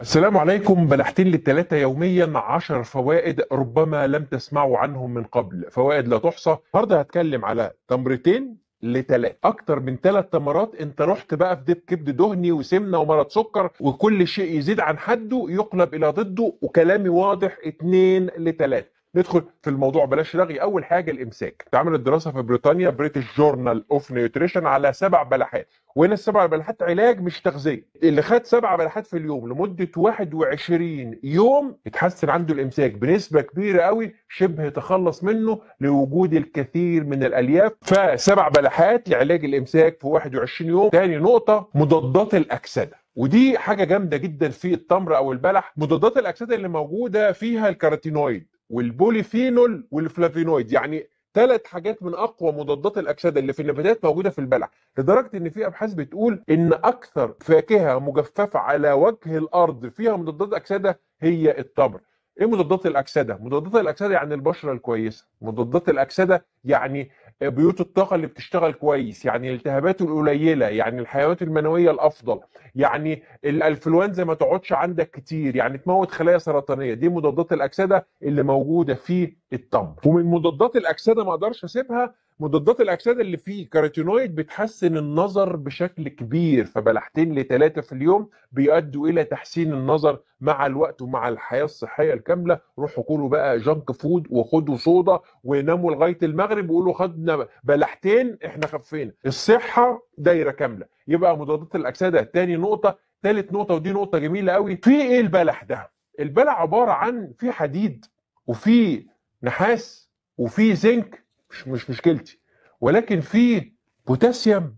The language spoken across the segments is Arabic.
السلام عليكم بلحتين للتلاتة يوميا عشر فوائد ربما لم تسمعوا عنهم من قبل فوائد لا تحصى النهارده هتكلم على تمرتين لتلاتة اكتر من تلات تمرات انت رحت بقى في ديب كبد دهني وسمنه ومرض سكر وكل شيء يزيد عن حده يقلب الى ضده وكلامي واضح اتنين لتلاتة ندخل في الموضوع بلاش رغي اول حاجه الامساك اتعملت دراسه في بريطانيا بريتش جورنال اوف نيوتريشن على سبع بلحات وهنا السبع بلحات علاج مش تغذيه اللي خد سبع بلحات في اليوم لمده 21 يوم اتحسن عنده الامساك بنسبه كبيره قوي شبه تخلص منه لوجود الكثير من الالياف فسبع بلحات لعلاج الامساك في 21 يوم تاني نقطه مضادات الاكسده ودي حاجه جامده جدا في التمر او البلح مضادات الاكسده اللي موجوده فيها الكاروتينويد والبوليفينول والفلافينويد يعني ثلاث حاجات من اقوى مضادات الاكسده اللي في النباتات موجوده في البلح لدرجه ان في ابحاث بتقول ان اكثر فاكهه مجففه على وجه الارض فيها مضادات اكسده هي التمر ايه مضادات الاكسده مضادات الاكسده يعني البشره الكويسه مضادات الاكسده يعني بيوت الطاقه اللي بتشتغل كويس يعني الالتهابات القليله يعني الحيوانات المنويه الافضل يعني الانفلونزا ما تقعدش عندك كتير يعني تموت خلايا سرطانيه دي مضادات الاكسده اللي موجوده في التمر ومن مضادات الاكسده ما اقدرش اسيبها مضادات الاكسده اللي فيه الكاروتينويد بتحسن النظر بشكل كبير فبلحتين لثلاثه في اليوم بيؤدوا الى تحسين النظر مع الوقت ومع الحياه الصحيه الكامله روحوا كلوا بقى جنك فود وخدوا صودا وناموا لغايه المغرب وقولوا خدنا بلحتين احنا خفينا الصحه دايره كامله يبقى مضادات الاكسده تاني نقطه ثالث نقطه ودي نقطه جميله قوي في ايه البلح ده البلح عباره عن في حديد وفي نحاس وفي زنك مش, مش مشكلتي ولكن في بوتاسيوم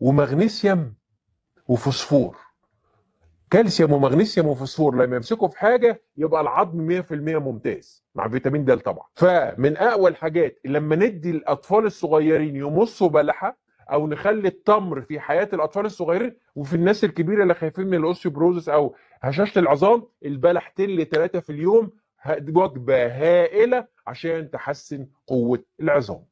ومغنيسيوم وفوسفور كالسيوم ومغنيسيوم وفوسفور لما يمسكوا في حاجه يبقى العظم 100% ممتاز مع فيتامين د طبعا فمن اقوى الحاجات لما ندي الاطفال الصغيرين يمصوا بلحه او نخلي التمر في حياه الاطفال الصغيرين وفي الناس الكبيره اللي خايفين من الاوستيوبروزس او هشاشه العظام البلحتين لثلاثه في اليوم وجبه هائله عشان تحسن قوه العظام.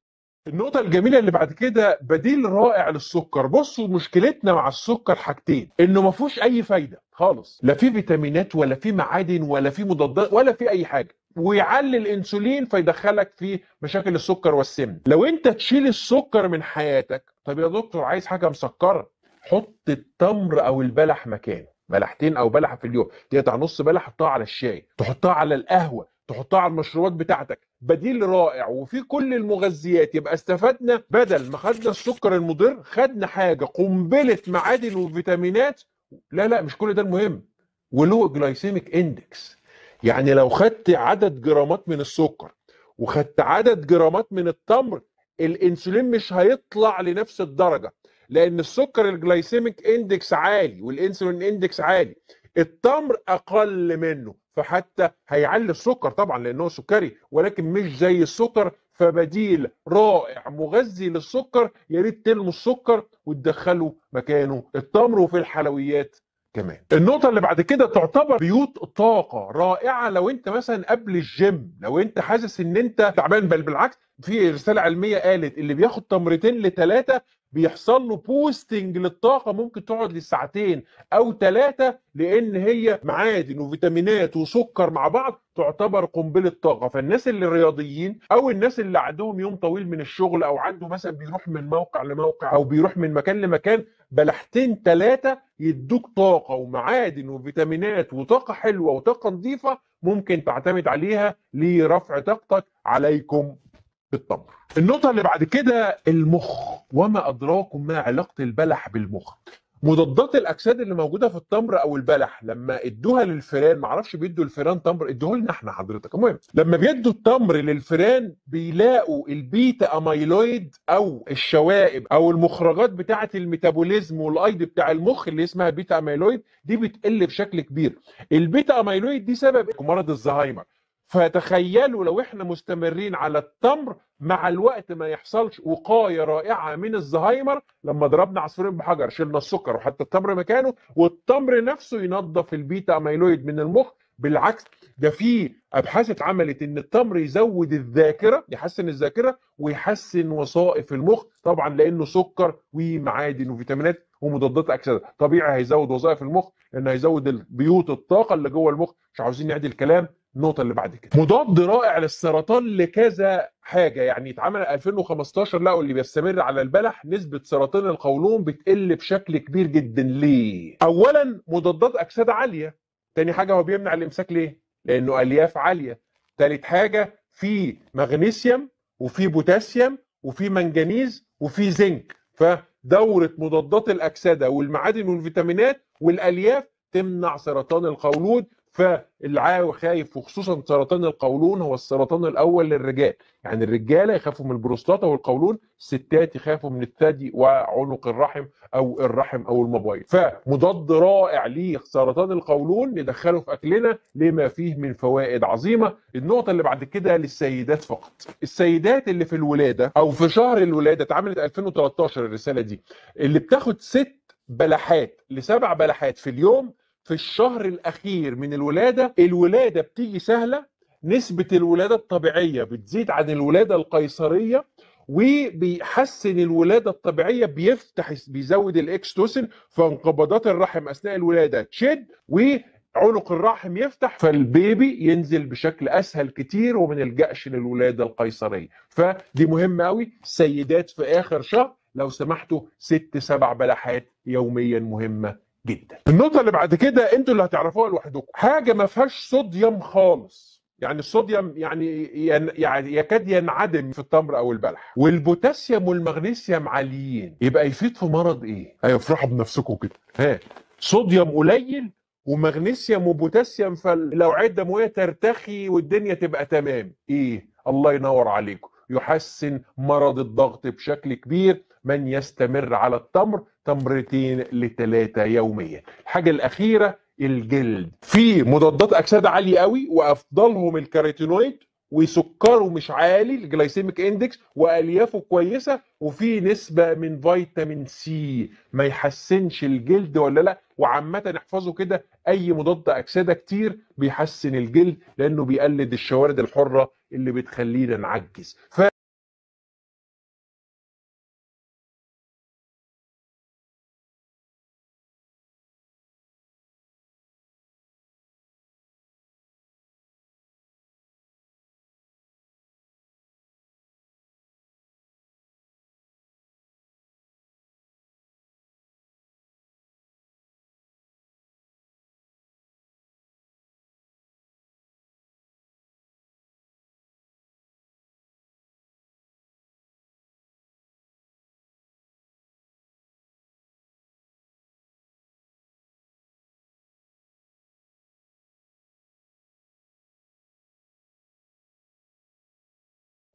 النقطة الجميلة اللي بعد كده بديل رائع للسكر، بصوا مشكلتنا مع السكر حاجتين، إنه ما فيهوش أي فايدة خالص، لا فيه فيتامينات ولا فيه معادن ولا فيه مضادات ولا فيه أي حاجة، ويعلي الانسولين فيدخلك في مشاكل السكر والسمنه لو انت تشيل السكر من حياتك طب يا دكتور عايز حاجه مسكره حط التمر او البلح مكانه بلحتين او بلحه في اليوم تقطع نص بلح تحطها على الشاي تحطها على القهوه تحطها على المشروبات بتاعتك بديل رائع وفي كل المغذيات يبقى استفدنا بدل ما خدنا السكر المضر خدنا حاجه قنبله معادن وفيتامينات لا لا مش كل ده المهم ولو جلايسيميك اندكس يعني لو خدت عدد جرامات من السكر وخدت عدد جرامات من التمر الانسولين مش هيطلع لنفس الدرجه لان السكر الجلايسيميك اندكس عالي والانسولين اندكس عالي التمر اقل منه فحتى هيعلي السكر طبعا لانه سكري ولكن مش زي السكر فبديل رائع مغذي للسكر يا ريت تلموا السكر وتدخلوا مكانه التمر وفي الحلويات كمان النقطة اللي بعد كده تعتبر بيوت طاقة رائعة لو انت مثلا قبل الجيم لو انت حاسس ان انت تعبان بل بالعكس في رساله علميه قالت اللي بياخد تمرتين لثلاثه بيحصل له بوستنج للطاقه ممكن تقعد لساعتين او ثلاثه لان هي معادن وفيتامينات وسكر مع بعض تعتبر قنبله طاقه فالناس اللي رياضيين او الناس اللي عندهم يوم طويل من الشغل او عنده مثلا بيروح من موقع لموقع او بيروح من مكان لمكان بلحتين ثلاثه يدوك طاقه ومعادن وفيتامينات وطاقه حلوه وطاقه نظيفه ممكن تعتمد عليها لرفع طاقتك عليكم بالتمر النقطة اللي بعد كده المخ وما أدراكم ما علاقة البلح بالمخ مضادات الأجساد اللي موجودة في التمر أو البلح لما ادوها للفيران معرفش بيدوا الفيران تمر ادوه لنا احنا حضرتك المهم لما بيدوا التمر للفيران بيلاقوا البيتا أمايلويد أو الشوائب أو المخرجات بتاعة الميتابوليزم والأيض بتاع المخ اللي اسمها بيتا أمايلويد دي بتقل بشكل كبير البيتا أمايلويد دي سبب مرض الزهايمر فتخيلوا لو احنا مستمرين على التمر مع الوقت ما يحصلش وقايه رائعه من الزهايمر لما ضربنا عصفورين بحجر شلنا السكر وحتى التمر مكانه والتمر نفسه ينظف البيتا اميلويد من المخ بالعكس ده في ابحاث اتعملت ان التمر يزود الذاكره يحسن الذاكره ويحسن وظائف المخ طبعا لانه سكر ومعادن وفيتامينات ومضادات اكسده طبيعي هيزود وظائف المخ لانه هيزود بيوت الطاقه اللي جوه المخ مش عاوزين نعدي الكلام النقطه اللي بعد كده مضاد رائع للسرطان لكذا حاجه يعني اتعمل 2015 لقوا اللي بيستمر على البلح نسبه سرطان القولون بتقل بشكل كبير جدا ليه اولا مضادات اكسده عاليه تاني حاجه هو بيمنع الامساك ليه لانه الياف عاليه تالت حاجه في مغنيسيوم وفي بوتاسيوم وفي منجنيز وفي زنك فدوره مضادات الاكسده والمعادن والفيتامينات والالياف تمنع سرطان القولون فالعاوي خايف وخصوصا سرطان القولون هو السرطان الاول للرجال يعني الرجاله يخافوا من البروستاتا والقولون الستات يخافوا من الثدي وعنق الرحم او الرحم او المبايض فمضاد رائع لسرطان القولون ندخله في اكلنا لما فيه من فوائد عظيمه النقطه اللي بعد كده للسيدات فقط السيدات اللي في الولاده او في شهر الولاده اتعملت 2013 الرساله دي اللي بتاخد ست بلحات لسبع بلحات في اليوم في الشهر الاخير من الولاده الولاده بتيجي سهله نسبه الولاده الطبيعيه بتزيد عن الولاده القيصريه وبيحسن الولاده الطبيعيه بيفتح بيزود الاكستوسن فانقباضات الرحم اثناء الولاده تشد وعنق الرحم يفتح فالبيبي ينزل بشكل اسهل كتير وما نلجاش للولاده القيصريه فدي مهمه قوي سيدات في اخر شهر لو سمحتوا ست سبع بلحات يوميا مهمه جدا النقطة اللي بعد كده انتوا اللي هتعرفوها لوحدكم حاجة ما فيهاش صوديوم خالص يعني الصوديوم يعني يعني يكاد ينعدم في التمر او البلح والبوتاسيوم والمغنيسيوم عاليين يبقى يفيد في مرض ايه؟ ايوه افرحوا بنفسكم كده ها صوديوم قليل ومغنيسيوم وبوتاسيوم فالاوعيه الدمويه ترتخي والدنيا تبقى تمام ايه؟ الله ينور عليكم يحسن مرض الضغط بشكل كبير من يستمر على التمر تمرتين لثلاثة يوميا الحاجة الأخيرة الجلد في مضادات أكسدة عالية قوي وأفضلهم الكاريتينويد وسكره مش عالي الجلايسيميك اندكس واليافه كويسه وفي نسبه من فيتامين سي ما يحسنش الجلد ولا لا وعامه احفظوا كده اي مضاد اكسده كتير بيحسن الجلد لانه بيقلد الشوارد الحره اللي بتخلينا نعجز ف...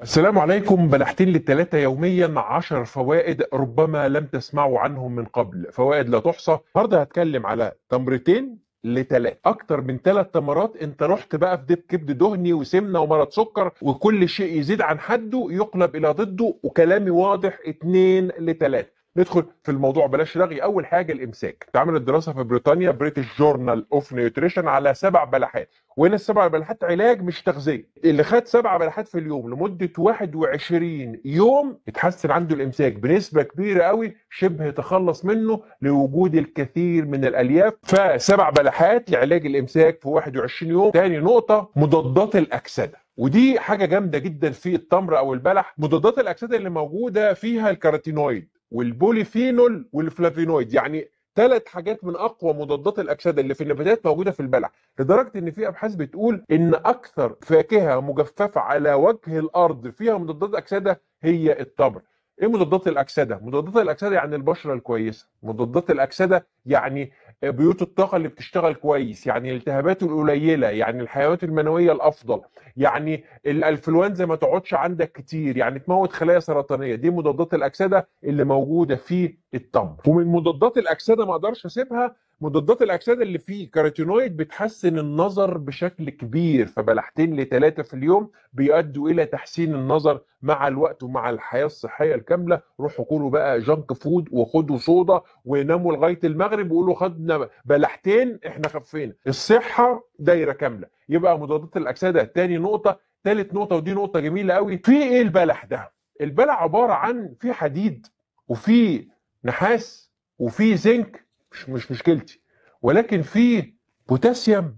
السلام عليكم بلحتين للتلاتة يوميا عشر فوائد ربما لم تسمعوا عنهم من قبل فوائد لا تحصى النهارده هتكلم على تمرتين لتلاتة اكتر من تلات تمرات انت رحت بقى في ديب كبد دهني وسمنه ومرض سكر وكل شيء يزيد عن حده يقلب الى ضده وكلامي واضح اتنين لتلاتة ندخل في الموضوع بلاش رغي اول حاجه الامساك اتعملت دراسه في بريطانيا بريتش جورنال اوف نيوتريشن على سبع بلحات وهنا السبع بلحات علاج مش تغذيه اللي خد سبع بلحات في اليوم لمده 21 يوم اتحسن عنده الامساك بنسبه كبيره قوي شبه تخلص منه لوجود الكثير من الالياف فسبع بلحات لعلاج الامساك في 21 يوم تاني نقطه مضادات الاكسده ودي حاجه جامده جدا في التمر او البلح مضادات الاكسده اللي موجوده فيها الكاروتينويد والبوليفينول والفلافينويد يعني ثلاث حاجات من اقوى مضادات الاكسده اللي في النباتات موجوده في البلع لدرجه ان في ابحاث بتقول ان اكثر فاكهه مجففه على وجه الارض فيها مضادات اكسده هي التمر ايه مضادات الاكسده مضادات الاكسده يعني البشره الكويسه مضادات الاكسده يعني بيوت الطاقه اللي بتشتغل كويس يعني الالتهابات القليله يعني الحيوانات المنويه الافضل يعني الانفلونزا ما تقعدش عندك كتير يعني تموت خلايا سرطانيه دي مضادات الاكسده اللي موجوده في التمر ومن مضادات الاكسده ما اقدرش اسيبها مضادات الاكسده اللي فيه كاروتينويد بتحسن النظر بشكل كبير فبلحتين لثلاثه في اليوم بيؤدوا الى تحسين النظر مع الوقت ومع الحياه الصحيه الكامله روحوا كلوا بقى جنك فود وخدوا صودا وناموا لغايه المغرب وقولوا خدنا بلحتين احنا خفينا الصحه دايره كامله يبقى مضادات الاكسده تاني نقطه ثالث نقطه ودي نقطه جميله قوي في ايه البلح ده البلح عباره عن في حديد وفي نحاس وفي زنك مش مش مشكلتي ولكن في بوتاسيوم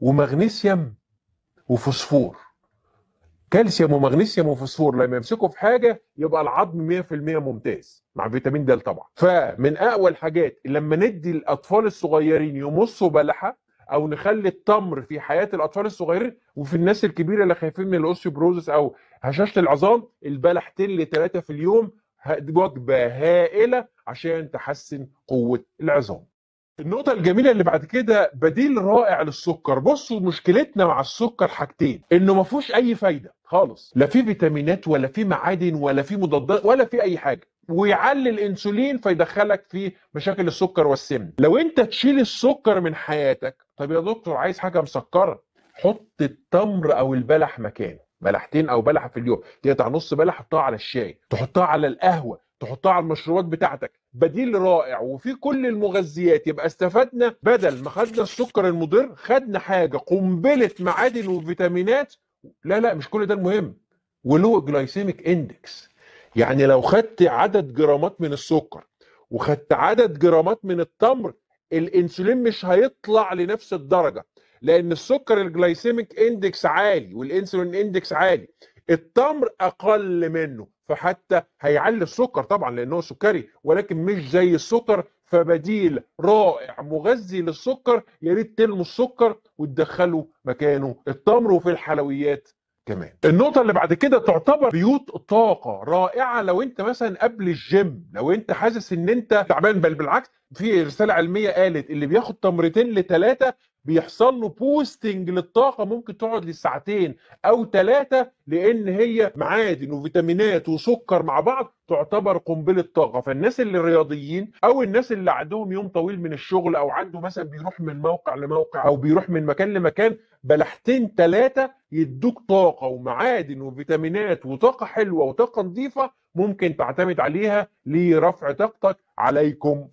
ومغنيسيوم وفوسفور كالسيوم ومغنيسيوم وفوسفور لما يمسكوا في حاجه يبقى العظم 100% ممتاز مع فيتامين د طبعا فمن اقوى الحاجات لما ندي الاطفال الصغيرين يمصوا بلحه او نخلي التمر في حياه الاطفال الصغيرين وفي الناس الكبيره اللي خايفين من الاوسيوبروزس او هشاشه العظام البلحتين لثلاثه في اليوم وجبه هائله عشان تحسن قوه العظام. النقطة الجميلة اللي بعد كده بديل رائع للسكر، بصوا مشكلتنا مع السكر حاجتين، إنه ما فيهوش أي فايدة خالص، لا فيه فيتامينات ولا فيه معادن ولا فيه مضادات ولا فيه أي حاجة، ويعلي الانسولين فيدخلك في مشاكل السكر والسمن لو انت تشيل السكر من حياتك طب يا دكتور عايز حاجه مسكره حط التمر او البلح مكانه بلحتين او بلحه في اليوم تقطع نص بلح حطها على الشاي تحطها على القهوه تحطها على المشروبات بتاعتك بديل رائع وفي كل المغذيات يبقى استفدنا بدل ما خدنا السكر المضر خدنا حاجه قنبله معادن وفيتامينات لا لا مش كل ده المهم ولو جلايسيميك اندكس يعني لو خدت عدد جرامات من السكر وخدت عدد جرامات من التمر الانسولين مش هيطلع لنفس الدرجه لان السكر الجلايسيميك اندكس عالي والانسولين اندكس عالي التمر اقل منه فحتى هيعلي السكر طبعا لانه سكري ولكن مش زي السكر فبديل رائع مغذي للسكر يا ريت تلموا السكر وتدخلوا مكانه التمر وفي الحلويات كمان النقطه اللي بعد كده تعتبر بيوت طاقه رائعه لو انت مثلا قبل الجيم لو انت حاسس ان انت تعبان بل بالعكس في رساله علميه قالت اللي بياخد تمرتين لثلاثه بيحصل له بوستنج للطاقه ممكن تقعد لساعتين او ثلاثه لان هي معادن وفيتامينات وسكر مع بعض تعتبر قنبله طاقه فالناس اللي رياضيين او الناس اللي عندهم يوم طويل من الشغل او عنده مثلا بيروح من موقع لموقع او بيروح من مكان لمكان بلحتين ثلاثه يدوك طاقه ومعادن وفيتامينات وطاقه حلوه وطاقه نظيفه ممكن تعتمد عليها لرفع طاقتك عليكم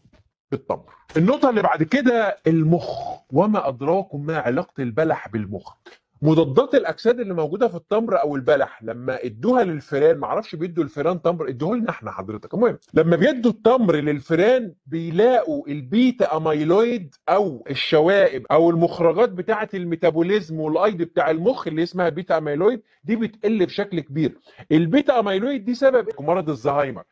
التمر النقطة اللي بعد كده المخ وما أدراكم ما علاقة البلح بالمخ مضادات الاكسده اللي موجوده في التمر او البلح لما ادوها للفئران معرفش بيدوا الفئران تمر ادوه لنا احنا حضرتك المهم لما بيدوا التمر للفئران بيلاقوا البيتا اميلويد او الشوائب او المخرجات بتاعه الميتابوليزم والايض بتاع المخ اللي اسمها بيتا اميلويد دي بتقل بشكل كبير البيتا اميلويد دي سبب مرض الزهايمر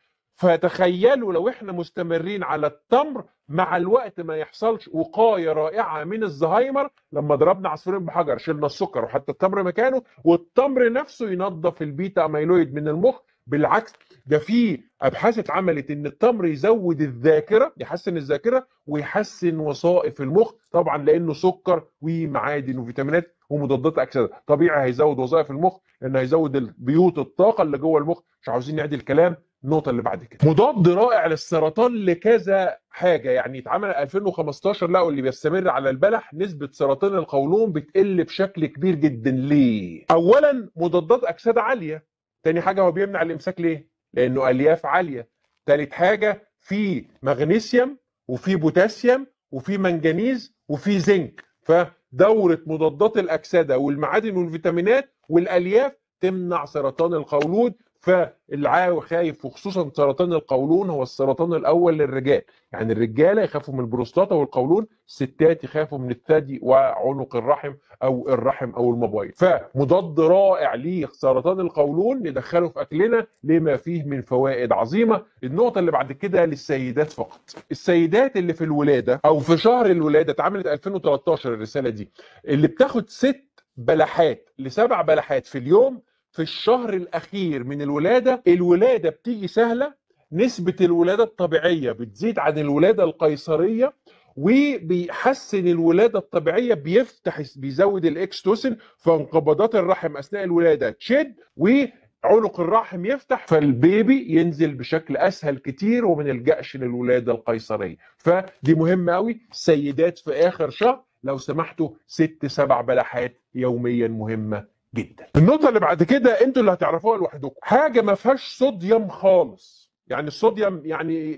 فتخيلوا لو احنا مستمرين على التمر مع الوقت ما يحصلش وقايه رائعه من الزهايمر لما ضربنا عصفورين بحجر شلنا السكر وحتى التمر مكانه والتمر نفسه ينظف البيتا اميلويد من المخ بالعكس ده في ابحاث اتعملت ان التمر يزود الذاكره يحسن الذاكره ويحسن وظائف المخ طبعا لانه سكر ومعادن وفيتامينات ومضادات اكسده طبيعي هيزود وظائف المخ لانه هيزود بيوت الطاقه اللي جوه المخ مش عاوزين نعدي الكلام النقطه اللي بعد كده مضاد رائع للسرطان لكذا حاجه يعني اتعمل 2015 لقوا اللي بيستمر على البلح نسبه سرطان القولون بتقل بشكل كبير جدا ليه اولا مضادات اكسده عاليه تاني حاجه هو بيمنع الامساك ليه لانه الياف عاليه تالت حاجه في مغنيسيوم وفي بوتاسيوم وفي منجنيز وفي زنك فدوره مضادات الاكسده والمعادن والفيتامينات والالياف تمنع سرطان القولون فالعاوي خايف وخصوصا سرطان القولون هو السرطان الاول للرجال يعني الرجاله يخافوا من البروستاتا والقولون الستات يخافوا من الثدي وعنق الرحم او الرحم او المبايض فمضاد رائع لسرطان القولون ندخله في اكلنا لما فيه من فوائد عظيمه النقطه اللي بعد كده للسيدات فقط السيدات اللي في الولاده او في شهر الولاده اتعملت 2013 الرساله دي اللي بتاخد ست بلحات لسبع بلحات في اليوم في الشهر الاخير من الولاده الولاده بتيجي سهله نسبه الولاده الطبيعيه بتزيد عن الولاده القيصريه وبيحسن الولاده الطبيعيه بيفتح بيزود الاكستوسن فانقباضات الرحم اثناء الولاده تشد وعنق الرحم يفتح فالبيبي ينزل بشكل اسهل كتير وما نلجاش للولاده القيصريه فدي مهمه قوي سيدات في اخر شهر لو سمحتوا ست سبع بلحات يوميا مهمه جدا النقطه اللي بعد كده انتوا اللي هتعرفوها لوحدكم حاجه ما فيهاش صوديوم خالص يعني الصوديوم يعني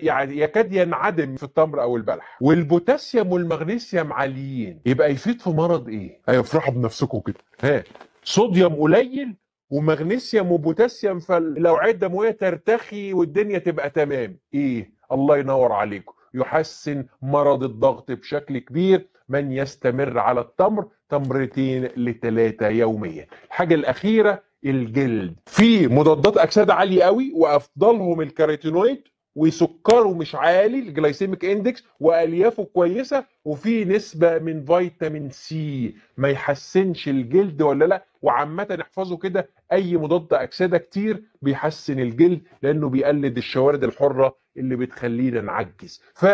يعني يكاد ينعدم في التمر او البلح والبوتاسيوم والمغنيسيوم عاليين يبقى يفيد في مرض ايه ايوه افرحوا بنفسكم كده ها صوديوم قليل ومغنيسيوم وبوتاسيوم فالاوعيه الدمويه ترتخي والدنيا تبقى تمام ايه الله ينور عليكم يحسن مرض الضغط بشكل كبير من يستمر على التمر تمرتين لثلاثة يوميا الحاجة الأخيرة الجلد في مضادات أكسدة عالية قوي وأفضلهم الكاريتينويد وسكره مش عالي الجلايسيميك اندكس واليافه كويسه وفي نسبه من فيتامين سي ما يحسنش الجلد ولا لا وعامه احفظوا كده اي مضاد اكسده كتير بيحسن الجلد لانه بيقلد الشوارد الحره اللي بتخلينا نعجز ف...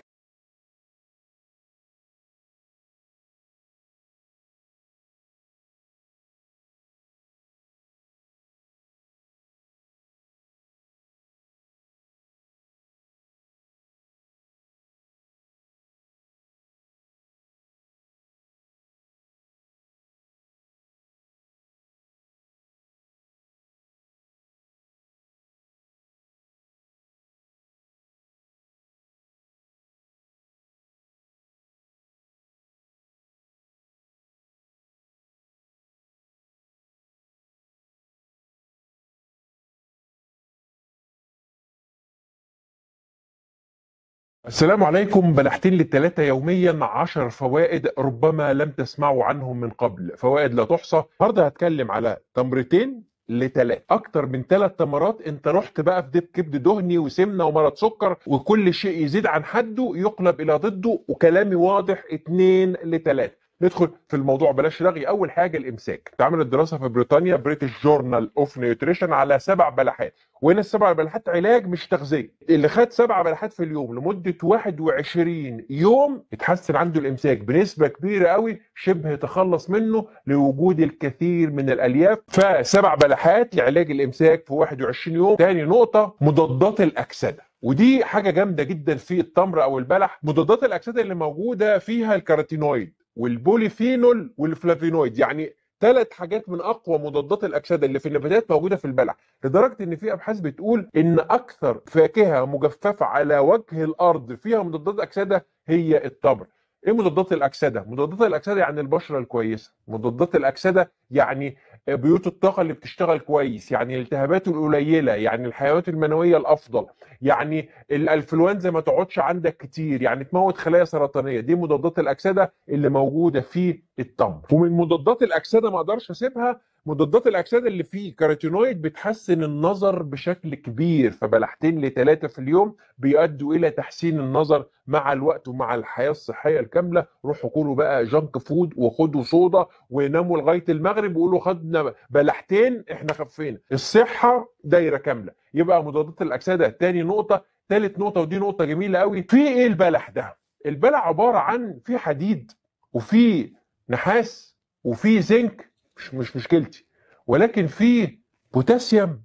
السلام عليكم بلحتين للثلاثة يوميا عشر فوائد ربما لم تسمعوا عنهم من قبل فوائد لا تحصى النهارده هتكلم على تمرتين لثلاث اكتر من ثلاث تمرات انت رحت بقى في دب كبد دهني وسمنه ومرض سكر وكل شيء يزيد عن حده يقلب الى ضده وكلامي واضح اتنين لثلاث ندخل في الموضوع بلاش رغي اول حاجه الامساك اتعملت دراسه في بريطانيا بريتش جورنال اوف نيوتريشن على سبع بلحات وهنا السبع بلحات علاج مش تغذيه اللي خد سبع بلحات في اليوم لمده 21 يوم اتحسن عنده الامساك بنسبه كبيره قوي شبه تخلص منه لوجود الكثير من الالياف فسبع بلحات لعلاج الامساك في 21 يوم تاني نقطه مضادات الاكسده ودي حاجه جامده جدا في التمر او البلح مضادات الاكسده اللي موجوده فيها الكاروتينويد والبوليفينول والفلافينويد يعني ثلاث حاجات من اقوى مضادات الاكسده اللي في النباتات موجوده في البلع لدرجه ان في ابحاث بتقول ان اكثر فاكهه مجففه على وجه الارض فيها مضادات اكسده هي التمر ايه مضادات الاكسده مضادات الاكسده يعني البشره الكويسه مضادات الاكسده يعني بيوت الطاقه اللي بتشتغل كويس يعني الالتهابات القليله يعني الحيوانات المنويه الافضل يعني الانفلونزا ما تقعدش عندك كتير يعني تموت خلايا سرطانيه دي مضادات الاكسده اللي موجوده في التمر ومن مضادات الاكسده ما اقدرش اسيبها مضادات الاكسده اللي فيه كاروتينويد بتحسن النظر بشكل كبير فبلحتين لثلاثه في اليوم بيؤدوا الى تحسين النظر مع الوقت ومع الحياه الصحيه الكامله روحوا كلوا بقى جنك فود وخدوا صودا ويناموا لغايه المغرب ويقولوا خدنا بلحتين احنا خفينا الصحه دايره كامله يبقى مضادات الاكسده تاني نقطه ثالث نقطه ودي نقطه جميله قوي في ايه البلح ده البلح عباره عن في حديد وفي نحاس وفي زنك مش مش مشكلتي ولكن في بوتاسيوم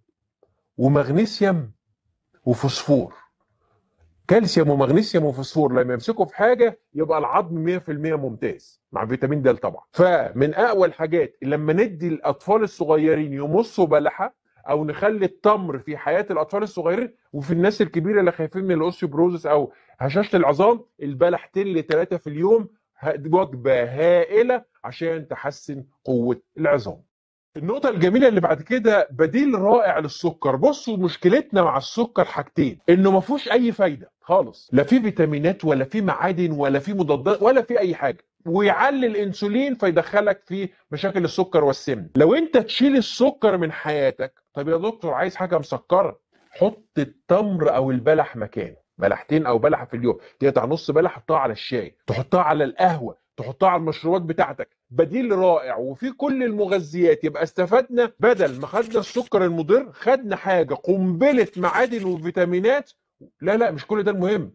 ومغنيسيوم وفوسفور كالسيوم ومغنيسيوم وفوسفور لما يمسكوا في حاجه يبقى العظم 100% ممتاز مع فيتامين د طبعا فمن اقوى الحاجات لما ندي الاطفال الصغيرين يمصوا بلحه او نخلي التمر في حياه الاطفال الصغيرين وفي الناس الكبيره اللي خايفين من الاوستيوبروزس او هشاشه العظام البلحتين لثلاثه في اليوم وجبه هائله عشان تحسن قوه العظام النقطة الجميلة اللي بعد كده بديل رائع للسكر بصوا مشكلتنا مع السكر حاجتين انه ما فيهوش اي فايدة خالص لا في فيتامينات ولا في معادن ولا في مضادات ولا في اي حاجة ويعلي الانسولين فيدخلك في مشاكل السكر والسمن لو انت تشيل السكر من حياتك طب يا دكتور عايز حاجة مسكرة حط التمر او البلح مكانه بلحتين او بلحه في اليوم تقطع نص بلح تحطها على الشاي تحطها على القهوه تحطها على المشروبات بتاعتك بديل رائع وفي كل المغذيات يبقى استفدنا بدل ما خدنا السكر المضر خدنا حاجه قنبله معادن وفيتامينات لا لا مش كل ده المهم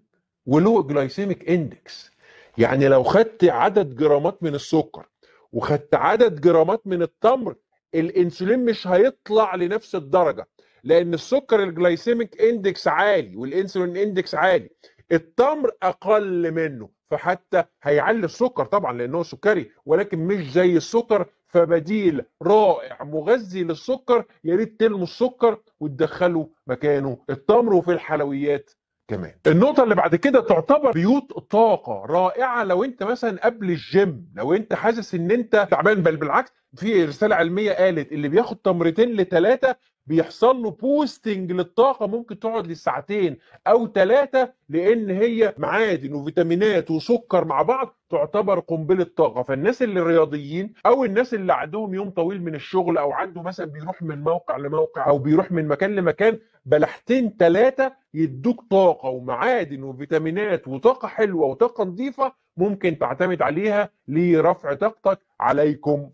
ولو جلايسيميك اندكس يعني لو خدت عدد جرامات من السكر وخدت عدد جرامات من التمر الانسولين مش هيطلع لنفس الدرجه لان السكر الجلايسيميك اندكس عالي والانسولين اندكس عالي التمر اقل منه فحتى هيعلي السكر طبعا لانه سكري ولكن مش زي السكر فبديل رائع مغذي للسكر يا ريت تلموا السكر وتدخلوا مكانه التمر وفي الحلويات كمان النقطة اللي بعد كده تعتبر بيوت طاقة رائعة لو انت مثلا قبل الجيم لو انت حاسس ان انت تعبان بل بالعكس في رسالة علمية قالت اللي بياخد تمرتين لثلاثة بيحصل له بوستنج للطاقه ممكن تقعد لساعتين او ثلاثه لان هي معادن وفيتامينات وسكر مع بعض تعتبر قنبله طاقه فالناس اللي رياضيين او الناس اللي عندهم يوم طويل من الشغل او عنده مثلا بيروح من موقع لموقع او بيروح من مكان لمكان بلحتين ثلاثه يدوك طاقه ومعادن وفيتامينات وطاقه حلوه وطاقه نظيفه ممكن تعتمد عليها لرفع طاقتك عليكم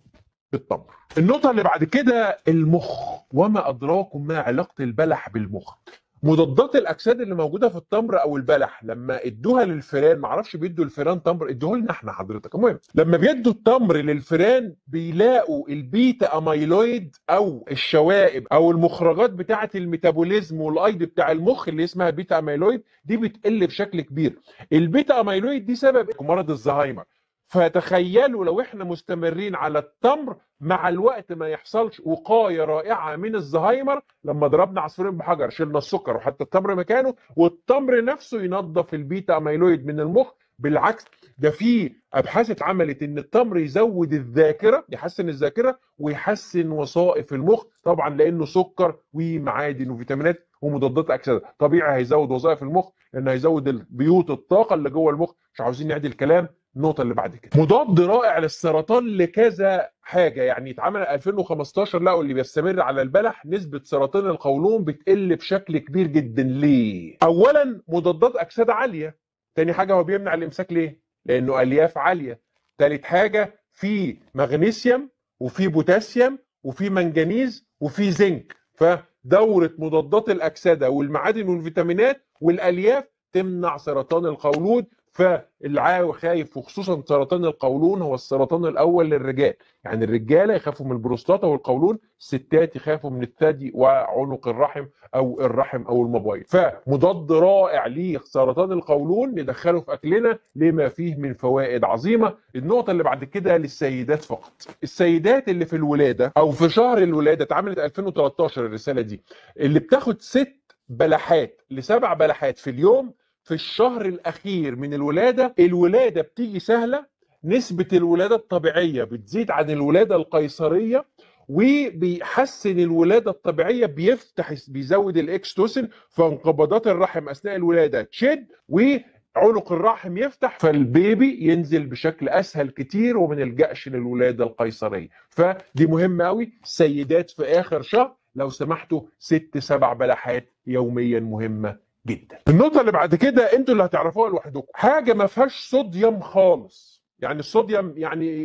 بالتمر النقطة اللي بعد كده المخ وما أدراكم ما علاقة البلح بالمخ مضادات الأجساد اللي موجودة في التمر أو البلح لما ادوها للفيران معرفش بيدوا الفيران تمر ادوه لنا احنا حضرتك المهم لما بيدوا التمر للفيران بيلاقوا البيتا أميلويد أو الشوائب أو المخرجات بتاعة الميتابوليزم والأيض بتاع المخ اللي اسمها بيتا أميلويد دي بتقل بشكل كبير البيتا أميلويد دي سبب مرض الزهايمر فتخيلوا لو احنا مستمرين على التمر مع الوقت ما يحصلش وقايه رائعه من الزهايمر لما ضربنا عصفورين بحجر شلنا السكر وحتى التمر مكانه والتمر نفسه ينظف البيتا اميلويد من المخ بالعكس ده في ابحاث اتعملت ان التمر يزود الذاكره يحسن الذاكره ويحسن وظائف المخ طبعا لانه سكر ومعادن وفيتامينات ومضادات اكسده طبيعي هيزود وظائف المخ لانه هيزود بيوت الطاقه اللي جوه المخ مش عاوزين نعدي الكلام النقطه اللي بعد كده مضاد رائع للسرطان لكذا حاجه يعني اتعمل 2015 لقوا اللي بيستمر على البلح نسبه سرطان القولون بتقل بشكل كبير جدا ليه اولا مضادات اكسده عاليه تاني حاجه هو بيمنع الامساك ليه لانه الياف عاليه تالت حاجه في مغنيسيوم وفي بوتاسيوم وفي منجنيز وفي زنك فدوره مضادات الاكسده والمعادن والفيتامينات والالياف تمنع سرطان القولون فالعاوي خايف وخصوصا سرطان القولون هو السرطان الاول للرجال يعني الرجاله يخافوا من البروستاتا والقولون الستات يخافوا من الثدي وعنق الرحم او الرحم او المبايض فمضاد رائع لسرطان القولون ندخله في اكلنا لما فيه من فوائد عظيمه النقطه اللي بعد كده للسيدات فقط السيدات اللي في الولاده او في شهر الولاده اتعملت 2013 الرساله دي اللي بتاخد ست بلحات لسبع بلحات في اليوم في الشهر الاخير من الولاده الولاده بتيجي سهله نسبه الولاده الطبيعيه بتزيد عن الولاده القيصريه وبيحسن الولاده الطبيعيه بيفتح بيزود الاكستوسن فانقباضات الرحم اثناء الولاده تشد وعنق الرحم يفتح فالبيبي ينزل بشكل اسهل كتير وما نلجاش للولاده القيصريه فدي مهمه قوي سيدات في اخر شهر لو سمحتوا ست سبع بلحات يوميا مهمه جدا النقطة اللي بعد كده انتوا اللي هتعرفوها لوحدكم حاجة ما فيهاش صوديوم خالص يعني الصوديوم يعني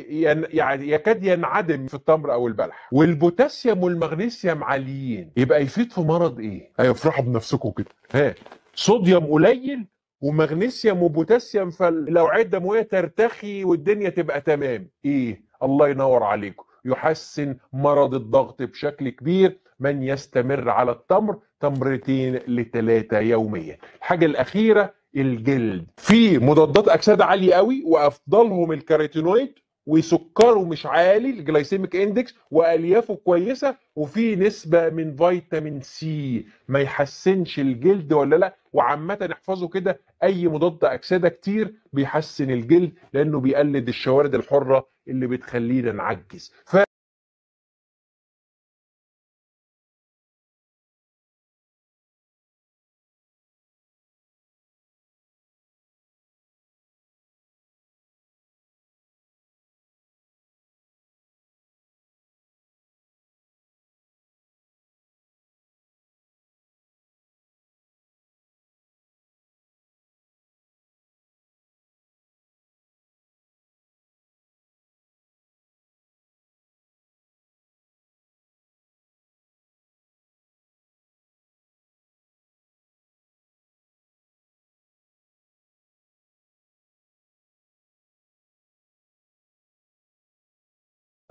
يعني يكاد ينعدم في التمر او البلح والبوتاسيوم والمغنيسيوم عاليين يبقى يفيد في مرض ايه؟ ايوه افرحوا بنفسكم كده ها صوديوم قليل ومغنيسيوم وبوتاسيوم فالاوعيه الدمويه ترتخي والدنيا تبقى تمام ايه؟ الله ينور عليكم يحسن مرض الضغط بشكل كبير من يستمر على التمر تمرتين لثلاثة يوميا الحاجة الأخيرة الجلد في مضادات أكسدة عالية قوي وأفضلهم الكاريتينويد وسكره مش عالي الجلايسيميك اندكس واليافه كويسه وفي نسبه من فيتامين سي ما يحسنش الجلد ولا لا وعامه احفظوا كده اي مضاد اكسده كتير بيحسن الجلد لانه بيقلد الشوارد الحره اللي بتخلينا نعجز ف...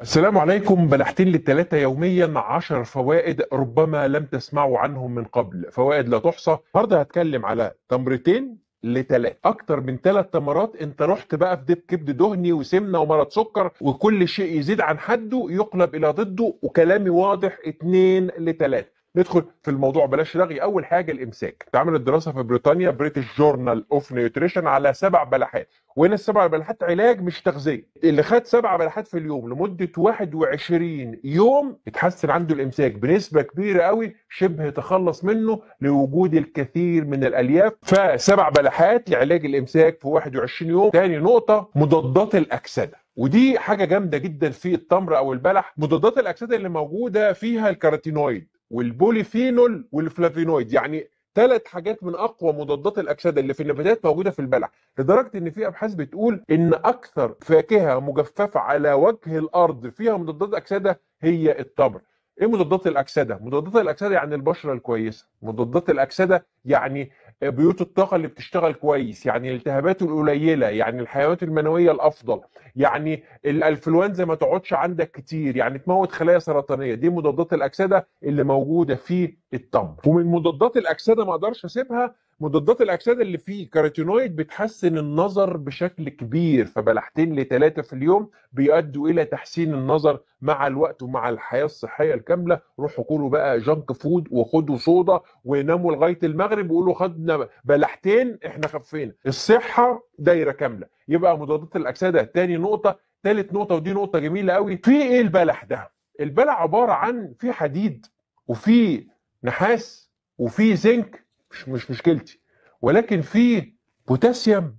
السلام عليكم بلحتين للتلاتة يوميا عشر فوائد ربما لم تسمعوا عنهم من قبل فوائد لا تحصى النهارده هتكلم على تمرتين لتلاتة اكتر من ثلاث تمرات انت رحت بقى في دب كبد دهني وسمنه ومرض سكر وكل شيء يزيد عن حده يقلب الى ضده وكلامي واضح اتنين لتلاتة ندخل في الموضوع بلاش رغي اول حاجه الامساك اتعملت دراسه في بريطانيا بريتش جورنال اوف نيوتريشن على سبع بلحات وهنا السبع بلحات علاج مش تغذيه اللي خد سبع بلحات في اليوم لمده 21 يوم اتحسن عنده الامساك بنسبه كبيره قوي شبه تخلص منه لوجود الكثير من الالياف فسبع بلحات لعلاج الامساك في 21 يوم تاني نقطه مضادات الاكسده ودي حاجة جامدة جدا في التمر أو البلح مضادات الأكسدة اللي موجودة فيها الكاروتينويد والبوليفينول والفلافينويد يعني ثلاث حاجات من اقوى مضادات الاكسده اللي في النباتات موجوده في البلح لدرجه ان في ابحاث بتقول ان اكثر فاكهه مجففه على وجه الارض فيها مضادات اكسده هي التمر ايه مضادات الاكسده مضادات الاكسده يعني البشره الكويسه مضادات الاكسده يعني بيوت الطاقة اللي بتشتغل كويس يعني الالتهابات القليلة يعني الحيوانات المنوية الأفضل يعني الأنفلونزا ما تقعدش عندك كتير يعني تموت خلايا سرطانية دي مضادات الأكسدة اللي موجودة في التمر ومن مضادات الأكسدة ما أقدرش أسيبها مضادات الأكسدة اللي فيه كاروتينويد بتحسن النظر بشكل كبير فبلحتين لثلاثة في اليوم بيؤدوا إلى تحسين النظر مع الوقت ومع الحياة الصحية الكاملة روحوا كلوا بقى جنك فود وخدوا صودا وناموا لغاية المغرب المغرب ويقولوا خدنا بلحتين احنا خفينا الصحه دايره كامله يبقى مضادات الاكسده تاني نقطه تالت نقطه ودي نقطه جميله قوي في ايه البلح ده البلع عباره عن في حديد وفي نحاس وفي زنك مش مش مشكلتي ولكن في بوتاسيوم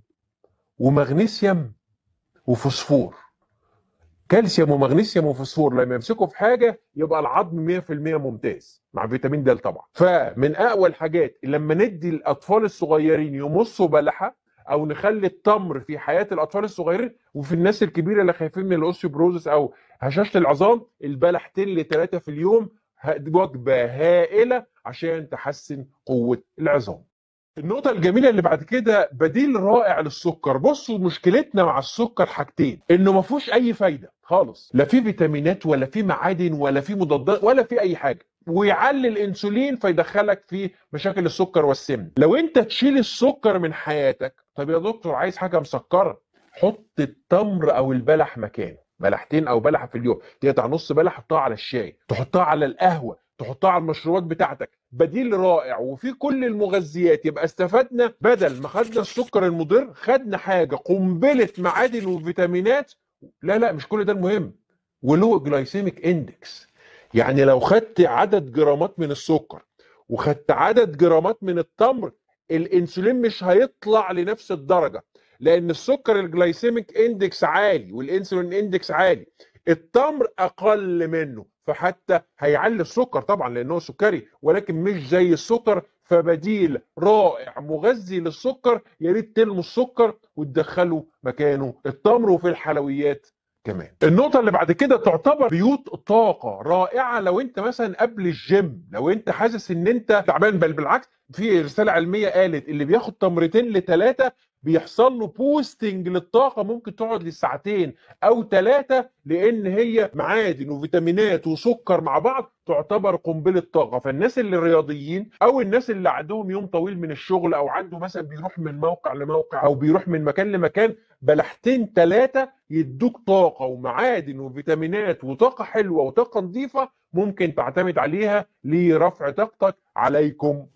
ومغنيسيوم وفوسفور كالسيوم ومغنيسيوم وفوسفور لما يمسكوا في حاجه يبقى العظم 100% ممتاز مع فيتامين د طبعا فمن اقوى الحاجات لما ندي الاطفال الصغيرين يمصوا بلحه او نخلي التمر في حياه الاطفال الصغيرين وفي الناس الكبيره اللي خايفين من الاوستيوبروزس او هشاشه العظام البلحتين لثلاثه في اليوم وجبه هائله عشان تحسن قوه العظام النقطة الجميلة اللي بعد كده بديل رائع للسكر، بصوا مشكلتنا مع السكر حاجتين، إنه ما فيهوش أي فايدة خالص، لا فيه فيتامينات ولا فيه معادن ولا فيه مضادات ولا فيه أي حاجة، ويعلي الانسولين فيدخلك في مشاكل السكر والسمن، لو أنت تشيل السكر من حياتك، طب يا دكتور عايز حاجة مسكرة، حط التمر أو البلح مكانه، بلحتين أو بلحة في اليوم، تقطع نص بلح حطها على الشاي، تحطها على القهوة، تحطها على المشروبات بتاعتك بديل رائع وفي كل المغذيات يبقى استفدنا بدل ما خدنا السكر المضر خدنا حاجه قنبله معادن وفيتامينات لا لا مش كل ده المهم ولو جلايسيميك اندكس يعني لو خدت عدد جرامات من السكر وخدت عدد جرامات من التمر الانسولين مش هيطلع لنفس الدرجه لان السكر الجلايسيميك اندكس عالي والانسولين اندكس عالي التمر اقل منه فحتى هيعلي السكر طبعا لانه سكري ولكن مش زي السكر فبديل رائع مغذي للسكر يا ريت تلموا السكر وتدخلوا مكانه التمر وفي الحلويات كمان النقطة اللي بعد كده تعتبر بيوت طاقة رائعة لو انت مثلا قبل الجيم لو انت حاسس ان انت تعبان بل بالعكس في رسالة علمية قالت اللي بياخد تمرتين لثلاثة بيحصل له بوستنج للطاقه ممكن تقعد لساعتين او ثلاثه لان هي معادن وفيتامينات وسكر مع بعض تعتبر قنبله طاقه فالناس اللي رياضيين او الناس اللي عندهم يوم طويل من الشغل او عنده مثلا بيروح من موقع لموقع او بيروح من مكان لمكان بلحتين ثلاثه يدوك طاقه ومعادن وفيتامينات وطاقه حلوه وطاقه نظيفه ممكن تعتمد عليها لرفع طاقتك عليكم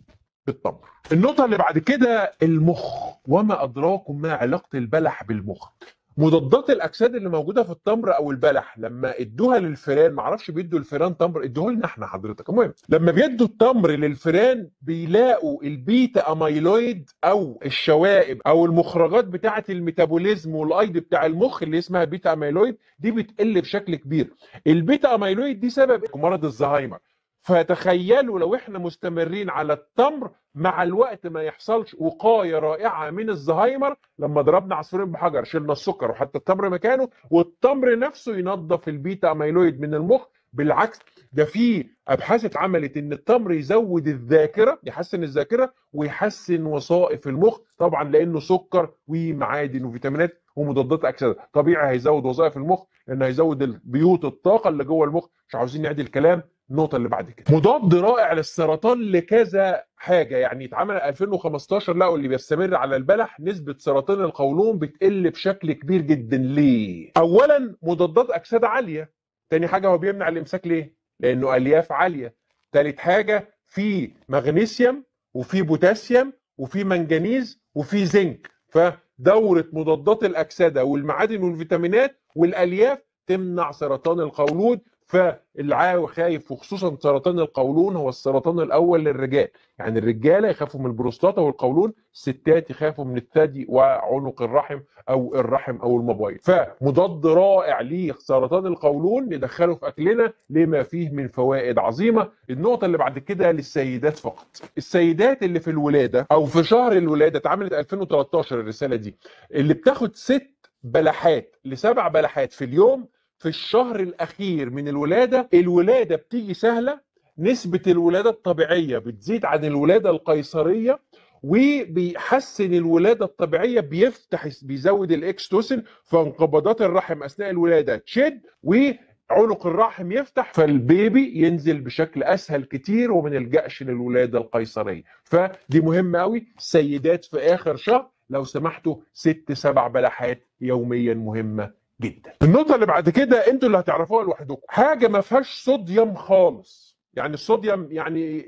التمر. النقطة اللي بعد كده المخ وما أدراكم ما علاقة البلح بالمخ مضادات الاكسده اللي موجوده في التمر او البلح لما ادوها للفيران معرفش بيدوا الفيران تمر ادوه لنا احنا حضرتك المهم لما بيدوا التمر للفيران بيلاقوا البيتا اميلويد او الشوائب او المخرجات بتاعه الميتابوليزم والايض بتاع المخ اللي اسمها بيتا اميلويد دي بتقل بشكل كبير البيتا اميلويد دي سبب مرض الزهايمر فتخيلوا لو احنا مستمرين على التمر مع الوقت ما يحصلش وقايه رائعه من الزهايمر لما ضربنا عصفورين بحجر شلنا السكر وحتى التمر مكانه والتمر نفسه ينظف البيتا اميلويد من المخ بالعكس ده في ابحاث اتعملت ان التمر يزود الذاكره يحسن الذاكره ويحسن وظائف المخ طبعا لانه سكر ومعادن وفيتامينات ومضادات اكسده طبيعي هيزود وظائف المخ لانه هيزود بيوت الطاقه اللي جوه المخ مش عاوزين نعدي الكلام النقطه اللي بعد كده مضاد رائع للسرطان لكذا حاجه يعني اتعمل 2015 لقوا اللي بيستمر على البلح نسبه سرطان القولون بتقل بشكل كبير جدا ليه اولا مضادات اكسده عاليه تاني حاجه هو بيمنع الامساك ليه لانه الياف عاليه تالت حاجه في مغنيسيوم وفي بوتاسيوم وفي منجنيز وفي زنك فدوره مضادات الاكسده والمعادن والفيتامينات والالياف تمنع سرطان القولون فالعاوي خايف وخصوصا سرطان القولون هو السرطان الاول للرجال يعني الرجاله يخافوا من البروستاتا والقولون الستات يخافوا من الثدي وعنق الرحم او الرحم او المبايض فمضاد رائع لسرطان القولون ندخله في اكلنا لما فيه من فوائد عظيمه النقطه اللي بعد كده للسيدات فقط السيدات اللي في الولاده او في شهر الولاده اتعملت 2013 الرساله دي اللي بتاخد ست بلحات لسبع بلحات في اليوم في الشهر الاخير من الولاده الولاده بتيجي سهله نسبه الولاده الطبيعيه بتزيد عن الولاده القيصريه وبيحسن الولاده الطبيعيه بيفتح بيزود الاكستوسن فانقباضات الرحم اثناء الولاده تشد وعنق الرحم يفتح فالبيبي ينزل بشكل اسهل كتير وما نلجاش للولاده القيصريه فدي مهمه قوي سيدات في اخر شهر لو سمحتوا ست سبع بلحات يوميا مهمه جدا النقطه اللي بعد كده انتوا اللي هتعرفوها لوحدكم حاجه ما فيهاش صوديوم خالص يعني الصوديوم يعني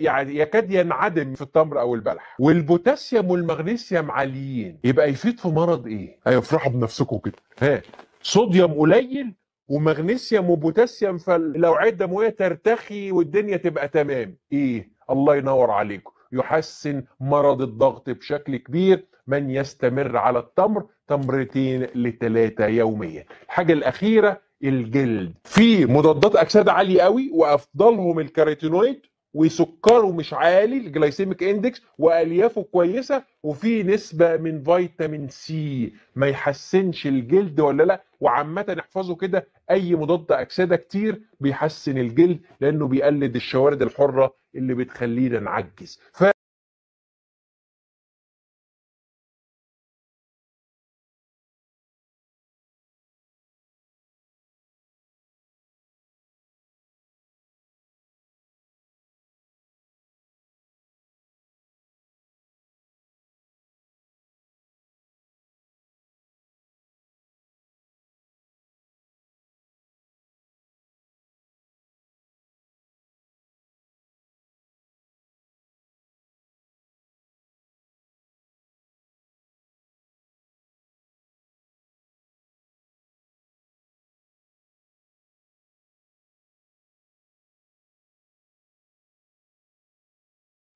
يعني يكاد ينعدم في التمر او البلح والبوتاسيوم والمغنيسيوم عاليين يبقى يفيد في مرض ايه؟ ايوه افرحوا بنفسكم كده ها صوديوم قليل ومغنيسيوم وبوتاسيوم فالاوعيه الدمويه ترتخي والدنيا تبقى تمام ايه؟ الله ينور عليكم يحسن مرض الضغط بشكل كبير من يستمر على التمر تمرتين لثلاثة يوميا الحاجة الأخيرة الجلد في مضادات أكسدة عالية قوي وأفضلهم الكاريتينويد وسكره مش عالي الجلايسيميك اندكس واليافه كويسه وفي نسبه من فيتامين سي ما يحسنش الجلد ولا لا وعامه احفظوا كده اي مضاد اكسده كتير بيحسن الجلد لانه بيقلد الشوارد الحره اللي بتخلينا نعجز ف...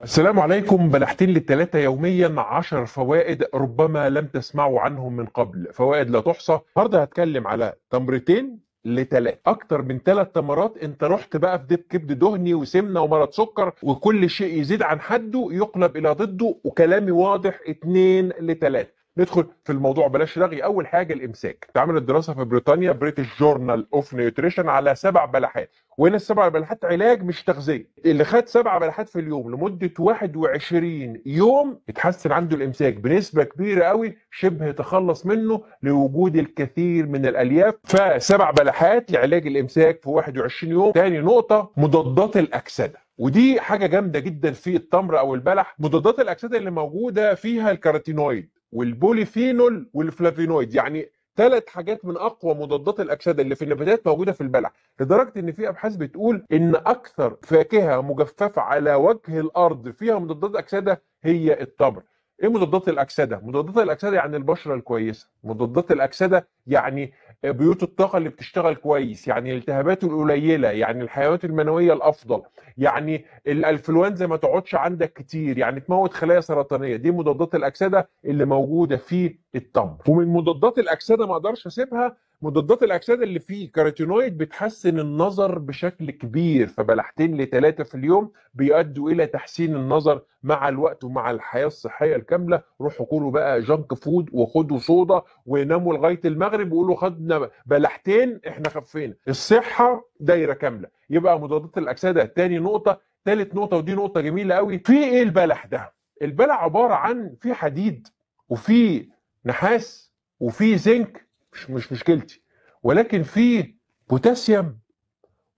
السلام عليكم بلحتين للثلاثة يوميا عشر فوائد ربما لم تسمعوا عنهم من قبل فوائد لا تحصى النهارده هتكلم على تمرتين لثلاث اكتر من ثلاث تمرات انت رحت بقى في دب كبد دهني وسمنه ومرض سكر وكل شيء يزيد عن حده يقلب الى ضده وكلامي واضح اتنين لثلاث ندخل في الموضوع بلاش رغي اول حاجه الامساك اتعملت دراسه في بريطانيا بريتش جورنال اوف نيوتريشن على سبع بلحات وهنا السبع بلحات علاج مش تغذيه اللي خد سبع بلحات في اليوم لمده 21 يوم اتحسن عنده الامساك بنسبه كبيره قوي شبه تخلص منه لوجود الكثير من الالياف فسبع بلحات لعلاج الامساك في 21 يوم تاني نقطه مضادات الاكسده ودي حاجه جامده جدا في التمر او البلح مضادات الاكسده اللي موجوده فيها الكاروتينويد والبوليفينول والفلافينويد يعني ثلاث حاجات من اقوى مضادات الاكسده اللي في النباتات موجوده في البلع لدرجه ان في ابحاث بتقول ان اكثر فاكهه مجففه على وجه الارض فيها مضادات اكسده هي التمر ايه مضادات الاكسده مضادات الاكسده يعني البشره الكويسه مضادات الاكسده يعني بيوت الطاقه اللي بتشتغل كويس يعني الالتهابات القليله يعني الحيوانات المنويه الافضل يعني الانفلونزا ما تقعدش عندك كتير يعني تموت خلايا سرطانيه دي مضادات الاكسده اللي موجوده في التمر ومن مضادات الاكسده ما اقدرش اسيبها مضادات الاكسده اللي فيه كاروتينويد بتحسن النظر بشكل كبير فبلحتين لثلاثه في اليوم بيؤدوا الى تحسين النظر مع الوقت ومع الحياه الصحيه الكامله روحوا كلوا بقى جنك فود وخدوا صودا وناموا لغايه المغرب وقولوا خدنا بلحتين احنا خفينا الصحه دايره كامله يبقى مضادات الاكسده تاني نقطه ثالث نقطه ودي نقطه جميله قوي في ايه البلح ده البلح عباره عن في حديد وفي نحاس وفي زنك مش مش مشكلتي ولكن في بوتاسيوم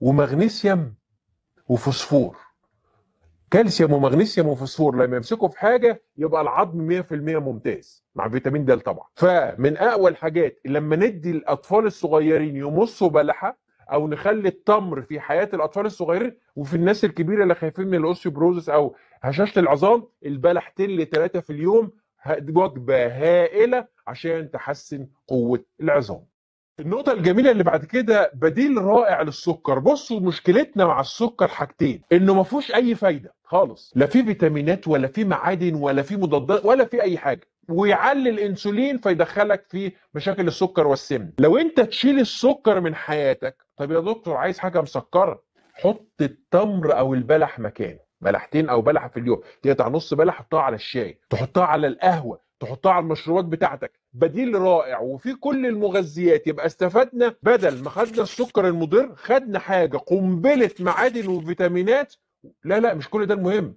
ومغنيسيوم وفوسفور كالسيوم ومغنيسيوم وفوسفور لما يمسكوا في حاجه يبقى العظم 100% ممتاز مع فيتامين د طبعا فمن اقوى الحاجات لما ندي الاطفال الصغيرين يمصوا بلحه او نخلي التمر في حياه الاطفال الصغيرين وفي الناس الكبيره اللي خايفين من الاوستيوبروزس او هشاشه العظام البلحتين لثلاثه في اليوم وجبه هائله عشان تحسن قوه العظام. النقطة الجميلة اللي بعد كده بديل رائع للسكر، بصوا مشكلتنا مع السكر حاجتين، إنه ما فيهوش أي فايدة خالص، لا فيه فيتامينات ولا فيه معادن ولا فيه مضادات ولا فيه أي حاجة، ويعلي الانسولين فيدخلك في مشاكل السكر والسمن، لو أنت تشيل السكر من حياتك، طب يا دكتور عايز حاجة مسكرة، حط التمر أو البلح مكانه. بلحتين او بلحه في اليوم تقطع نص بلح تحطها على الشاي تحطها على القهوه تحطها على المشروبات بتاعتك بديل رائع وفي كل المغذيات يبقى استفدنا بدل ما خدنا السكر المضر خدنا حاجه قنبله معادن وفيتامينات لا لا مش كل ده المهم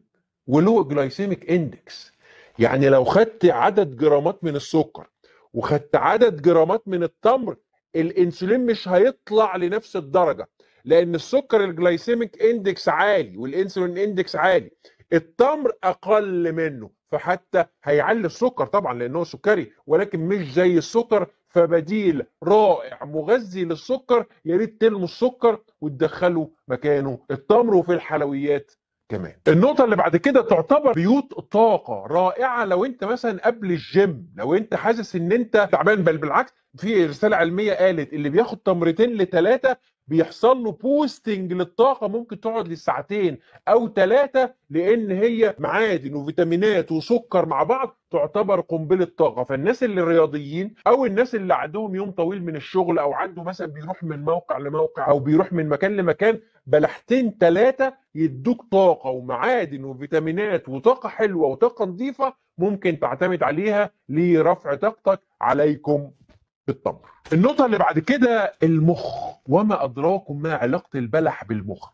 ولو جلايسيميك اندكس يعني لو خدت عدد جرامات من السكر وخدت عدد جرامات من التمر الانسولين مش هيطلع لنفس الدرجه لان السكر الجلايسيميك اندكس عالي والانسولين اندكس عالي التمر اقل منه فحتى هيعلي السكر طبعا لانه سكري ولكن مش زي السكر فبديل رائع مغذي للسكر يا ريت تلموا السكر وتدخلوا مكانه التمر وفي الحلويات كمان النقطه اللي بعد كده تعتبر بيوت طاقه رائعه لو انت مثلا قبل الجيم لو انت حاسس ان انت تعبان بل بالعكس في رساله علميه قالت اللي بياخد تمرتين لثلاثه بيحصل له بوستنج للطاقه ممكن تقعد لساعتين او ثلاثه لان هي معادن وفيتامينات وسكر مع بعض تعتبر قنبله طاقه فالناس اللي الرياضيين او الناس اللي عندهم يوم طويل من الشغل او عنده مثلا بيروح من موقع لموقع او بيروح من مكان لمكان بلحتين ثلاثه يدوك طاقه ومعادن وفيتامينات وطاقه حلوه وطاقه نظيفه ممكن تعتمد عليها لرفع طاقتك عليكم بالتمر. النقطه اللي بعد كده المخ وما ادراكم ما علاقه البلح بالمخ.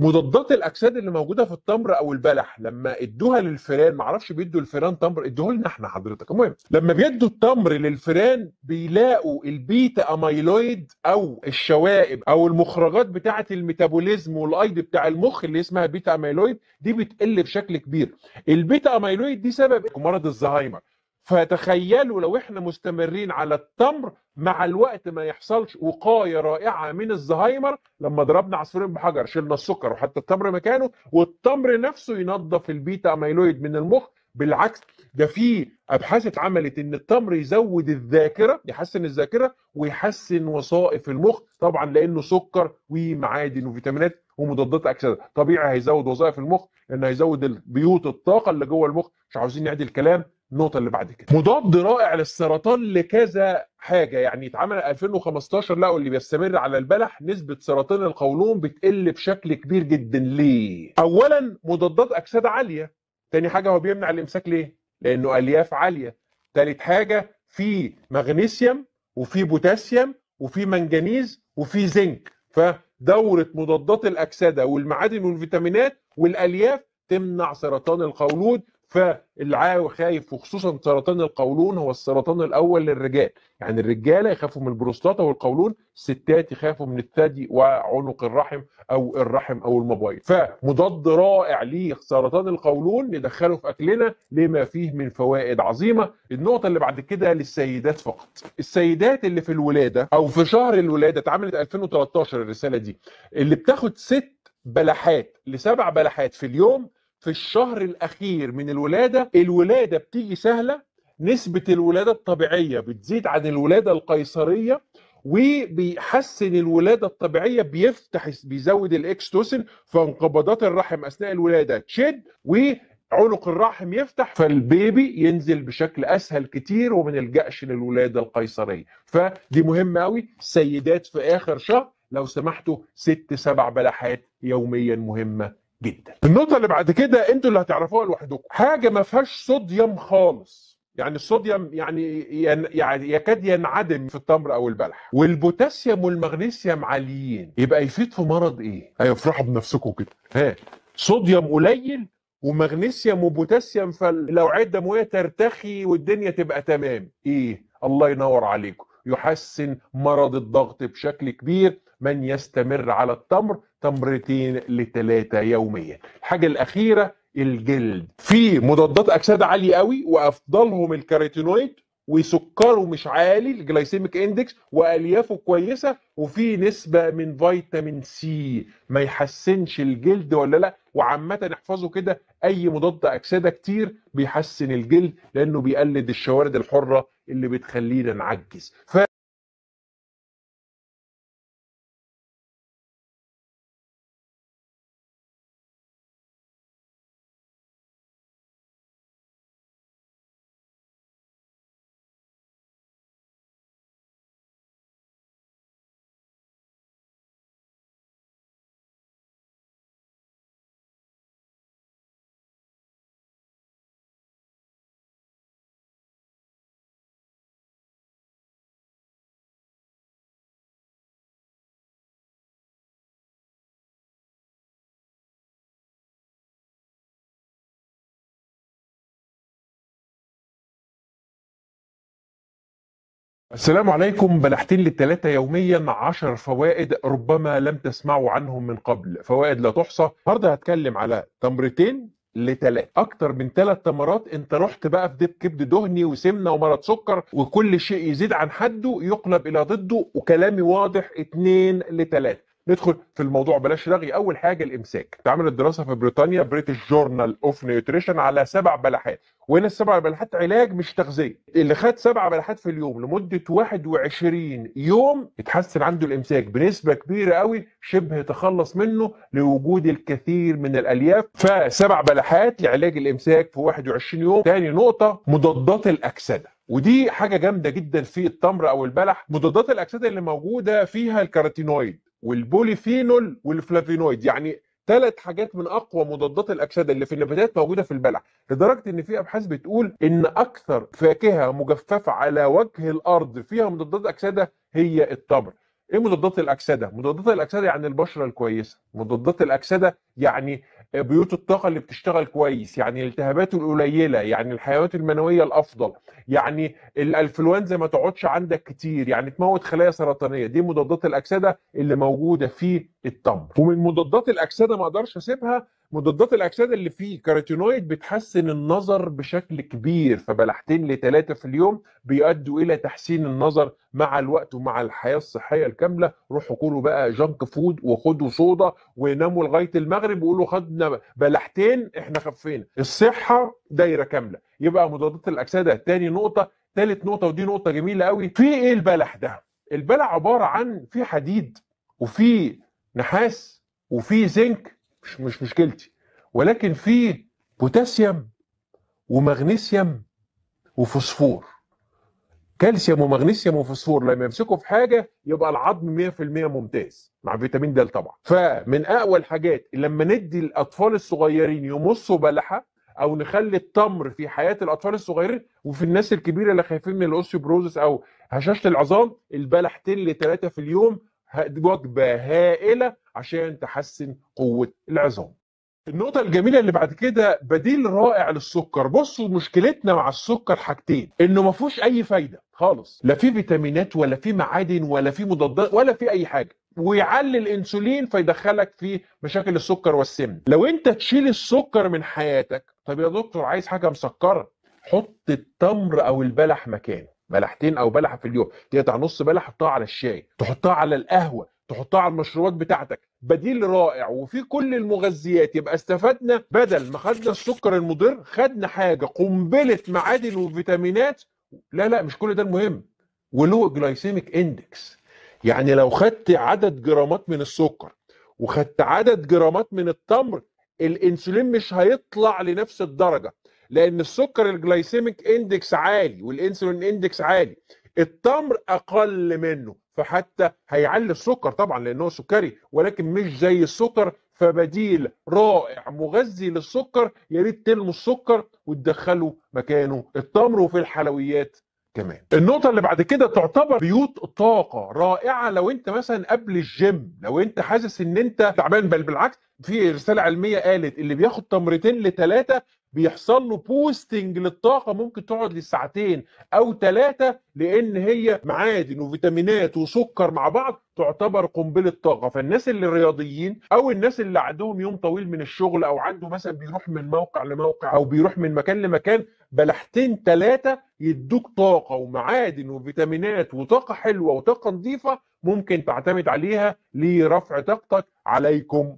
مضادات الاكسده اللي موجوده في التمر او البلح لما ادوها للفئران معرفش بيدوا الفئران تمر ادوه لنا احنا حضرتك المهم لما بيدوا التمر للفئران بيلاقوا البيتا اميلويد او الشوائب او المخرجات بتاعه الميتابوليزم والايض بتاع المخ اللي اسمها بيتا اميلويد دي بتقل بشكل كبير البيتا اميلويد دي سبب مرض الزهايمر فتخيلوا لو احنا مستمرين على التمر مع الوقت ما يحصلش وقايه رائعه من الزهايمر لما ضربنا عصفورين بحجر شلنا السكر وحتى التمر مكانه والتمر نفسه ينظف البيتا اميلويد من المخ بالعكس ده في ابحاث اتعملت ان التمر يزود الذاكره يحسن الذاكره ويحسن وصائف المخ طبعا لانه سكر ومعادن وفيتامينات ومضادات اكسده طبيعي هيزود وظائف المخ لانه هيزود بيوت الطاقه اللي جوه المخ مش عاوزين نعدي الكلام النقطة اللي بعد كده مضاد رائع للسرطان لكذا حاجة يعني اتعمل 2015 لقوا اللي بيستمر على البلح نسبة سرطان القولون بتقل بشكل كبير جدا ليه؟ أولا مضادات أكسدة عالية تاني حاجة هو بيمنع الإمساك ليه؟ لأنه ألياف عالية تالت حاجة في مغنيسيوم وفي بوتاسيوم وفي منجنيز وفي زنك فدورة مضادات الأكسدة والمعادن والفيتامينات والألياف تمنع سرطان القولون فالعاوي خايف وخصوصا سرطان القولون هو السرطان الاول للرجال يعني الرجاله يخافوا من البروستاتا والقولون الستات يخافوا من الثدي وعنق الرحم او الرحم او المبايض فمضاد رائع لسرطان القولون ندخله في اكلنا لما فيه من فوائد عظيمه النقطه اللي بعد كده للسيدات فقط السيدات اللي في الولاده او في شهر الولاده اتعملت 2013 الرساله دي اللي بتاخد ست بلحات لسبع بلحات في اليوم في الشهر الاخير من الولاده الولاده بتيجي سهله نسبه الولاده الطبيعيه بتزيد عن الولاده القيصريه وبيحسن الولاده الطبيعيه بيفتح بيزود الاكستوسن فانقباضات الرحم اثناء الولاده تشد وعنق الرحم يفتح فالبيبي ينزل بشكل اسهل كتير وما نلجاش للولاده القيصريه فدي مهمه قوي سيدات في اخر شهر لو سمحتوا ست سبع بلحات يوميا مهمه جدا النقطه اللي بعد كده انتوا اللي هتعرفوها لوحدكم حاجه ما فيهاش صوديوم خالص يعني الصوديوم يعني يعني يكاد ينعدم في التمر او البلح والبوتاسيوم والمغنيسيوم عاليين يبقى يفيد في مرض ايه هيفرحوا أيوة، افرحوا بنفسكم كده ها صوديوم قليل ومغنيسيوم وبوتاسيوم فالاوعيه الدمويه ترتخي والدنيا تبقى تمام ايه الله ينور عليكم يحسن مرض الضغط بشكل كبير من يستمر على التمر تمرتين لثلاثة يوميا الحاجة الأخيرة الجلد في مضادات أكسدة عالية قوي وأفضلهم الكاريتينويد وسكره مش عالي الجلايسيميك اندكس واليافه كويسه وفي نسبه من فيتامين سي ما يحسنش الجلد ولا لا وعامه احفظوا كده اي مضاد اكسده كتير بيحسن الجلد لانه بيقلد الشوارد الحره اللي بتخلينا نعجز ف... السلام عليكم بلحتين للتلاتة يوميا عشر فوائد ربما لم تسمعوا عنهم من قبل فوائد لا تحصى النهاردة هتكلم على تمرتين لتلاتة أكتر من تلات تمرات أنت رحت بقى في دب كبد دهني وسمنة ومرض سكر وكل شيء يزيد عن حده يقلب إلى ضده وكلامي واضح اتنين لتلاتة ندخل في الموضوع بلاش رغي اول حاجه الامساك اتعملت دراسه في بريطانيا بريتش جورنال اوف نيوتريشن على سبع بلحات وهنا السبع بلحات علاج مش تغذيه اللي خد سبع بلحات في اليوم لمده 21 يوم اتحسن عنده الامساك بنسبه كبيره قوي شبه تخلص منه لوجود الكثير من الالياف فسبع بلحات لعلاج الامساك في 21 يوم تاني نقطه مضادات الاكسده ودي حاجه جامده جدا في التمر او البلح مضادات الاكسده اللي موجوده فيها الكاروتينويد والبوليفينول والفلافينويد يعني ثلاث حاجات من اقوى مضادات الاكسده اللي في النباتات موجوده في البلح لدرجه ان في ابحاث بتقول ان اكثر فاكهه مجففه على وجه الارض فيها مضادات اكسده هي التمر ايه مضادات الاكسده مضادات الاكسده يعني البشره الكويسه مضادات الاكسده يعني بيوت الطاقه اللي بتشتغل كويس يعني الالتهابات القليله يعني الحيوانات المنويه الافضل يعني الانفلونزا ما تقعدش عندك كتير يعني تموت خلايا سرطانيه دي مضادات الاكسده اللي موجوده في التمر ومن مضادات الاكسده ما اقدرش اسيبها مضادات الاكسده اللي فيه كاروتينويد بتحسن النظر بشكل كبير فبلحتين لثلاثه في اليوم بيؤدوا الى تحسين النظر مع الوقت ومع الحياه الصحيه الكامله روحوا كلوا بقى جنك فود وخدوا صودا وناموا لغايه المغرب وقولوا خدنا بلحتين احنا خفينا الصحه دايره كامله يبقى مضادات الاكسده تاني نقطه ثالث نقطه ودي نقطه جميله قوي في ايه البلح ده البلح عباره عن في حديد وفي نحاس وفي زنك مش مش مشكلتي ولكن في بوتاسيوم ومغنيسيوم وفوسفور كالسيوم ومغنيسيوم وفوسفور لما يمسكوا في حاجه يبقى العظم 100% ممتاز مع فيتامين د طبعا فمن اقوى الحاجات لما ندي الاطفال الصغيرين يمصوا بلحه او نخلي التمر في حياه الاطفال الصغيرين وفي الناس الكبيره اللي خايفين من الاوستيوبروزس او هشاشه العظام البلحتين لثلاثه في اليوم وجبه هائله عشان تحسن قوه العظام. النقطة الجميلة اللي بعد كده بديل رائع للسكر، بصوا مشكلتنا مع السكر حاجتين، إنه ما فيهوش أي فايدة خالص، لا فيه فيتامينات ولا فيه معادن ولا فيه مضادات ولا فيه أي حاجة، ويعلي الانسولين فيدخلك في مشاكل السكر والسمنه لو انت تشيل السكر من حياتك طب يا دكتور عايز حاجه مسكره حط التمر او البلح مكانه بلحتين او بلحه في اليوم تقطع نص بلح تحطها على الشاي تحطها على القهوه تحطها على المشروبات بتاعتك بديل رائع وفي كل المغذيات يبقى استفدنا بدل ما خدنا السكر المضر خدنا حاجه قنبله معادن وفيتامينات لا لا مش كل ده المهم ولو جلايسيميك اندكس يعني لو خدت عدد جرامات من السكر وخدت عدد جرامات من التمر الانسولين مش هيطلع لنفس الدرجه لان السكر الجلايسيميك اندكس عالي والانسولين اندكس عالي التمر اقل منه فحتى هيعلي السكر طبعا لانه سكري ولكن مش زي السكر فبديل رائع مغذي للسكر يا ريت تلموا السكر وتدخلوا مكانه التمر وفي الحلويات كمان النقطة اللي بعد كده تعتبر بيوت طاقة رائعة لو انت مثلا قبل الجيم لو انت حاسس ان انت تعبان بل بالعكس في رسالة علمية قالت اللي بياخد تمرتين لثلاثة بيحصل له بوستنج للطاقه ممكن تقعد لساعتين او ثلاثه لان هي معادن وفيتامينات وسكر مع بعض تعتبر قنبله طاقه فالناس اللي رياضيين او الناس اللي عندهم يوم طويل من الشغل او عنده مثلا بيروح من موقع لموقع او بيروح من مكان لمكان بلحتين ثلاثه يدوك طاقه ومعادن وفيتامينات وطاقه حلوه وطاقه نظيفه ممكن تعتمد عليها لرفع طاقتك عليكم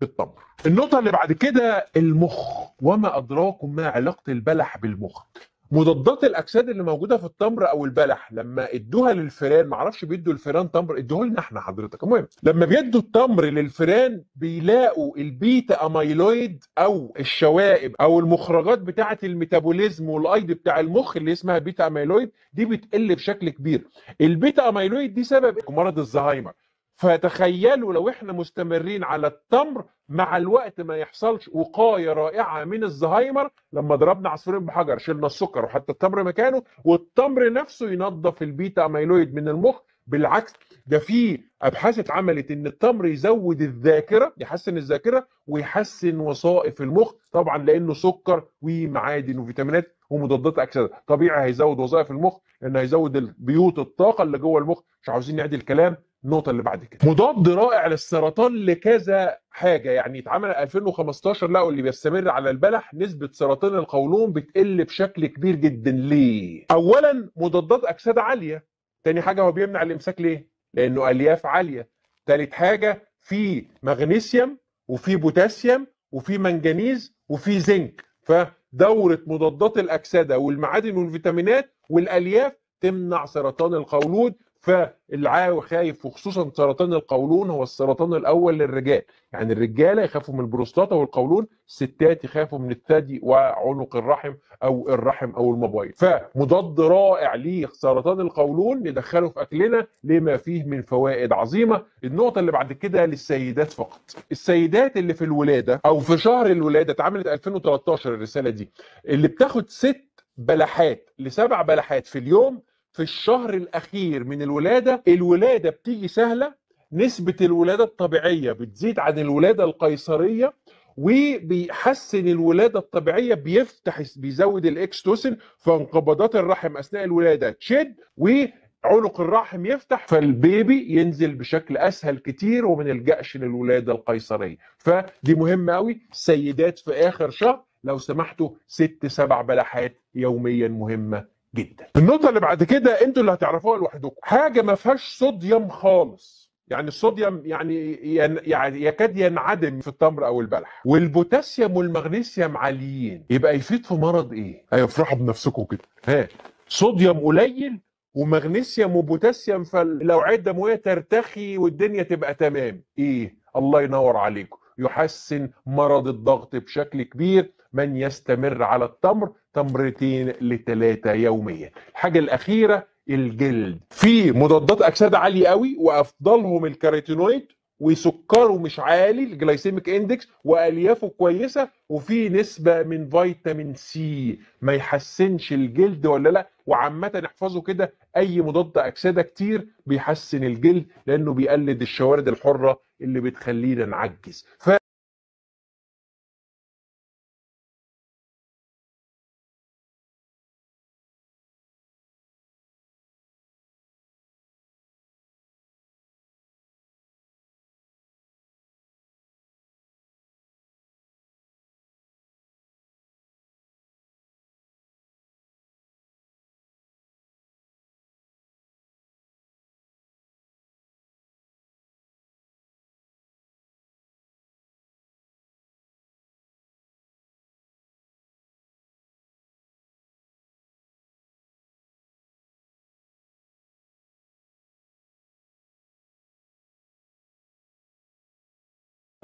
بالتمر النقطة اللي بعد كده المخ وما أدراكم ما علاقة البلح بالمخ مضادات الاكسده اللي موجوده في التمر او البلح لما ادوها للفئران معرفش بيدوا الفئران تمر ادوه لنا احنا حضرتك المهم لما بيدوا التمر للفئران بيلاقوا البيتا اميلويد او الشوائب او المخرجات بتاعه الميتابوليزم والايض بتاع المخ اللي اسمها بيتا اميلويد دي بتقل بشكل كبير البيتا اميلويد دي سبب مرض الزهايمر فتخيلوا لو احنا مستمرين على التمر مع الوقت ما يحصلش وقايه رائعه من الزهايمر لما ضربنا عصفورين بحجر شلنا السكر وحتى التمر مكانه والتمر نفسه ينظف البيتا اميلويد من المخ بالعكس ده في ابحاث اتعملت ان التمر يزود الذاكره يحسن الذاكره ويحسن وظائف المخ طبعا لانه سكر ومعادن وفيتامينات ومضادات اكسده طبيعي هيزود وظائف المخ لانه هيزود بيوت الطاقه اللي جوه المخ مش عاوزين نعدي الكلام النقطه اللي بعد كده مضاد رائع للسرطان لكذا حاجه يعني اتعمل 2015 لقوا اللي بيستمر على البلح نسبه سرطان القولون بتقل بشكل كبير جدا ليه اولا مضادات اكسده عاليه تاني حاجه هو بيمنع الامساك ليه لانه الياف عاليه تالت حاجه في مغنيسيوم وفي بوتاسيوم وفي منجنيز وفي زنك فدوره مضادات الاكسده والمعادن والفيتامينات والالياف تمنع سرطان القولون فالعاوي خايف وخصوصا سرطان القولون هو السرطان الاول للرجال يعني الرجاله يخافوا من البروستاتا والقولون الستات يخافوا من الثدي وعنق الرحم او الرحم او المبايض فمضاد رائع لسرطان القولون ندخله في اكلنا لما فيه من فوائد عظيمه النقطه اللي بعد كده للسيدات فقط السيدات اللي في الولاده او في شهر الولاده اتعملت 2013 الرساله دي اللي بتاخد ست بلحات لسبع بلحات في اليوم في الشهر الاخير من الولاده الولاده بتيجي سهله نسبه الولاده الطبيعيه بتزيد عن الولاده القيصريه وبيحسن الولاده الطبيعيه بيفتح بيزود الاكستوسن فانقباضات الرحم اثناء الولاده تشد وعنق الرحم يفتح فالبيبي ينزل بشكل اسهل كتير وما نلجاش للولاده القيصريه فدي مهمه قوي سيدات في اخر شهر لو سمحتوا ست سبع بلحات يوميا مهمه جدا النقطه اللي بعد كده انتوا اللي هتعرفوها لوحدكم حاجه ما فيهاش صوديوم خالص يعني الصوديوم يعني يعني يكاد ينعدم في التمر او البلح والبوتاسيوم والمغنيسيوم عاليين يبقى يفيد في مرض ايه هيفرحوا أيوة، بنفسكم كده ها صوديوم قليل ومغنيسيوم وبوتاسيوم فالاوعيه الدمويه ترتخي والدنيا تبقى تمام ايه الله ينور عليكم يحسن مرض الضغط بشكل كبير من يستمر على التمر تمرتين لثلاثة يوميا الحاجة الأخيرة الجلد في مضادات أكسدة عالية قوي وأفضلهم الكاريتينويد وسكره مش عالي الجلايسيميك اندكس واليافه كويسه وفي نسبه من فيتامين سي ما يحسنش الجلد ولا لا وعامه احفظوا كده اي مضاد اكسده كتير بيحسن الجلد لانه بيقلد الشوارد الحره اللي بتخلينا نعجز ف...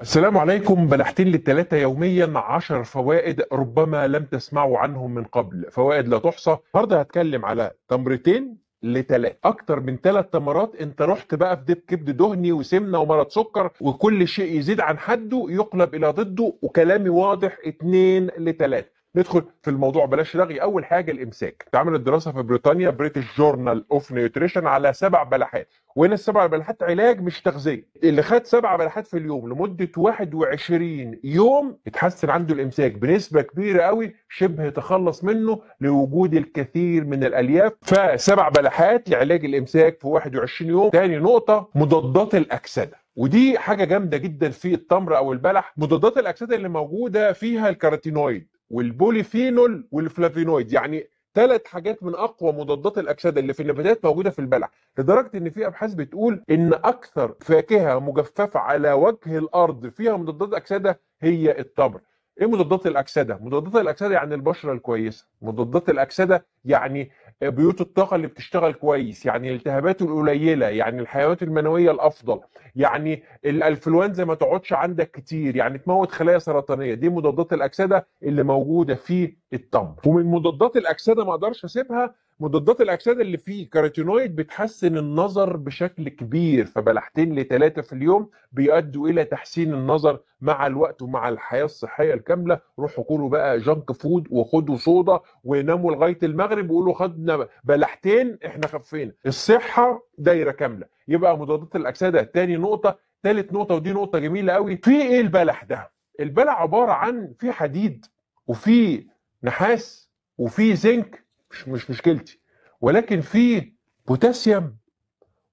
السلام عليكم بلحتين للتلاتة يوميا عشر فوائد ربما لم تسمعوا عنهم من قبل فوائد لا تحصى النهارده هتكلم على تمرتين لتلاتة اكتر من تلات تمرات انت رحت بقى في ديب كبد دهني وسمنه ومرض سكر وكل شيء يزيد عن حده يقلب الى ضده وكلامي واضح اتنين لتلاتة ندخل في الموضوع بلاش رغي اول حاجه الامساك اتعملت دراسه في بريطانيا بريتش جورنال اوف نيوتريشن على سبع بلحات وهنا السبع بلحات علاج مش تغذيه اللي خد سبع بلحات في اليوم لمده 21 يوم اتحسن عنده الامساك بنسبه كبيره قوي شبه تخلص منه لوجود الكثير من الالياف فسبع بلحات لعلاج الامساك في 21 يوم تاني نقطه مضادات الاكسده ودي حاجه جامده جدا في التمر او البلح مضادات الاكسده اللي موجوده فيها الكاروتينويد والبوليفينول والفلافينويد يعني ثلاث حاجات من اقوى مضادات الاكسده اللي في النباتات موجوده في البلع لدرجه ان في ابحاث بتقول ان اكثر فاكهه مجففه على وجه الارض فيها مضادات اكسده هي التمر ايه مضادات الاكسده مضادات الاكسده يعني البشره الكويسه مضادات الاكسده يعني بيوت الطاقه اللي بتشتغل كويس يعني الالتهابات القليله يعني الحيوانات المنويه الافضل يعني الانفلونزا ما تقعدش عندك كتير يعني تموت خلايا سرطانيه دي مضادات الاكسده اللي موجوده في التمر ومن مضادات الاكسده ما اقدرش اسيبها مضادات الاكسده اللي فيه كاروتينويد بتحسن النظر بشكل كبير فبلحتين لثلاثه في اليوم بيؤدوا الى تحسين النظر مع الوقت ومع الحياه الصحيه الكامله روحوا كلوا بقى جنك فود وخدوا صودا وناموا لغايه المغرب المغرب بيقولوا خدنا بلحتين احنا خفينا الصحه دايره كامله يبقى مضادات الاكسده تاني نقطه ثالث نقطه ودي نقطه جميله قوي في ايه البلح ده البلع عباره عن في حديد وفي نحاس وفي زنك مش مش مشكلتي ولكن في بوتاسيوم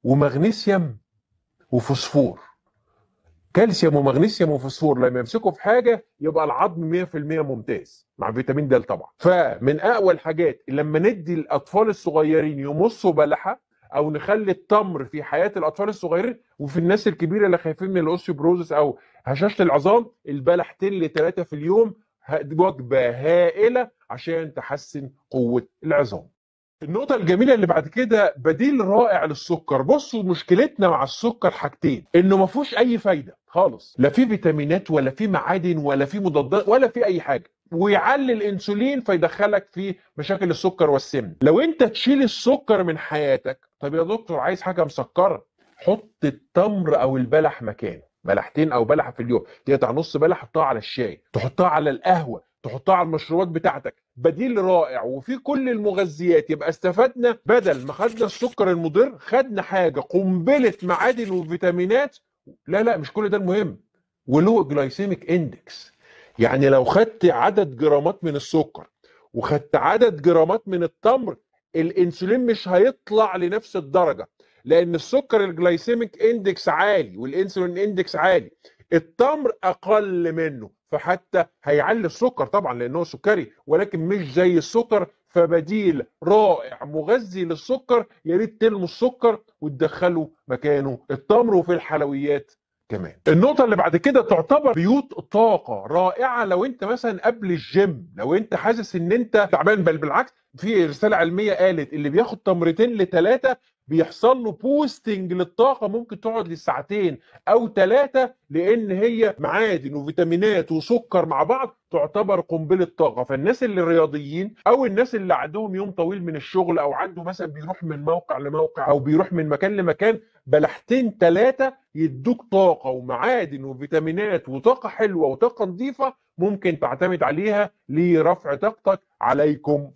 ومغنيسيوم وفوسفور كالسيوم ومغنيسيوم وفوسفور لما يمسكوا في حاجه يبقى العظم 100% ممتاز مع فيتامين د طبعا فمن اقوى الحاجات لما ندي الاطفال الصغيرين يمصوا بلحه او نخلي التمر في حياه الاطفال الصغيرين وفي الناس الكبيره اللي خايفين من الاوسيوبروزس او هشاشه العظام البلحتين لثلاثه في اليوم وجبه هائله عشان تحسن قوه العظام النقطة الجميلة اللي بعد كده بديل رائع للسكر، بصوا مشكلتنا مع السكر حاجتين، إنه ما فيهوش أي فايدة خالص، لا فيه فيتامينات ولا فيه معادن ولا فيه مضادات ولا فيه أي حاجة، ويعلي الانسولين فيدخلك في مشاكل السكر والسمن، لو أنت تشيل السكر من حياتك، طب يا دكتور عايز حاجة مسكرة، حط التمر أو البلح مكانه، بلحتين او بلحه في اليوم تقطع نص بلح تحطها على الشاي تحطها على القهوه تحطها على المشروبات بتاعتك بديل رائع وفي كل المغذيات يبقى استفدنا بدل ما خدنا السكر المضر خدنا حاجه قنبله معادن وفيتامينات لا لا مش كل ده المهم ولو جلايسيميك اندكس يعني لو خدت عدد جرامات من السكر وخدت عدد جرامات من التمر الانسولين مش هيطلع لنفس الدرجه لان السكر الجلايسيميك اندكس عالي والانسولين اندكس عالي التمر اقل منه فحتى هيعلي السكر طبعا لانه سكري ولكن مش زي السكر فبديل رائع مغذي للسكر يا ريت تلموا السكر وتدخلوا مكانه التمر وفي الحلويات كمان النقطه اللي بعد كده تعتبر بيوت طاقه رائعه لو انت مثلا قبل الجيم لو انت حاسس ان انت تعبان بل بالعكس في رساله علميه قالت اللي بياخد تمرتين لثلاثه بيحصل له بوستنج للطاقه ممكن تقعد لساعتين او ثلاثه لان هي معادن وفيتامينات وسكر مع بعض تعتبر قنبله طاقه فالناس اللي رياضيين او الناس اللي عندهم يوم طويل من الشغل او عنده مثلا بيروح من موقع لموقع او بيروح من مكان لمكان بلحتين ثلاثه يدوك طاقه ومعادن وفيتامينات وطاقه حلوه وطاقه نظيفه ممكن تعتمد عليها لرفع طاقتك عليكم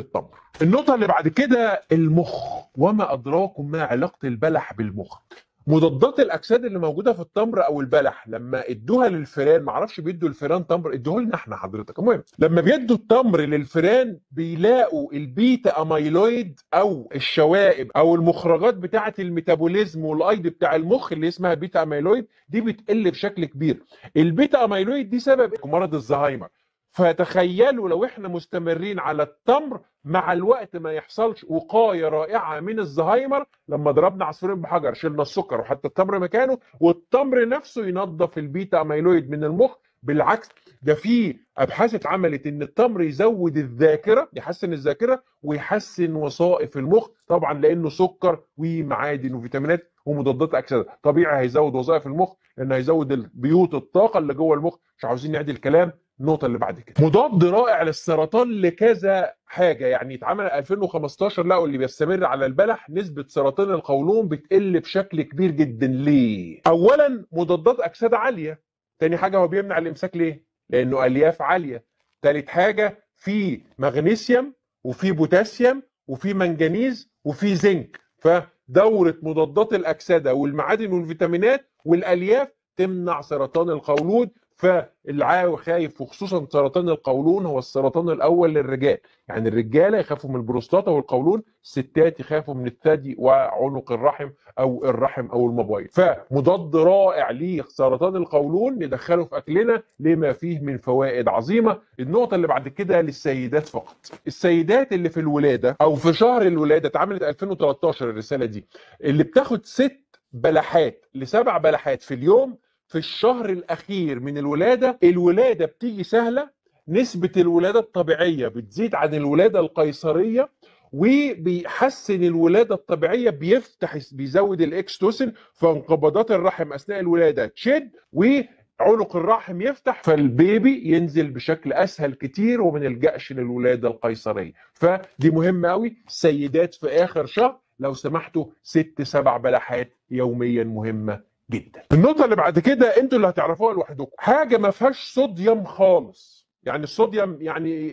بالتمر النقطة اللي بعد كده المخ وما أدراكم ما علاقة البلح بالمخ مضادات الاكسده اللي موجوده في التمر او البلح لما ادوها للفئران معرفش بيدوا الفئران تمر ادوه لنا احنا حضرتك المهم لما بيدوا التمر للفئران بيلاقوا البيتا اميلويد او الشوائب او المخرجات بتاعه الميتابوليزم والايض بتاع المخ اللي اسمها بيتا اميلويد دي بتقل بشكل كبير البيتا اميلويد دي سبب مرض الزهايمر فتخيلوا لو احنا مستمرين على التمر مع الوقت ما يحصلش وقايه رائعه من الزهايمر لما ضربنا عصفورين بحجر شلنا السكر وحتى التمر مكانه والتمر نفسه ينظف البيتا اميلويد من المخ بالعكس ده في ابحاث اتعملت ان التمر يزود الذاكره يحسن الذاكره ويحسن وظائف المخ طبعا لانه سكر ومعادن وفيتامينات ومضادات اكسده طبيعي هيزود وظائف المخ لانه هيزود بيوت الطاقه اللي جوه المخ مش عاوزين نعدي الكلام النقطه اللي بعد كده مضاد رائع للسرطان لكذا حاجه يعني اتعمل 2015 لقوا اللي بيستمر على البلح نسبه سرطان القولون بتقل بشكل كبير جدا ليه اولا مضادات اكسده عاليه تاني حاجه هو بيمنع الامساك ليه لانه الياف عاليه تالت حاجه في مغنيسيوم وفي بوتاسيوم وفي منجنيز وفي زنك فدوره مضادات الاكسده والمعادن والفيتامينات والالياف تمنع سرطان القولون فالعاوي خايف وخصوصا سرطان القولون هو السرطان الاول للرجال يعني الرجاله يخافوا من البروستاتا والقولون الستات يخافوا من الثدي وعنق الرحم او الرحم او المبايض فمضاد رائع لسرطان القولون ندخله في اكلنا لما فيه من فوائد عظيمه النقطه اللي بعد كده للسيدات فقط السيدات اللي في الولاده او في شهر الولاده اتعملت 2013 الرساله دي اللي بتاخد ست بلحات لسبع بلحات في اليوم في الشهر الاخير من الولاده الولاده بتيجي سهله نسبه الولاده الطبيعيه بتزيد عن الولاده القيصريه وبيحسن الولاده الطبيعيه بيفتح بيزود الاكستوسن فانقباضات الرحم اثناء الولاده تشد وعنق الرحم يفتح فالبيبي ينزل بشكل اسهل كتير وما نلجاش للولاده القيصريه فدي مهمه قوي سيدات في اخر شهر لو سمحتوا ست سبع بلحات يوميا مهمه جدا النقطه اللي بعد كده انتوا اللي هتعرفوها لوحدكم حاجه ما فيهاش صوديوم خالص يعني الصوديوم يعني,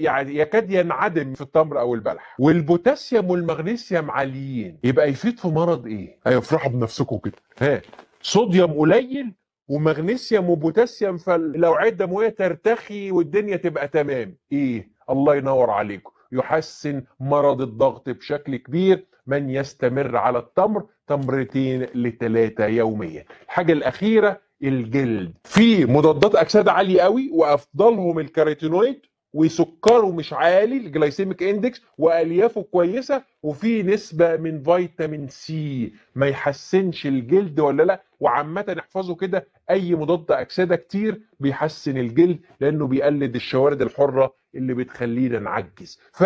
يعني يكاد ينعدم في التمر او البلح والبوتاسيوم والمغنيسيوم عاليين يبقى يفيد في مرض ايه ايوه افرحوا بنفسكم كده ها صوديوم قليل ومغنيسيوم وبوتاسيوم فالاوعيه الدمويه ترتخي والدنيا تبقى تمام ايه الله ينور عليكم يحسن مرض الضغط بشكل كبير من يستمر على التمر تمرتين لثلاثة يوميا الحاجة الأخيرة الجلد في مضادات أكسدة عالية قوي وأفضلهم الكاريتينويد وسكره مش عالي الجلايسيميك اندكس واليافه كويسه وفي نسبه من فيتامين سي ما يحسنش الجلد ولا لا وعامه احفظوا كده اي مضاد اكسده كتير بيحسن الجلد لانه بيقلد الشوارد الحره اللي بتخلينا نعجز ف...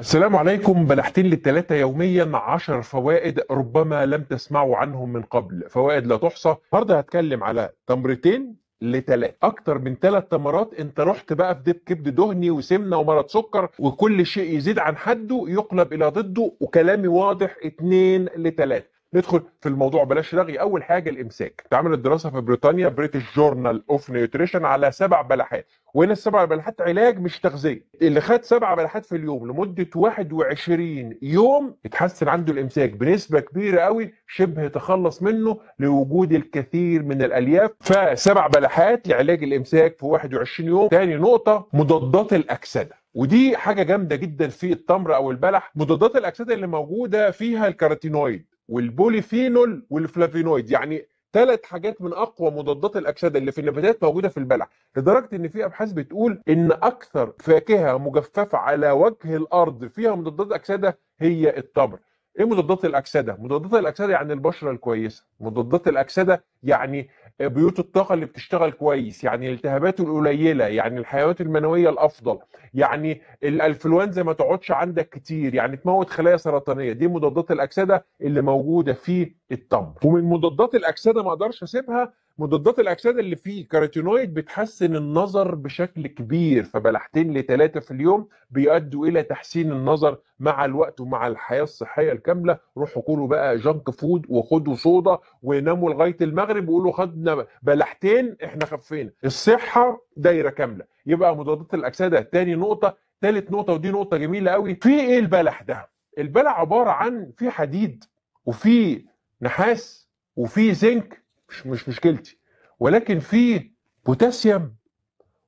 السلام عليكم بلحتين للتلاتة يوميا عشر فوائد ربما لم تسمعوا عنهم من قبل فوائد لا تحصى النهارده هتكلم على تمرتين لتلاتة اكتر من تلات تمرات انت رحت بقى في دب كبد دهني وسمنه ومرض سكر وكل شيء يزيد عن حده يقلب الى ضده وكلامي واضح اتنين لتلاتة ندخل في الموضوع بلاش رغي اول حاجه الامساك اتعملت دراسه في بريطانيا بريتش جورنال اوف نيوتريشن على سبع بلحات وهنا السبع بلحات علاج مش تغذيه اللي خد سبع بلحات في اليوم لمده 21 يوم اتحسن عنده الامساك بنسبه كبيره قوي شبه تخلص منه لوجود الكثير من الالياف فسبع بلحات لعلاج الامساك في 21 يوم تاني نقطه مضادات الاكسده ودي حاجه جامده جدا في التمر او البلح مضادات الاكسده اللي موجوده فيها الكاروتينويد والبوليفينول والفلافينويد يعني ثلاث حاجات من اقوى مضادات الاكسده اللي في النباتات موجوده في البلح لدرجه ان في ابحاث بتقول ان اكثر فاكهه مجففه على وجه الارض فيها مضادات اكسده هي التمر ايه مضادات الاكسده مضادات الاكسده يعني البشره الكويسه مضادات الاكسده يعني بيوت الطاقه اللي بتشتغل كويس يعني الالتهابات القليله يعني الحيوانات المنويه الافضل يعني الانفلونزا ما تقعدش عندك كتير يعني تموت خلايا سرطانيه دي مضادات الاكسده اللي موجوده في التمر ومن مضادات الاكسده ما اقدرش اسيبها مضادات الاكسده اللي فيه كاروتينويد بتحسن النظر بشكل كبير فبلحتين لثلاثه في اليوم بيؤدوا الى تحسين النظر مع الوقت ومع الحياه الصحيه الكامله روحوا كلوا بقى جنك فود وخدوا صودا وناموا لغايه المغرب المغرب بيقولوا خدنا بلحتين احنا خفينا الصحه دايره كامله يبقى مضادات الاكسده تاني نقطه ثالث نقطه ودي نقطه جميله قوي في ايه البلح ده البلح عباره عن في حديد وفي نحاس وفي زنك مش مش مشكلتي ولكن في بوتاسيوم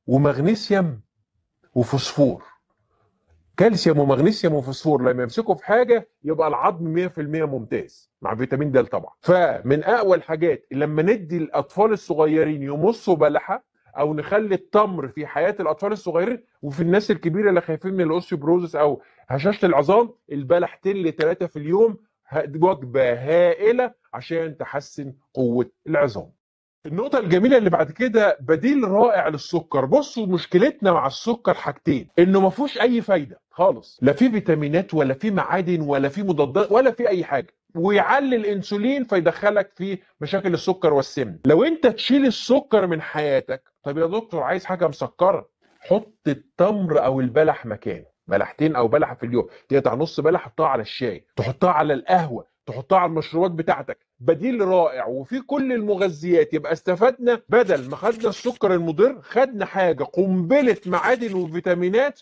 ومغنيسيوم وفوسفور كالسيوم ومغنيسيوم وفوسفور لما يمسكوا في حاجه يبقى العظم 100% ممتاز مع فيتامين د طبعا فمن اقوى الحاجات لما ندي الاطفال الصغيرين يمصوا بلحه او نخلي التمر في حياه الاطفال الصغيرين وفي الناس الكبيره اللي خايفين من الاوستيوبروزس او هشاشه العظام البلحتين لثلاثه في اليوم وجبه هائله عشان تحسن قوه العظام النقطة الجميلة اللي بعد كده بديل رائع للسكر، بصوا مشكلتنا مع السكر حاجتين، إنه ما فيهوش أي فايدة خالص، لا فيه فيتامينات ولا فيه معادن ولا فيه مضادات ولا فيه أي حاجة، ويعلي الانسولين فيدخلك في مشاكل السكر والسمنه لو انت تشيل السكر من حياتك طب يا دكتور عايز حاجه مسكره حط التمر او البلح مكانه بلحتين او بلحه في اليوم تقطع نص بلح حطها على الشاي تحطها على القهوه تحطها على المشروبات بتاعتك بديل رائع وفي كل المغذيات يبقى استفدنا بدل ما خدنا السكر المضر خدنا حاجه قنبله معادن وفيتامينات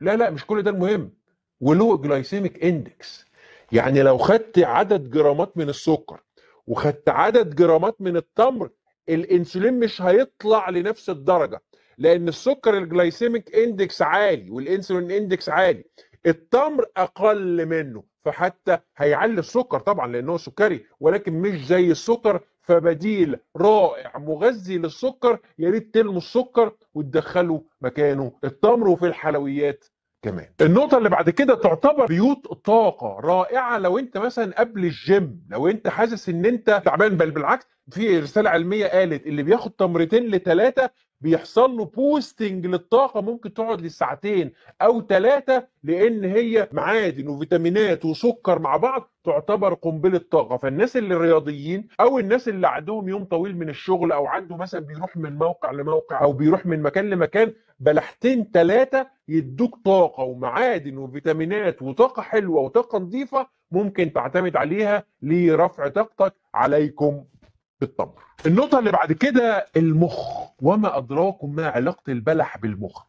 لا لا مش كل ده المهم ولو جلايسيميك اندكس يعني لو خدت عدد جرامات من السكر وخدت عدد جرامات من التمر الانسولين مش هيطلع لنفس الدرجه لان السكر الجلايسيميك اندكس عالي والانسولين اندكس عالي التمر اقل منه فحتى هيعلي السكر طبعا لانه سكري ولكن مش زي السكر فبديل رائع مغذي للسكر يا ريت تلموا السكر وتدخلوا مكانه التمر وفي الحلويات كمان النقطة اللي بعد كده تعتبر بيوت طاقة رائعة لو انت مثلا قبل الجيم لو انت حاسس ان انت تعبان بل بالعكس في رسالة علمية قالت اللي بياخد تمرتين لثلاثة بيحصل له بوستنج للطاقه ممكن تقعد لساعتين او ثلاثه لان هي معادن وفيتامينات وسكر مع بعض تعتبر قنبله طاقه فالناس اللي رياضيين او الناس اللي عندهم يوم طويل من الشغل او عنده مثلا بيروح من موقع لموقع او بيروح من مكان لمكان بلحتين ثلاثه يدوك طاقه ومعادن وفيتامينات وطاقه حلوه وطاقه نظيفه ممكن تعتمد عليها لرفع طاقتك عليكم بالتمر النقطة اللي بعد كده المخ وما أدراكم ما علاقة البلح بالمخ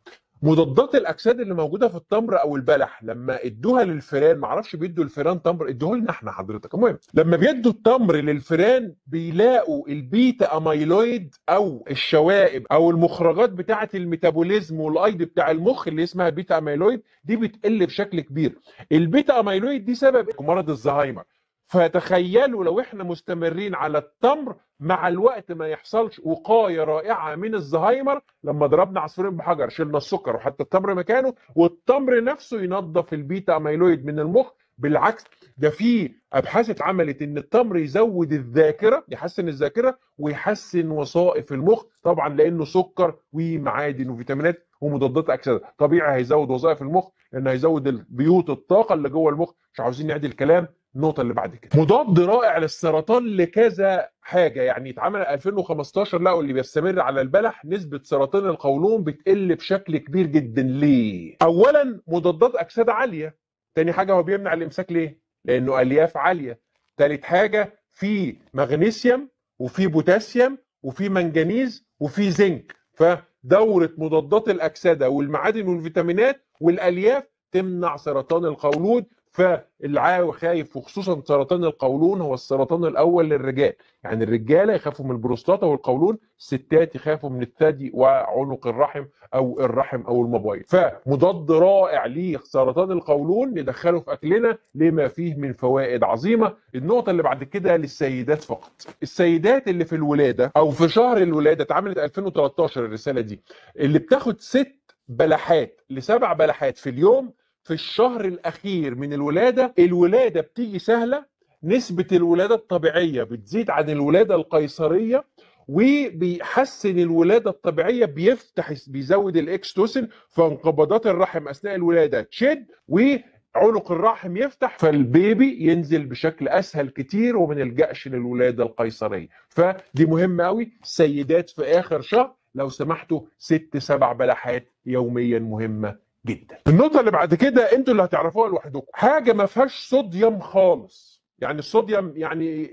مضادات الأجساد اللي موجودة في التمر أو البلح لما ادوها للفيران معرفش بيدوا الفيران تمر ادوه لنا احنا حضرتك المهم لما بيدوا التمر للفيران بيلاقوا البيتا أميلويد أو الشوائب أو المخرجات بتاعة الميتابوليزم والأيض بتاع المخ اللي اسمها بيتا أميلويد دي بتقل بشكل كبير البيتا أميلويد دي سبب مرض الزهايمر فتخيلوا لو احنا مستمرين على التمر مع الوقت ما يحصلش وقايه رائعه من الزهايمر لما ضربنا عصفورين بحجر شلنا السكر وحتى التمر مكانه والتمر نفسه ينظف البيتا اميلويد من المخ بالعكس ده في ابحاث اتعملت ان التمر يزود الذاكره يحسن الذاكره ويحسن وظائف المخ طبعا لانه سكر ومعادن وفيتامينات ومضادات اكسده طبيعي هيزود وظائف المخ لانه هيزود بيوت الطاقه اللي جوه المخ مش عاوزين نعدي الكلام النقطه اللي بعد كده مضاد رائع للسرطان لكذا حاجه يعني اتعمل 2015 لقوا اللي بيستمر على البلح نسبه سرطان القولون بتقل بشكل كبير جدا ليه اولا مضادات اكسده عاليه تاني حاجه هو بيمنع الامساك ليه لانه الياف عاليه تالت حاجه في مغنيسيوم وفي بوتاسيوم وفي منجنيز وفي زنك فدوره مضادات الاكسده والمعادن والفيتامينات والالياف تمنع سرطان القولون فالعاوي خايف وخصوصا سرطان القولون هو السرطان الاول للرجال يعني الرجاله يخافوا من البروستاتا والقولون الستات يخافوا من الثدي وعنق الرحم او الرحم او المبايض فمضاد رائع لسرطان القولون ندخله في اكلنا لما فيه من فوائد عظيمه النقطه اللي بعد كده للسيدات فقط السيدات اللي في الولاده او في شهر الولاده اتعملت 2013 الرساله دي اللي بتاخد ست بلحات لسبع بلحات في اليوم في الشهر الاخير من الولاده الولاده بتيجي سهله نسبه الولاده الطبيعيه بتزيد عن الولاده القيصريه وبيحسن الولاده الطبيعيه بيفتح بيزود الاكستوسن فانقباضات الرحم اثناء الولاده تشد وعنق الرحم يفتح فالبيبي ينزل بشكل اسهل كتير وما نلجاش للولاده القيصريه فدي مهمه قوي سيدات في اخر شهر لو سمحتوا ست سبع بلحات يوميا مهمه جدا النقطة اللي بعد كده انتوا اللي هتعرفوها لوحدكم حاجة ما فيهاش صوديوم خالص يعني الصوديوم يعني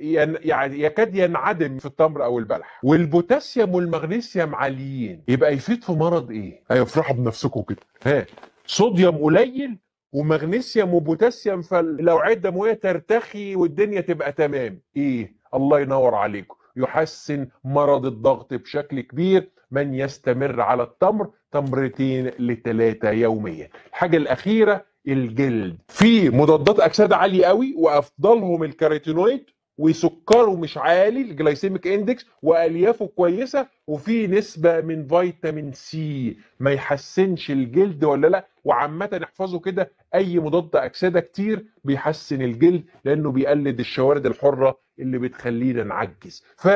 يعني يكاد ينعدم في التمر او البلح والبوتاسيوم والمغنيسيوم عاليين يبقى يفيد في مرض ايه؟ ايوه افرحوا بنفسكم كده ها صوديوم قليل ومغنيسيوم وبوتاسيوم فالاوعيه الدمويه ترتخي والدنيا تبقى تمام ايه؟ الله ينور عليكم يحسن مرض الضغط بشكل كبير من يستمر على التمر تمرتين لثلاثة يوميا الحاجة الأخيرة الجلد في مضادات أكسدة عالية قوي وأفضلهم الكاريتينويد وسكره مش عالي الجلايسيميك اندكس واليافه كويسه وفي نسبه من فيتامين سي ما يحسنش الجلد ولا لا وعامه احفظوا كده اي مضاد اكسده كتير بيحسن الجلد لانه بيقلد الشوارد الحره اللي بتخلينا نعجز ف...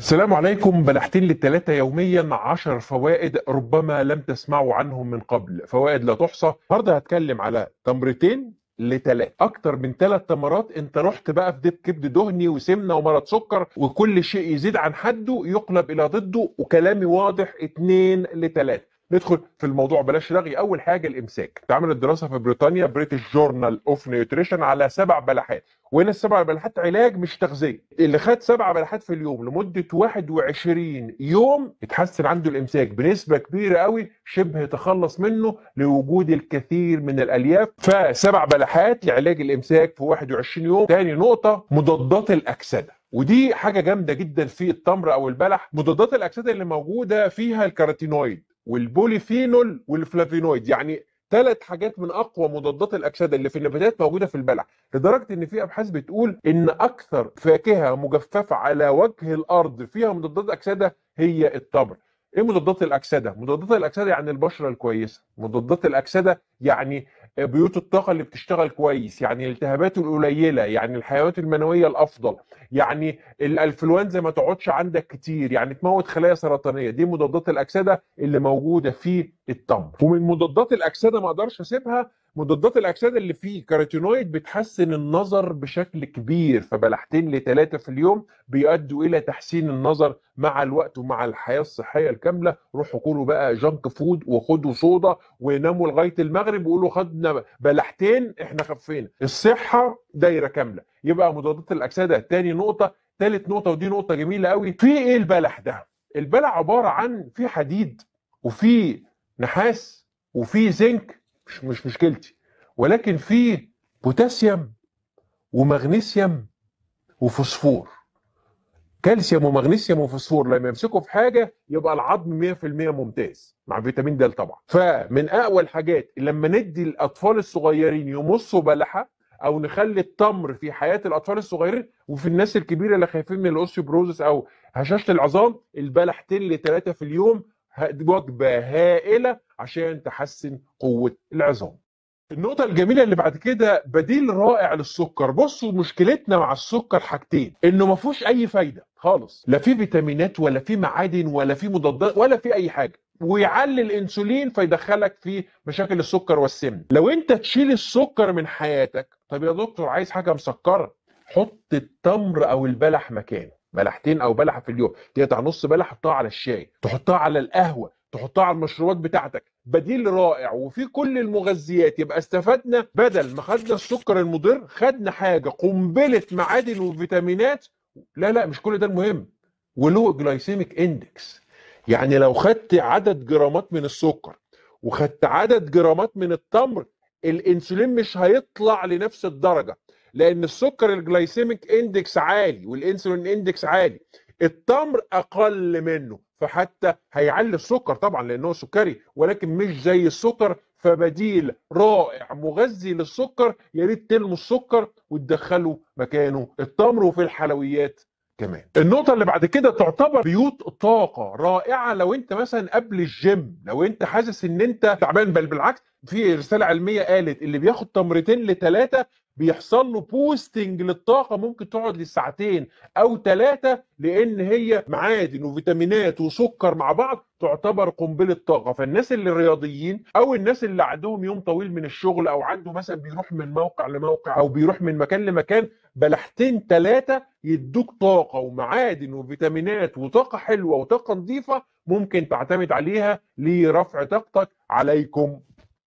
السلام عليكم بلحتين للتلاتة يوميا عشر فوائد ربما لم تسمعوا عنهم من قبل فوائد لا تحصى النهارده هتكلم على تمرتين لتلاتة اكتر من ثلاث تمرات انت رحت بقى في دب كبد دهني وسمنه ومرض سكر وكل شيء يزيد عن حده يقلب الى ضده وكلامي واضح اتنين لتلاتة ندخل في الموضوع بلاش رغي اول حاجه الامساك اتعملت دراسه في بريطانيا بريتش جورنال اوف نيوتريشن على سبع بلحات وهنا السبع بلحات علاج مش تغذيه اللي خد سبع بلحات في اليوم لمده 21 يوم اتحسن عنده الامساك بنسبه كبيره قوي شبه تخلص منه لوجود الكثير من الالياف فسبع بلحات لعلاج الامساك في 21 يوم تاني نقطه مضادات الاكسده ودي حاجه جامده جدا في التمر او البلح مضادات الاكسده اللي موجوده فيها الكاروتينويد والبوليفينول والفلافينويد يعني ثلاث حاجات من اقوى مضادات الاكسده اللي في النباتات موجوده في البلع لدرجه ان في ابحاث بتقول ان اكثر فاكهه مجففه على وجه الارض فيها مضادات اكسده هي التمر ايه مضادات الاكسده؟ مضادات الاكسده يعني البشره الكويسه، مضادات الاكسده يعني بيوت الطاقه اللي بتشتغل كويس، يعني الالتهابات القليله، يعني الحيوانات المنويه الافضل، يعني الانفلونزا ما تقعدش عندك كتير، يعني تموت خلايا سرطانيه، دي مضادات الاكسده اللي موجوده في التمر. ومن مضادات الاكسده ما اقدرش اسيبها مضادات الاكسده اللي فيه كاروتينويد بتحسن النظر بشكل كبير فبلحتين لثلاثه في اليوم بيؤدوا الى تحسين النظر مع الوقت ومع الحياه الصحيه الكامله روحوا كلوا بقى جنك فود وخدوا صودا وناموا لغايه المغرب وقولوا خدنا بلحتين احنا خفينا الصحه دايره كامله يبقى مضادات الاكسده تاني نقطه ثالث نقطه ودي نقطه جميله قوي في ايه البلح ده البلح عباره عن في حديد وفي نحاس وفي زنك مش مش مشكلتي ولكن في بوتاسيوم ومغنيسيوم وفوسفور كالسيوم ومغنيسيوم وفوسفور لما يمسكوا في حاجه يبقى العظم 100% ممتاز مع فيتامين د طبعا فمن اقوى الحاجات لما ندي الاطفال الصغيرين يمصوا بلحه او نخلي التمر في حياه الاطفال الصغيرين وفي الناس الكبيره اللي خايفين من الاوستيوبروزس او هشاشه العظام البلحتين لثلاثه في اليوم وجبه هائله عشان تحسن قوه العظام. النقطة الجميلة اللي بعد كده بديل رائع للسكر، بصوا مشكلتنا مع السكر حاجتين، إنه ما فيهوش أي فايدة خالص، لا فيه فيتامينات ولا فيه معادن ولا فيه مضادات ولا فيه أي حاجة، ويعلي الانسولين فيدخلك في مشاكل السكر والسمن لو انت تشيل السكر من حياتك طب يا دكتور عايز حاجه مسكره حط التمر او البلح مكانه بلحتين او بلح في اليوم تقطع نص بلح تحطها على الشاي تحطها على القهوه تحطها على المشروبات بتاعتك بديل رائع وفي كل المغذيات يبقى استفدنا بدل ما خدنا السكر المضر خدنا حاجه قنبله معادن وفيتامينات لا لا مش كل ده المهم ولو جلايسيميك اندكس يعني لو خدت عدد جرامات من السكر وخدت عدد جرامات من التمر الانسولين مش هيطلع لنفس الدرجه لان السكر الجلايسيميك اندكس عالي والانسولين اندكس عالي التمر اقل منه فحتى هيعلي السكر طبعا لانه سكري ولكن مش زي السكر فبديل رائع مغذي للسكر يا ريت تلموا السكر وتدخلوا مكانه التمر وفي الحلويات كمان النقطة اللي بعد كده تعتبر بيوت طاقة رائعة لو انت مثلا قبل الجيم لو انت حاسس ان انت تعبان بل بالعكس في رسالة علمية قالت اللي بياخد تمرتين لتلاتة بيحصل له بوستنج للطاقه ممكن تقعد لساعتين او ثلاثه لان هي معادن وفيتامينات وسكر مع بعض تعتبر قنبله طاقه فالناس اللي رياضيين او الناس اللي عندهم يوم طويل من الشغل او عنده مثلا بيروح من موقع لموقع او بيروح من مكان لمكان بلحتين ثلاثه يدوك طاقه ومعادن وفيتامينات وطاقه حلوه وطاقه نظيفه ممكن تعتمد عليها لرفع طاقتك عليكم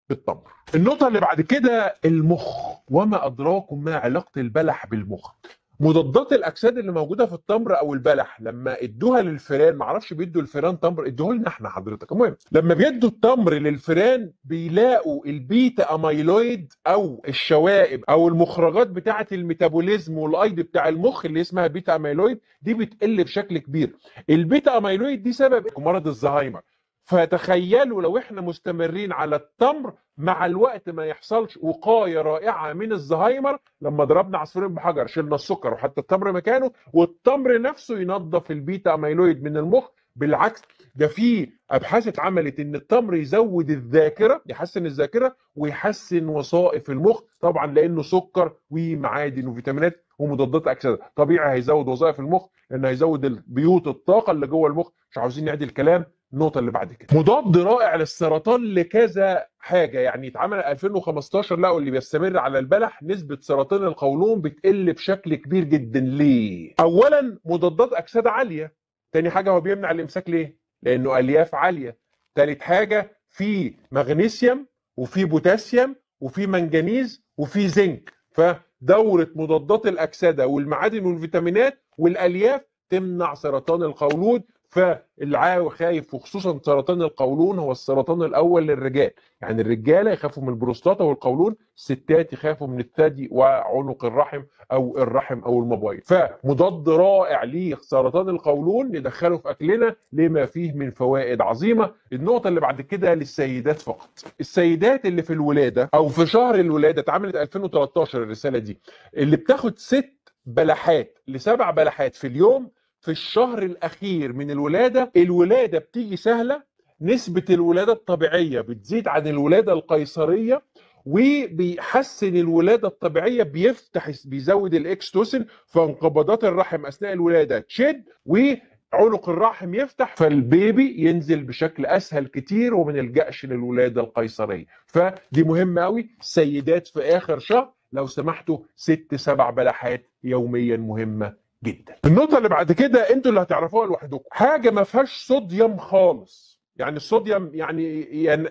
بالتمر. النقطه اللي بعد كده المخ وما ادراكم ما علاقه البلح بالمخ. مضادات الاكسده اللي موجوده في التمر او البلح لما ادوها للفئران معرفش بيدوا الفئران تمر ادوه لنا احنا حضرتك المهم لما بيدوا التمر للفئران بيلاقوا البيتا اميلويد او الشوائب او المخرجات بتاعه الميتابوليزم والايد بتاع المخ اللي اسمها بيتا اميلويد دي بتقل بشكل كبير البيتا اميلويد دي سبب مرض الزهايمر فتخيلوا لو احنا مستمرين على التمر مع الوقت ما يحصلش وقايه رائعه من الزهايمر لما ضربنا عصفورين بحجر شلنا السكر وحتى التمر مكانه والتمر نفسه ينظف البيتا اميلويد من المخ بالعكس ده في ابحاث اتعملت ان التمر يزود الذاكره يحسن الذاكره ويحسن وظائف المخ طبعا لانه سكر ومعادن وفيتامينات ومضادات اكسده طبيعي هيزود وظائف المخ لانه هيزود بيوت الطاقه اللي جوه المخ مش عاوزين نعدي الكلام النقطه اللي بعد كده مضاد رائع للسرطان لكذا حاجه يعني اتعمل 2015 لقوا اللي بيستمر على البلح نسبه سرطان القولون بتقل بشكل كبير جدا ليه اولا مضادات اكسده عاليه تاني حاجه هو بيمنع الامساك ليه لانه الياف عاليه تالت حاجه في مغنيسيوم وفي بوتاسيوم وفي منجنيز وفي زنك فدوره مضادات الاكسده والمعادن والفيتامينات والالياف تمنع سرطان القولون فالعاوي خايف وخصوصا سرطان القولون هو السرطان الاول للرجال يعني الرجاله يخافوا من البروستاتا والقولون الستات يخافوا من الثدي وعنق الرحم او الرحم او المبايض فمضاد رائع لسرطان القولون ندخله في اكلنا لما فيه من فوائد عظيمه النقطه اللي بعد كده للسيدات فقط السيدات اللي في الولاده او في شهر الولاده اتعملت 2013 الرساله دي اللي بتاخد ست بلحات لسبع بلحات في اليوم في الشهر الاخير من الولاده الولاده بتيجي سهله نسبه الولاده الطبيعيه بتزيد عن الولاده القيصريه وبيحسن الولاده الطبيعيه بيفتح بيزود الاكستوسن فانقباضات الرحم اثناء الولاده تشد وعنق الرحم يفتح فالبيبي ينزل بشكل اسهل كتير وما نلجاش للولاده القيصريه فدي مهمه قوي سيدات في اخر شهر لو سمحتوا ست سبع بلحات يوميا مهمه جدا النقطه اللي بعد كده انتوا اللي هتعرفوها لوحدكم حاجه ما فيهاش صوديوم خالص يعني الصوديوم يعني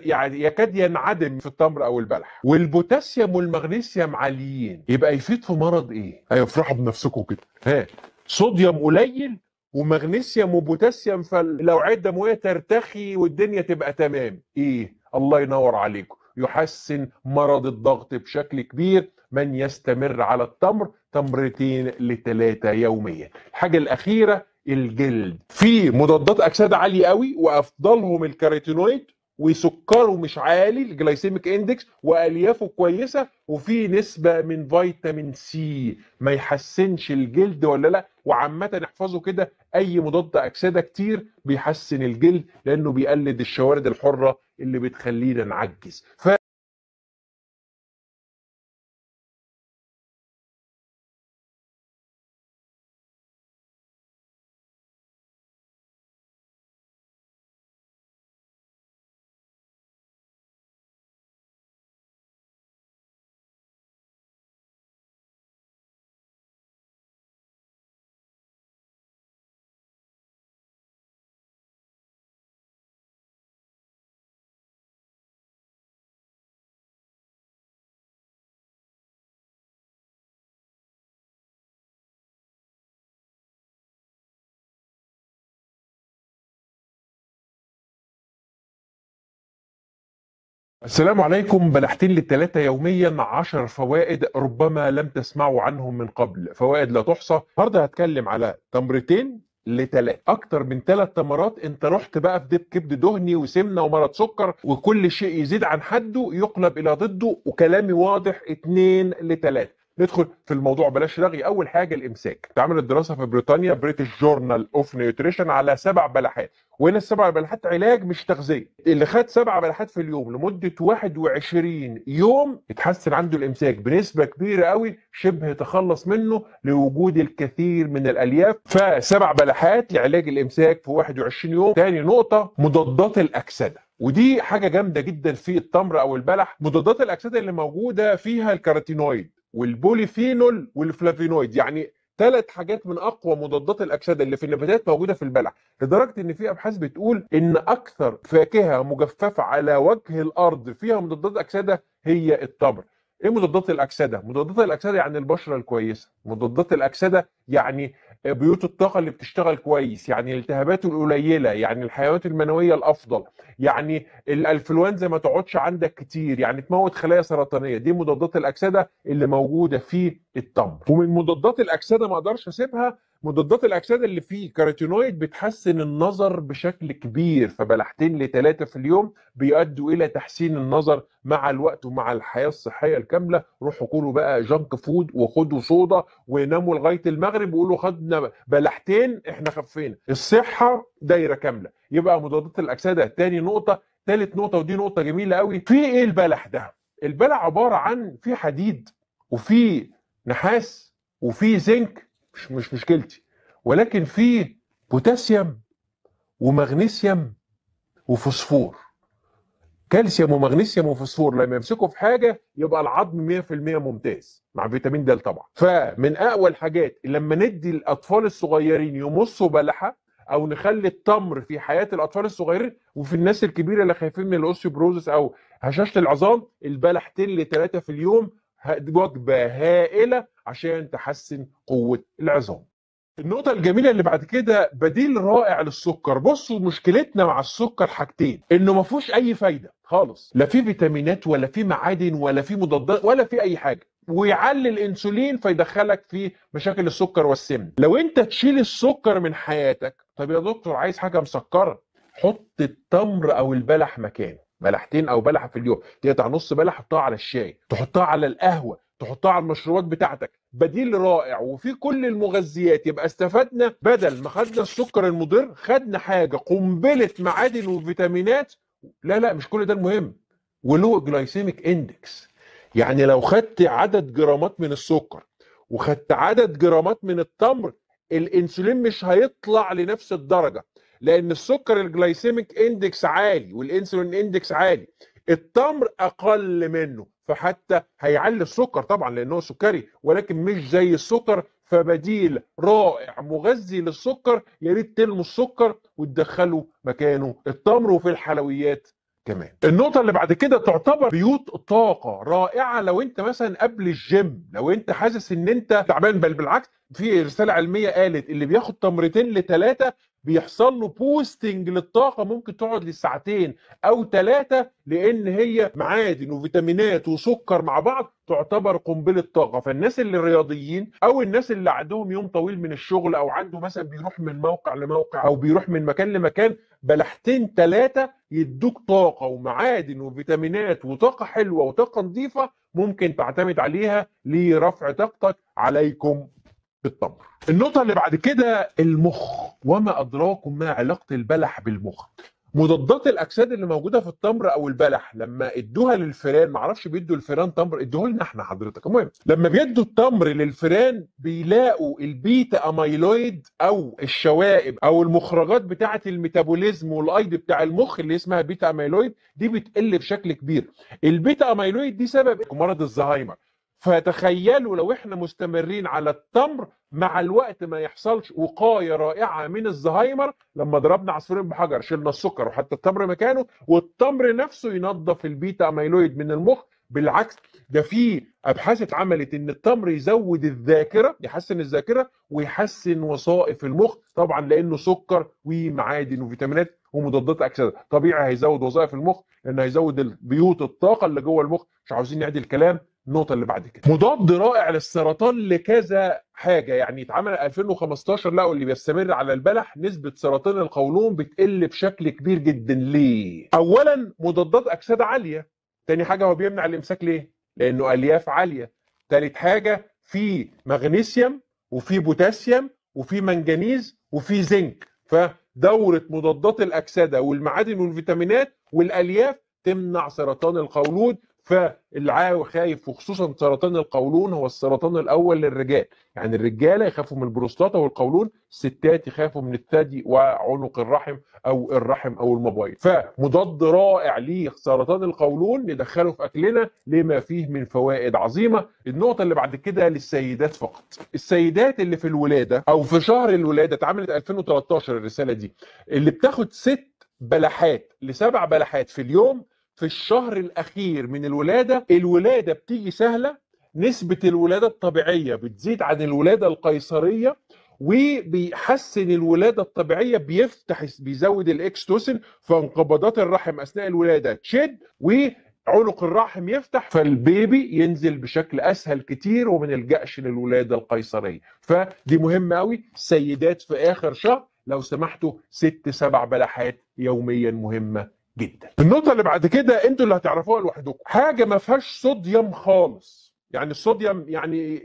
يعني يكاد ينعدم في التمر او البلح والبوتاسيوم والمغنيسيوم عاليين يبقى يفيد في مرض ايه ايوه افرحوا بنفسكم كده ها صوديوم قليل ومغنيسيوم وبوتاسيوم فالاوعيه الدمويه ترتخي والدنيا تبقى تمام ايه الله ينور عليكم يحسن مرض الضغط بشكل كبير من يستمر على التمر تمرتين لثلاثه يوميا الحاجه الاخيره الجلد في مضادات اكسده عاليه قوي وافضلهم الكاريتينويد وسكره مش عالي الجلايسيميك اندكس واليافه كويسه وفي نسبه من فيتامين سي ما يحسنش الجلد ولا لا وعامه احفظوا كده اي مضاد اكسده كتير بيحسن الجلد لانه بيقلد الشوارد الحره اللي بتخلينا نعجز ف... السلام عليكم بلحتين للثلاثة يوميا عشر فوائد ربما لم تسمعوا عنهم من قبل فوائد لا تحصى النهارده هتكلم على تمرتين لثلاث اكتر من ثلاث تمرات انت رحت بقى في دب كبد دهني وسمنه ومرض سكر وكل شيء يزيد عن حده يقلب الى ضده وكلامي واضح اتنين لثلاث ندخل في الموضوع بلاش رغي اول حاجه الامساك اتعملت دراسه في بريطانيا بريتش جورنال اوف نيوتريشن على سبع بلحات وهنا السبع بلحات علاج مش تغذيه اللي خد سبع بلحات في اليوم لمده 21 يوم اتحسن عنده الامساك بنسبه كبيره قوي شبه تخلص منه لوجود الكثير من الالياف فسبع بلحات لعلاج الامساك في 21 يوم تاني نقطه مضادات الاكسده ودي حاجه جامده جدا في التمر او البلح مضادات الاكسده اللي موجوده فيها الكاروتينويد والبوليفينول والفلافينويد يعني ثلاث حاجات من اقوى مضادات الاكسده اللي في النباتات موجوده في البلع لدرجه ان في ابحاث بتقول ان اكثر فاكهه مجففه على وجه الارض فيها مضادات اكسده هي التمر ايه مضادات الاكسده مضادات الاكسده يعني البشره الكويسه مضادات الاكسده يعني بيوت الطاقه اللي بتشتغل كويس يعني الالتهابات القليله يعني الحيوانات المنويه الافضل يعني الانفلونزا ما تقعدش عندك كتير يعني تموت خلايا سرطانيه دي مضادات الاكسده اللي موجوده في التمر ومن مضادات الاكسده ما اقدرش اسيبها مضادات الاكسده اللي فيه كاروتينويد بتحسن النظر بشكل كبير فبلحتين لثلاثه في اليوم بيؤدوا الى تحسين النظر مع الوقت ومع الحياه الصحيه الكامله روحوا كلوا بقى جنك فود وخدوا صودا وناموا لغايه المغرب وقولوا خدنا بلحتين احنا خفينا الصحه دايره كامله يبقى مضادات الاكسده تاني نقطه ثالث نقطه ودي نقطه جميله قوي في ايه البلح ده البلح عباره عن في حديد وفي نحاس وفي زنك مش مش مشكلتي ولكن في بوتاسيوم ومغنيسيوم وفوسفور كالسيوم ومغنيسيوم وفوسفور لما يمسكوا في حاجه يبقى العظم 100% ممتاز مع فيتامين د طبعا فمن اقوى الحاجات لما ندي الاطفال الصغيرين يمصوا بلحه او نخلي التمر في حياه الاطفال الصغيرين وفي الناس الكبيره اللي خايفين من الاوستيوبروزس او هشاشه العظام البلحتين لثلاثه في اليوم وجبه هائله عشان تحسن قوه العظام. النقطة الجميلة اللي بعد كده بديل رائع للسكر، بصوا مشكلتنا مع السكر حاجتين، إنه ما فيهوش أي فايدة خالص، لا فيه فيتامينات ولا فيه معادن ولا فيه مضادات ولا فيه أي حاجة، ويعلي الانسولين فيدخلك في مشاكل السكر والسمن، لو أنت تشيل السكر من حياتك، طب يا دكتور عايز حاجة مسكرة، حط التمر أو البلح مكانه. بلحتين او بلحه في اليوم تقطع نص بلح تحطها على الشاي تحطها على القهوه تحطها على المشروبات بتاعتك بديل رائع وفي كل المغذيات يبقى استفدنا بدل ما خدنا السكر المضر خدنا حاجه قنبله معادن وفيتامينات لا لا مش كل ده المهم ولو جلايسيميك اندكس يعني لو خدت عدد جرامات من السكر وخدت عدد جرامات من التمر الانسولين مش هيطلع لنفس الدرجه لان السكر الجلايسيميك اندكس عالي والانسولين اندكس عالي التمر اقل منه فحتى هيعلي السكر طبعا لانه سكري ولكن مش زي السكر فبديل رائع مغذي للسكر يا ريت تلموا السكر وتدخلوا مكانه التمر وفي الحلويات كمان النقطه اللي بعد كده تعتبر بيوت طاقه رائعه لو انت مثلا قبل الجيم لو انت حاسس ان انت تعبان بل بالعكس في رساله علميه قالت اللي بياخد تمرتين لثلاثه بيحصل له بوستنج للطاقه ممكن تقعد لساعتين او ثلاثه لان هي معادن وفيتامينات وسكر مع بعض تعتبر قنبله طاقه فالناس اللي رياضيين او الناس اللي عندهم يوم طويل من الشغل او عنده مثلا بيروح من موقع لموقع او بيروح من مكان لمكان بلحتين ثلاثه يدوك طاقه ومعادن وفيتامينات وطاقه حلوه وطاقه نظيفه ممكن تعتمد عليها لرفع طاقتك عليكم بالتمر النقطة اللي بعد كده المخ وما أدراكم ما علاقة البلح بالمخ مضادات الأجساد اللي موجودة في التمر أو البلح لما ادوها للفئران معرفش بيدوا الفئران تمر ادوه لنا احنا حضرتك المهم لما بيدوا التمر للفئران بيلاقوا البيتا أميلويد أو الشوائب أو المخرجات بتاعة الميتابوليزم والأيض بتاع المخ اللي اسمها بيتا أميلويد دي بتقل بشكل كبير البيتا أميلويد دي سبب مرض الزهايمر فتخيلوا لو احنا مستمرين على التمر مع الوقت ما يحصلش وقايه رائعه من الزهايمر لما ضربنا عصفورين بحجر شلنا السكر وحتى التمر مكانه والتمر نفسه ينظف البيتا اميلويد من المخ بالعكس ده في ابحاث اتعملت ان التمر يزود الذاكره يحسن الذاكره ويحسن وظائف المخ طبعا لانه سكر ومعادن وفيتامينات ومضادات اكسده طبيعي هيزود وظائف المخ لانه هيزود بيوت الطاقه اللي جوه المخ مش عاوزين نعدي الكلام النقطة اللي بعد كده مضاد رائع للسرطان لكذا حاجة يعني اتعمل 2015 لقوا اللي بيستمر على البلح نسبة سرطان القولون بتقل بشكل كبير جدا ليه؟ أولا مضادات أكسدة عالية تاني حاجة هو بيمنع الإمساك ليه؟ لأنه ألياف عالية تالت حاجة في مغنيسيوم وفي بوتاسيوم وفي منجنيز وفي زنك فدورة مضادات الأكسدة والمعادن والفيتامينات والألياف تمنع سرطان القولون فالعاوي خايف وخصوصا سرطان القولون هو السرطان الاول للرجال يعني الرجاله يخافوا من البروستاتا والقولون الستات يخافوا من الثدي وعنق الرحم او الرحم او المبايض فمضاد رائع لسرطان القولون ندخله في اكلنا لما فيه من فوائد عظيمه النقطه اللي بعد كده للسيدات فقط السيدات اللي في الولاده او في شهر الولاده اتعملت 2013 الرساله دي اللي بتاخد ست بلحات لسبع بلحات في اليوم في الشهر الاخير من الولاده الولاده بتيجي سهله نسبه الولاده الطبيعيه بتزيد عن الولاده القيصريه وبيحسن الولاده الطبيعيه بيفتح بيزود الاكستوسن فانقباضات الرحم اثناء الولاده تشد وعنق الرحم يفتح فالبيبي ينزل بشكل اسهل كتير وما نلجاش للولاده القيصريه فدي مهمه قوي سيدات في اخر شهر لو سمحتوا ست سبع بلحات يوميا مهمه جدا النقطه اللي بعد كده انتوا اللي هتعرفوها لوحدكم حاجه ما فيهاش صوديوم خالص يعني الصوديوم يعني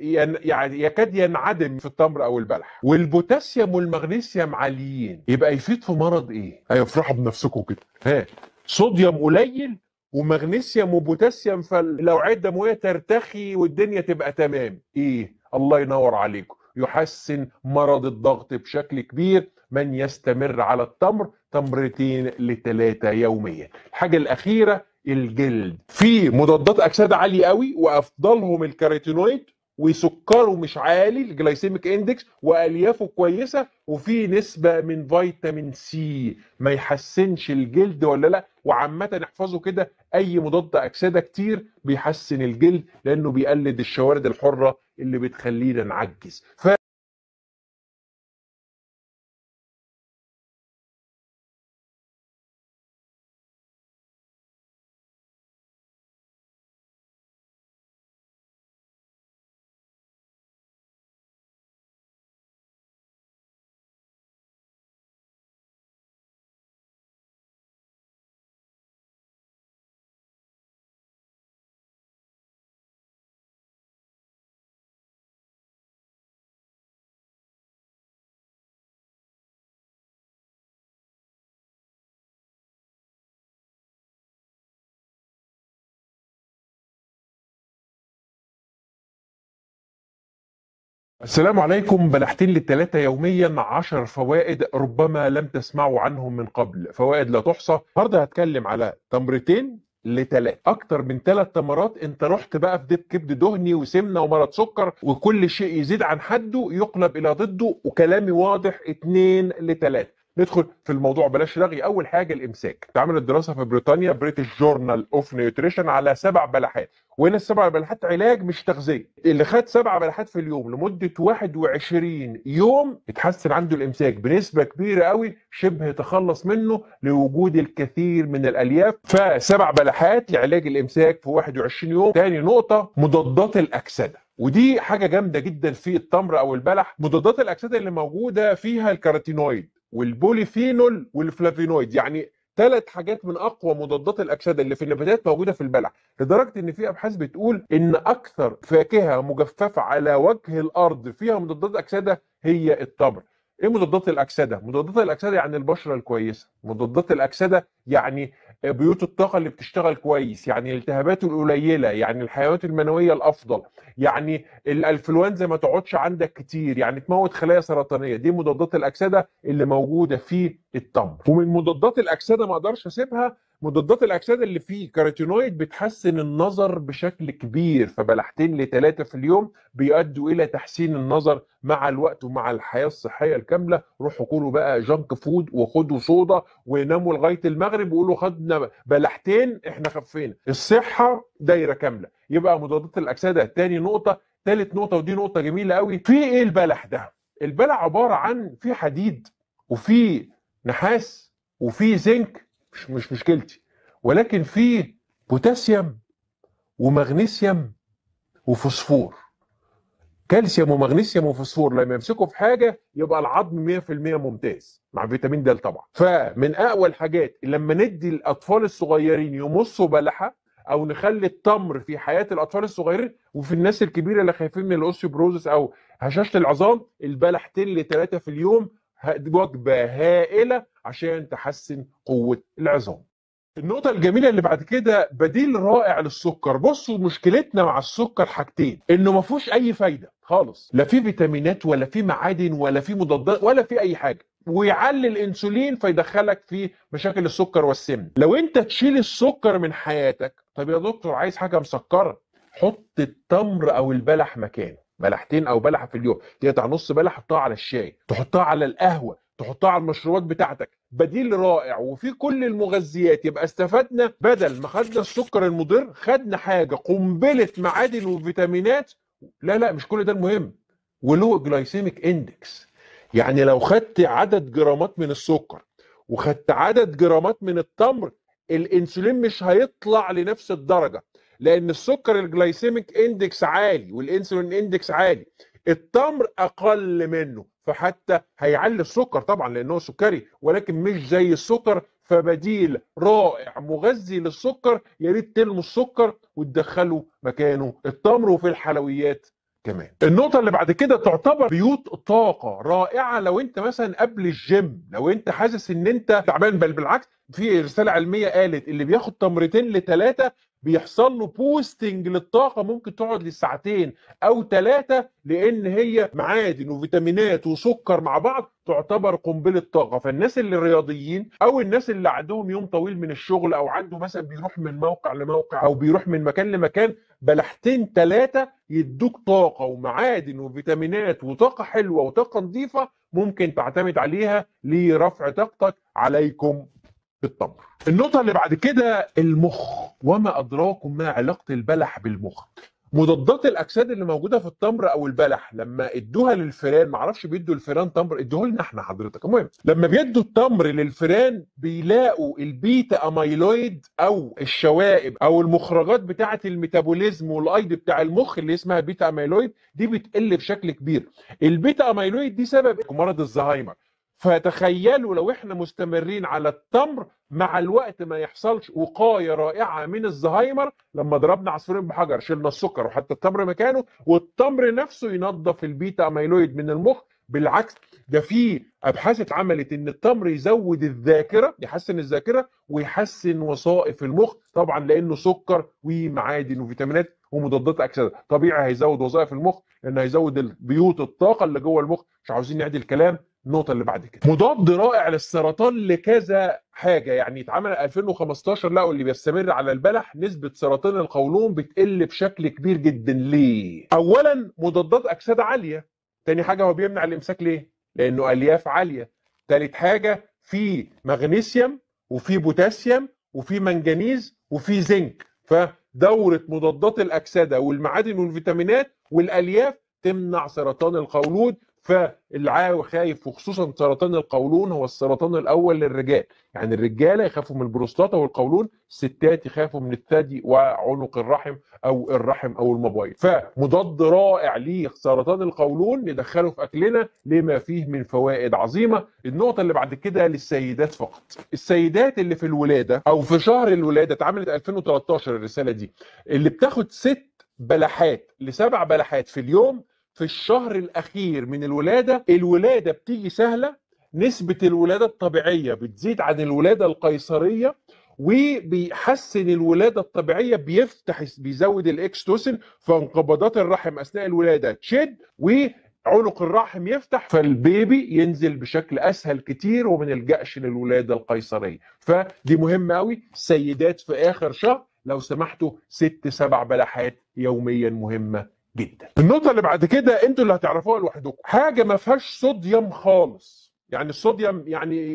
يعني يكاد ينعدم في التمر او البلح والبوتاسيوم والمغنيسيوم عاليين يبقى يفيد في مرض ايه ايوه افرحوا بنفسكم كده ها صوديوم قليل ومغنيسيوم وبوتاسيوم فالاوعيه الدمويه ترتخي والدنيا تبقى تمام ايه الله ينور عليكم يحسن مرض الضغط بشكل كبير من يستمر على التمر تمرتين لثلاثة يوميا الحاجة الأخيرة الجلد في مضادات أكسدة عالية قوي وأفضلهم الكاريتينويد وسكره مش عالي الجلايسيميك اندكس واليافه كويسه وفي نسبه من فيتامين سي ما يحسنش الجلد ولا لا وعامه احفظوا كده اي مضاد اكسده كتير بيحسن الجلد لانه بيقلد الشوارد الحره اللي بتخلينا نعجز ف... السلام عليكم بلحتين للتلاتة يوميا عشر فوائد ربما لم تسمعوا عنهم من قبل فوائد لا تحصى النهارده هتكلم على تمرتين لتلاتة اكتر من تلات تمرات انت رحت بقى في دب كبد دهني وسمنه ومرض سكر وكل شيء يزيد عن حده يقلب الى ضده وكلامي واضح اتنين لتلاتة ندخل في الموضوع بلاش رغي اول حاجه الامساك اتعملت دراسه في بريطانيا بريتش جورنال اوف نيوتريشن على سبع بلحات وهنا السبع بلحات علاج مش تغذيه اللي خد سبع بلحات في اليوم لمده 21 يوم اتحسن عنده الامساك بنسبه كبيره قوي شبه تخلص منه لوجود الكثير من الالياف فسبع بلحات لعلاج الامساك في 21 يوم تاني نقطه مضادات الاكسده ودي حاجه جامده جدا في التمر او البلح مضادات الاكسده اللي موجوده فيها الكاروتينويد والبوليفينول والفلافينويد يعني ثلاث حاجات من اقوى مضادات الاكسده اللي في النباتات موجوده في البلع لدرجه ان في ابحاث بتقول ان اكثر فاكهه مجففه على وجه الارض فيها مضادات اكسده هي التمر ايه مضادات الاكسده مضادات الاكسده يعني البشره الكويسه مضادات الاكسده يعني بيوت الطاقه اللي بتشتغل كويس يعني الالتهابات القليله يعني الحيوانات المنويه الافضل يعني الانفلونزا ما تقعدش عندك كتير يعني تموت خلايا سرطانيه دي مضادات الاكسده اللي موجوده في التمر ومن مضادات الاكسده ما اقدرش اسيبها مضادات الاكسده اللي فيه كاروتينويد بتحسن النظر بشكل كبير فبلحتين لثلاثه في اليوم بيؤدوا الى تحسين النظر مع الوقت ومع الحياه الصحيه الكامله روحوا كلوا بقى جنك فود وخدوا صودا وناموا لغايه المغرب وقولوا خدنا بلحتين احنا خفينا الصحه دايره كامله يبقى مضادات الاكسده تاني نقطه ثالث نقطه ودي نقطه جميله قوي في ايه البلح ده البلح عباره عن في حديد وفي نحاس وفي زنك مش مش مشكلتي ولكن في بوتاسيوم ومغنيسيوم وفوسفور كالسيوم ومغنيسيوم وفوسفور لما يمسكوا في حاجه يبقى العظم 100% ممتاز مع فيتامين د طبعا فمن اقوى الحاجات لما ندي الاطفال الصغيرين يمصوا بلحه او نخلي التمر في حياه الاطفال الصغيرين وفي الناس الكبيره اللي خايفين من الاوستيوبروزس او هشاشه العظام البلحتين لثلاثه في اليوم وجبه هائله عشان تحسن قوه العظام. النقطة الجميلة اللي بعد كده بديل رائع للسكر، بصوا مشكلتنا مع السكر حاجتين، إنه ما فيهوش أي فايدة خالص، لا فيه فيتامينات ولا فيه معادن ولا فيه مضادات ولا فيه أي حاجة، ويعلي الانسولين فيدخلك في مشاكل السكر والسمنه لو انت تشيل السكر من حياتك طب يا دكتور عايز حاجه مسكره حط التمر او البلح مكانه بلحتين او بلحه في اليوم تقطع نص بلح حطها على الشاي تحطها على القهوه تحطها على المشروبات بتاعتك بديل رائع وفي كل المغذيات يبقى استفدنا بدل ما خدنا السكر المضر خدنا حاجه قنبله معادن وفيتامينات لا لا مش كل ده المهم ولو جلايسيميك اندكس يعني لو خدت عدد جرامات من السكر وخدت عدد جرامات من التمر الانسولين مش هيطلع لنفس الدرجه لان السكر الجلايسيميك اندكس عالي والانسولين اندكس عالي التمر اقل منه فحتى هيعلي السكر طبعا لانه سكري ولكن مش زي السكر فبديل رائع مغذي للسكر يا ريت تلموا السكر وتدخلوا مكانه التمر وفي الحلويات كمان النقطة اللي بعد كده تعتبر بيوت طاقة رائعة لو انت مثلا قبل الجيم لو انت حاسس ان انت تعبان بل بالعكس في رسالة علمية قالت اللي بياخد تمرتين لثلاثة بيحصل له بوستنج للطاقه ممكن تقعد لساعتين او ثلاثه لان هي معادن وفيتامينات وسكر مع بعض تعتبر قنبله طاقه فالناس اللي رياضيين او الناس اللي عندهم يوم طويل من الشغل او عنده مثلا بيروح من موقع لموقع او بيروح من مكان لمكان بلحتين ثلاثه يدوك طاقه ومعادن وفيتامينات وطاقه حلوه وطاقه نظيفه ممكن تعتمد عليها لرفع طاقتك عليكم بالتمر النقطة اللي بعد كده المخ وما أدراكم ما علاقة البلح بالمخ مضادات الاكسده اللي موجوده في التمر او البلح لما ادوها للفئران معرفش بيدوا الفئران تمر ادوه لنا احنا حضرتك المهم لما بيدوا التمر للفئران بيلاقوا البيتا اميلويد او الشوائب او المخرجات بتاعه الميتابوليزم والايض بتاع المخ اللي اسمها بيتا اميلويد دي بتقل بشكل كبير البيتا اميلويد دي سبب مرض الزهايمر فتخيلوا لو احنا مستمرين على التمر مع الوقت ما يحصلش وقايه رائعه من الزهايمر لما ضربنا عصفورين بحجر شلنا السكر وحتى التمر مكانه والتمر نفسه ينظف البيتا اميلويد من المخ بالعكس ده في ابحاث اتعملت ان التمر يزود الذاكره يحسن الذاكره ويحسن وظائف المخ طبعا لانه سكر ومعادن وفيتامينات ومضادات اكسده طبيعي هيزود وظائف المخ لانه هيزود بيوت الطاقه اللي جوه المخ مش عاوزين نعدي الكلام النقطه اللي بعد كده مضاد رائع للسرطان لكذا حاجه يعني اتعمل 2015 لقوا اللي بيستمر على البلح نسبه سرطان القولون بتقل بشكل كبير جدا ليه اولا مضادات اكسده عاليه تاني حاجه هو بيمنع الامساك ليه لانه الياف عاليه تالت حاجه في مغنيسيوم وفي بوتاسيوم وفي منجنيز وفي زنك فدوره مضادات الاكسده والمعادن والفيتامينات والالياف تمنع سرطان القولون فالعاوي خايف وخصوصا سرطان القولون هو السرطان الاول للرجال يعني الرجاله يخافوا من البروستاتا والقولون الستات يخافوا من الثدي وعنق الرحم او الرحم او المبايض فمضاد رائع لسرطان القولون ندخله في اكلنا لما فيه من فوائد عظيمه النقطه اللي بعد كده للسيدات فقط السيدات اللي في الولاده او في شهر الولاده اتعملت 2013 الرساله دي اللي بتاخد ست بلحات لسبع بلحات في اليوم في الشهر الاخير من الولاده الولاده بتيجي سهله نسبه الولاده الطبيعيه بتزيد عن الولاده القيصريه وبيحسن الولاده الطبيعيه بيفتح بيزود الاكستوسن فانقباضات الرحم اثناء الولاده تشد وعنق الرحم يفتح فالبيبي ينزل بشكل اسهل كتير وما نلجاش للولاده القيصريه فدي مهمه قوي سيدات في اخر شهر لو سمحتوا ست سبع بلحات يوميا مهمه جدا النقطه اللي بعد كده انتوا اللي هتعرفوها لوحدكم حاجه ما فيهاش صوديوم خالص يعني الصوديوم يعني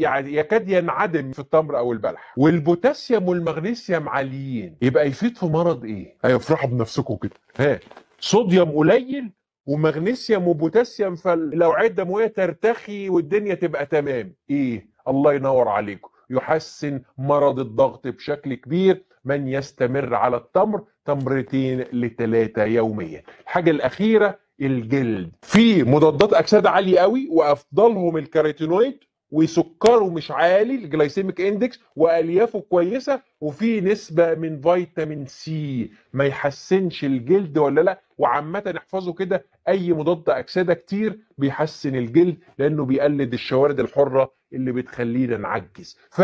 يعني يكاد ينعدم في التمر او البلح والبوتاسيوم والمغنيسيوم عاليين يبقى يفيد في مرض ايه هيفرحوا أيوة، بنفسكم كده ها صوديوم قليل ومغنيسيوم وبوتاسيوم فالاوعيه الدمويه ترتخي والدنيا تبقى تمام ايه الله ينور عليكم يحسن مرض الضغط بشكل كبير من يستمر على التمر تمرتين لثلاثة يوميا الحاجة الأخيرة الجلد في مضادات أكسدة عالية قوي وأفضلهم الكاريتينويد وسكره مش عالي الجلايسيميك اندكس واليافه كويسه وفي نسبه من فيتامين سي ما يحسنش الجلد ولا لا وعامه احفظوا كده اي مضاد اكسده كتير بيحسن الجلد لانه بيقلد الشوارد الحره اللي بتخلينا نعجز ف...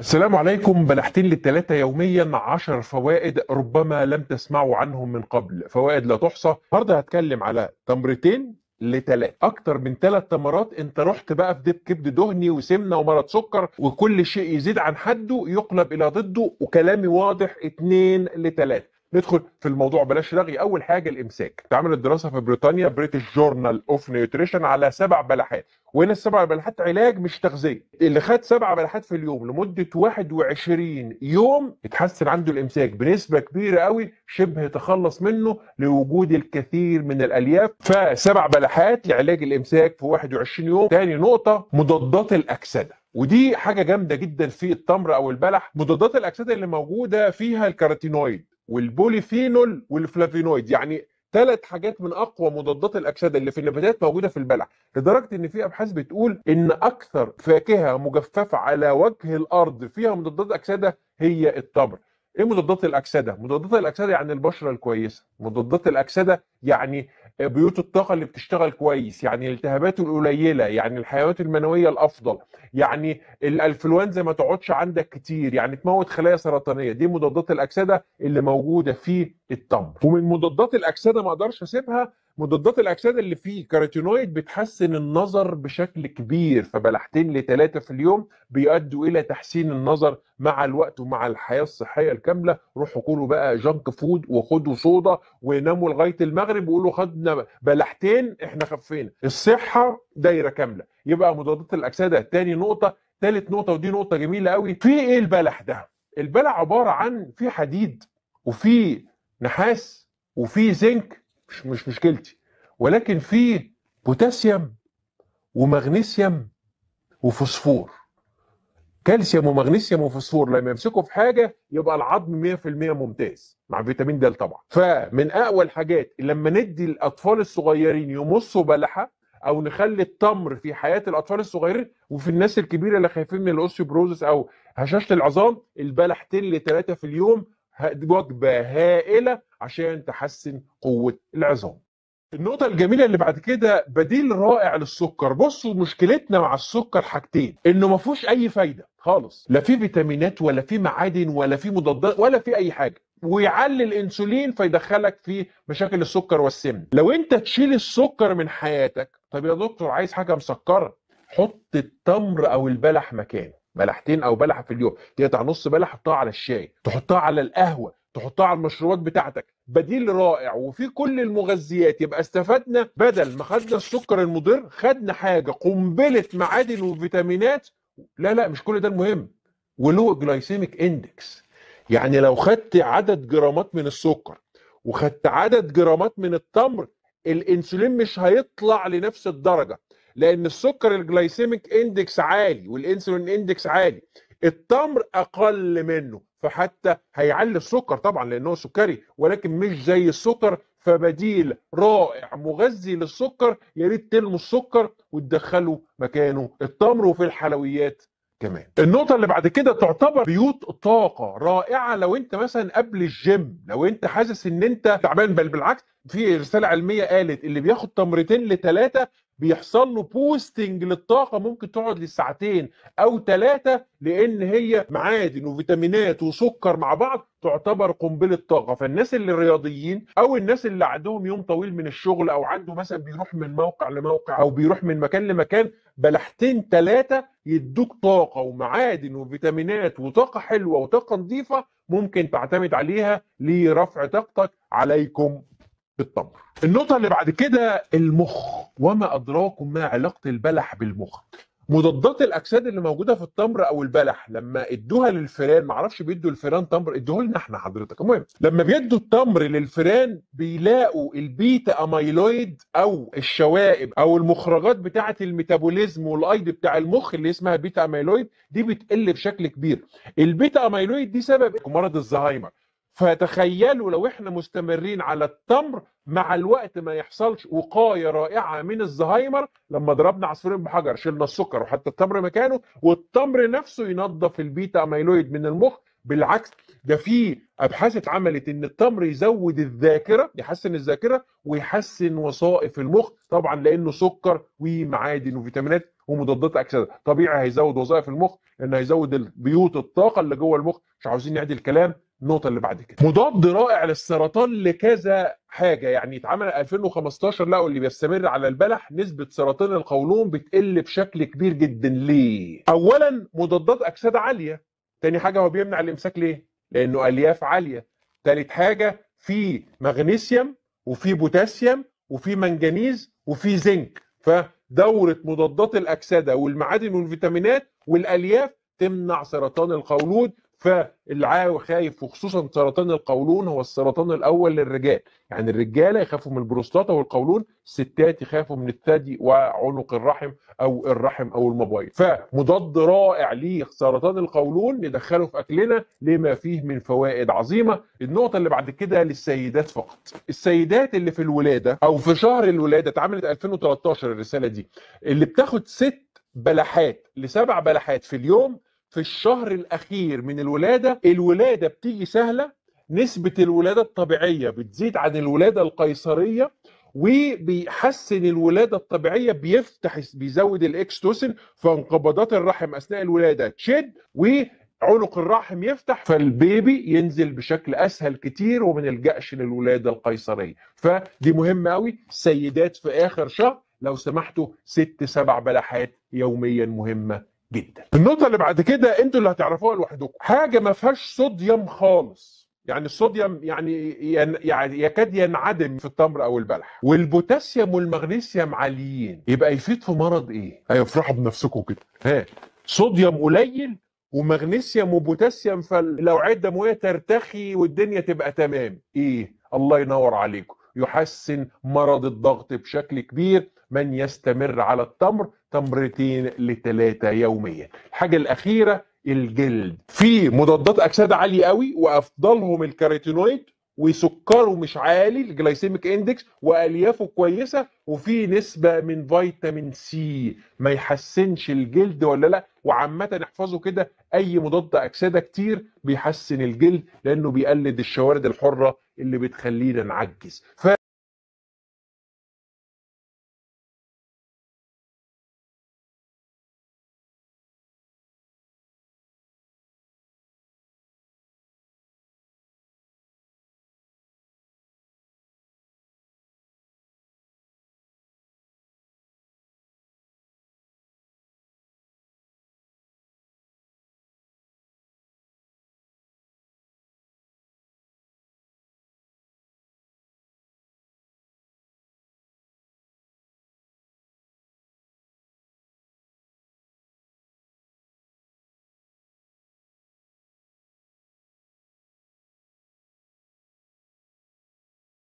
السلام عليكم بلحتين للتلاتة يوميا عشر فوائد ربما لم تسمعوا عنهم من قبل فوائد لا تحصى النهارده هتكلم على تمرتين لتلاتة اكتر من تلات تمرات انت رحت بقى في دب كبد دهني وسمنه ومرض سكر وكل شيء يزيد عن حده يقلب الى ضده وكلامي واضح اتنين لتلاتة ندخل في الموضوع بلاش رغي اول حاجه الامساك اتعملت دراسه في بريطانيا بريتش جورنال اوف نيوتريشن على سبع بلحات وهنا السبع بلحات علاج مش تغذيه اللي خد سبع بلحات في اليوم لمده 21 يوم اتحسن عنده الامساك بنسبه كبيره قوي شبه تخلص منه لوجود الكثير من الالياف فسبع بلحات لعلاج الامساك في 21 يوم تاني نقطه مضادات الاكسده ودي حاجه جامده جدا في التمر او البلح مضادات الاكسده اللي موجوده فيها الكاروتينويد والبوليفينول والفلافينويد يعني ثلاث حاجات من اقوى مضادات الاكسده اللي في النباتات موجوده في البلع لدرجه ان في ابحاث بتقول ان اكثر فاكهه مجففه على وجه الارض فيها مضادات اكسده هي التمر ايه مضادات الاكسده مضادات الاكسده يعني البشره الكويسه مضادات الاكسده يعني بيوت الطاقه اللي بتشتغل كويس يعني الالتهابات القليله يعني الحيوانات المنويه الافضل يعني الانفلونزا ما تقعدش عندك كتير يعني تموت خلايا سرطانيه دي مضادات الاكسده اللي موجوده في التمر ومن مضادات الاكسده ما اقدرش اسيبها مضادات الاكسده اللي فيه كاروتينويد بتحسن النظر بشكل كبير فبلحتين لثلاثه في اليوم بيؤدوا الى تحسين النظر مع الوقت ومع الحياه الصحيه الكامله روحوا كلوا بقى جنك فود وخدوا صودا وناموا لغايه المغرب وقولوا خدنا بلحتين احنا خفينا الصحه دايره كامله يبقى مضادات الاكسده تاني نقطه ثالث نقطه ودي نقطه جميله قوي في ايه البلح ده البلح عباره عن في حديد وفي نحاس وفي زنك مش مش مشكلتي ولكن في بوتاسيوم ومغنيسيوم وفوسفور كالسيوم ومغنيسيوم وفوسفور لما يمسكوا في حاجه يبقى العظم 100% ممتاز مع فيتامين د طبعا فمن اقوى الحاجات لما ندي الاطفال الصغيرين يمصوا بلحه او نخلي التمر في حياه الاطفال الصغيرين وفي الناس الكبيره اللي خايفين من الاوستيوبروزس او هشاشه العظام البلحتين لثلاثه في اليوم وجبه هائله عشان تحسن قوه العظام النقطة الجميلة اللي بعد كده بديل رائع للسكر، بصوا مشكلتنا مع السكر حاجتين، إنه ما فيهوش أي فايدة خالص، لا فيه فيتامينات ولا فيه معادن ولا فيه مضادات ولا فيه أي حاجة، ويعلي الانسولين فيدخلك في مشاكل السكر والسمن، لو أنت تشيل السكر من حياتك، طب يا دكتور عايز حاجة مسكرة، حط التمر أو البلح مكانه، بلحتين او بلحه في اليوم تقطع نص بلح تحطها على الشاي تحطها على القهوه تحطها على المشروبات بتاعتك بديل رائع وفي كل المغذيات يبقى استفدنا بدل ما خدنا السكر المضر خدنا حاجه قنبله معادن وفيتامينات لا لا مش كل ده المهم ولو جلايسيميك اندكس يعني لو خدت عدد جرامات من السكر وخدت عدد جرامات من التمر الانسولين مش هيطلع لنفس الدرجه لان السكر الجلايسيميك اندكس عالي والانسولين اندكس عالي التمر اقل منه فحتى هيعلي السكر طبعا لانه سكري ولكن مش زي السكر فبديل رائع مغذي للسكر يا ريت تلموا السكر وتدخلوا مكانه التمر وفي الحلويات كمان النقطه اللي بعد كده تعتبر بيوت طاقه رائعه لو انت مثلا قبل الجيم لو انت حاسس ان انت تعبان بل بالعكس في رساله علميه قالت اللي بياخد تمرتين لثلاثه بيحصل له بوستنج للطاقه ممكن تقعد لساعتين او ثلاثه لان هي معادن وفيتامينات وسكر مع بعض تعتبر قنبله طاقه فالناس اللي الرياضيين او الناس اللي عندهم يوم طويل من الشغل او عنده مثلا بيروح من موقع لموقع او بيروح من مكان لمكان بلحتين ثلاثه يدوك طاقه ومعادن وفيتامينات وطاقه حلوه وطاقه نظيفه ممكن تعتمد عليها لرفع طاقتك عليكم التمر النقطة اللي بعد كده المخ وما أدراكم ما علاقة البلح بالمخ مضادات الاكسده اللي موجوده في التمر او البلح لما ادوها للفئران معرفش بيدوا الفئران تمر ادوه لنا احنا حضرتك المهم لما بيدوا التمر للفئران بيلاقوا البيتا اميلويد او الشوائب او المخرجات بتاعه الميتابوليزم والايض بتاع المخ اللي اسمها بيتا اميلويد دي بتقل بشكل كبير البيتا اميلويد دي سبب مرض الزهايمر فتخيلوا لو احنا مستمرين على التمر مع الوقت ما يحصلش وقايه رائعه من الزهايمر لما ضربنا عصفورين بحجر شلنا السكر وحتى التمر مكانه والتمر نفسه ينظف البيتا اميلويد من المخ بالعكس ده في ابحاث اتعملت ان التمر يزود الذاكره يحسن الذاكره ويحسن وظائف المخ طبعا لانه سكر ومعادن وفيتامينات ومضادات اكسده طبيعي هيزود وظائف المخ لانه هيزود بيوت الطاقه اللي جوه المخ مش عاوزين نعدي الكلام النقطه اللي بعد كده مضاد رائع للسرطان لكذا حاجه يعني اتعمل 2015 لقوا اللي بيستمر على البلح نسبه سرطان القولون بتقل بشكل كبير جدا ليه اولا مضادات اكسده عاليه تاني حاجه هو بيمنع الامساك ليه لانه الياف عاليه تالت حاجه في مغنيسيوم وفي بوتاسيوم وفي منجنيز وفي زنك فدوره مضادات الاكسده والمعادن والفيتامينات والالياف تمنع سرطان القولون فالعاوي خايف وخصوصا سرطان القولون هو السرطان الاول للرجال يعني الرجاله يخافوا من البروستاتا والقولون الستات يخافوا من الثدي وعنق الرحم او الرحم او المبايض فمضاد رائع لسرطان القولون ندخله في اكلنا لما فيه من فوائد عظيمه النقطه اللي بعد كده للسيدات فقط السيدات اللي في الولاده او في شهر الولاده اتعملت 2013 الرساله دي اللي بتاخد ست بلحات لسبع بلحات في اليوم في الشهر الاخير من الولاده الولاده بتيجي سهله نسبه الولاده الطبيعيه بتزيد عن الولاده القيصريه وبيحسن الولاده الطبيعيه بيفتح بيزود الاكستوسن فانقباضات الرحم اثناء الولاده تشد وعنق الرحم يفتح فالبيبي ينزل بشكل اسهل كتير وما نلجاش للولاده القيصريه فدي مهمه قوي سيدات في اخر شهر لو سمحتوا ست سبع بلحات يوميا مهمه جدا النقطه اللي بعد كده انتوا اللي هتعرفوها لوحدكم حاجه ما فيهاش صوديوم خالص يعني الصوديوم يعني, يعني يكاد ينعدم في التمر او البلح والبوتاسيوم والمغنيسيوم عاليين يبقى يفيد في مرض ايه ايوه افرحوا بنفسكم كده ها صوديوم قليل ومغنيسيوم وبوتاسيوم فالاوعيه الدمويه ترتخي والدنيا تبقى تمام ايه الله ينور عليكم يحسن مرض الضغط بشكل كبير من يستمر على التمر تمرتين لثلاثة يوميا الحاجة الأخيرة الجلد في مضادات أكسدة عالية قوي وأفضلهم الكاريتينويد وسكره مش عالي الجلايسيميك اندكس واليافه كويسه وفي نسبه من فيتامين سي ما يحسنش الجلد ولا لا وعامه احفظوا كده اي مضاد اكسده كتير بيحسن الجلد لانه بيقلد الشوارد الحره اللي بتخلينا نعجز ف...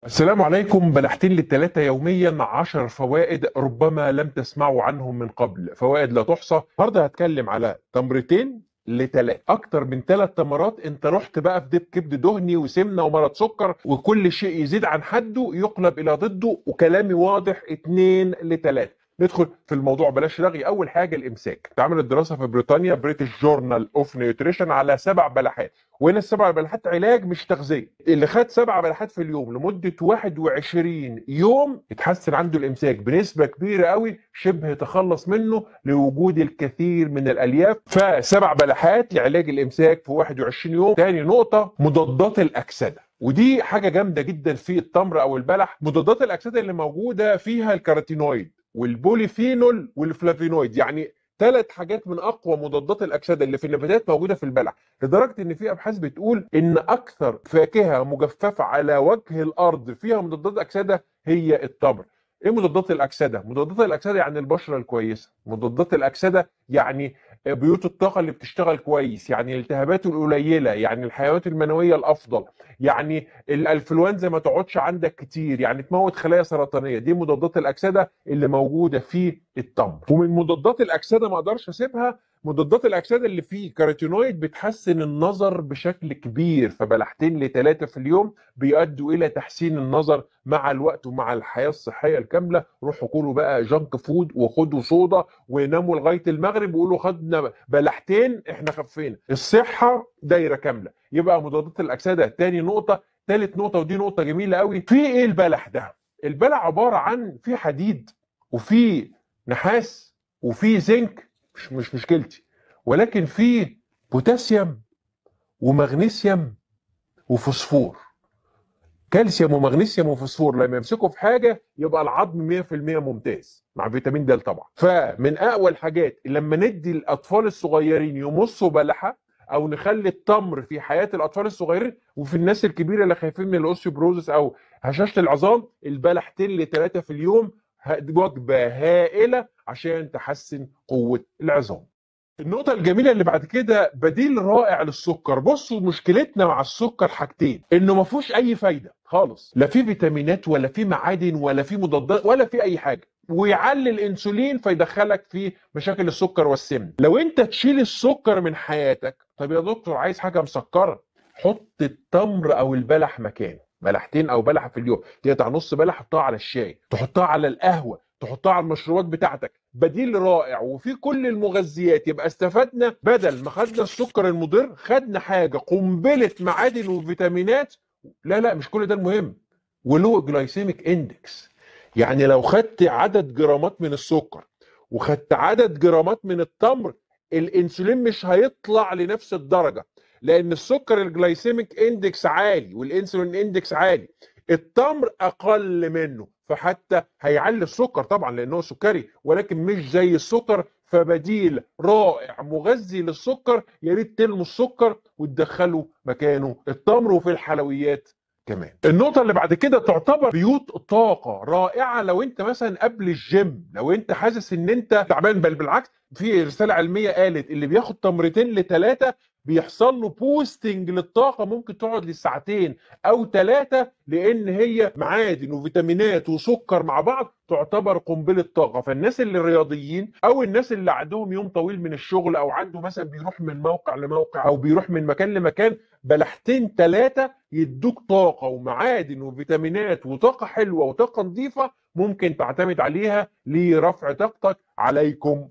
السلام عليكم بلحتين للتلاتة يوميا عشر فوائد ربما لم تسمعوا عنهم من قبل فوائد لا تحصى النهارده هتكلم على تمرتين لتلاتة اكتر من تلات تمرات انت رحت بقى في دب كبد دهني وسمنه ومرض سكر وكل شيء يزيد عن حده يقلب الى ضده وكلامي واضح اتنين لتلاتة ندخل في الموضوع بلاش رغي اول حاجه الامساك اتعملت دراسه في بريطانيا بريتش جورنال اوف نيوتريشن على سبع بلحات وهنا السبع بلحات علاج مش تغذيه اللي خد سبع بلحات في اليوم لمده 21 يوم اتحسن عنده الامساك بنسبه كبيره قوي شبه تخلص منه لوجود الكثير من الالياف فسبع بلحات لعلاج الامساك في 21 يوم تاني نقطه مضادات الاكسده ودي حاجه جامده جدا في التمر او البلح مضادات الاكسده اللي موجوده فيها الكاروتينويد والبوليفينول والفلافينويد يعني ثلاث حاجات من اقوى مضادات الاكسده اللي في النباتات موجوده في البلح لدرجه ان في ابحاث بتقول ان اكثر فاكهه مجففه على وجه الارض فيها مضادات اكسده هي التمر ايه مضادات الاكسده مضادات الاكسده يعني البشره الكويسه مضادات الاكسده يعني آه، بيوت الطاقه اللي بتشتغل كويس يعني الالتهابات القليله يعني الحيوانات المنويه الافضل يعني الانفلونزا ما تقعدش عندك كتير يعني تموت خلايا سرطانيه دي مضادات الاكسده اللي موجوده في التمر ومن مضادات الاكسده ما اقدرش اسيبها مضادات الاكسده اللي فيه كاروتينويد بتحسن النظر بشكل كبير فبلحتين لثلاثه في اليوم بيؤدوا الى تحسين النظر مع الوقت ومع الحياه الصحيه الكامله روحوا كلوا بقى جنك فود وخدوا صودا وناموا لغايه المغرب وقولوا خدنا بلحتين احنا خفينا الصحه دايره كامله يبقى مضادات الاكسده تاني نقطه ثالث نقطه ودي نقطه جميله قوي في ايه البلح ده البلح عباره عن في حديد وفي نحاس وفي زنك مش مش مشكلتي ولكن في بوتاسيوم ومغنيسيوم وفوسفور كالسيوم ومغنيسيوم وفوسفور لما يمسكوا في حاجه يبقى العظم 100% ممتاز مع فيتامين د طبعا فمن اقوى الحاجات لما ندي الاطفال الصغيرين يمصوا بلحه او نخلي التمر في حياه الاطفال الصغيرين وفي الناس الكبيره اللي خايفين من الاوستيوبروزس او هشاشه العظام البلحتين لثلاثه في اليوم وجبه هائله عشان تحسن قوه العظام. النقطة الجميلة اللي بعد كده بديل رائع للسكر، بصوا مشكلتنا مع السكر حاجتين، إنه ما فيهوش أي فايدة خالص، لا فيه فيتامينات ولا فيه معادن ولا فيه مضادات ولا فيه أي حاجة، ويعلي الانسولين فيدخلك في مشاكل السكر والسمنه لو انت تشيل السكر من حياتك طب يا دكتور عايز حاجه مسكره حط التمر او البلح مكانه بلحتين او بلحه في اليوم تقطع نص بلح تحطها على الشاي تحطها على القهوه تحطها على المشروبات بتاعتك بديل رائع وفي كل المغذيات يبقى استفدنا بدل ما خدنا السكر المضر خدنا حاجه قنبله معادن وفيتامينات لا لا مش كل ده المهم ولو جلايسيميك اندكس يعني لو خدت عدد جرامات من السكر وخدت عدد جرامات من التمر الانسولين مش هيطلع لنفس الدرجه لان السكر الجلايسيميك اندكس عالي والانسولين اندكس عالي التمر اقل منه فحتى هيعلي السكر طبعا لانه سكري ولكن مش زي السكر فبديل رائع مغذي للسكر يا ريت تلموا السكر وتدخلوا مكانه التمر وفي الحلويات كمان النقطة اللي بعد كده تعتبر بيوت طاقة رائعة لو انت مثلا قبل الجيم لو انت حاسس ان انت تعبان بل بالعكس في رسالة علمية قالت اللي بياخد تمرتين لثلاثة بيحصل له بوستنج للطاقة ممكن تقعد لساعتين أو ثلاثة لأن هي معادن وفيتامينات وسكر مع بعض تعتبر قنبلة طاقة فالناس اللي رياضيين أو الناس اللي عندهم يوم طويل من الشغل أو عنده مثلا بيروح من موقع لموقع أو بيروح من مكان لمكان بلحتين ثلاثه يدوك طاقه ومعادن وفيتامينات وطاقه حلوه وطاقه نظيفه ممكن تعتمد عليها لرفع طاقتك عليكم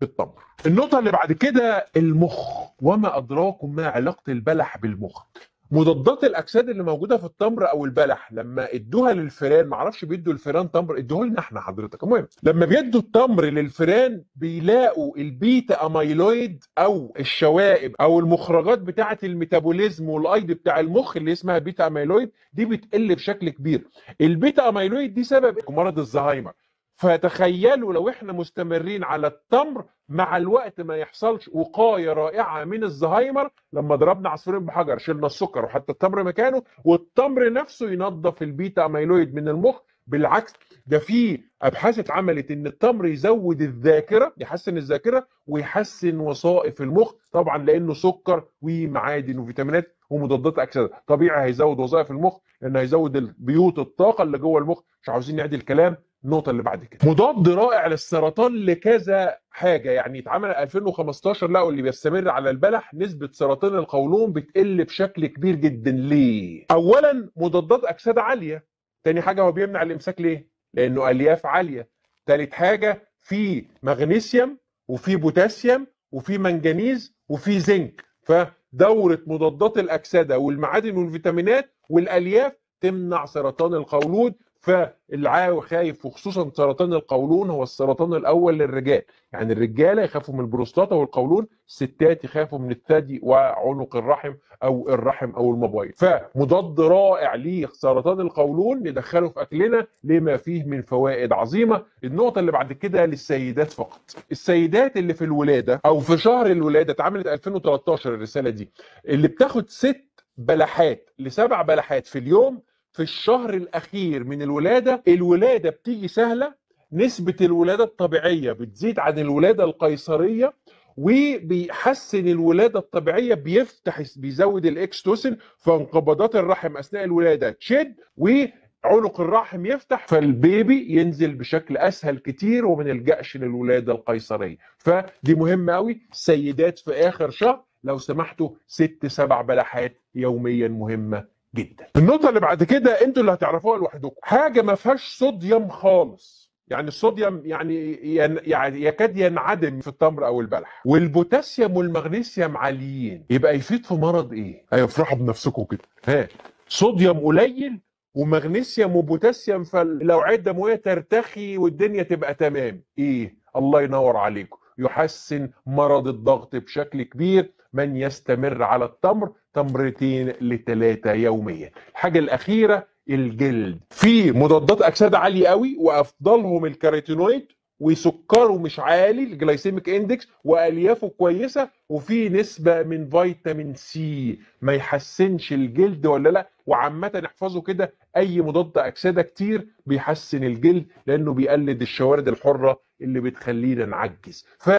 بالتمر. النقطه اللي بعد كده المخ وما ادراكم ما علاقه البلح بالمخ. مضادات الاكسده اللي موجوده في التمر او البلح لما ادوها للفئران معرفش بيدوا الفئران تمر ادوه لنا احنا حضرتك المهم لما بيدوا التمر للفئران بيلاقوا البيتا اميلويد او الشوائب او المخرجات بتاعه الميتابوليزم والايد بتاع المخ اللي اسمها بيتا اميلويد دي بتقل بشكل كبير البيتا اميلويد دي سبب مرض الزهايمر فتخيلوا لو احنا مستمرين على التمر مع الوقت ما يحصلش وقايه رائعه من الزهايمر لما ضربنا عصفورين بحجر شلنا السكر وحتى التمر مكانه والتمر نفسه ينظف البيتا اميلويد من المخ بالعكس ده في ابحاث اتعملت ان التمر يزود الذاكره يحسن الذاكره ويحسن وظائف المخ طبعا لانه سكر ومعادن وفيتامينات ومضادات اكسده طبيعي هيزود وظائف المخ لانه هيزود بيوت الطاقه اللي جوه المخ مش عاوزين نعدي الكلام النقطه اللي بعد كده مضاد رائع للسرطان لكذا حاجه يعني اتعمل 2015 لقوا اللي بيستمر على البلح نسبه سرطان القولون بتقل بشكل كبير جدا ليه اولا مضادات اكسده عاليه تاني حاجه هو بيمنع الامساك ليه لانه الياف عاليه تالت حاجه في مغنيسيوم وفي بوتاسيوم وفي منجنيز وفي زنك فدوره مضادات الاكسده والمعادن والفيتامينات والالياف تمنع سرطان القولون فالعاوي خايف وخصوصا سرطان القولون هو السرطان الاول للرجال يعني الرجاله يخافوا من البروستاتا والقولون الستات يخافوا من الثدي وعنق الرحم او الرحم او المبايض فمضاد رائع لسرطان القولون ندخله في اكلنا لما فيه من فوائد عظيمه النقطه اللي بعد كده للسيدات فقط السيدات اللي في الولاده او في شهر الولاده اتعملت 2013 الرساله دي اللي بتاخد ست بلحات لسبع بلحات في اليوم في الشهر الاخير من الولاده الولاده بتيجي سهله نسبه الولاده الطبيعيه بتزيد عن الولاده القيصريه وبيحسن الولاده الطبيعيه بيفتح بيزود الاكستوسن فانقباضات الرحم اثناء الولاده تشد وعنق الرحم يفتح فالبيبي ينزل بشكل اسهل كتير وما نلجاش للولاده القيصريه فدي مهمه قوي سيدات في اخر شهر لو سمحتوا ست سبع بلحات يوميا مهمه جدا النقطة اللي بعد كده انتوا اللي هتعرفوها لوحدكم حاجة ما فيهاش صوديوم خالص يعني الصوديوم يعني يعني يكاد ينعدم في التمر او البلح والبوتاسيوم والمغنيسيوم عاليين يبقى يفيد في مرض ايه؟ ايوه افرحوا بنفسكم كده ها صوديوم قليل ومغنيسيوم وبوتاسيوم فالاوعيه الدمويه ترتخي والدنيا تبقى تمام ايه؟ الله ينور عليكم يحسن مرض الضغط بشكل كبير من يستمر على التمر تمرتين لثلاثة يوميا الحاجة الأخيرة الجلد فيه مضادات أكسدة عالية قوي وأفضلهم الكاريتينويد وسكره مش عالي الجلايسيميك اندكس واليافه كويسه وفي نسبه من فيتامين سي ما يحسنش الجلد ولا لا وعامه احفظوا كده اي مضاد اكسده كتير بيحسن الجلد لانه بيقلد الشوارد الحره اللي بتخلينا نعجز ف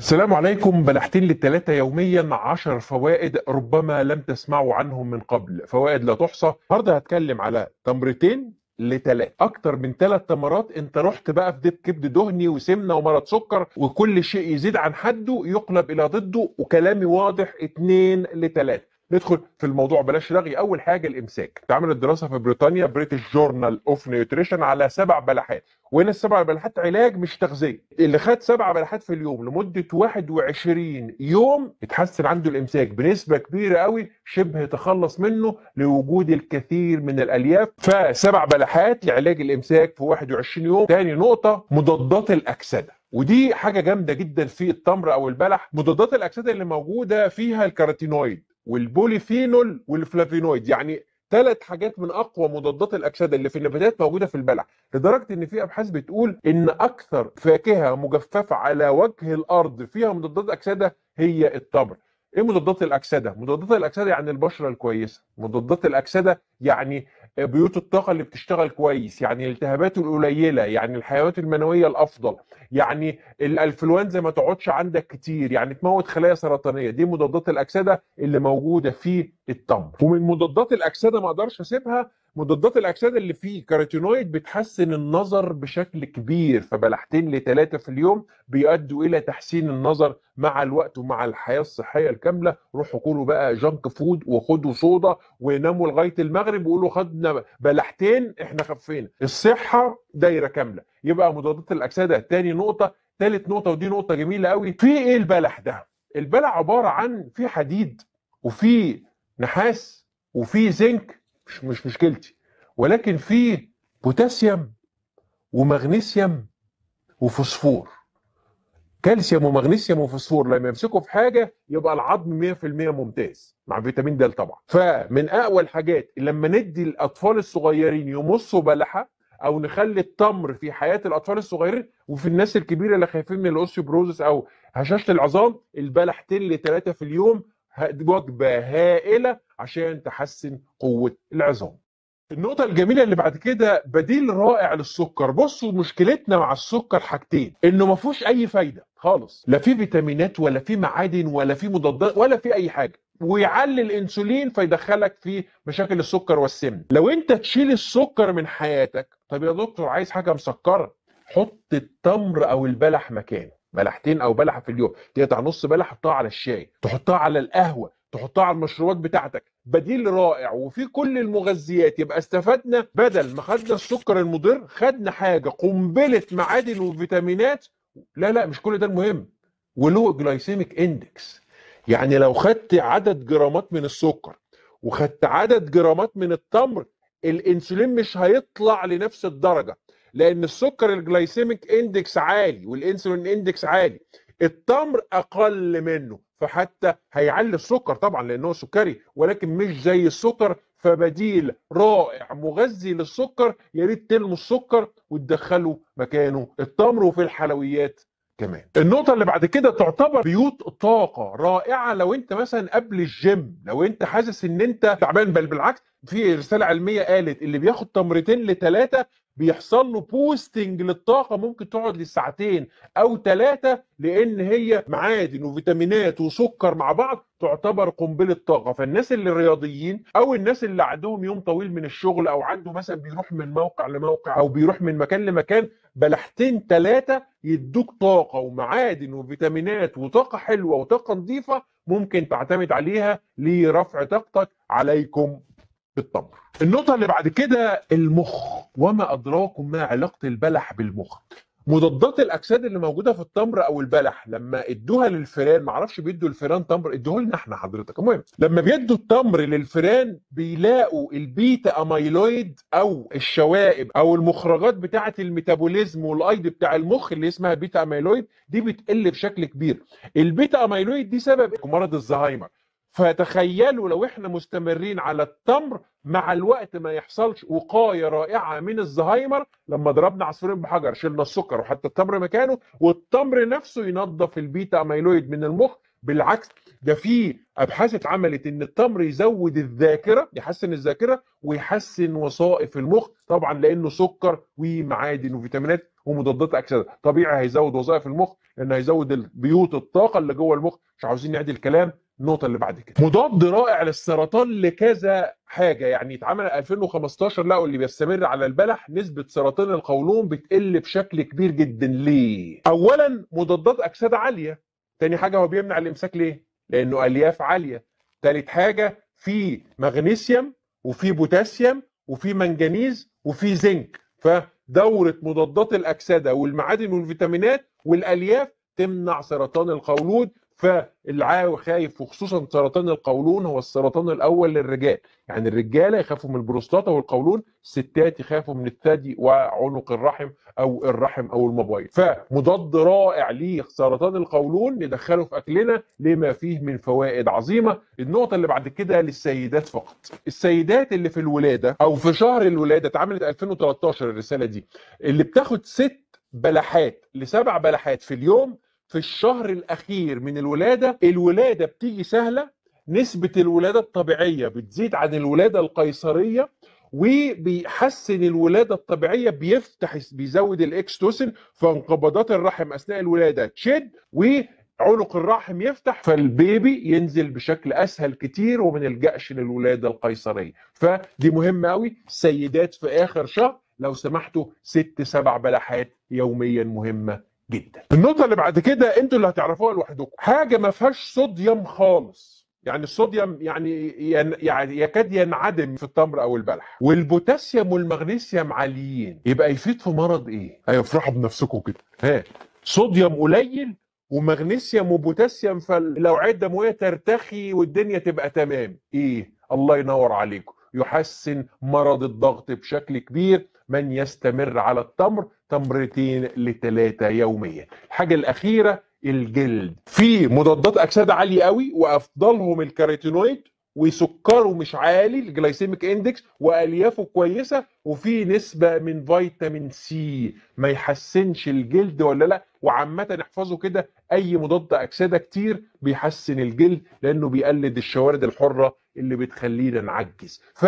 السلام عليكم بلحتين للتلاتة يوميا عشر فوائد ربما لم تسمعوا عنهم من قبل فوائد لا تحصى النهاردة هتكلم على تمرتين لتلاتة أكتر من تلات تمرات أنت رحت بقى في دب كبد دهني وسمنة ومرض سكر وكل شيء يزيد عن حده يقلب إلى ضده وكلامي واضح اتنين لتلاتة ندخل في الموضوع بلاش رغي اول حاجه الامساك اتعملت دراسه في بريطانيا بريتش جورنال اوف نيوتريشن على سبع بلحات وهنا السبع بلحات علاج مش تغذيه اللي خد سبع بلحات في اليوم لمده 21 يوم اتحسن عنده الامساك بنسبه كبيره قوي شبه تخلص منه لوجود الكثير من الالياف فسبع بلحات لعلاج الامساك في 21 يوم تاني نقطه مضادات الاكسده ودي حاجة جامدة جدا في التمر أو البلح مضادات الأكسدة اللي موجودة فيها الكاروتينويد والبوليفينول والفلافينويد يعني ثلاث حاجات من اقوى مضادات الاكسده اللي في النباتات موجوده في البلع لدرجه ان في ابحاث بتقول ان اكثر فاكهه مجففه على وجه الارض فيها مضادات اكسده هي التمر ايه مضادات الاكسده؟ مضادات الاكسده يعني البشره الكويسه، مضادات الاكسده يعني بيوت الطاقه اللي بتشتغل كويس، يعني الالتهابات القليله، يعني الحيوانات المنويه الافضل، يعني الانفلونزا ما تقعدش عندك كتير، يعني تموت خلايا سرطانيه، دي مضادات الاكسده اللي موجوده في التمر. ومن مضادات الاكسده ما اقدرش اسيبها مضادات الاكسده اللي فيه كاروتينويد بتحسن النظر بشكل كبير فبلحتين لثلاثه في اليوم بيؤدوا الى تحسين النظر مع الوقت ومع الحياه الصحيه الكامله روحوا كلوا بقى جنك فود وخدوا صودا وناموا لغايه المغرب وقولوا خدنا بلحتين احنا خفينا الصحه دايره كامله يبقى مضادات الاكسده تاني نقطه ثالث نقطه ودي نقطه جميله قوي في ايه البلح ده البلح عباره عن في حديد وفي نحاس وفي زنك مش مش مشكلتي ولكن في بوتاسيوم ومغنيسيوم وفوسفور كالسيوم ومغنيسيوم وفوسفور لما يمسكوا في حاجه يبقى العظم 100% ممتاز مع فيتامين د طبعا فمن اقوى الحاجات لما ندي الاطفال الصغيرين يمصوا بلحه او نخلي التمر في حياه الاطفال الصغيرين وفي الناس الكبيره اللي خايفين من الاوستيوبروزس او هشاشه العظام البلحتين لثلاثه في اليوم وجبه هائله عشان تحسن قوه العظام النقطة الجميلة اللي بعد كده بديل رائع للسكر، بصوا مشكلتنا مع السكر حاجتين، إنه ما فيهوش أي فايدة خالص، لا فيه فيتامينات ولا فيه معادن ولا فيه مضادات ولا فيه أي حاجة، ويعلي الانسولين فيدخلك في مشاكل السكر والسمن لو انت تشيل السكر من حياتك طب يا دكتور عايز حاجه مسكره حط التمر او البلح مكانه بلحتين او بلحه في اليوم تقطع نص بلح حطها على الشاي تحطها على القهوه تحطها على المشروبات بتاعتك بديل رائع وفي كل المغذيات يبقى استفدنا بدل ما خدنا السكر المضر خدنا حاجه قنبله معادن وفيتامينات لا لا مش كل ده المهم ولو جلايسيميك اندكس يعني لو خدت عدد جرامات من السكر وخدت عدد جرامات من التمر الانسولين مش هيطلع لنفس الدرجه لان السكر الجلايسيميك اندكس عالي والانسولين اندكس عالي التمر اقل منه فحتى هيعلي السكر طبعا لانه سكري ولكن مش زي السكر فبديل رائع مغذي للسكر يا ريت تلموا السكر وتدخلوا مكانه التمر وفي الحلويات كمان النقطة اللي بعد كده تعتبر بيوت طاقة رائعة لو انت مثلا قبل الجيم لو انت حاسس ان انت تعبان بل بالعكس في رسالة علمية قالت اللي بياخد تمرتين لثلاثة بيحصل له بوستنج للطاقه ممكن تقعد لساعتين او ثلاثه لان هي معادن وفيتامينات وسكر مع بعض تعتبر قنبله طاقه فالناس اللي رياضيين او الناس اللي عندهم يوم طويل من الشغل او عنده مثلا بيروح من موقع لموقع او بيروح من مكان لمكان بلحتين ثلاثه يدوك طاقه ومعادن وفيتامينات وطاقه حلوه وطاقه نظيفه ممكن تعتمد عليها لرفع طاقتك عليكم بالتمر النقطة اللي بعد كده المخ وما أدراكم ما علاقة البلح بالمخ مضادات الاكسده اللي موجوده في التمر او البلح لما ادوها للفيران معرفش بيدوا الفيران تمر ادوه لنا احنا حضرتك المهم لما بيدوا التمر للفيران بيلاقوا البيتا اميلويد او الشوائب او المخرجات بتاعه الميتابوليزم والايض بتاع المخ اللي اسمها بيتا اميلويد دي بتقل بشكل كبير البيتا اميلويد دي سبب مرض الزهايمر فتخيلوا لو احنا مستمرين على التمر مع الوقت ما يحصلش وقايه رائعه من الزهايمر لما ضربنا عصفورين بحجر شلنا السكر وحتى التمر مكانه والتمر نفسه ينظف البيتا اميلويد من المخ بالعكس ده في ابحاث اتعملت ان التمر يزود الذاكره يحسن الذاكره ويحسن وظائف المخ طبعا لانه سكر ومعادن وفيتامينات ومضادات اكسده طبيعي هيزود وظائف المخ لانه هيزود بيوت الطاقه اللي جوه المخ مش عاوزين نعدي الكلام النقطه اللي بعد كده مضاد رائع للسرطان لكذا حاجه يعني اتعمل 2015 لقوا اللي بيستمر على البلح نسبه سرطان القولون بتقل بشكل كبير جدا ليه اولا مضادات اكسده عاليه تاني حاجه هو بيمنع الامساك ليه لانه الياف عاليه تالت حاجه في مغنيسيوم وفي بوتاسيوم وفي منجنيز وفي زنك فدوره مضادات الاكسده والمعادن والفيتامينات والالياف تمنع سرطان القولون فالعاوي خايف وخصوصا سرطان القولون هو السرطان الاول للرجال يعني الرجاله يخافوا من البروستاتا والقولون الستات يخافوا من الثدي وعنق الرحم او الرحم او المبايض فمضاد رائع لسرطان القولون ندخله في اكلنا لما فيه من فوائد عظيمه النقطه اللي بعد كده للسيدات فقط السيدات اللي في الولاده او في شهر الولاده اتعملت 2013 الرساله دي اللي بتاخد ست بلحات لسبع بلحات في اليوم في الشهر الاخير من الولاده الولاده بتيجي سهله نسبه الولاده الطبيعيه بتزيد عن الولاده القيصريه وبيحسن الولاده الطبيعيه بيفتح بيزود الاكستوسن فانقباضات الرحم اثناء الولاده تشد وعنق الرحم يفتح فالبيبي ينزل بشكل اسهل كتير وما نلجاش للولاده القيصريه فدي مهمه قوي سيدات في اخر شهر لو سمحتوا ست سبع بلحات يوميا مهمه جدا النقطه اللي بعد كده انتوا اللي هتعرفوها لوحدكم حاجه ما فيهاش صوديوم خالص يعني الصوديوم يعني يعني يكاد ينعدم في التمر او البلح والبوتاسيوم والمغنيسيوم عاليين يبقى يفيد في مرض ايه ايوه افرحوا بنفسكم كده ها صوديوم قليل ومغنيسيوم وبوتاسيوم فالاوعيه الدمويه ترتخي والدنيا تبقى تمام ايه الله ينور عليكم يحسن مرض الضغط بشكل كبير من يستمر على التمر تمرتين لثلاثة يوميا الحاجة الأخيرة الجلد في مضادات أكسدة عالية قوي وأفضلهم الكاريتينويد وسكره مش عالي الجلايسيميك اندكس واليافه كويسه وفي نسبه من فيتامين سي ما يحسنش الجلد ولا لا وعامه احفظوا كده اي مضاد اكسده كتير بيحسن الجلد لانه بيقلد الشوارد الحره اللي بتخلينا نعجز ف...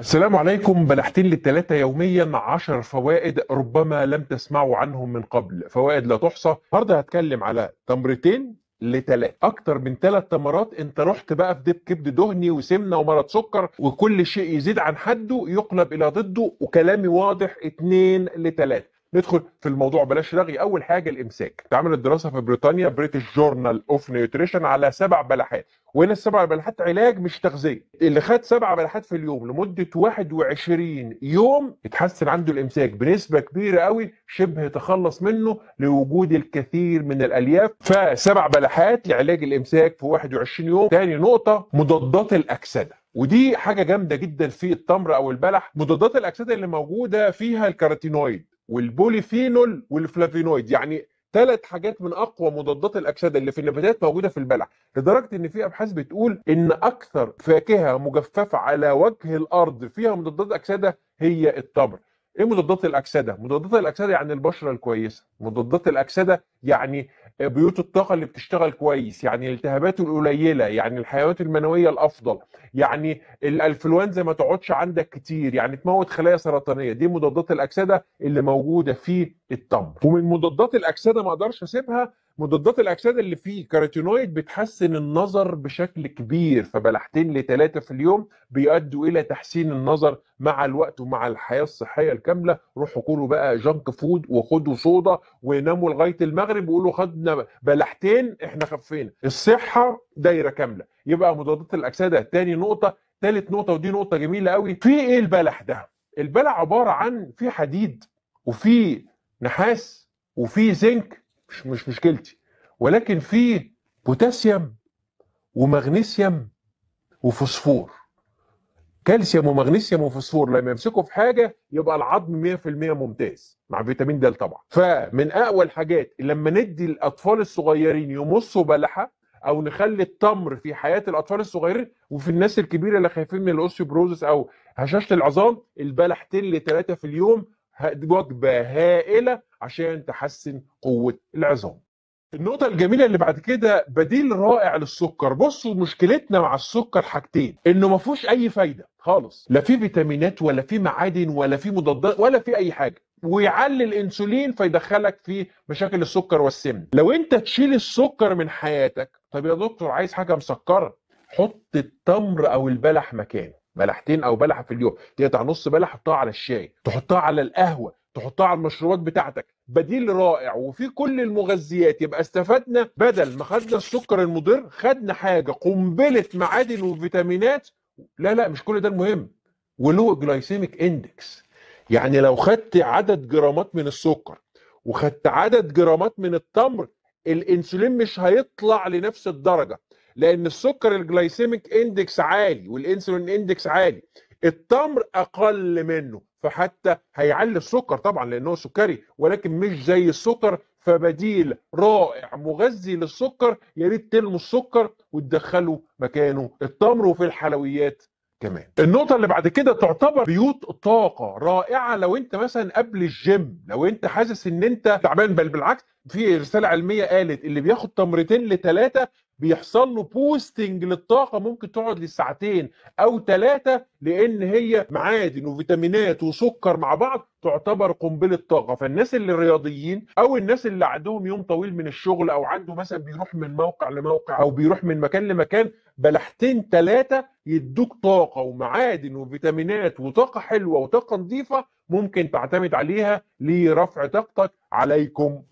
السلام عليكم بلحتين للثلاثة يوميا عشر فوائد ربما لم تسمعوا عنهم من قبل فوائد لا تحصى النهارده هتكلم على تمرتين لثلاث اكتر من ثلاث تمرات انت رحت بقى في دب كبد دهني وسمنه ومرض سكر وكل شيء يزيد عن حده يقلب الى ضده وكلامي واضح اتنين لثلاث ندخل في الموضوع بلاش رغي اول حاجه الامساك اتعملت دراسه في بريطانيا بريتش جورنال اوف نيوتريشن على سبع بلحات وهنا السبع بلحات علاج مش تغذيه اللي خد سبع بلحات في اليوم لمده 21 يوم اتحسن عنده الامساك بنسبه كبيره قوي شبه تخلص منه لوجود الكثير من الالياف فسبع بلحات لعلاج الامساك في 21 يوم تاني نقطه مضادات الاكسده ودي حاجه جامده جدا في التمر او البلح مضادات الاكسده اللي موجوده فيها الكاروتينويد والبوليفينول والفلافينويد يعني ثلاث حاجات من اقوى مضادات الاكسده اللي في النباتات موجوده في البلع لدرجه ان في ابحاث بتقول ان اكثر فاكهه مجففه على وجه الارض فيها مضادات اكسده هي التمر ايه مضادات الاكسده مضادات الاكسده يعني البشره الكويسه مضادات الاكسده يعني بيوت الطاقه اللي بتشتغل كويس يعني الالتهابات القليله يعني الحيوانات المنويه الافضل يعني الانفلونزا ما تقعدش عندك كتير يعني تموت خلايا سرطانيه دي مضادات الاكسده اللي موجوده في التمر ومن مضادات الاكسده ما اقدرش اسيبها مضادات الاكسده اللي فيه كاروتينويد بتحسن النظر بشكل كبير فبلحتين لثلاثه في اليوم بيؤدوا الى تحسين النظر مع الوقت ومع الحياه الصحيه الكامله روحوا كلوا بقى جنك فود وخدوا صودا وناموا لغايه المغرب وقولوا خدنا بلحتين احنا خفينا الصحه دايره كامله يبقى مضادات الاكسده تاني نقطه ثالث نقطه ودي نقطه جميله قوي في ايه البلح ده البلح عباره عن في حديد وفي نحاس وفي زنك مش مش مشكلتي ولكن في بوتاسيوم ومغنيسيوم وفوسفور كالسيوم ومغنيسيوم وفوسفور لما يمسكوا في حاجه يبقى العظم 100% ممتاز مع فيتامين د طبعا فمن اقوى الحاجات لما ندي الاطفال الصغيرين يمصوا بلحه او نخلي التمر في حياه الاطفال الصغيرين وفي الناس الكبيره اللي خايفين من الاوستيوبروزس او هشاشه العظام البلحتين لثلاثه في اليوم وجبه هائله عشان تحسن قوه العظام النقطة الجميلة اللي بعد كده بديل رائع للسكر، بصوا مشكلتنا مع السكر حاجتين، انه ما فيهوش أي فايدة خالص، لا فيه فيتامينات ولا فيه معادن ولا فيه مضادات ولا فيه أي حاجة، ويعلي الانسولين فيدخلك في مشاكل السكر والسمن، لو أنت تشيل السكر من حياتك، طب يا دكتور عايز حاجة مسكرة، حط التمر أو البلح مكانه، بلحتين او بلحه في اليوم تقطع نص بلح تحطها على الشاي تحطها على القهوه تحطها على المشروبات بتاعتك بديل رائع وفي كل المغذيات يبقى استفدنا بدل ما خدنا السكر المضر خدنا حاجه قنبله معادن وفيتامينات لا لا مش كل ده المهم ولو جلايسيميك اندكس يعني لو خدت عدد جرامات من السكر وخدت عدد جرامات من التمر الانسولين مش هيطلع لنفس الدرجه لان السكر الجلايسيميك اندكس عالي والانسولين اندكس عالي التمر اقل منه فحتى هيعلي السكر طبعا لانه سكري ولكن مش زي السكر فبديل رائع مغذي للسكر يا ريت تلموا السكر وتدخلوا مكانه التمر وفي الحلويات كمان النقطه اللي بعد كده تعتبر بيوت طاقه رائعه لو انت مثلا قبل الجيم لو انت حاسس ان انت تعبان بل بالعكس في رساله علميه قالت اللي بياخد تمرتين لثلاثه بيحصل له بوستنج للطاقه ممكن تقعد لساعتين او ثلاثه لان هي معادن وفيتامينات وسكر مع بعض تعتبر قنبله طاقه فالناس اللي رياضيين او الناس اللي عندهم يوم طويل من الشغل او عنده مثلا بيروح من موقع لموقع او بيروح من مكان لمكان بلحتين ثلاثه يدوك طاقه ومعادن وفيتامينات وطاقه حلوه وطاقه نظيفه ممكن تعتمد عليها لرفع طاقتك عليكم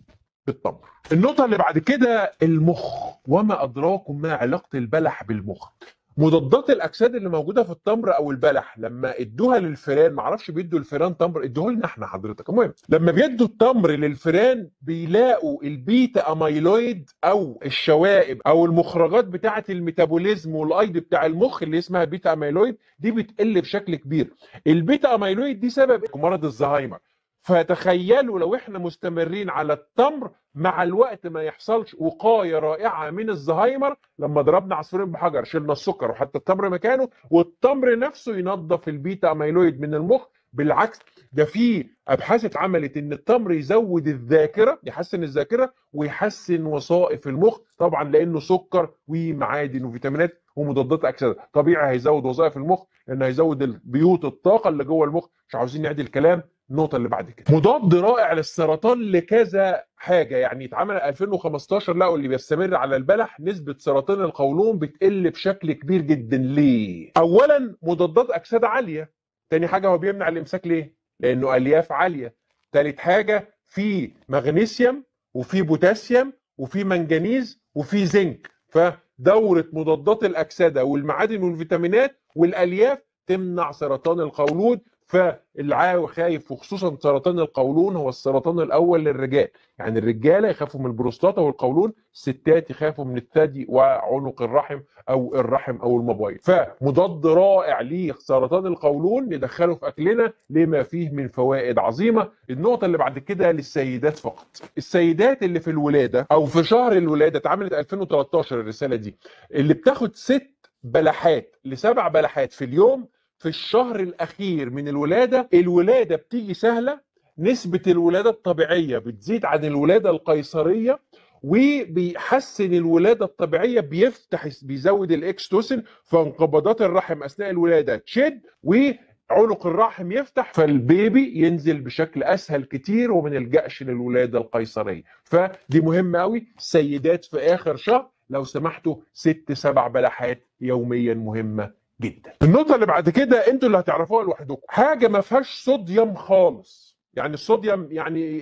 بالتمر النقطة اللي بعد كده المخ وما أدراكم ما علاقة البلح بالمخ مضادات الأجساد اللي موجودة في التمر أو البلح لما ادوها للفئران معرفش بيدوا الفئران تمر ادوه لنا احنا حضرتك المهم لما بيدوا التمر للفئران بيلاقوا البيتا أميلويد أو الشوائب أو المخرجات بتاعة الميتابوليزم والأيض بتاع المخ اللي اسمها بيتا أميلويد دي بتقل بشكل كبير البيتا أميلويد دي سبب مرض الزهايمر فتخيلوا لو احنا مستمرين على التمر مع الوقت ما يحصلش وقايه رائعه من الزهايمر لما ضربنا عصفورين بحجر شلنا السكر وحتى التمر مكانه والتمر نفسه ينظف البيتا اميلويد من المخ بالعكس ده في ابحاث اتعملت ان التمر يزود الذاكره يحسن الذاكره ويحسن وظائف المخ طبعا لانه سكر ومعادن وفيتامينات ومضادات اكسده طبيعي هيزود وظائف المخ لانه هيزود بيوت الطاقه اللي جوه المخ مش عاوزين نعدي الكلام النقطة اللي بعد كده مضاد رائع للسرطان لكذا حاجة يعني اتعمل 2015 لقوا اللي بيستمر على البلح نسبة سرطان القولون بتقل بشكل كبير جدا ليه؟ أولا مضادات أكسدة عالية تاني حاجة هو بيمنع الإمساك ليه؟ لأنه ألياف عالية تالت حاجة في مغنيسيوم وفي بوتاسيوم وفي منجنيز وفي زنك فدورة مضادات الأكسدة والمعادن والفيتامينات والألياف تمنع سرطان القولون فالعاوي خايف وخصوصا سرطان القولون هو السرطان الاول للرجال يعني الرجاله يخافوا من البروستاتا والقولون الستات يخافوا من الثدي وعنق الرحم او الرحم او المبايض فمضاد رائع لسرطان القولون ندخله في اكلنا لما فيه من فوائد عظيمه النقطه اللي بعد كده للسيدات فقط السيدات اللي في الولاده او في شهر الولاده اتعملت 2013 الرساله دي اللي بتاخد ست بلحات لسبع بلحات في اليوم في الشهر الاخير من الولاده الولاده بتيجي سهله نسبه الولاده الطبيعيه بتزيد عن الولاده القيصريه وبيحسن الولاده الطبيعيه بيفتح بيزود الاكستوسن فانقباضات الرحم اثناء الولاده تشد وعنق الرحم يفتح فالبيبي ينزل بشكل اسهل كتير وما نلجاش للولاده القيصريه فدي مهمه قوي سيدات في اخر شهر لو سمحتوا ست سبع بلحات يوميا مهمه جدا النقطه اللي بعد كده انتوا اللي هتعرفوها لوحدكم حاجه ما فيهاش صوديوم خالص يعني الصوديوم يعني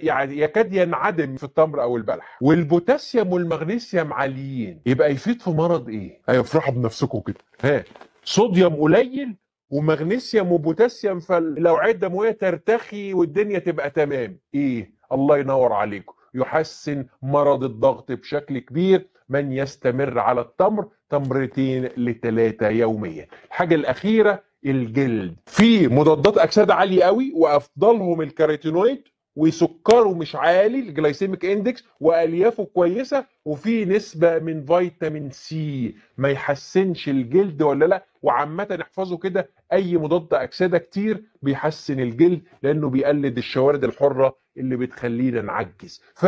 يعني يكاد ينعدم في التمر او البلح والبوتاسيوم والمغنيسيوم عاليين يبقى يفيد في مرض ايه ايوه افرحوا بنفسكم كده ها صوديوم قليل ومغنيسيوم وبوتاسيوم عدة الدمويه ترتخي والدنيا تبقى تمام ايه الله ينور عليكم يحسن مرض الضغط بشكل كبير من يستمر على التمر تمرتين لثلاثة يوميا الحاجة الأخيرة الجلد في مضادات أكسدة عالية قوي وأفضلهم الكاريتينويد وسكره مش عالي الجلايسيميك اندكس واليافه كويسه وفي نسبه من فيتامين سي ما يحسنش الجلد ولا لا وعامه احفظوا كده اي مضاد اكسده كتير بيحسن الجلد لانه بيقلد الشوارد الحره اللي بتخلينا نعجز ف...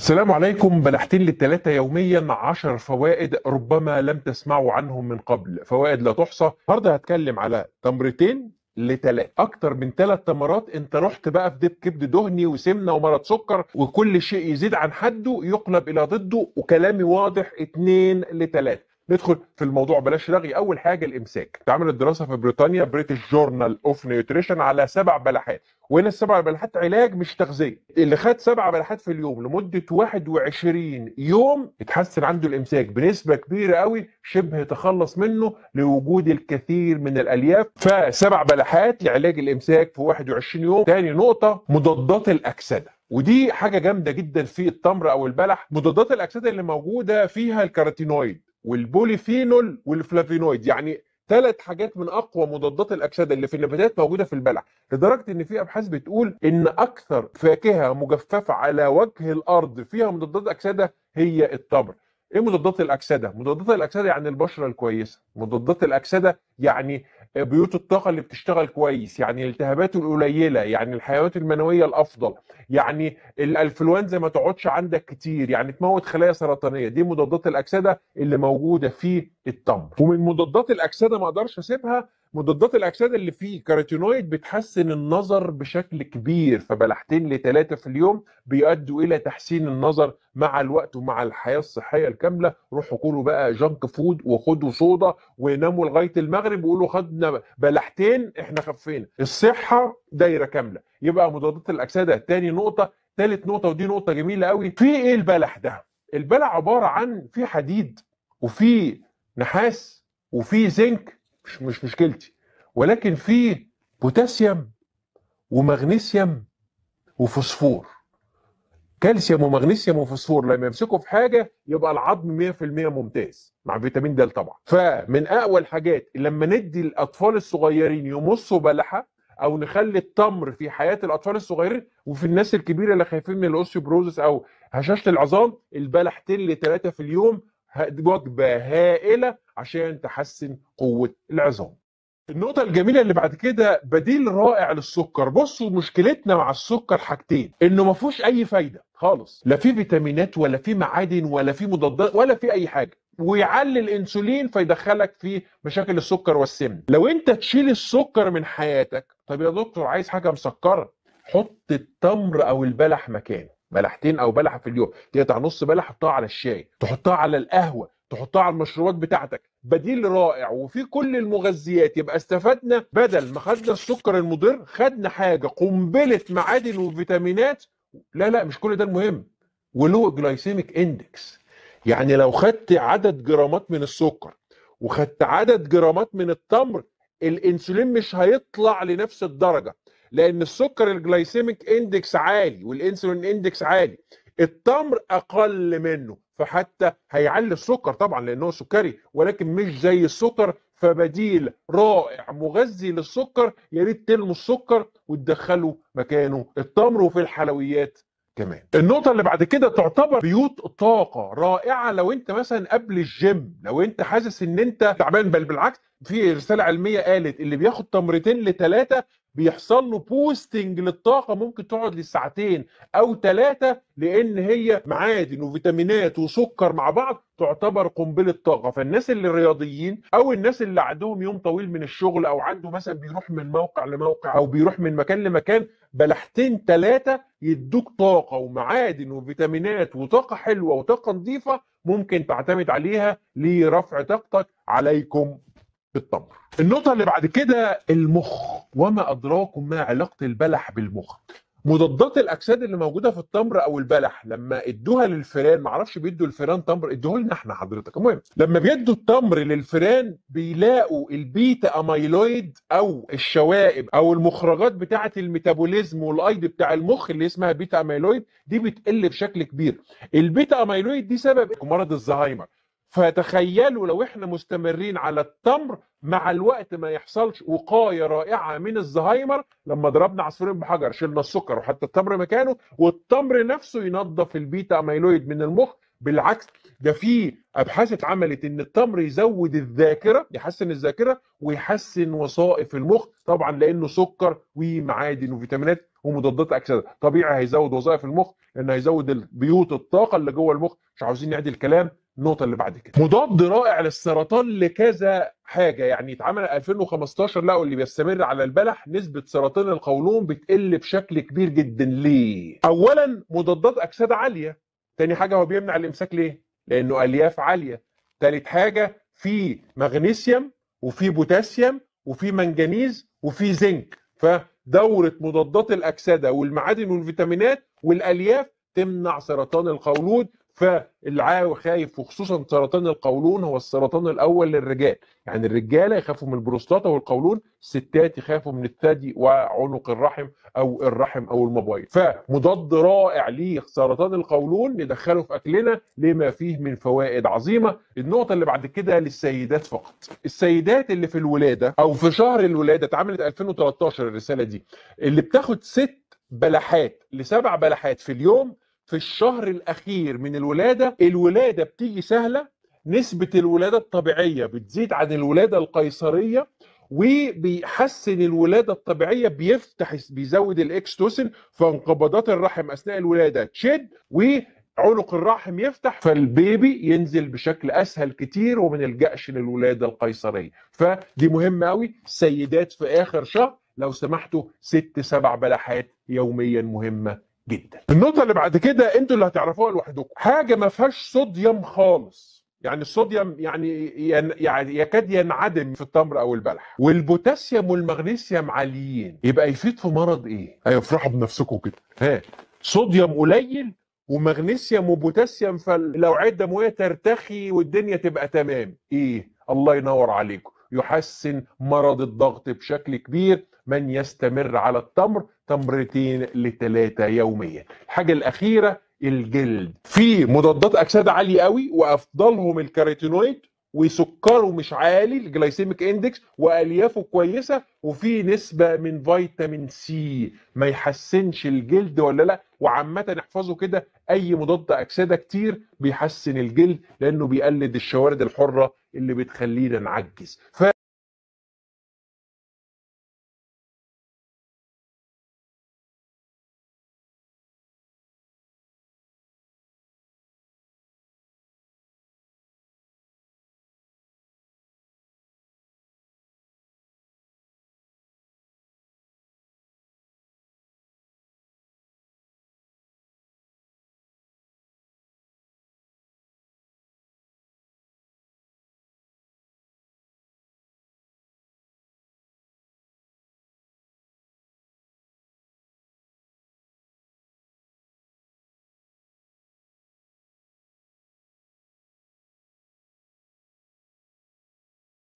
السلام عليكم بلحتين للتلاتة يوميا عشر فوائد ربما لم تسمعوا عنهم من قبل فوائد لا تحصى النهاردة هتكلم على تمرتين لتلاتة اكتر من ثلاث تمرات انت رحت بقى في دب كبد دهني وسمنه ومرض سكر وكل شيء يزيد عن حده يقلب الى ضده وكلامي واضح اتنين لتلاتة ندخل في الموضوع بلاش رغي اول حاجه الامساك اتعملت دراسه في بريطانيا بريتش جورنال اوف نيوتريشن على سبع بلحات وهنا السبع بلحات علاج مش تغذيه اللي خد سبع بلحات في اليوم لمده 21 يوم اتحسن عنده الامساك بنسبه كبيره قوي شبه تخلص منه لوجود الكثير من الالياف فسبع بلحات لعلاج الامساك في 21 يوم تاني نقطه مضادات الاكسده ودي حاجه جامده جدا في التمر او البلح مضادات الاكسده اللي موجوده فيها الكاروتينويد والبوليفينول والفلافينويد يعني ثلاث حاجات من اقوى مضادات الاكسده اللي في النباتات موجوده في البلع لدرجه ان في ابحاث بتقول ان اكثر فاكهه مجففه على وجه الارض فيها مضادات اكسده هي التمر ايه مضادات الاكسده مضادات الاكسده يعني البشره الكويسه مضادات الاكسده يعني بيوت الطاقه اللي بتشتغل كويس يعني الالتهابات القليله يعني الحيوانات المنويه الافضل يعني الانفلونزا ما تقعدش عندك كتير يعني تموت خلايا سرطانيه دي مضادات الاكسده اللي موجوده في التمر ومن مضادات الاكسده ما اقدرش اسيبها مضادات الاكسده اللي فيه كاروتينويد بتحسن النظر بشكل كبير فبلحتين لثلاثه في اليوم بيؤدوا الى تحسين النظر مع الوقت ومع الحياه الصحيه الكامله روحوا كلوا بقى جنك فود وخدوا صودا وناموا لغايه المغرب وقولوا خدنا بلحتين احنا خفينا الصحه دايره كامله يبقى مضادات الاكسده تاني نقطه ثالث نقطه ودي نقطه جميله قوي في ايه البلح ده البلح عباره عن في حديد وفي نحاس وفي زنك مش مش مشكلتي ولكن في بوتاسيوم ومغنيسيوم وفوسفور كالسيوم ومغنيسيوم وفوسفور لما يمسكوا في حاجه يبقى العظم 100% ممتاز مع فيتامين د طبعا فمن اقوى الحاجات لما ندي الاطفال الصغيرين يمصوا بلحه او نخلي التمر في حياه الاطفال الصغيرين وفي الناس الكبيره اللي خايفين من الاوستيوبروزس او هشاشه العظام البلحتين لثلاثه في اليوم وجبه هائله عشان تحسن قوه العظام. النقطة الجميلة اللي بعد كده بديل رائع للسكر، بصوا مشكلتنا مع السكر حاجتين، إنه ما فيهوش أي فايدة خالص، لا فيه فيتامينات ولا فيه معادن ولا فيه مضادات ولا فيه أي حاجة، ويعلي الانسولين فيدخلك في مشاكل السكر والسمن لو انت تشيل السكر من حياتك طب يا دكتور عايز حاجه مسكره حط التمر او البلح مكانه بلحتين او بلحه في اليوم تقطع نص بلح حطها على الشاي تحطها على القهوه تحطها على المشروبات بتاعتك بديل رائع وفي كل المغذيات يبقى استفدنا بدل ما خدنا السكر المضر خدنا حاجه قنبله معادن وفيتامينات لا لا مش كل ده المهم ولو جلايسيميك اندكس يعني لو خدت عدد جرامات من السكر وخدت عدد جرامات من التمر الانسولين مش هيطلع لنفس الدرجه لان السكر الجلايسيميك اندكس عالي والانسولين اندكس عالي التمر اقل منه فحتى هيعلي السكر طبعا لانه سكري ولكن مش زي السكر فبديل رائع مغذي للسكر يا ريت تلموا السكر وتدخلوا مكانه التمر وفي الحلويات كمان النقطة اللي بعد كده تعتبر بيوت طاقة رائعة لو انت مثلا قبل الجيم لو انت حاسس ان انت تعبان بل بالعكس في رسالة علمية قالت اللي بياخد تمرتين لثلاثة بيحصل له بوستنج للطاقه ممكن تقعد لساعتين او ثلاثه لان هي معادن وفيتامينات وسكر مع بعض تعتبر قنبله طاقه فالناس اللي رياضيين او الناس اللي عندهم يوم طويل من الشغل او عنده مثلا بيروح من موقع لموقع او بيروح من مكان لمكان بلحتين ثلاثه يدوك طاقه ومعادن وفيتامينات وطاقه حلوه وطاقه نظيفه ممكن تعتمد عليها لرفع طاقتك عليكم بالتمر النقطة اللي بعد كده المخ وما أدراكم ما علاقة البلح بالمخ مضادات الاكسده اللي موجوده في التمر او البلح لما ادوها للفئران معرفش بيدوا الفئران تمر ادوه لنا احنا حضرتك المهم لما بيدوا التمر للفئران بيلاقوا البيتا اميلويد او الشوائب او المخرجات بتاعه الميتابوليزم والايض بتاع المخ اللي اسمها بيتا اميلويد دي بتقل بشكل كبير البيتا اميلويد دي سبب مرض الزهايمر فتخيلوا لو احنا مستمرين على التمر مع الوقت ما يحصلش وقايه رائعه من الزهايمر لما ضربنا عصفورين بحجر شلنا السكر وحتى التمر مكانه والتمر نفسه ينظف البيتا اميلويد من المخ بالعكس ده في ابحاث اتعملت ان التمر يزود الذاكره يحسن الذاكره ويحسن وظائف المخ طبعا لانه سكر ومعادن وفيتامينات ومضادات اكسده طبيعي هيزود وظائف المخ لانه هيزود بيوت الطاقه اللي جوه المخ مش عاوزين نعدي الكلام النقطه اللي بعد كده مضاد رائع للسرطان لكذا حاجه يعني اتعمل 2015 لقوا اللي بيستمر على البلح نسبه سرطان القولون بتقل بشكل كبير جدا ليه اولا مضادات اكسده عاليه تاني حاجه هو بيمنع الامساك ليه لانه الياف عاليه تالت حاجه في مغنيسيوم وفي بوتاسيوم وفي منجنيز وفي زنك فدوره مضادات الاكسده والمعادن والفيتامينات والالياف تمنع سرطان القولون فالعاوي خايف وخصوصا سرطان القولون هو السرطان الاول للرجال يعني الرجاله يخافوا من البروستاتا والقولون الستات يخافوا من الثدي وعنق الرحم او الرحم او المبايض فمضاد رائع لسرطان القولون ندخله في اكلنا لما فيه من فوائد عظيمه النقطه اللي بعد كده للسيدات فقط السيدات اللي في الولاده او في شهر الولاده اتعملت 2013 الرساله دي اللي بتاخد ست بلحات لسبع بلحات في اليوم في الشهر الاخير من الولاده الولاده بتيجي سهله نسبه الولاده الطبيعيه بتزيد عن الولاده القيصريه وبيحسن الولاده الطبيعيه بيفتح بيزود الاكستوسن فانقباضات الرحم اثناء الولاده تشد وعنق الرحم يفتح فالبيبي ينزل بشكل اسهل كتير وما نلجاش للولاده القيصريه فدي مهمه قوي سيدات في اخر شهر لو سمحتوا ست سبع بلحات يوميا مهمه جدا النقطه اللي بعد كده انتوا اللي هتعرفوها لوحدكم حاجه ما فيهاش صوديوم خالص يعني الصوديوم يعني يعني يكاد ينعدم في التمر او البلح والبوتاسيوم والمغنيسيوم عاليين يبقى يفيد في مرض ايه هيفرحوا أيوة، بنفسكم كده ها صوديوم قليل ومغنيسيوم وبوتاسيوم فالاوعيه الدمويه ترتخي والدنيا تبقى تمام ايه الله ينور عليكم يحسن مرض الضغط بشكل كبير من يستمر على التمر تمرتين لثلاثة يوميا الحاجة الأخيرة الجلد في مضادات أكسدة عالية قوي وأفضلهم الكاريتينويد وسكره مش عالي الجلايسيميك اندكس واليافه كويسه وفي نسبه من فيتامين سي ما يحسنش الجلد ولا لا وعامه احفظوا كده اي مضاد اكسده كتير بيحسن الجلد لانه بيقلد الشوارد الحره اللي بتخلينا نعجز ف...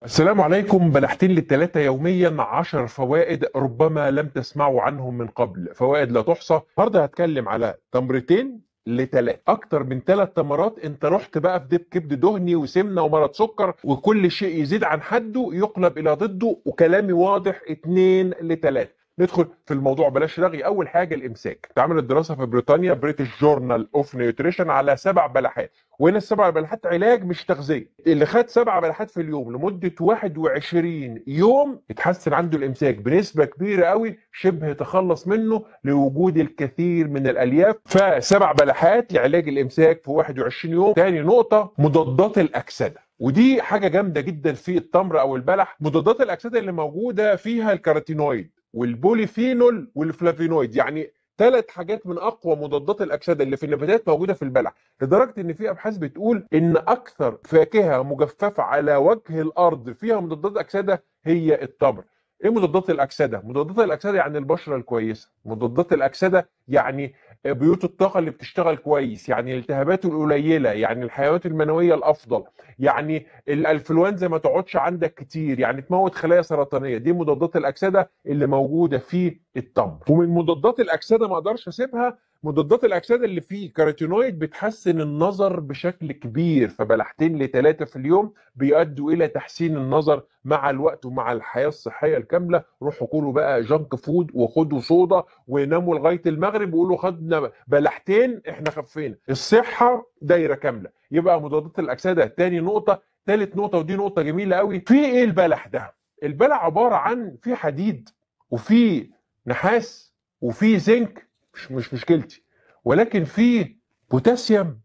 السلام عليكم بلحتين للتلاتة يوميا عشر فوائد ربما لم تسمعوا عنهم من قبل فوائد لا تحصى النهارده هتكلم على تمرتين لتلاتة اكتر من ثلاث تمرات انت رحت بقى في دب كبد دهني وسمنه ومرض سكر وكل شيء يزيد عن حده يقلب الى ضده وكلامي واضح اتنين لتلاتة ندخل في الموضوع بلاش رغي اول حاجه الامساك اتعملت دراسه في بريطانيا بريتش جورنال اوف نيوتريشن على سبع بلحات وهنا السبع بلحات علاج مش تغذيه اللي خد سبع بلحات في اليوم لمده 21 يوم اتحسن عنده الامساك بنسبه كبيره قوي شبه تخلص منه لوجود الكثير من الالياف فسبع بلحات لعلاج الامساك في 21 يوم تاني نقطه مضادات الاكسده ودي حاجه جامده جدا في التمر او البلح مضادات الاكسده اللي موجوده فيها الكاروتينويد والبوليفينول والفلافينويد يعني ثلاث حاجات من اقوى مضادات الاكسده اللي في النباتات موجوده في البلع لدرجه ان في ابحاث بتقول ان اكثر فاكهه مجففه على وجه الارض فيها مضادات اكسده هي التمر ايه مضادات الاكسده مضادات الاكسده يعني البشره الكويسه مضادات الاكسده يعني بيوت الطاقه اللي بتشتغل كويس يعني الالتهابات القليله يعني الحيوانات المنويه الافضل يعني الانفلونزا ما تقعدش عندك كتير يعني تموت خلايا سرطانيه دي مضادات الاكسده اللي موجوده في التمر ومن مضادات الاكسده ما اقدرش اسيبها مضادات الاكسده اللي فيه كاروتينويد بتحسن النظر بشكل كبير فبلحتين لثلاثه في اليوم بيؤدوا الى تحسين النظر مع الوقت ومع الحياه الصحيه الكامله روحوا كلوا بقى جنك فود وخدوا صودا وناموا لغايه المغرب وقولوا خدنا بلحتين احنا خفينا الصحه دايره كامله يبقى مضادات الاكسده تاني نقطه ثالث نقطه ودي نقطه جميله قوي في ايه البلح ده البلح عباره عن في حديد وفي نحاس وفي زنك مش مش مشكلتي ولكن في بوتاسيوم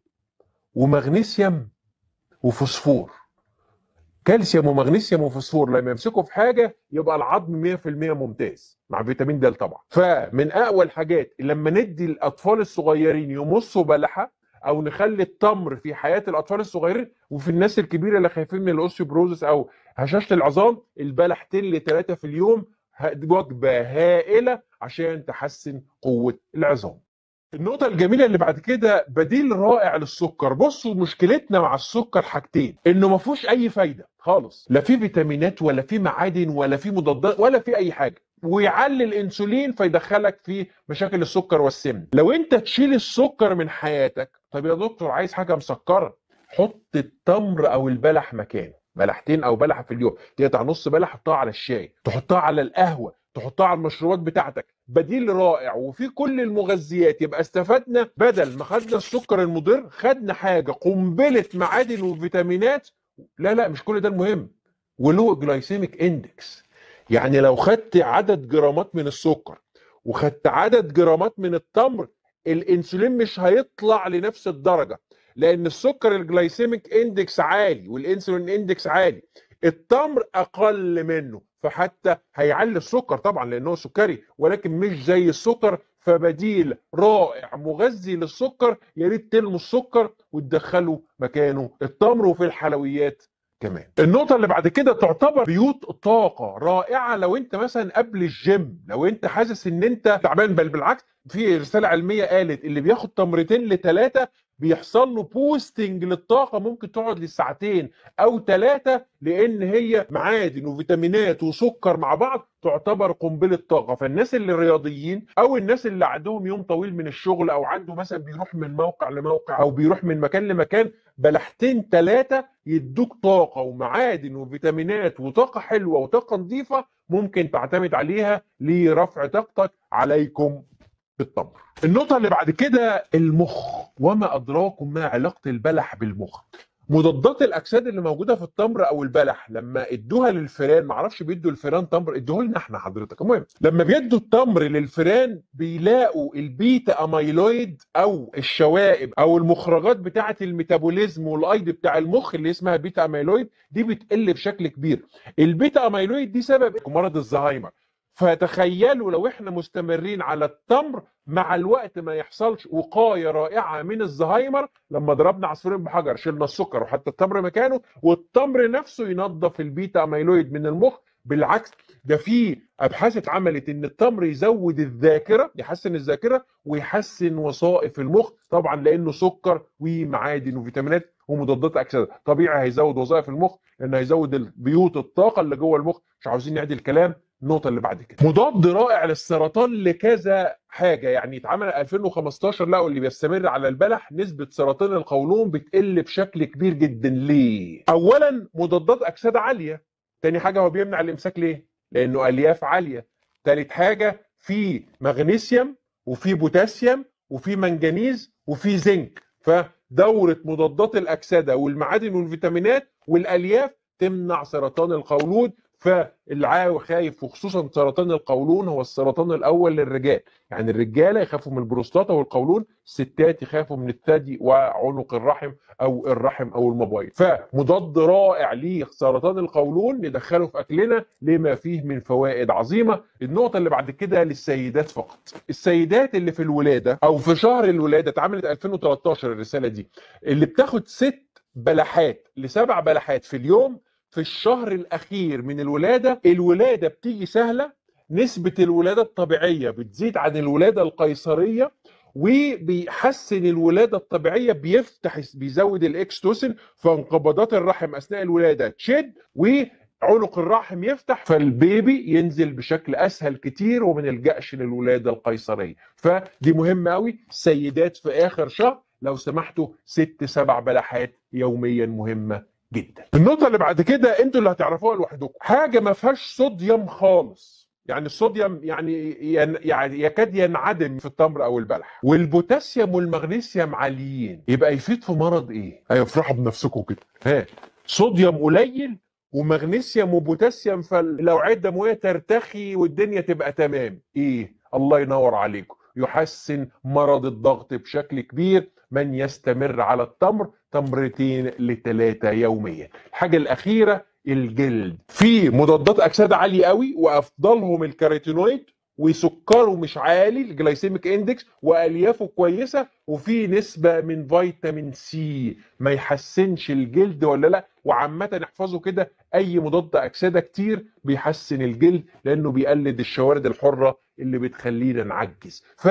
ومغنيسيوم وفوسفور كالسيوم ومغنيسيوم وفوسفور لما يمسكوا في حاجه يبقى العظم 100% ممتاز مع فيتامين د طبعا فمن اقوى الحاجات لما ندي الاطفال الصغيرين يمصوا بلحه او نخلي التمر في حياه الاطفال الصغيرين وفي الناس الكبيره اللي خايفين من الاوسيوبروزس او هشاشه العظام البلحتين لثلاثه في اليوم وجبه هائله عشان تحسن قوه العظام. النقطة الجميلة اللي بعد كده بديل رائع للسكر، بصوا مشكلتنا مع السكر حاجتين، إنه ما فيهوش أي فايدة خالص، لا فيه فيتامينات ولا فيه معادن ولا فيه مضادات ولا فيه أي حاجة، ويعلي الانسولين فيدخلك في مشاكل السكر والسمن لو انت تشيل السكر من حياتك طب يا دكتور عايز حاجه مسكره حط التمر او البلح مكانه بلحتين او بلحه في اليوم تقطع نص بلحه تحطها على الشاي تحطها على القهوه تحطها على المشروبات بتاعتك بديل رائع وفي كل المغذيات يبقى استفدنا بدل ما خدنا السكر المضر خدنا حاجه قنبله معادن وفيتامينات لا لا مش كل ده المهم ولو جلايسيميك اندكس يعني لو خدت عدد جرامات من السكر وخدت عدد جرامات من التمر الانسولين مش هيطلع لنفس الدرجه لان السكر الجلايسيميك اندكس عالي والانسولين اندكس عالي التمر اقل منه فحتى هيعلي السكر طبعا لانه سكري ولكن مش زي السكر فبديل رائع مغذي للسكر يا ريت تلموا السكر وتدخلوا مكانه التمر وفي الحلويات كمان النقطه اللي بعد كده تعتبر بيوت طاقه رائعه لو انت مثلا قبل الجيم لو انت حاسس ان انت تعبان بل بالعكس في رساله علميه قالت اللي بياخد تمرتين لثلاثه بيحصل له بوستنج للطاقه ممكن تقعد لساعتين او ثلاثه لان هي معادن وفيتامينات وسكر مع بعض تعتبر قنبله طاقه فالناس اللي رياضيين او الناس اللي عندهم يوم طويل من الشغل او عنده مثلا بيروح من موقع لموقع او بيروح من مكان لمكان بلحتين ثلاثه يدوك طاقه ومعادن وفيتامينات وطاقه حلوه وطاقه نظيفه ممكن تعتمد عليها لرفع طاقتك عليكم بالتمر. النقطه اللي بعد كده المخ وما ادراكم ما علاقه البلح بالمخ مضادات الاكسده اللي موجوده في التمر او البلح لما ادوها للفئران معرفش بيدوا الفئران تمر ادوه لنا احنا حضرتك المهم لما بيدوا التمر للفئران بيلاقوا البيتا اميلويد او الشوائب او المخرجات بتاعه الميتابوليزم والايض بتاع المخ اللي اسمها بيتا اميلويد دي بتقل بشكل كبير البيتا اميلويد دي سبب مرض الزهايمر فتخيلوا لو احنا مستمرين على التمر مع الوقت ما يحصلش وقايه رائعه من الزهايمر لما ضربنا عصفورين بحجر شلنا السكر وحتى التمر مكانه والتمر نفسه ينظف البيتا اميلويد من المخ بالعكس ده في ابحاث اتعملت ان التمر يزود الذاكره يحسن الذاكره ويحسن وظائف المخ طبعا لانه سكر ومعادن وفيتامينات ومضادات اكسده طبيعي هيزود وظائف المخ لانه هيزود بيوت الطاقه اللي جوه المخ مش عاوزين نعدي الكلام النقطة اللي بعد كده مضاد رائع للسرطان لكذا حاجة يعني اتعمل 2015 لقوا اللي بيستمر على البلح نسبة سرطان القولون بتقل بشكل كبير جدا ليه؟ أولا مضادات أكسدة عالية تاني حاجة هو بيمنع الإمساك ليه؟ لأنه ألياف عالية تالت حاجة في مغنيسيوم وفي بوتاسيوم وفي منجنيز وفي زنك فدورة مضادات الأكسدة والمعادن والفيتامينات والألياف تمنع سرطان القولون فالعاوي خايف وخصوصا سرطان القولون هو السرطان الاول للرجال يعني الرجاله يخافوا من البروستاتا والقولون الستات يخافوا من الثدي وعنق الرحم او الرحم او المبايض فمضاد رائع لسرطان القولون ندخله في اكلنا لما فيه من فوائد عظيمه النقطه اللي بعد كده للسيدات فقط السيدات اللي في الولاده او في شهر الولاده اتعملت 2013 الرساله دي اللي بتاخد ست بلحات لسبع بلحات في اليوم في الشهر الاخير من الولاده الولاده بتيجي سهله نسبه الولاده الطبيعيه بتزيد عن الولاده القيصريه وبيحسن الولاده الطبيعيه بيفتح بيزود الاكستوسن فانقباضات الرحم اثناء الولاده تشد وعنق الرحم يفتح فالبيبي ينزل بشكل اسهل كتير وما نلجاش للولاده القيصريه فدي مهمه قوي سيدات في اخر شهر لو سمحتوا ست سبع بلحات يوميا مهمه جدا النقطه اللي بعد كده انتوا اللي هتعرفوها لوحدكم حاجه ما فيهاش صوديوم خالص يعني الصوديوم يعني يعني يكاد ينعدم في التمر او البلح والبوتاسيوم والمغنيسيوم عاليين يبقى يفيد في مرض ايه ايوه افرحوا بنفسكم كده ها صوديوم قليل ومغنيسيوم وبوتاسيوم فالاوعيه الدمويه ترتخي والدنيا تبقى تمام ايه الله ينور عليكم يحسن مرض الضغط بشكل كبير من يستمر على التمر تمرتين لثلاثة يوميا الحاجة الأخيرة الجلد في مضادات أكسدة عالية قوي وأفضلهم الكاريتينويد وسكره مش عالي الجلايسيميك اندكس واليافه كويسه وفي نسبه من فيتامين سي ما يحسنش الجلد ولا لا وعامه احفظوا كده اي مضاد اكسده كتير بيحسن الجلد لانه بيقلد الشوارد الحره اللي بتخلينا نعجز ف...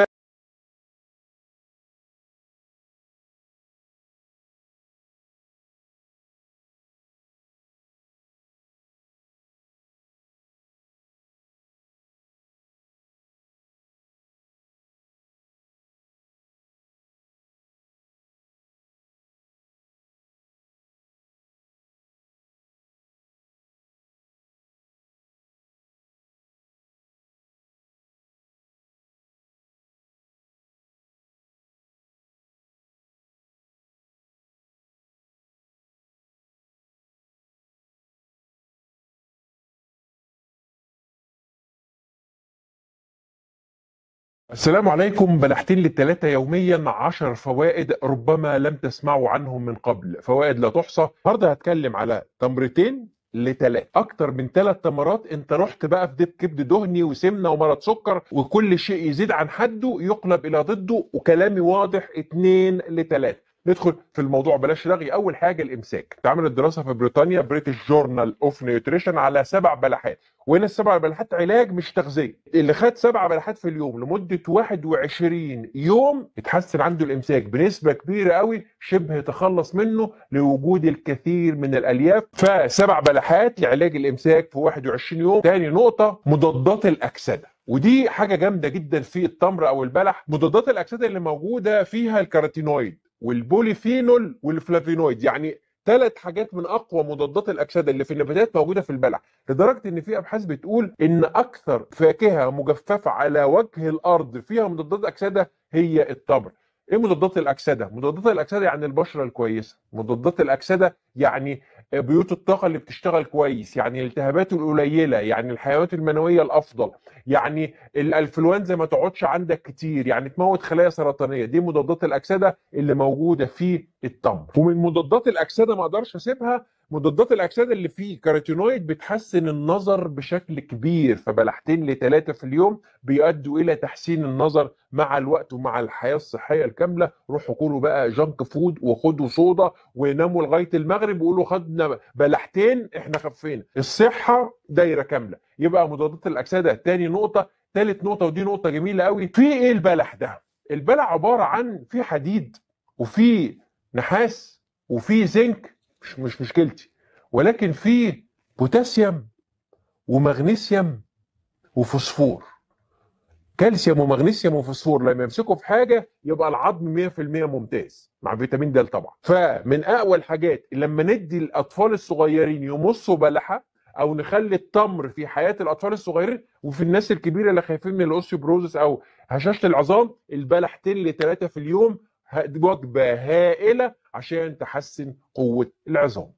السلام عليكم بلحتين للتلاتة يوميا عشر فوائد ربما لم تسمعوا عنهم من قبل فوائد لا تحصى النهارده هتكلم على تمرتين لتلاتة اكتر من ثلاث تمرات انت رحت بقى في دب كبد دهني وسمنه ومرض سكر وكل شيء يزيد عن حده يقلب الى ضده وكلامي واضح اتنين لتلاتة ندخل في الموضوع بلاش رغي اول حاجه الامساك اتعملت دراسه في بريطانيا بريتش جورنال اوف نيوتريشن على سبع بلحات وهنا السبع بلحات علاج مش تغذيه اللي خد سبع بلحات في اليوم لمده 21 يوم اتحسن عنده الامساك بنسبه كبيره قوي شبه تخلص منه لوجود الكثير من الالياف فسبع بلحات لعلاج الامساك في 21 يوم تاني نقطه مضادات الاكسده ودي حاجه جامده جدا في التمر او البلح مضادات الاكسده اللي موجوده فيها الكاروتينويد والبوليفينول والفلافينويد يعني ثلاث حاجات من اقوى مضادات الاكسده اللي في النباتات موجوده في البلع لدرجه ان في ابحاث بتقول ان اكثر فاكهه مجففه على وجه الارض فيها مضادات اكسده هي التمر ايه مضادات الاكسده مضادات الاكسده يعني البشره الكويسه مضادات الاكسده يعني بيوت الطاقه اللي بتشتغل كويس يعني الالتهابات القليله يعني الحيوانات المنويه الافضل يعني الانفلونزا ما تقعدش عندك كتير يعني تموت خلايا سرطانيه دي مضادات الاكسده اللي موجوده في التمر ومن مضادات الاكسده ما اقدرش اسيبها مضادات الاكسده اللي فيه كاروتينويد بتحسن النظر بشكل كبير فبلحتين لثلاثه في اليوم بيؤدوا الى تحسين النظر مع الوقت ومع الحياه الصحيه الكامله روحوا كلوا بقى جنك فود وخدوا صودا وناموا لغايه المغرب وقولوا خدنا بلحتين احنا خفينا الصحه دايره كامله يبقى مضادات الاكسده تاني نقطه ثالث نقطه ودي نقطه جميله قوي في ايه البلح ده البلح عباره عن في حديد وفي نحاس وفي زنك مش مش مشكلتي ولكن في بوتاسيوم ومغنيسيوم وفوسفور كالسيوم ومغنيسيوم وفوسفور لما يمسكوا في حاجه يبقى العظم 100% ممتاز مع فيتامين د طبعا فمن اقوى الحاجات لما ندي الاطفال الصغيرين يمصوا بلحه او نخلي التمر في حياه الاطفال الصغيرين وفي الناس الكبيره اللي خايفين من الاوستيوبروزس او هشاشه العظام البلحتين لثلاثه في اليوم وجبه هائله عشان تحسن قوه العظام.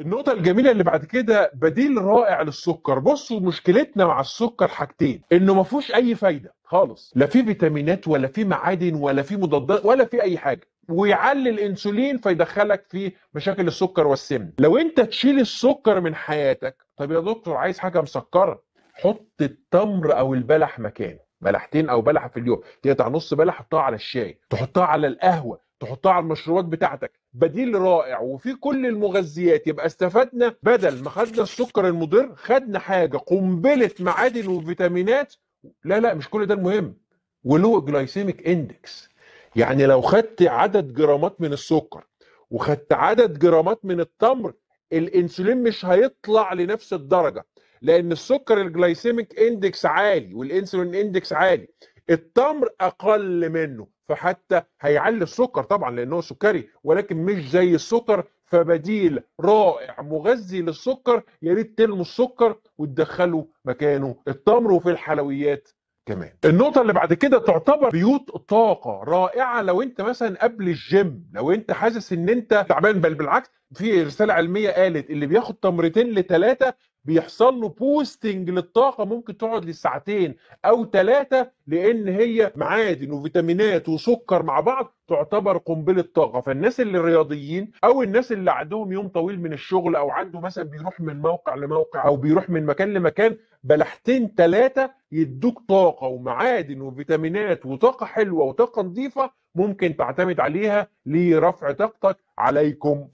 النقطة الجميلة اللي بعد كده بديل رائع للسكر، بصوا مشكلتنا مع السكر حاجتين، إنه ما فيهوش أي فايدة خالص، لا فيه فيتامينات ولا فيه معادن ولا فيه مضادات ولا فيه أي حاجة، ويعلي الانسولين فيدخلك في مشاكل السكر والسمنه لو انت تشيل السكر من حياتك طب يا دكتور عايز حاجه مسكره حط التمر او البلح مكانه بلحتين او بلحه في اليوم تقطع نص بلح حطها على الشاي تحطها على القهوه تحطها على المشروبات بتاعتك بديل رائع وفي كل المغذيات يبقى استفدنا بدل ما خدنا السكر المضر خدنا حاجه قنبله معادن وفيتامينات لا لا مش كل ده المهم ولو جلايسيميك اندكس يعني لو خدت عدد جرامات من السكر وخدت عدد جرامات من التمر الانسولين مش هيطلع لنفس الدرجه لان السكر الجلايسيميك اندكس عالي والانسولين اندكس عالي التمر اقل منه فحتى هيعلي السكر طبعا لانه سكري ولكن مش زي السكر فبديل رائع مغذي للسكر يا ريت تلموا السكر وتدخلوا مكانه التمر وفي الحلويات كمان النقطة اللي بعد كده تعتبر بيوت طاقة رائعة لو انت مثلا قبل الجيم لو انت حاسس ان انت تعبان بل بالعكس في رسالة علمية قالت اللي بياخد تمرتين لثلاثة بيحصل له بوستنج للطاقه ممكن تقعد لساعتين او ثلاثه لان هي معادن وفيتامينات وسكر مع بعض تعتبر قنبله طاقه فالناس اللي رياضيين او الناس اللي عندهم يوم طويل من الشغل او عنده مثلا بيروح من موقع لموقع او بيروح من مكان لمكان بلحتين ثلاثه يدوك طاقه ومعادن وفيتامينات وطاقه حلوه وطاقه نظيفه ممكن تعتمد عليها لرفع طاقتك عليكم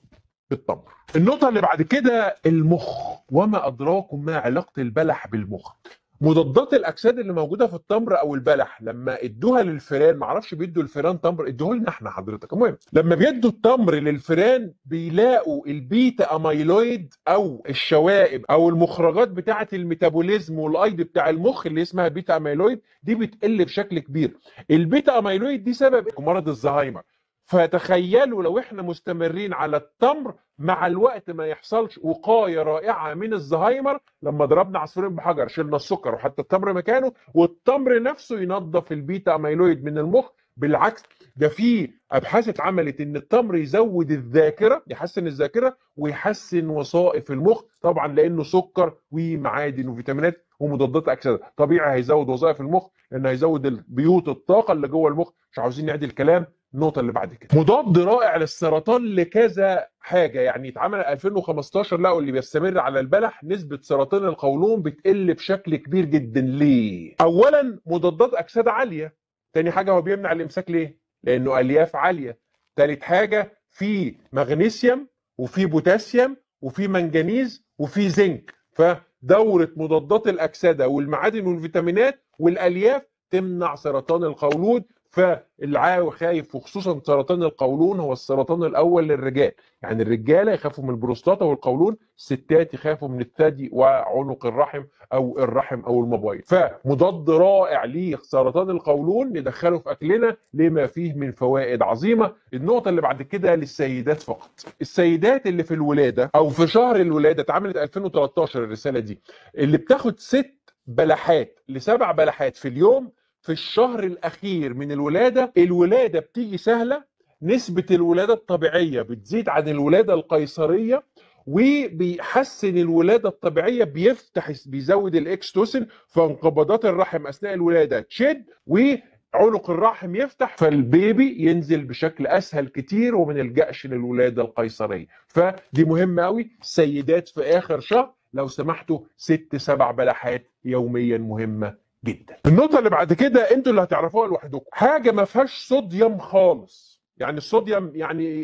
بالتمر النقطة اللي بعد كده المخ وما أدراكم ما علاقة البلح بالمخ مضادات الأجساد اللي موجودة في التمر أو البلح لما ادوها للفيران معرفش بيدوا الفيران تمر ادوه لنا احنا حضرتك المهم لما بيدوا التمر للفيران بيلاقوا البيتا أميلويد أو الشوائب أو المخرجات بتاعة الميتابوليزم والأيض بتاع المخ اللي اسمها بيتا أميلويد دي بتقل بشكل كبير البيتا أميلويد دي سبب مرض الزهايمر فتخيلوا لو احنا مستمرين على التمر مع الوقت ما يحصلش وقايه رائعه من الزهايمر لما ضربنا عصفورين بحجر شلنا السكر وحتى التمر مكانه والتمر نفسه ينظف البيتا اميلويد من المخ بالعكس ده في ابحاث اتعملت ان التمر يزود الذاكره يحسن الذاكره ويحسن وظائف المخ طبعا لانه سكر ومعادن وفيتامينات ومضادات اكسده طبيعي هيزود وظائف المخ لانه هيزود بيوت الطاقه اللي جوه المخ مش عاوزين نعدي الكلام النقطه اللي بعد كده مضاد رائع للسرطان لكذا حاجه يعني اتعمل 2015 لقوا اللي بيستمر على البلح نسبه سرطان القولون بتقل بشكل كبير جدا ليه اولا مضادات اكسده عاليه تاني حاجه هو بيمنع الامساك ليه لانه الياف عاليه تالت حاجه في مغنيسيوم وفي بوتاسيوم وفي منجنيز وفي زنك فدوره مضادات الاكسده والمعادن والفيتامينات والالياف تمنع سرطان القولون فالعاوي خايف وخصوصا سرطان القولون هو السرطان الاول للرجال يعني الرجاله يخافوا من البروستاتا والقولون الستات يخافوا من الثدي وعنق الرحم او الرحم او المبايض فمضاد رائع لسرطان القولون ندخله في اكلنا لما فيه من فوائد عظيمه النقطه اللي بعد كده للسيدات فقط السيدات اللي في الولاده او في شهر الولاده اتعملت 2013 الرساله دي اللي بتاخد ست بلحات لسبع بلحات في اليوم في الشهر الاخير من الولاده الولاده بتيجي سهله نسبه الولاده الطبيعيه بتزيد عن الولاده القيصريه وبيحسن الولاده الطبيعيه بيفتح بيزود الاكستوسن فانقباضات الرحم اثناء الولاده تشد وعنق الرحم يفتح فالبيبي ينزل بشكل اسهل كتير وما نلجاش للولاده القيصريه فدي مهمه قوي سيدات في اخر شهر لو سمحتوا ست سبع بلحات يوميا مهمه جدا النقطة اللي بعد كده انتوا اللي هتعرفوها لوحدكم حاجة ما فيهاش صوديوم خالص يعني الصوديوم يعني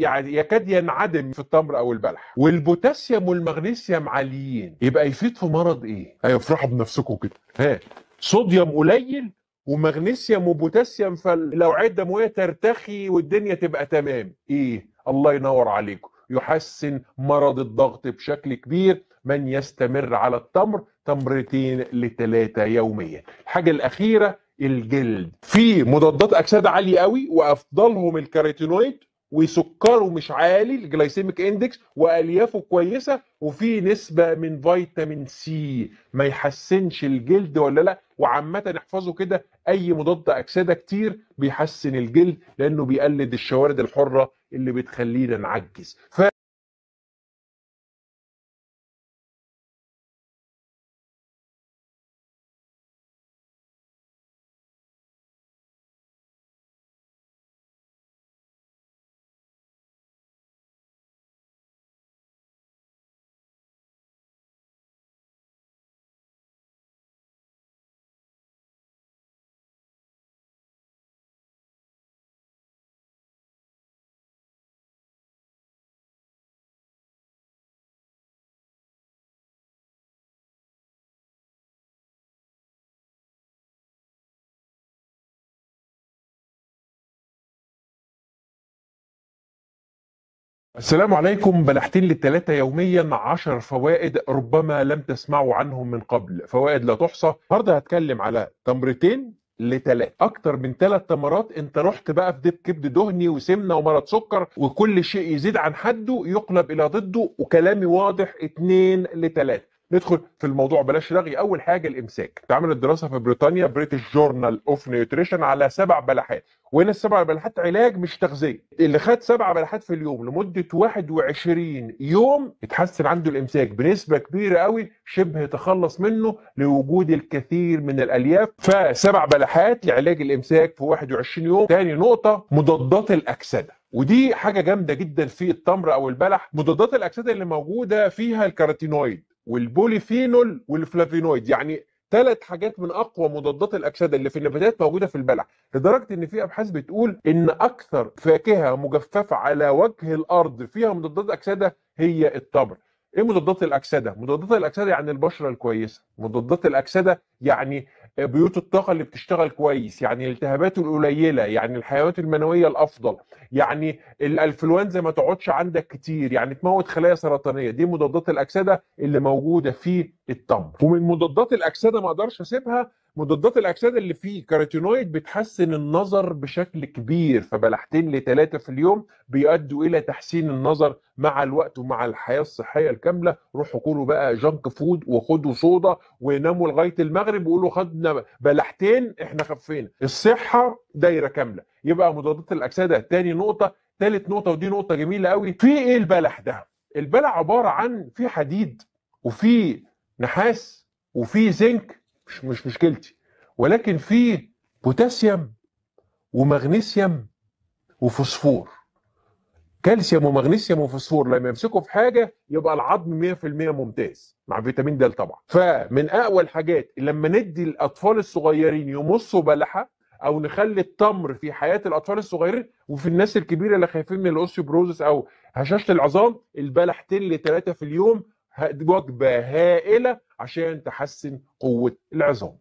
يعني يكاد ينعدم في التمر او البلح والبوتاسيوم والمغنيسيوم عاليين يبقى يفيد في مرض ايه؟ ايوه افرحوا بنفسكم كده ها صوديوم قليل ومغنيسيوم وبوتاسيوم فالاوعيه الدمويه ترتخي والدنيا تبقى تمام ايه؟ الله ينور عليكم يحسن مرض الضغط بشكل كبير من يستمر على التمر تمرتين لثلاثة يوميا الحاجة الأخيرة الجلد في مضادات أكسدة عالية قوي وأفضلهم الكاريتينويد وسكره مش عالي الجلايسيميك اندكس واليافه كويسه وفي نسبه من فيتامين سي ما يحسنش الجلد ولا لا وعامه احفظوا كده اي مضاد اكسده كتير بيحسن الجلد لانه بيقلد الشوارد الحره اللي بتخلينا نعجز ف... السلام عليكم بلحتين للتلاتة يوميا عشر فوائد ربما لم تسمعوا عنهم من قبل فوائد لا تحصى النهارده هتكلم على تمرتين لتلاتة اكتر من ثلاث تمرات انت رحت بقى في دب كبد دهني وسمنه ومرض سكر وكل شيء يزيد عن حده يقلب الى ضده وكلامي واضح اتنين لتلاتة ندخل في الموضوع بلاش رغي اول حاجه الامساك اتعملت دراسه في بريطانيا بريتش جورنال اوف نيوتريشن على سبع بلحات وهنا السبع بلحات علاج مش تغذيه اللي خد سبع بلحات في اليوم لمده 21 يوم اتحسن عنده الامساك بنسبه كبيره قوي شبه تخلص منه لوجود الكثير من الالياف فسبع بلحات لعلاج الامساك في 21 يوم تاني نقطه مضادات الاكسده ودي حاجة جامدة جدا في التمر أو البلح مضادات الأكسدة اللي موجودة فيها الكاروتينويد والبوليفينول والفلافينويد يعني ثلاث حاجات من اقوى مضادات الاكسده اللي في النباتات موجوده في البلح لدرجه ان في ابحاث بتقول ان اكثر فاكهه مجففه على وجه الارض فيها مضادات اكسده هي التمر ايه مضادات الاكسده؟ مضادات الاكسده يعني البشره الكويسه، مضادات الاكسده يعني بيوت الطاقه اللي بتشتغل كويس، يعني الالتهابات القليله، يعني الحيوانات المنويه الافضل، يعني الانفلونزا ما تقعدش عندك كتير، يعني تموت خلايا سرطانيه، دي مضادات الاكسده اللي موجوده في التمر. ومن مضادات الاكسده ما اقدرش اسيبها مضادات الاكسده اللي فيه كاروتينويد بتحسن النظر بشكل كبير فبلحتين لثلاثه في اليوم بيؤدوا الى تحسين النظر مع الوقت ومع الحياه الصحيه الكامله روحوا كلوا بقى جنك فود وخدوا صودا وناموا لغايه المغرب وقولوا خدنا بلحتين احنا خفينا الصحه دايره كامله يبقى مضادات الاكسده تاني نقطه ثالث نقطه ودي نقطه جميله قوي في ايه البلح ده البلح عباره عن في حديد وفي نحاس وفي زنك مش مش مشكلتي ولكن في بوتاسيوم ومغنيسيوم وفوسفور كالسيوم ومغنيسيوم وفوسفور لما يمسكوا في حاجه يبقى العظم 100% ممتاز مع فيتامين د طبعا فمن اقوى الحاجات لما ندي الاطفال الصغيرين يمصوا بلحه او نخلي التمر في حياه الاطفال الصغيرين وفي الناس الكبيره اللي خايفين من الاوستيوبروزس او هشاشه العظام البلحتين لثلاثه في اليوم وجبه هائله عشان تحسن قوه العظام.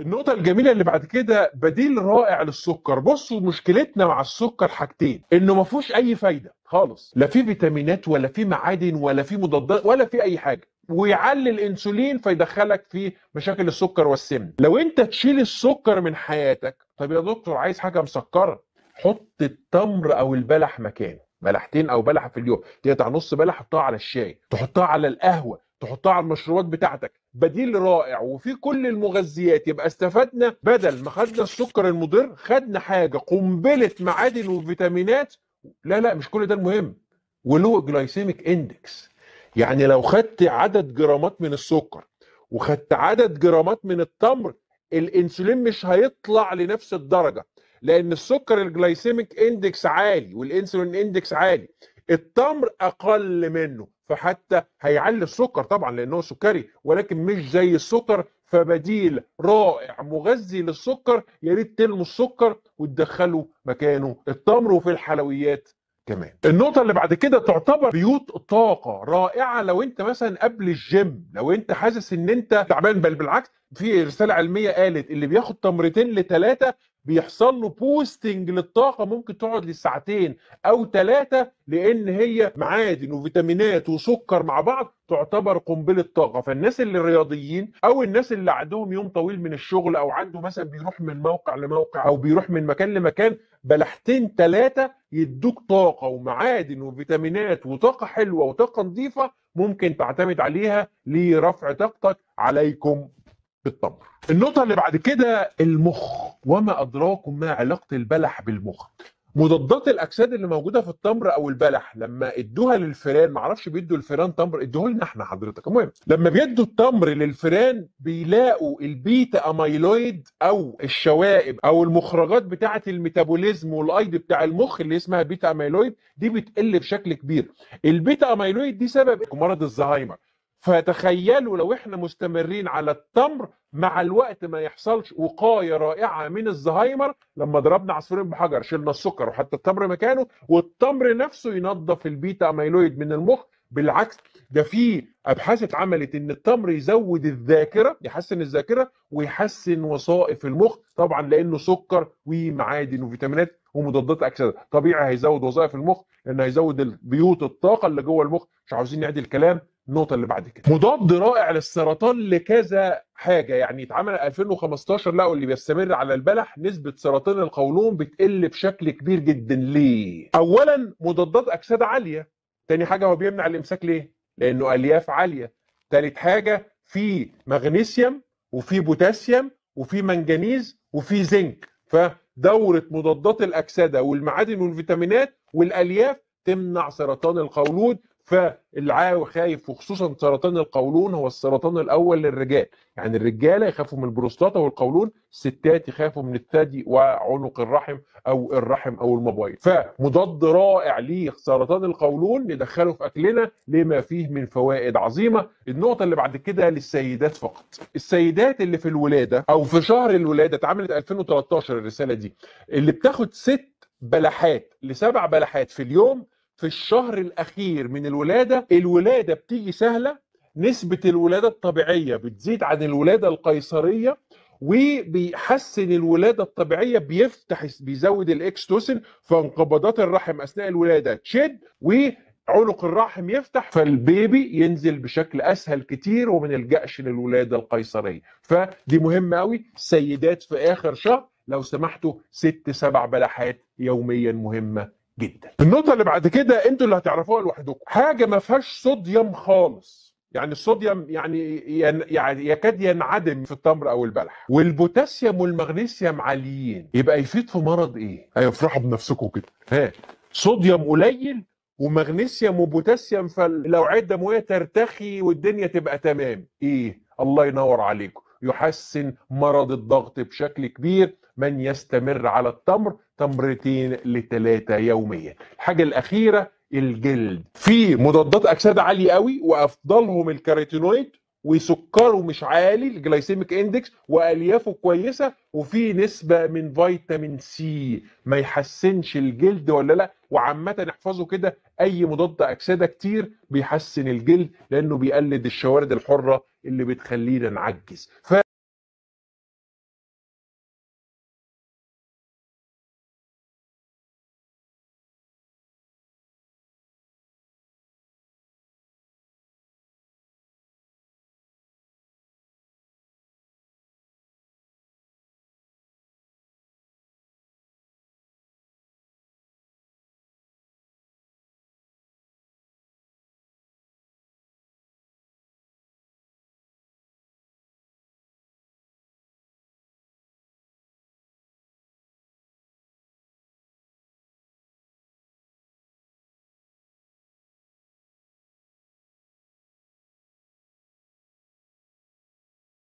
النقطة الجميلة اللي بعد كده بديل رائع للسكر، بصوا مشكلتنا مع السكر حاجتين، إنه ما فيهوش أي فايدة خالص، لا فيه فيتامينات ولا فيه معادن ولا فيه مضادات ولا فيه أي حاجة، ويعلي الانسولين فيدخلك في مشاكل السكر والسمن لو انت تشيل السكر من حياتك طب يا دكتور عايز حاجه مسكره حط التمر او البلح مكانه بلحتين او بلحه في اليوم تقطع نص بلح حطها على الشاي تحطها على القهوه تحطها على المشروبات بتاعتك بديل رائع وفي كل المغذيات يبقى استفدنا بدل ما خدنا السكر المضر خدنا حاجه قنبله معادن وفيتامينات لا لا مش كل ده المهم ولو جلايسيميك اندكس يعني لو خدت عدد جرامات من السكر وخدت عدد جرامات من التمر الانسولين مش هيطلع لنفس الدرجه لان السكر الجلايسيميك اندكس عالي والانسولين اندكس عالي التمر اقل منه فحتى هيعلي السكر طبعا لانه سكري ولكن مش زي السكر فبديل رائع مغذي للسكر يا ريت تلموا السكر وتدخلوا مكانه التمر وفي الحلويات كمان النقطة اللي بعد كده تعتبر بيوت طاقة رائعة لو انت مثلا قبل الجيم لو انت حاسس ان انت تعبان بل بالعكس في رسالة علمية قالت اللي بياخد تمرتين لثلاثة بيحصل له بوستنج للطاقه ممكن تقعد لساعتين او ثلاثه لان هي معادن وفيتامينات وسكر مع بعض تعتبر قنبله طاقه فالناس اللي رياضيين او الناس اللي عندهم يوم طويل من الشغل او عنده مثلا بيروح من موقع لموقع او بيروح من مكان لمكان بلحتين ثلاثه يدوك طاقه ومعادن وفيتامينات وطاقه حلوه وطاقه نظيفه ممكن تعتمد عليها لرفع طاقتك عليكم بالتمر النقطة اللي بعد كده المخ وما أدراكم ما علاقة البلح بالمخ مضادات الاكسده اللي موجوده في التمر او البلح لما ادوها للفيران معرفش بيدوا الفيران تمر ادوه لنا احنا حضرتك المهم لما بيدوا التمر للفيران بيلاقوا البيتا اميلويد او الشوائب او المخرجات بتاعه الميتابوليزم والايض بتاع المخ اللي اسمها بيتا اميلويد دي بتقل بشكل كبير البيتا اميلويد دي سبب مرض الزهايمر فتخيلوا لو احنا مستمرين على التمر مع الوقت ما يحصلش وقايه رائعه من الزهايمر لما ضربنا عصفورين بحجر شلنا السكر وحتى التمر مكانه والتمر نفسه ينظف البيتا اميلويد من المخ بالعكس ده في ابحاث اتعملت ان التمر يزود الذاكره يحسن الذاكره ويحسن وظائف المخ طبعا لانه سكر ومعادن وفيتامينات ومضادات اكسده طبيعي هيزود وظائف المخ لانه هيزود بيوت الطاقه اللي جوه المخ مش عاوزين نعدي الكلام النقطه اللي بعد كده مضاد رائع للسرطان لكذا حاجه يعني اتعمل 2015 لقوا اللي بيستمر على البلح نسبه سرطان القولون بتقل بشكل كبير جدا ليه اولا مضادات اكسده عاليه تاني حاجه هو بيمنع الامساك ليه لانه الياف عاليه تالت حاجه في مغنيسيوم وفي بوتاسيوم وفي منجنيز وفي زنك فدوره مضادات الاكسده والمعادن والفيتامينات والالياف تمنع سرطان القولون فالعاوي خايف وخصوصا سرطان القولون هو السرطان الاول للرجال يعني الرجاله يخافوا من البروستاتا والقولون الستات يخافوا من الثدي وعنق الرحم او الرحم او المبايض فمضاد رائع لسرطان القولون ندخله في اكلنا لما فيه من فوائد عظيمه النقطه اللي بعد كده للسيدات فقط السيدات اللي في الولاده او في شهر الولاده اتعملت 2013 الرساله دي اللي بتاخد ست بلحات لسبع بلحات في اليوم في الشهر الاخير من الولاده الولاده بتيجي سهله نسبه الولاده الطبيعيه بتزيد عن الولاده القيصريه وبيحسن الولاده الطبيعيه بيفتح بيزود الاكستوسن فانقباضات الرحم اثناء الولاده تشد وعنق الرحم يفتح فالبيبي ينزل بشكل اسهل كتير وما نلجاش للولاده القيصريه فدي مهمه قوي سيدات في اخر شهر لو سمحتوا ست سبع بلحات يوميا مهمه جدا النقطه اللي بعد كده انتوا اللي هتعرفوها لوحدكم حاجه ما فيهاش صوديوم خالص يعني الصوديوم يعني يعني يكاد ينعدم في التمر او البلح والبوتاسيوم والمغنيسيوم عاليين يبقى يفيد في مرض ايه ايوه افرحوا بنفسكم كده ها صوديوم قليل ومغنيسيوم وبوتاسيوم فالاوعيه الدمويه ترتخي والدنيا تبقى تمام ايه الله ينور عليكم يحسن مرض الضغط بشكل كبير من يستمر على التمر تمرتين لثلاثة يوميا الحاجة الأخيرة الجلد في مضادات أكسدة عالية قوي وأفضلهم الكاريتينويد وسكره مش عالي الجلايسيميك اندكس واليافه كويسه وفي نسبه من فيتامين سي ما يحسنش الجلد ولا لا وعامه احفظوا كده اي مضاد اكسده كتير بيحسن الجلد لانه بيقلد الشوارد الحره اللي بتخلينا نعجز ف...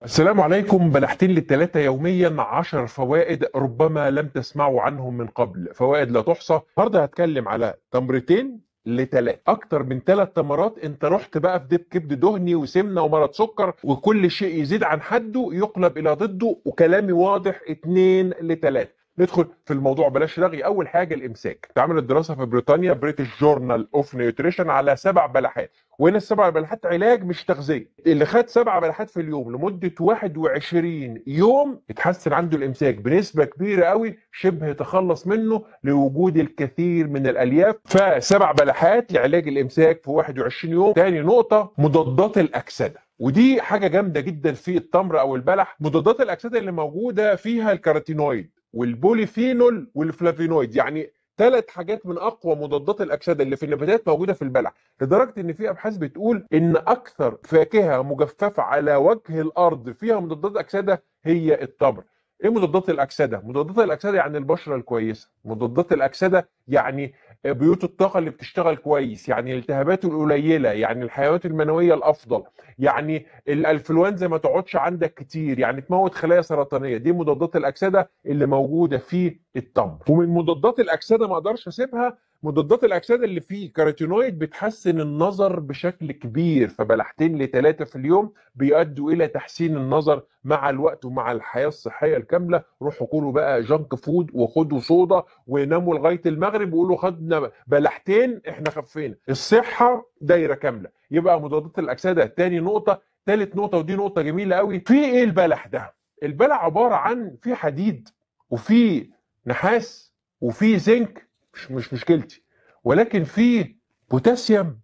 السلام عليكم بلحتين للثلاثة يوميا عشر فوائد ربما لم تسمعوا عنهم من قبل فوائد لا تحصى النهارده هتكلم على تمرتين لثلاث اكتر من ثلاث تمرات انت رحت بقى في دب كبد دهني وسمنه ومرض سكر وكل شيء يزيد عن حده يقلب الى ضده وكلامي واضح اتنين لثلاث ندخل في الموضوع بلاش رغي اول حاجه الامساك اتعملت دراسه في بريطانيا بريتش جورنال اوف نيوتريشن على سبع بلحات وهنا السبع بلحات علاج مش تغذيه اللي خد سبع بلحات في اليوم لمده 21 يوم اتحسن عنده الامساك بنسبه كبيره قوي شبه تخلص منه لوجود الكثير من الالياف فسبع بلحات لعلاج الامساك في 21 يوم تاني نقطه مضادات الاكسده ودي حاجه جامده جدا في التمر او البلح مضادات الاكسده اللي موجوده فيها الكاروتينويد والبوليفينول والفلافينويد يعني ثلاث حاجات من اقوى مضادات الاكسده اللي في النباتات موجوده في البلع لدرجه ان في ابحاث بتقول ان اكثر فاكهه مجففه على وجه الارض فيها مضادات اكسده هي التمر ايه مضادات الاكسده مضادات الاكسده يعني البشره الكويسه مضادات الاكسده يعني بيوت الطاقه اللي بتشتغل كويس يعني الالتهابات القليله يعني الحيوانات المنويه الافضل يعني الانفلونزا ما تقعدش عندك كتير يعني تموت خلايا سرطانيه دي مضادات الاكسده اللي موجوده في التمر ومن مضادات الاكسده ما اقدرش اسيبها مضادات الاكسده اللي فيه كاروتينويد بتحسن النظر بشكل كبير فبلحتين لثلاثه في اليوم بيؤدوا الى تحسين النظر مع الوقت ومع الحياه الصحيه الكامله روحوا كلوا بقى جنك فود وخدوا صودا وناموا لغايه المغرب وقولوا خدنا بلحتين احنا خفينا الصحه دايره كامله يبقى مضادات الاكسده تاني نقطه ثالث نقطه ودي نقطه جميله قوي في ايه البلح ده البلح عباره عن في حديد وفي نحاس وفي زنك مش مش مشكلتي ولكن في بوتاسيوم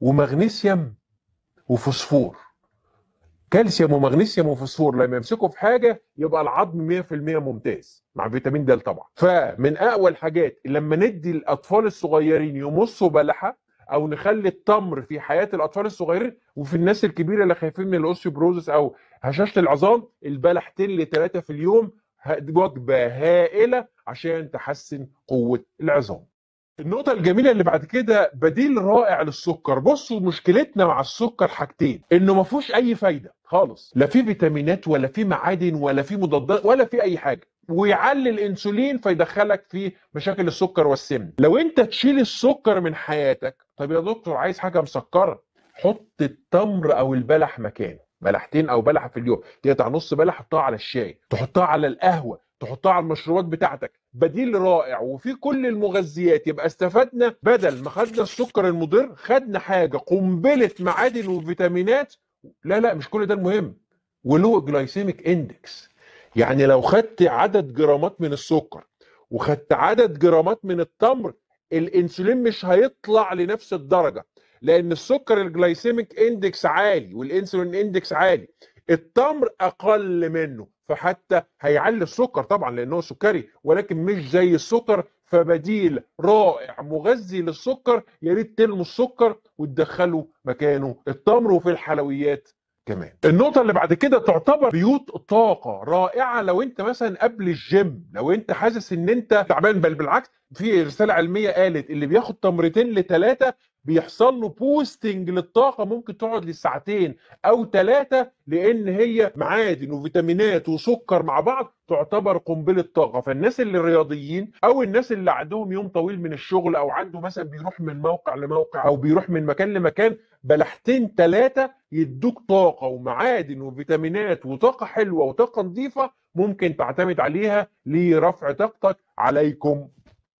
ومغنيسيوم وفوسفور كالسيوم ومغنيسيوم وفوسفور لما يمسكوا في حاجه يبقى العظم 100% ممتاز مع فيتامين د طبعا فمن اقوى الحاجات لما ندي الاطفال الصغيرين يمصوا بلحه او نخلي التمر في حياه الاطفال الصغيرين وفي الناس الكبيره اللي خايفين من الاوستيوبروزس او هشاشه العظام البلحتين لثلاثه في اليوم وجبه هائله عشان تحسن قوه العظام النقطة الجميلة اللي بعد كده بديل رائع للسكر، بصوا مشكلتنا مع السكر حاجتين، إنه ما فيهوش أي فايدة خالص، لا فيه فيتامينات ولا فيه معادن ولا فيه مضادات ولا فيه أي حاجة، ويعلي الانسولين فيدخلك في مشاكل السكر والسمن، لو أنت تشيل السكر من حياتك، طب يا دكتور عايز حاجة مسكرة، حط التمر أو البلح مكانه، بلحتين او بلحه في اليوم تقطع نص بلح تحطها على الشاي تحطها على القهوه تحطها على المشروبات بتاعتك بديل رائع وفي كل المغذيات يبقى استفدنا بدل ما خدنا السكر المضر خدنا حاجه قنبله معادن وفيتامينات لا لا مش كل ده المهم ولو جلايسيميك اندكس يعني لو خدت عدد جرامات من السكر وخدت عدد جرامات من التمر الانسولين مش هيطلع لنفس الدرجه لان السكر الجلايسيميك اندكس عالي والانسولين اندكس عالي التمر اقل منه فحتى هيعلي السكر طبعا لانه سكري ولكن مش زي السكر فبديل رائع مغذي للسكر يا ريت تلموا السكر وتدخلوا مكانه التمر وفي الحلويات كمان النقطه اللي بعد كده تعتبر بيوت طاقه رائعه لو انت مثلا قبل الجيم لو انت حاسس ان انت تعبان بل بالعكس في رساله علميه قالت اللي بياخد تمرتين لثلاثه بيحصل له بوستنج للطاقه ممكن تقعد لساعتين او ثلاثه لان هي معادن وفيتامينات وسكر مع بعض تعتبر قنبله طاقه فالناس اللي الرياضيين او الناس اللي عندهم يوم طويل من الشغل او عنده مثلا بيروح من موقع لموقع او بيروح من مكان لمكان بلحتين ثلاثه يدوك طاقه ومعادن وفيتامينات وطاقه حلوه وطاقه نظيفه ممكن تعتمد عليها لرفع طاقتك عليكم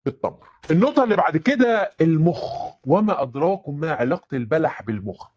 بالتمر النقطة اللي بعد كده المخ وما أدراكم ما علاقة البلح بالمخ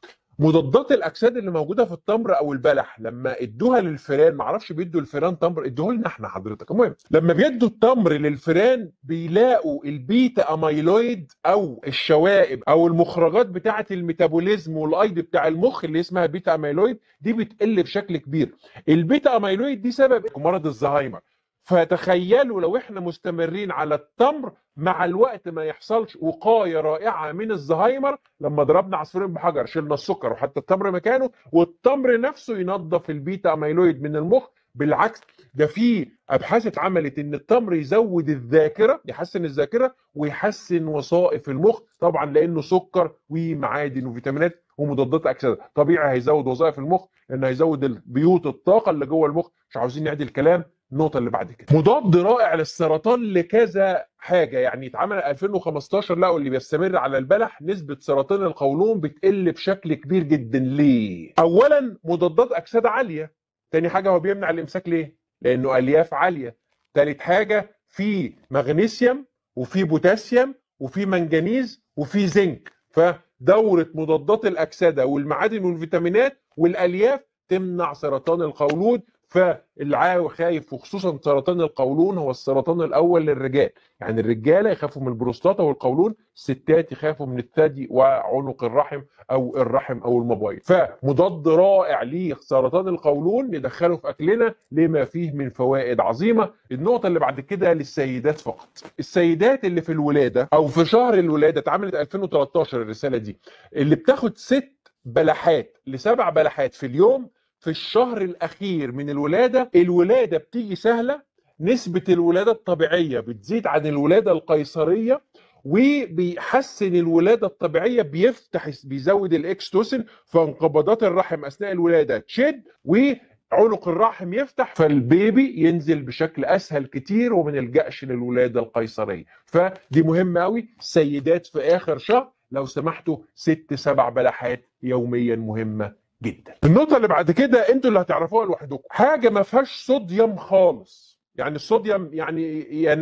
مضادات الأجساد اللي موجوده في التمر او البلح لما ادوها للفيران معرفش بيدوا الفيران تمر ادوه لنا احنا حضرتك المهم لما بيدوا التمر للفيران بيلاقوا البيتا اميلويد او الشوائب او المخرجات بتاعه الميتابوليزم والايض بتاع المخ اللي اسمها بيتا اميلويد دي بتقل بشكل كبير البيتا اميلويد دي سبب مرض الزهايمر فتخيلوا لو احنا مستمرين على التمر مع الوقت ما يحصلش وقايه رائعه من الزهايمر لما ضربنا عصفورين بحجر شلنا السكر وحتى التمر مكانه والتمر نفسه ينظف البيتا اميلويد من المخ بالعكس ده في ابحاث اتعملت ان التمر يزود الذاكره يحسن الذاكره ويحسن وصائف المخ طبعا لانه سكر ومعادن وفيتامينات ومضادات اكسده طبيعي هيزود وظائف المخ لانه هيزود بيوت الطاقه اللي جوه المخ مش عاوزين نعدي الكلام النقطة اللي بعد كده مضاد رائع للسرطان لكذا حاجة يعني اتعمل 2015 لقوا اللي بيستمر على البلح نسبة سرطان القولون بتقل بشكل كبير جدا ليه؟ أولا مضادات أكسدة عالية تاني حاجة هو بيمنع الإمساك ليه؟ لأنه ألياف عالية تالت حاجة في مغنيسيوم وفي بوتاسيوم وفي منجنيز وفي زنك فدورة مضادات الأكسدة والمعادن والفيتامينات والألياف تمنع سرطان القولون فالعاوي خايف وخصوصا سرطان القولون هو السرطان الاول للرجال يعني الرجاله يخافوا من البروستاتا والقولون الستات يخافوا من الثدي وعنق الرحم او الرحم او المبايض فمضاد رائع لسرطان القولون ندخله في اكلنا لما فيه من فوائد عظيمه النقطه اللي بعد كده للسيدات فقط السيدات اللي في الولاده او في شهر الولاده اتعملت 2013 الرساله دي اللي بتاخد ست بلحات لسبع بلحات في اليوم في الشهر الاخير من الولاده الولاده بتيجي سهله نسبه الولاده الطبيعيه بتزيد عن الولاده القيصريه وبيحسن الولاده الطبيعيه بيفتح بيزود الاكستوسن فانقباضات الرحم اثناء الولاده تشد وعنق الرحم يفتح فالبيبي ينزل بشكل اسهل كتير وما نلجاش للولاده القيصريه فدي مهمه قوي سيدات في اخر شهر لو سمحتوا ست سبع بلحات يوميا مهمه جدا النقطه اللي بعد كده انتوا اللي هتعرفوها لوحدكم حاجه ما فيهاش صوديوم خالص يعني الصوديوم يعني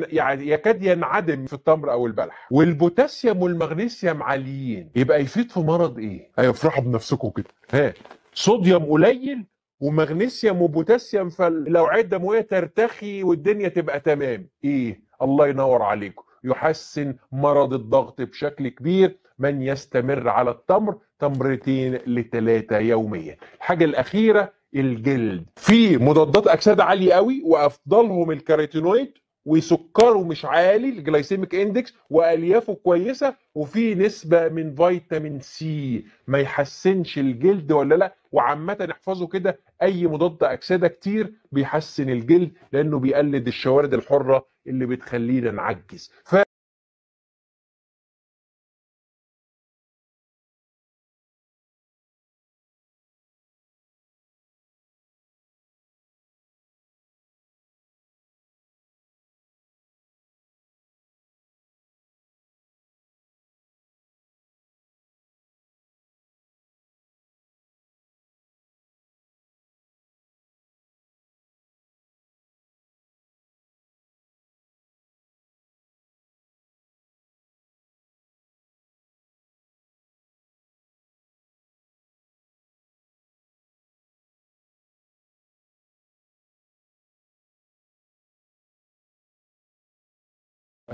يعني يكاد ينعدم في التمر او البلح والبوتاسيوم والمغنيسيوم عاليين يبقى يفيد في مرض ايه ايوه افرحوا بنفسكم كده ها صوديوم قليل ومغنيسيوم وبوتاسيوم عدة الدمويه ترتخي والدنيا تبقى تمام ايه الله ينور عليكم يحسن مرض الضغط بشكل كبير من يستمر على التمر تمرتين لثلاثة يوميا الحاجة الأخيرة الجلد في مضادات أكسدة عالية قوي وأفضلهم الكاريتينويد وسكره مش عالي الجلايسيميك اندكس واليافه كويسه وفي نسبه من فيتامين سي ما يحسنش الجلد ولا لا وعامه احفظوا كده اي مضاد اكسده كتير بيحسن الجلد لانه بيقلد الشوارد الحره اللي بتخلينا نعجز ف...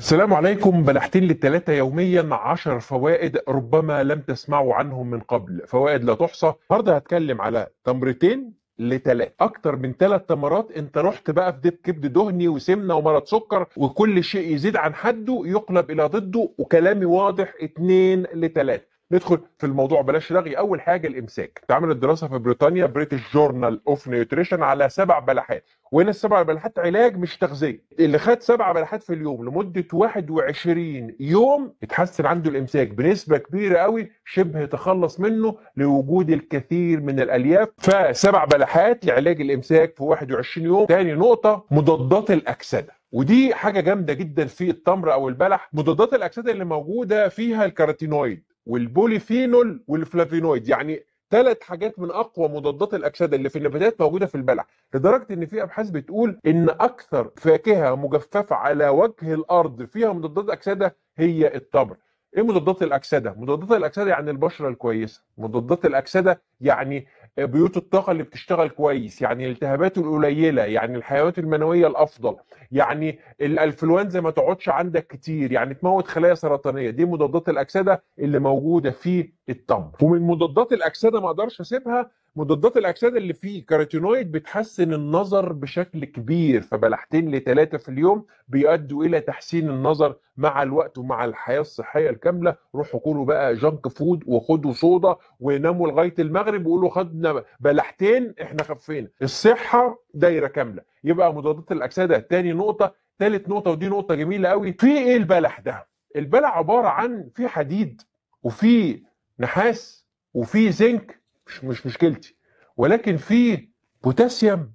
السلام عليكم بلحتين للتلاتة يوميا عشر فوائد ربما لم تسمعوا عنهم من قبل فوائد لا تحصى النهارده هتكلم على تمرتين لتلاتة اكتر من تلات تمرات انت رحت بقى في دب كبد دهني وسمنه ومرض سكر وكل شيء يزيد عن حده يقلب الى ضده وكلامي واضح اتنين لتلاتة ندخل في الموضوع بلاش رغي اول حاجه الامساك اتعملت دراسه في بريطانيا بريتش جورنال اوف نيوتريشن على سبع بلحات وهنا السبع بلحات علاج مش تغذيه اللي خد سبع بلحات في اليوم لمده 21 يوم اتحسن عنده الامساك بنسبه كبيره قوي شبه تخلص منه لوجود الكثير من الالياف فسبع بلحات لعلاج الامساك في 21 يوم تاني نقطه مضادات الاكسده ودي حاجه جامده جدا في التمر او البلح مضادات الاكسده اللي موجوده فيها الكاروتينويد والبوليفينول والفلافينويد يعني ثلاث حاجات من اقوى مضادات الاكسده اللي في النباتات موجوده في البلع لدرجه ان في ابحاث بتقول ان اكثر فاكهه مجففه على وجه الارض فيها مضادات اكسده هي التمر ايه مضادات الاكسده مضادات الاكسده يعني البشره الكويسه مضادات الاكسده يعني بيوت الطاقه اللي بتشتغل كويس يعني الالتهابات القليله يعني الحيوانات المنويه الافضل يعني الانفلونزا ما تقعدش عندك كتير يعني تموت خلايا سرطانيه دي مضادات الاكسده اللي موجوده في التمر ومن مضادات الاكسده ما اقدرش اسيبها مضادات الاكسده اللي فيه الكاروتينويد بتحسن النظر بشكل كبير فبلحتين لثلاثه في اليوم بيؤدوا الى تحسين النظر مع الوقت ومع الحياه الصحيه الكامله روحوا كلوا بقى جنك فود وخدوا صودا وناموا لغايه المغرب وقولوا خدنا بلحتين احنا خفينا الصحه دايره كامله يبقى مضادات الاكسده تاني نقطه ثالث نقطه ودي نقطه جميله قوي في ايه البلح ده البلح عباره عن في حديد وفي نحاس وفي زنك مش مش مشكلتي ولكن في بوتاسيوم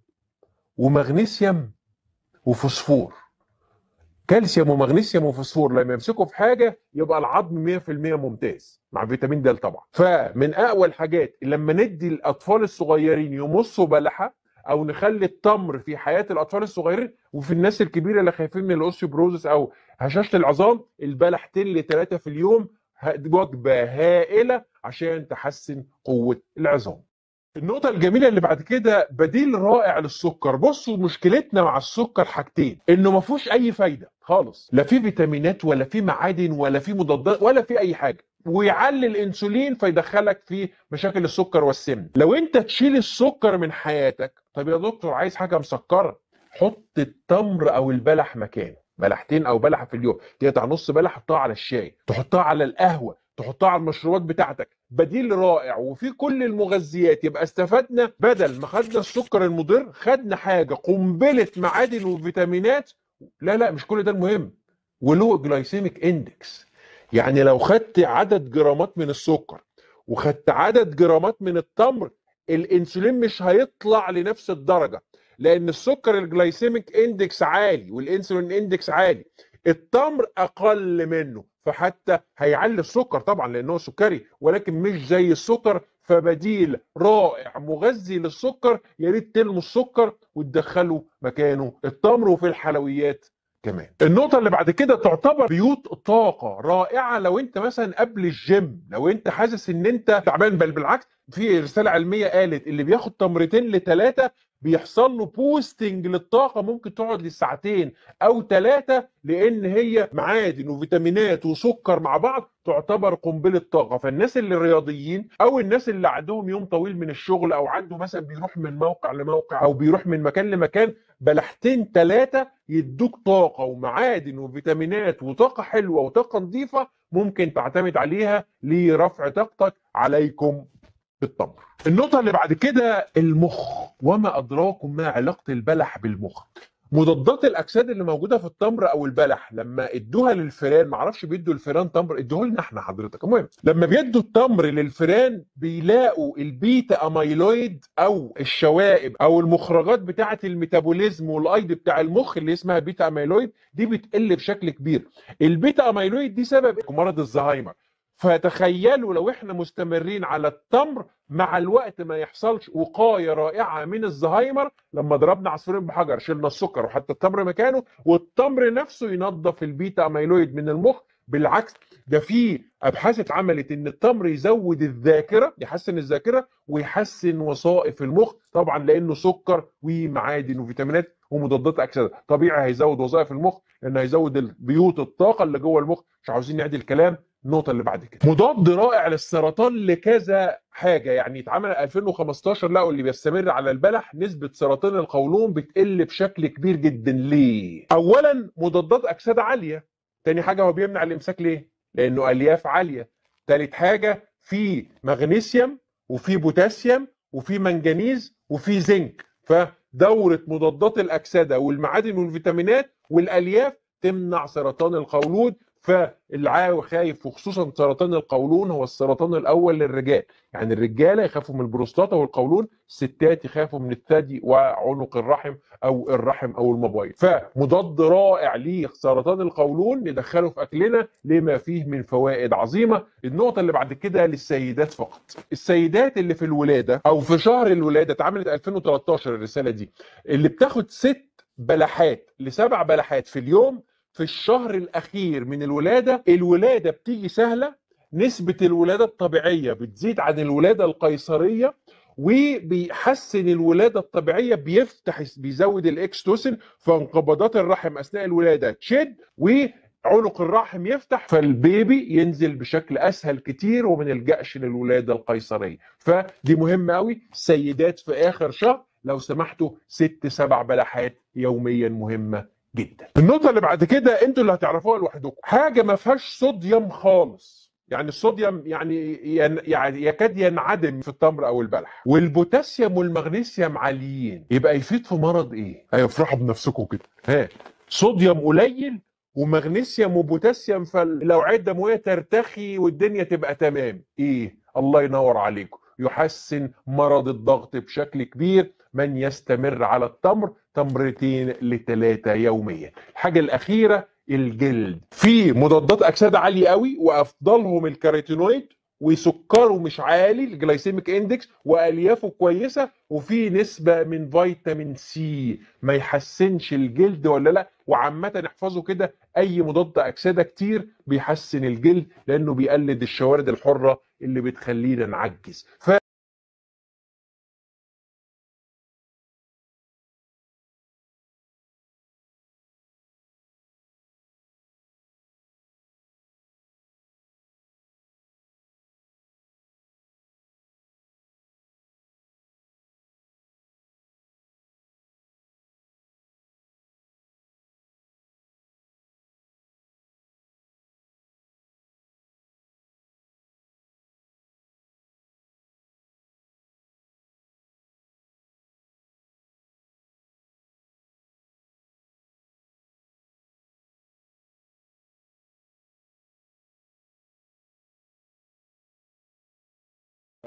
ومغنيسيوم وفوسفور كالسيوم ومغنيسيوم وفوسفور لما يمسكوا في حاجه يبقى العظم 100% ممتاز مع فيتامين د طبعا فمن اقوى الحاجات لما ندي الاطفال الصغيرين يمصوا بلحه او نخلي التمر في حياه الاطفال الصغيرين وفي الناس الكبيره اللي خايفين من الاوستيوبروزس او هشاشه العظام البلحتين لثلاثه في اليوم وجبه هائله عشان تحسن قوه العظام. النقطة الجميلة اللي بعد كده بديل رائع للسكر، بصوا مشكلتنا مع السكر حاجتين، إنه ما فيهوش أي فايدة خالص، لا فيه فيتامينات ولا فيه معادن ولا فيه مضادات ولا فيه أي حاجة، ويعلي الانسولين فيدخلك في مشاكل السكر والسمنه لو انت تشيل السكر من حياتك طب يا دكتور عايز حاجه مسكره حط التمر او البلح مكانه بلحتين او بلحه في اليوم تقطع نص بلح تحطها على الشاي تحطها على القهوه تحطها على المشروبات بتاعتك بديل رائع وفي كل المغذيات يبقى استفدنا بدل ما خدنا السكر المضر خدنا حاجه قنبله معادن وفيتامينات لا لا مش كل ده المهم ولو جلايسيميك اندكس يعني لو خدت عدد جرامات من السكر وخدت عدد جرامات من التمر الانسولين مش هيطلع لنفس الدرجه لان السكر الجلايسيميك اندكس عالي والانسولين اندكس عالي التمر اقل منه فحتى هيعلي السكر طبعا لانه سكري ولكن مش زي السكر فبديل رائع مغذي للسكر يا ريت تلموا السكر وتدخلوا مكانه التمر وفي الحلويات كمان النقطة اللي بعد كده تعتبر بيوت طاقة رائعة لو انت مثلا قبل الجيم لو انت حاسس ان انت تعبان بل بالعكس في رسالة علمية قالت اللي بياخد تمرتين لثلاثة بيحصل له بوستنج للطاقة ممكن تقعد لساعتين أو ثلاثة لأن هي معادن وفيتامينات وسكر مع بعض تعتبر قنبلة طاقة فالناس اللي رياضيين أو الناس اللي عندهم يوم طويل من الشغل أو عنده مثلا بيروح من موقع لموقع أو بيروح من مكان لمكان بلحتين ثلاثه يدوك طاقه ومعادن وفيتامينات وطاقه حلوه وطاقه نظيفه ممكن تعتمد عليها لرفع طاقتك عليكم بالتمر. النقطه اللي بعد كده المخ وما ادراكم ما علاقه البلح بالمخ. مضادات الاكسده اللي موجوده في التمر او البلح لما ادوها للفئران معرفش بيدوا الفئران تمر ادوه لنا احنا حضرتك المهم لما بيدوا التمر للفئران بيلاقوا البيتا اميلويد او الشوائب او المخرجات بتاعه الميتابوليزم والايد بتاع المخ اللي اسمها بيتا اميلويد دي بتقل بشكل كبير البيتا اميلويد دي سبب مرض الزهايمر فتخيلوا لو احنا مستمرين على التمر مع الوقت ما يحصلش وقايه رائعه من الزهايمر لما ضربنا عصفورين بحجر شلنا السكر وحتى التمر مكانه والتمر نفسه ينظف البيتا اميلويد من المخ بالعكس ده في ابحاث اتعملت ان التمر يزود الذاكره يحسن الذاكره ويحسن وظائف المخ طبعا لانه سكر ومعادن وفيتامينات ومضادات اكسده طبيعي هيزود وظائف المخ لانه هيزود بيوت الطاقه اللي جوه المخ مش عاوزين نعدي الكلام النقطه اللي بعد كده مضاد رائع للسرطان لكذا حاجه يعني اتعمل 2015 لقوا اللي بيستمر على البلح نسبه سرطان القولون بتقل بشكل كبير جدا ليه اولا مضادات اكسده عاليه تاني حاجه هو بيمنع الامساك ليه لانه الياف عاليه تالت حاجه في مغنيسيوم وفي بوتاسيوم وفي منجنيز وفي زنك فدوره مضادات الاكسده والمعادن والفيتامينات والالياف تمنع سرطان القولون فالعاوي خايف وخصوصا سرطان القولون هو السرطان الاول للرجال يعني الرجاله يخافوا من البروستاتا والقولون الستات يخافوا من الثدي وعنق الرحم او الرحم او المبايض فمضاد رائع لسرطان القولون ندخله في اكلنا لما فيه من فوائد عظيمه النقطه اللي بعد كده للسيدات فقط السيدات اللي في الولاده او في شهر الولاده اتعملت 2013 الرساله دي اللي بتاخد ست بلحات لسبع بلحات في اليوم في الشهر الاخير من الولاده الولاده بتيجي سهله نسبه الولاده الطبيعيه بتزيد عن الولاده القيصريه وبيحسن الولاده الطبيعيه بيفتح بيزود الاكستوسن فانقباضات الرحم اثناء الولاده تشد وعنق الرحم يفتح فالبيبي ينزل بشكل اسهل كتير وما نلجاش للولاده القيصريه فدي مهمه قوي سيدات في اخر شهر لو سمحتوا ست سبع بلحات يوميا مهمه جدا النقطه اللي بعد كده انتوا اللي هتعرفوها لوحدكم حاجه ما فيهاش صوديوم خالص يعني الصوديوم يعني يعني يكاد ينعدم في التمر او البلح والبوتاسيوم والمغنيسيوم عاليين يبقى يفيد في مرض ايه ايوه افرحوا بنفسكم كده ها صوديوم قليل ومغنيسيوم وبوتاسيوم فالاوعيه الدمويه ترتخي والدنيا تبقى تمام ايه الله ينور عليكم يحسن مرض الضغط بشكل كبير من يستمر على التمر تمرتين لثلاثة يوميا الحاجة الأخيرة الجلد في مضادات أكسدة عالية قوي وأفضلهم الكاريتينويد وسكره مش عالي الجلايسيميك اندكس واليافه كويسه وفي نسبه من فيتامين سي ما يحسنش الجلد ولا لا وعامه احفظوا كده اي مضاد اكسده كتير بيحسن الجلد لانه بيقلد الشوارد الحره اللي بتخلينا نعجز ف...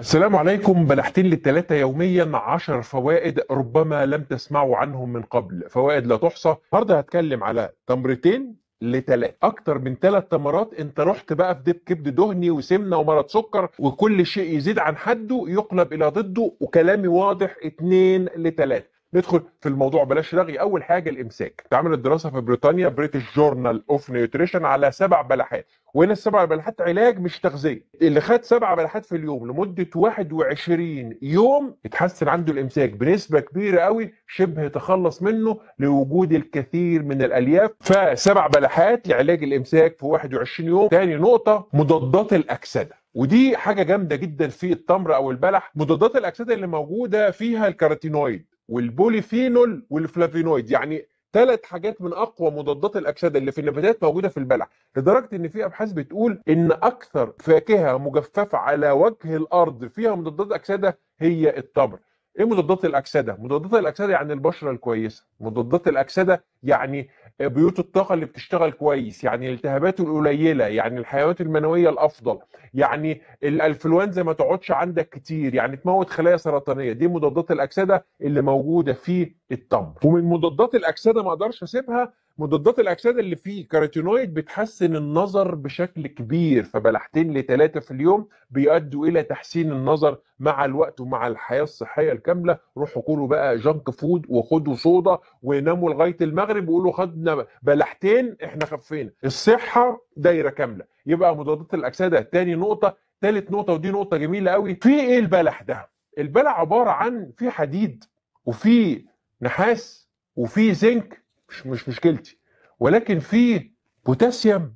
السلام عليكم بلحتين للتلاتة يوميا عشر فوائد ربما لم تسمعوا عنهم من قبل فوائد لا تحصى النهارده هتكلم على تمرتين لتلاتة اكتر من ثلاث تمرات انت رحت بقى في دب كبد دهني وسمنه ومرض سكر وكل شيء يزيد عن حده يقلب الى ضده وكلامي واضح اتنين لتلاتة ندخل في الموضوع بلاش رغي اول حاجه الامساك اتعملت دراسه في بريطانيا بريتش جورنال اوف نيوتريشن على سبع بلحات وهنا السبع بلحات علاج مش تغذيه اللي خد سبع بلحات في اليوم لمده 21 يوم اتحسن عنده الامساك بنسبه كبيره قوي شبه تخلص منه لوجود الكثير من الالياف فسبع بلحات لعلاج الامساك في 21 يوم تاني نقطه مضادات الاكسده ودي حاجه جامده جدا في التمر او البلح مضادات الاكسده اللي موجوده فيها الكاروتينويد والبوليفينول والفلافينويد يعني ثلاث حاجات من اقوى مضادات الاكسده اللي في النباتات موجوده في البلع لدرجه ان في ابحاث بتقول ان اكثر فاكهه مجففه على وجه الارض فيها مضادات اكسده هي التمر ايه مضادات الاكسده مضادات الاكسده يعني البشره الكويسه مضادات الاكسده يعني بيوت الطاقه اللي بتشتغل كويس يعني الالتهابات القليله يعني الحيوانات المنويه الافضل يعني الانفلونزا ما تقعدش عندك كتير يعني تموت خلايا سرطانيه دي مضادات الاكسده اللي موجوده في التمر ومن مضادات الاكسده ما اقدرش اسيبها مضادات الاكسده اللي فيه كاروتينويد بتحسن النظر بشكل كبير فبلحتين لثلاثه في اليوم بيؤدوا الى تحسين النظر مع الوقت ومع الحياه الصحيه الكامله روحوا كلوا بقى جنك فود وخدوا صودا وناموا لغايه المغرب وقولوا خدنا بلحتين احنا خفينا الصحه دايره كامله يبقى مضادات الاكسده تاني نقطه ثالث نقطه ودي نقطه جميله قوي في ايه البلح ده البلح عباره عن في حديد وفي نحاس وفي زنك مش مش مشكلتي ولكن في بوتاسيوم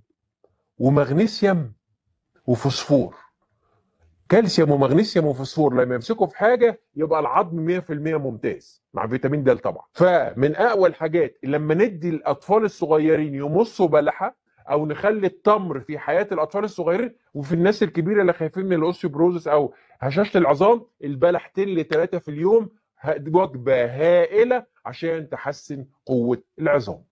ومغنيسيوم وفوسفور كالسيوم ومغنيسيوم وفوسفور لما يمسكوا في حاجه يبقى العظم 100% ممتاز مع فيتامين د طبعا فمن اقوى الحاجات لما ندي الاطفال الصغيرين يمصوا بلحه او نخلي التمر في حياه الاطفال الصغيرين وفي الناس الكبيره اللي خايفين من الاوسيوبروزس او هشاشه العظام البلحتين لثلاثه في اليوم وجبه هائله عشان تحسن قوه العظام.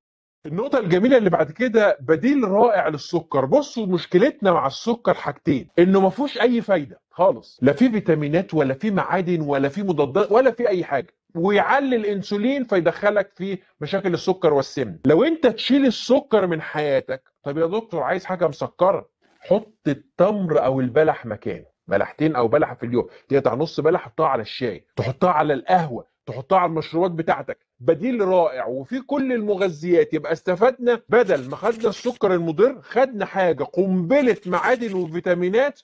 النقطة الجميلة اللي بعد كده بديل رائع للسكر، بصوا مشكلتنا مع السكر حاجتين، إنه ما فيهوش أي فايدة خالص، لا فيه فيتامينات ولا فيه معادن ولا فيه مضادات ولا فيه أي حاجة، ويعلي الانسولين فيدخلك في مشاكل السكر والسمن لو انت تشيل السكر من حياتك طب يا دكتور عايز حاجه مسكره حط التمر او البلح مكانه بلحتين او بلحه في اليوم تقطع نص بلحه تحطها على الشاي تحطها على القهوه تحطها على المشروبات بتاعتك بديل رائع وفي كل المغذيات يبقى استفدنا بدل ما خدنا السكر المضر خدنا حاجه قنبله معادن وفيتامينات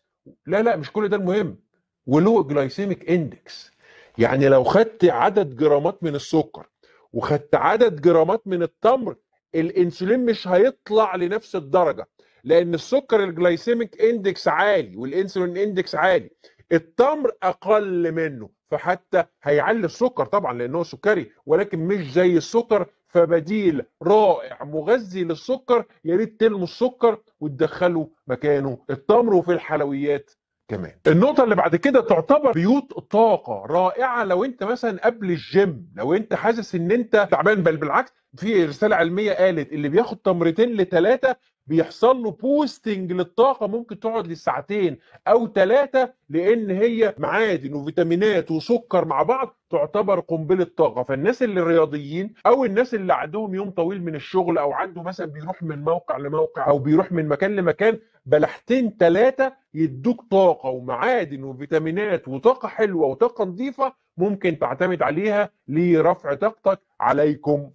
لا لا مش كل ده المهم ولو جلايسيميك اندكس يعني لو خدت عدد جرامات من السكر وخدت عدد جرامات من التمر الانسولين مش هيطلع لنفس الدرجه لان السكر الجلايسيميك اندكس عالي والانسولين اندكس عالي التمر اقل منه فحتى هيعلي السكر طبعا لانه سكري ولكن مش زي السكر فبديل رائع مغذي للسكر يا ريت تلموا السكر وتدخلوا مكانه التمر وفي الحلويات كمان النقطه اللي بعد كده تعتبر بيوت طاقه رائعه لو انت مثلا قبل الجيم لو انت حاسس ان انت تعبان بل بالعكس في رساله علميه قالت اللي بياخد تمرتين لثلاثه بيحصل له بوستنج للطاقه ممكن تقعد لساعتين او ثلاثه لان هي معادن وفيتامينات وسكر مع بعض تعتبر قنبله طاقه فالناس اللي الرياضيين او الناس اللي عندهم يوم طويل من الشغل او عنده مثلا بيروح من موقع لموقع او بيروح من مكان لمكان بلحتين ثلاثه يدوك طاقه ومعادن وفيتامينات وطاقه حلوه وطاقه نظيفه ممكن تعتمد عليها لرفع طاقتك عليكم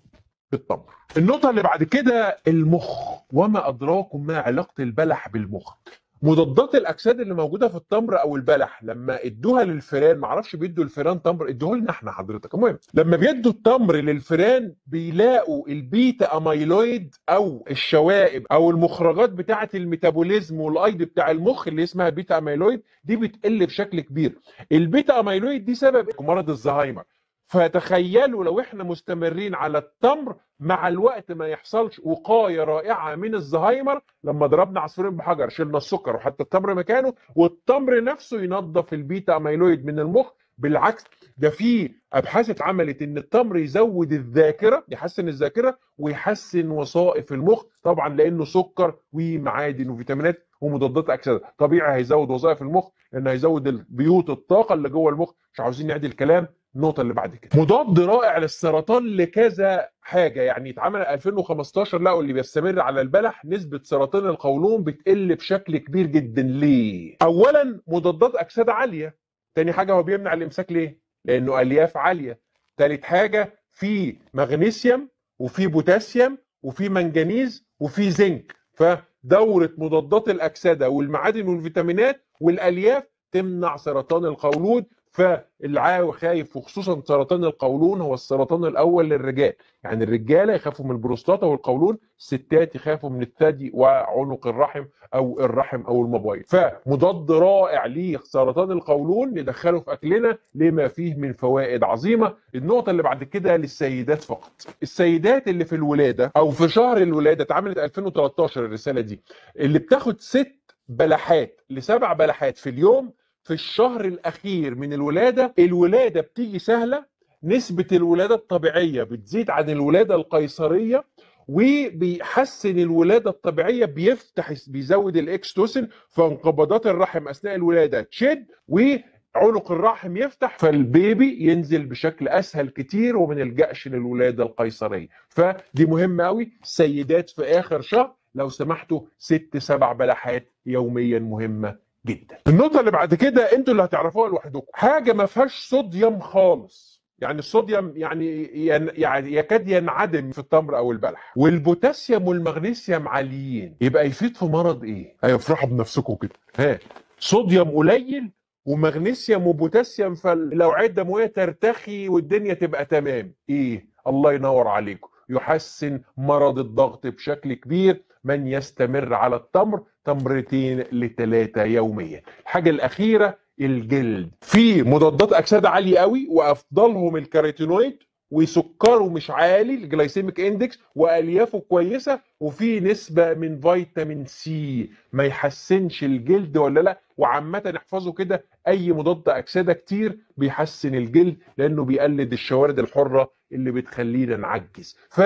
في التمر النقطة اللي بعد كده المخ وما أدراكم ما علاقة البلح بالمخ مضادات الاكسده اللي موجوده في التمر او البلح لما ادوها للفئران معرفش بيدوا الفئران تمر ادوه لنا احنا حضرتك المهم لما بيدوا التمر للفئران بيلاقوا البيتا اميلويد او الشوائب او المخرجات بتاعه الميتابوليزم والايض بتاع المخ اللي اسمها بيتا اميلويد دي بتقل بشكل كبير البيتا اميلويد دي سبب مرض الزهايمر فتخيلوا لو احنا مستمرين على التمر مع الوقت ما يحصلش وقايه رائعه من الزهايمر لما ضربنا عصفورين بحجر شلنا السكر وحتى التمر مكانه والتمر نفسه ينظف البيتا اميلويد من المخ بالعكس ده في ابحاث اتعملت ان التمر يزود الذاكره يحسن الذاكره ويحسن وظائف المخ طبعا لانه سكر ومعادن وفيتامينات ومضادات اكسده طبيعي هيزود وظائف المخ لانه هيزود بيوت الطاقه اللي جوه المخ مش عاوزين نعدي الكلام النقطة اللي بعد كده مضاد رائع للسرطان لكذا حاجة يعني اتعمل 2015 لقوا اللي بيستمر على البلح نسبة سرطان القولون بتقل بشكل كبير جدا ليه؟ أولا مضادات أكسدة عالية تاني حاجة هو بيمنع الإمساك ليه؟ لأنه ألياف عالية تالت حاجة في مغنيسيوم وفي بوتاسيوم وفي منجنيز وفي زنك فدورة مضادات الأكسدة والمعادن والفيتامينات والألياف تمنع سرطان القولون فالعاوي خايف وخصوصا سرطان القولون هو السرطان الاول للرجال يعني الرجاله يخافوا من البروستاتا والقولون الستات يخافوا من الثدي وعنق الرحم او الرحم او المبايض فمضاد رائع لسرطان القولون ندخله في اكلنا لما فيه من فوائد عظيمه النقطه اللي بعد كده للسيدات فقط السيدات اللي في الولاده او في شهر الولاده اتعملت 2013 الرساله دي اللي بتاخد ست بلحات لسبع بلحات في اليوم في الشهر الاخير من الولاده الولاده بتيجي سهله نسبه الولاده الطبيعيه بتزيد عن الولاده القيصريه وبيحسن الولاده الطبيعيه بيفتح بيزود الاكستوسن فانقباضات الرحم اثناء الولاده تشد وعنق الرحم يفتح فالبيبي ينزل بشكل اسهل كتير وما نلجاش للولاده القيصريه فدي مهمه قوي سيدات في اخر شهر لو سمحتوا ست سبع بلحات يوميا مهمه جدا النقطه اللي بعد كده انتوا اللي هتعرفوها لوحدكم حاجه ما فيهاش صوديوم خالص يعني الصوديوم يعني يعني يكاد ينعدم في التمر او البلح والبوتاسيوم والمغنيسيوم عاليين يبقى يفيد في مرض ايه ايوه افرحوا بنفسكم كده ها صوديوم قليل ومغنيسيوم وبوتاسيوم فالاوعيه الدمويه ترتخي والدنيا تبقى تمام ايه الله ينور عليكم يحسن مرض الضغط بشكل كبير من يستمر على التمر تمرتين لثلاثة يوميا الحاجة الأخيرة الجلد في مضادات أكسدة عالية قوي وأفضلهم الكاريتينويد وسكره مش عالي الجلايسيميك اندكس واليافه كويسه وفي نسبه من فيتامين سي ما يحسنش الجلد ولا لا وعامه احفظوا كده اي مضاد اكسده كتير بيحسن الجلد لانه بيقلد الشوارد الحره اللي بتخلينا نعجز ف...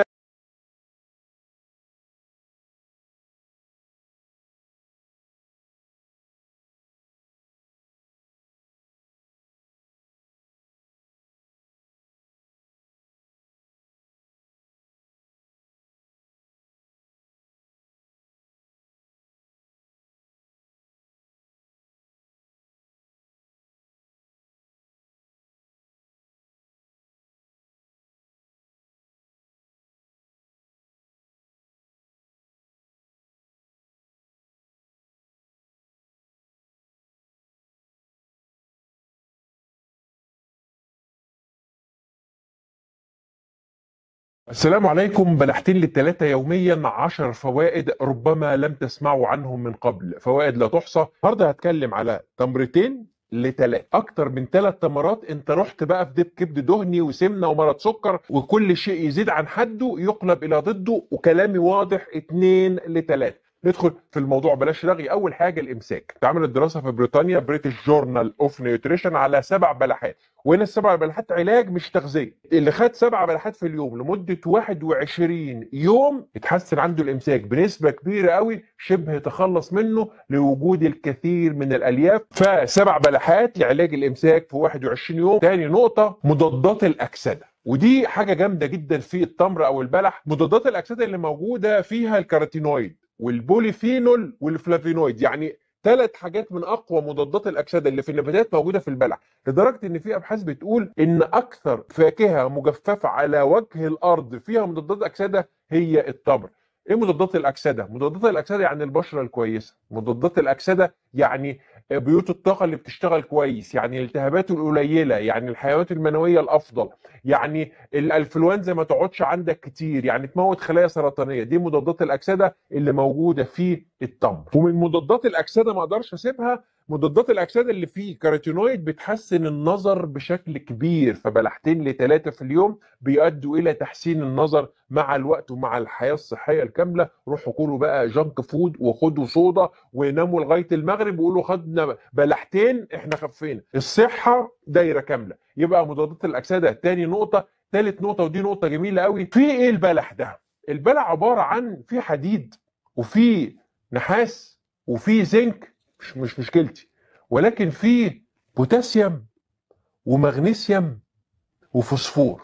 السلام عليكم بلحتين للثلاثة يوميا عشر فوائد ربما لم تسمعوا عنهم من قبل فوائد لا تحصى النهارده هتكلم على تمرتين لثلاث اكتر من ثلاث تمرات انت رحت بقى في دب كبد دهني وسمنه ومرض سكر وكل شيء يزيد عن حده يقلب الى ضده وكلامي واضح اتنين لثلاث ندخل في الموضوع بلاش رغي اول حاجه الامساك اتعملت دراسه في بريطانيا بريتش جورنال اوف نيوتريشن على سبع بلحات وهنا السبع بلحات علاج مش تغذيه اللي خد سبع بلحات في اليوم لمده 21 يوم اتحسن عنده الامساك بنسبه كبيره قوي شبه تخلص منه لوجود الكثير من الالياف فسبع بلحات لعلاج الامساك في 21 يوم تاني نقطه مضادات الاكسده ودي حاجه جامده جدا في التمر او البلح مضادات الاكسده اللي موجوده فيها الكاروتينويد والبوليفينول والفلافينويد يعني ثلاث حاجات من اقوى مضادات الاكسده اللي في النباتات موجوده في البلع لدرجه ان في ابحاث بتقول ان اكثر فاكهه مجففه على وجه الارض فيها مضادات اكسده هي التمر ايه مضادات الاكسده مضادات الاكسده يعني البشره الكويسه مضادات الاكسده يعني بيوت الطاقه اللي بتشتغل كويس يعني الالتهابات القليله يعني الحيوانات المنويه الافضل يعني الانفلونزا ما تقعدش عندك كتير يعني تموت خلايا سرطانيه دي مضادات الاكسده اللي موجوده في التمر ومن مضادات الاكسده ما اقدرش اسيبها مضادات الاكسده اللي فيه كاروتينويد بتحسن النظر بشكل كبير فبلحتين لثلاثه في اليوم بيؤدوا الى تحسين النظر مع الوقت ومع الحياه الصحيه الكامله روحوا كلوا بقى جنك فود وخدوا صودا وناموا لغايه المغرب وقولوا خدنا بلحتين احنا خفينا الصحه دايره كامله يبقى مضادات الاكسده تاني نقطه ثالث نقطه ودي نقطه جميله قوي في ايه البلح ده البلح عباره عن في حديد وفي نحاس وفي زنك مش مش مشكلتي ولكن في بوتاسيوم ومغنيسيوم وفوسفور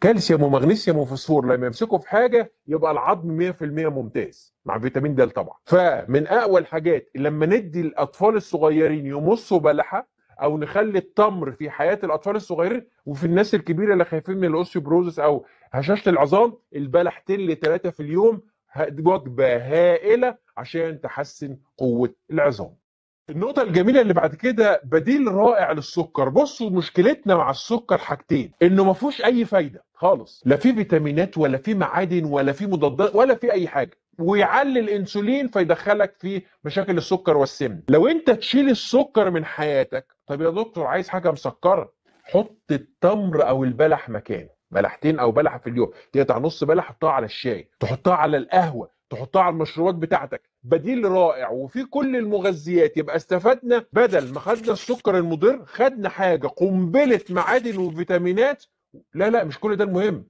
كالسيوم ومغنيسيوم وفوسفور لما يمسكوا في حاجه يبقى العظم 100% ممتاز مع فيتامين د طبعا فمن اقوى الحاجات لما ندي الاطفال الصغيرين يمصوا بلحه او نخلي التمر في حياه الاطفال الصغيرين وفي الناس الكبيره اللي خايفين من الاوستيوبروزس او هشاشه العظام البلحتين لثلاثه في اليوم وجبه هائله عشان تحسن قوه العظام النقطة الجميلة اللي بعد كده بديل رائع للسكر، بصوا مشكلتنا مع السكر حاجتين، إنه ما فيهوش أي فايدة خالص، لا فيه فيتامينات ولا فيه معادن ولا فيه مضادات ولا فيه أي حاجة، ويعلي الانسولين فيدخلك في مشاكل السكر والسمنه لو انت تشيل السكر من حياتك طب يا دكتور عايز حاجه مسكره حط التمر او البلح مكانه بلحتين او بلحه في اليوم تقطع نص بلح حطها على الشاي تحطها على القهوه تحطها على المشروبات بتاعتك بديل رائع وفي كل المغذيات يبقى استفدنا بدل ما خدنا السكر المضر خدنا حاجه قنبله معادن وفيتامينات لا لا مش كل ده المهم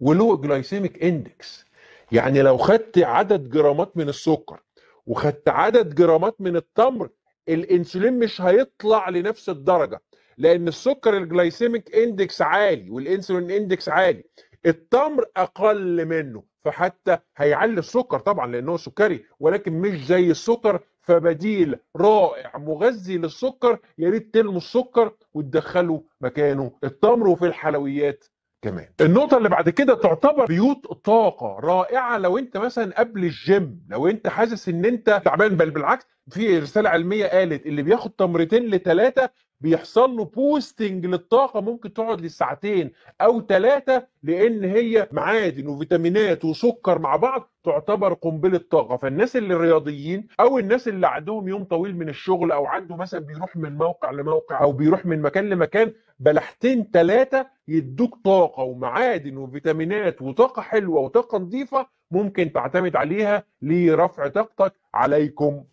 ولو جلايسيميك اندكس يعني لو خدت عدد جرامات من السكر وخدت عدد جرامات من التمر الانسولين مش هيطلع لنفس الدرجه لان السكر الجلايسيميك اندكس عالي والانسولين اندكس عالي التمر اقل منه فحتى هيعلي السكر طبعا لانه سكري ولكن مش زي السكر فبديل رائع مغذي للسكر يا ريت تلموا السكر وتدخلوا مكانه التمر وفي الحلويات كمان النقطة اللي بعد كده تعتبر بيوت طاقة رائعة لو انت مثلا قبل الجيم لو انت حاسس ان انت تعبان بل بالعكس في رسالة علمية قالت اللي بياخد تمرتين لثلاثة بيحصل له بوستنج للطاقه ممكن تقعد لساعتين او ثلاثه لان هي معادن وفيتامينات وسكر مع بعض تعتبر قنبله طاقه فالناس اللي رياضيين او الناس اللي عندهم يوم طويل من الشغل او عنده مثلا بيروح من موقع لموقع او بيروح من مكان لمكان بلحتين ثلاثه يدوك طاقه ومعادن وفيتامينات وطاقه حلوه وطاقه نظيفه ممكن تعتمد عليها لرفع طاقتك عليكم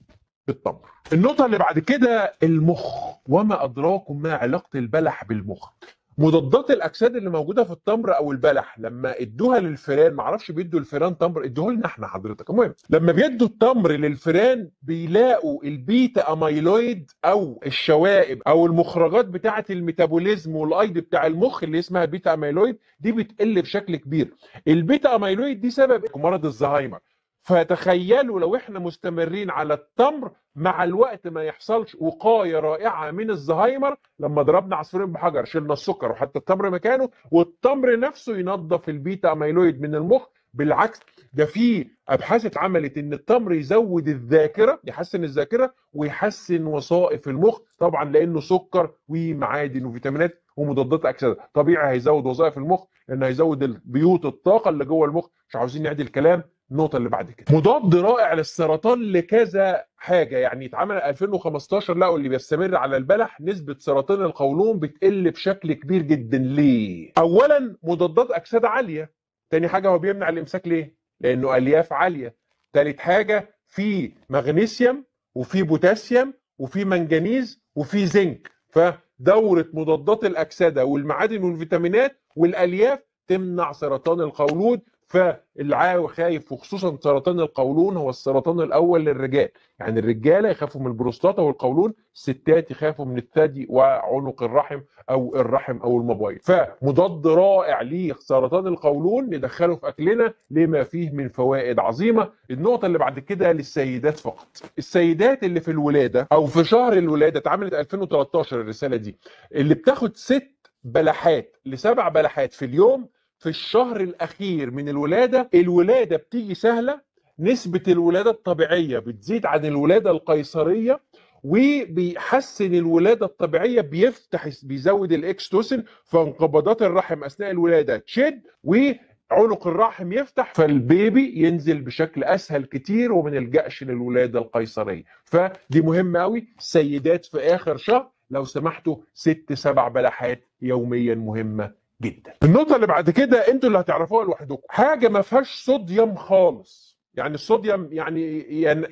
بالتمر النقطة اللي بعد كده المخ وما أدراكم ما علاقة البلح بالمخ مضادات الأجساد اللي موجودة في التمر أو البلح لما ادوها للفئران معرفش بيدوا الفئران تمر ادوه لنا احنا حضرتك المهم لما بيدوا التمر للفئران بيلاقوا البيتا أميلويد أو الشوائب أو المخرجات بتاعة الميتابوليزم والأيض بتاع المخ اللي اسمها بيتا أميلويد دي بتقل بشكل كبير البيتا أميلويد دي سبب مرض الزهايمر فتخيلوا لو احنا مستمرين على التمر مع الوقت ما يحصلش وقايه رائعه من الزهايمر لما ضربنا عصفورين بحجر شلنا السكر وحتى التمر مكانه والتمر نفسه ينظف البيتا اميلويد من المخ بالعكس ده في ابحاث اتعملت ان التمر يزود الذاكره يحسن الذاكره ويحسن وظائف المخ طبعا لانه سكر ومعادن وفيتامينات ومضادات اكسده طبيعي هيزود وظائف المخ لانه هيزود بيوت الطاقه اللي جوه المخ مش عاوزين نعدي الكلام النقطه اللي بعد كده مضاد رائع للسرطان لكذا حاجه يعني اتعمل 2015 لقوا اللي بيستمر على البلح نسبه سرطان القولون بتقل بشكل كبير جدا ليه اولا مضادات اكسده عاليه تاني حاجه هو بيمنع الامساك ليه لانه الياف عاليه تالت حاجه في مغنيسيوم وفي بوتاسيوم وفي منجنيز وفي زنك فدوره مضادات الاكسده والمعادن والفيتامينات والالياف تمنع سرطان القولون فالعاوي خايف وخصوصا سرطان القولون هو السرطان الاول للرجال يعني الرجاله يخافوا من البروستاتا والقولون الستات يخافوا من الثدي وعنق الرحم او الرحم او المبايض فمضاد رائع لسرطان القولون ندخله في اكلنا لما فيه من فوائد عظيمه النقطه اللي بعد كده للسيدات فقط السيدات اللي في الولاده او في شهر الولاده اتعملت 2013 الرساله دي اللي بتاخد ست بلحات لسبع بلحات في اليوم في الشهر الاخير من الولاده الولاده بتيجي سهله نسبه الولاده الطبيعيه بتزيد عن الولاده القيصريه وبيحسن الولاده الطبيعيه بيفتح بيزود الاكستوسن فانقباضات الرحم اثناء الولاده تشد وعنق الرحم يفتح فالبيبي ينزل بشكل اسهل كتير وما نلجاش للولاده القيصريه فدي مهمه قوي سيدات في اخر شهر لو سمحتوا ست سبع بلحات يوميا مهمه جدا النقطة اللي بعد كده انتوا اللي هتعرفوها لوحدكم حاجة ما فيهاش صوديوم خالص يعني الصوديوم يعني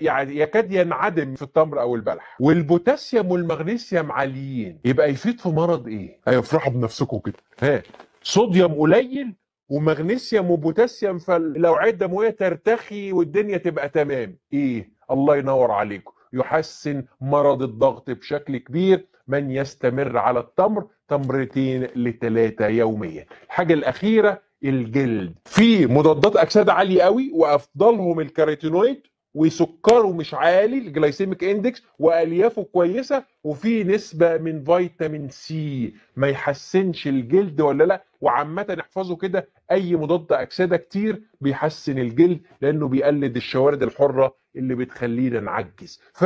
يعني يكاد ينعدم في التمر او البلح والبوتاسيوم والمغنيسيوم عاليين يبقى يفيد في مرض ايه؟ ايوه افرحوا بنفسكم كده ها صوديوم قليل ومغنيسيوم وبوتاسيوم فالاوعيه الدمويه ترتخي والدنيا تبقى تمام ايه؟ الله ينور عليكم يحسن مرض الضغط بشكل كبير من يستمر على التمر تمرتين لثلاثة يوميا الحاجة الأخيرة الجلد في مضادات أكسدة عالية قوي وأفضلهم الكاريتينويد وسكره مش عالي الجلايسيميك اندكس واليافه كويسه وفي نسبه من فيتامين سي ما يحسنش الجلد ولا لا وعامه احفظوا كده اي مضاد اكسده كتير بيحسن الجلد لانه بيقلد الشوارد الحره اللي بتخلينا نعجز ف...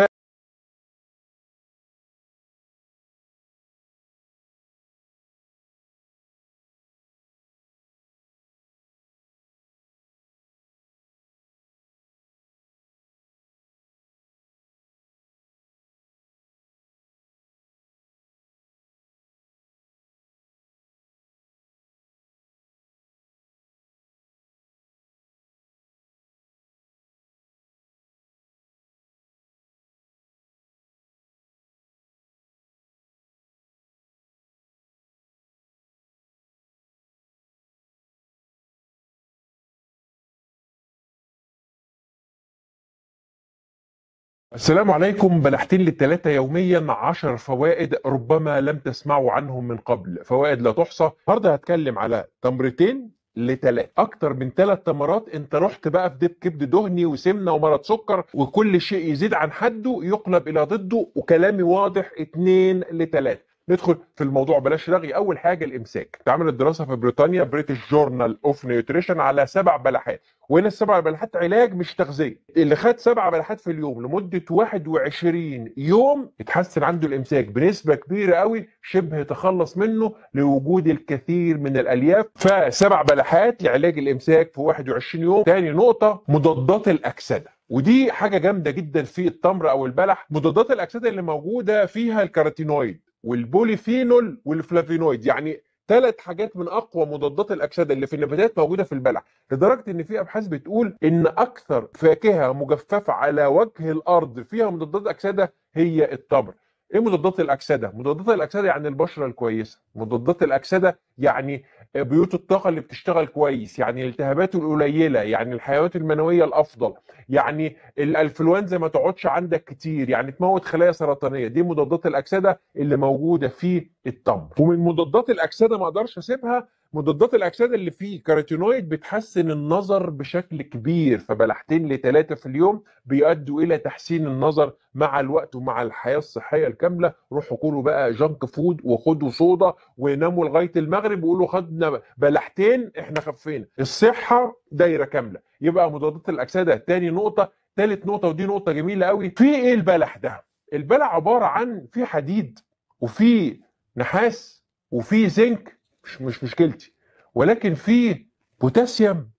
السلام عليكم بلحتين للتلاتة يوميا عشر فوائد ربما لم تسمعوا عنهم من قبل فوائد لا تحصى النهارده هتكلم على تمرتين لتلاتة اكتر من ثلاث تمرات انت رحت بقى في دب كبد دهني وسمنه ومرض سكر وكل شيء يزيد عن حده يقلب الى ضده وكلامي واضح اتنين لتلاتة ندخل في الموضوع بلاش رغي اول حاجه الامساك اتعملت دراسه في بريطانيا بريتش جورنال اوف نيوتريشن على سبع بلحات وهنا السبع بلحات علاج مش تغذيه اللي خد سبع بلحات في اليوم لمده 21 يوم اتحسن عنده الامساك بنسبه كبيره قوي شبه تخلص منه لوجود الكثير من الالياف فسبع بلحات لعلاج الامساك في 21 يوم تاني نقطه مضادات الاكسده ودي حاجة جامدة جدا في التمر أو البلح مضادات الأكسدة اللي موجودة فيها الكاروتينويد والبوليفينول والفلافينويد يعني ثلاث حاجات من اقوى مضادات الاكسده اللي في النباتات موجوده في البلع لدرجه ان في ابحاث بتقول ان اكثر فاكهه مجففه على وجه الارض فيها مضادات اكسده هي التمر ايه مضادات الاكسده مضادات الاكسده يعني البشره الكويسه مضادات الاكسده يعني بيوت الطاقة اللي بتشتغل كويس يعني الالتهابات القليلة يعني الحيوانات المنوية الأفضل يعني الأنفلونزا ما تقعدش عندك كتير يعني تموت خلايا سرطانية دي مضادات الأكسدة اللي موجودة في التمر ومن مضادات الأكسدة ما أقدرش أسيبها مضادات الأكسدة اللي فيه كاروتينويد بتحسن النظر بشكل كبير فبلحتين لثلاثة في اليوم بيؤدوا إلى تحسين النظر مع الوقت ومع الحياة الصحية الكاملة روحوا كلوا بقى جنك فود وخدوا صودا وناموا لغاية المغرب المغرب ويقولوا خدنا بلحتين احنا خفينا الصحه دايره كامله يبقى مضادات الاكسده تاني نقطه تالت نقطه ودي نقطه جميله قوي في ايه البلح ده البلع عباره عن في حديد وفي نحاس وفي زنك مش مش مشكلتي ولكن في بوتاسيوم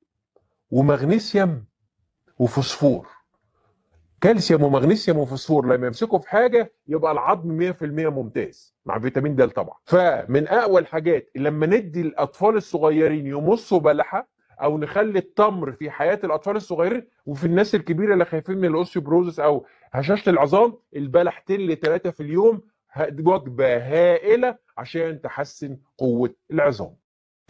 ومغنيسيوم وفوسفور كالسيوم ومغنيسيوم وفوسفور لما يمسكوا في حاجه يبقى العظم 100% ممتاز مع فيتامين د طبعا فمن اقوى الحاجات لما ندي الاطفال الصغيرين يمصوا بلحه او نخلي التمر في حياه الاطفال الصغيرين وفي الناس الكبيره اللي خايفين من الاوستيوبروزس او هشاشه العظام البلحتين لثلاثه في اليوم وجبه هائله عشان تحسن قوه العظام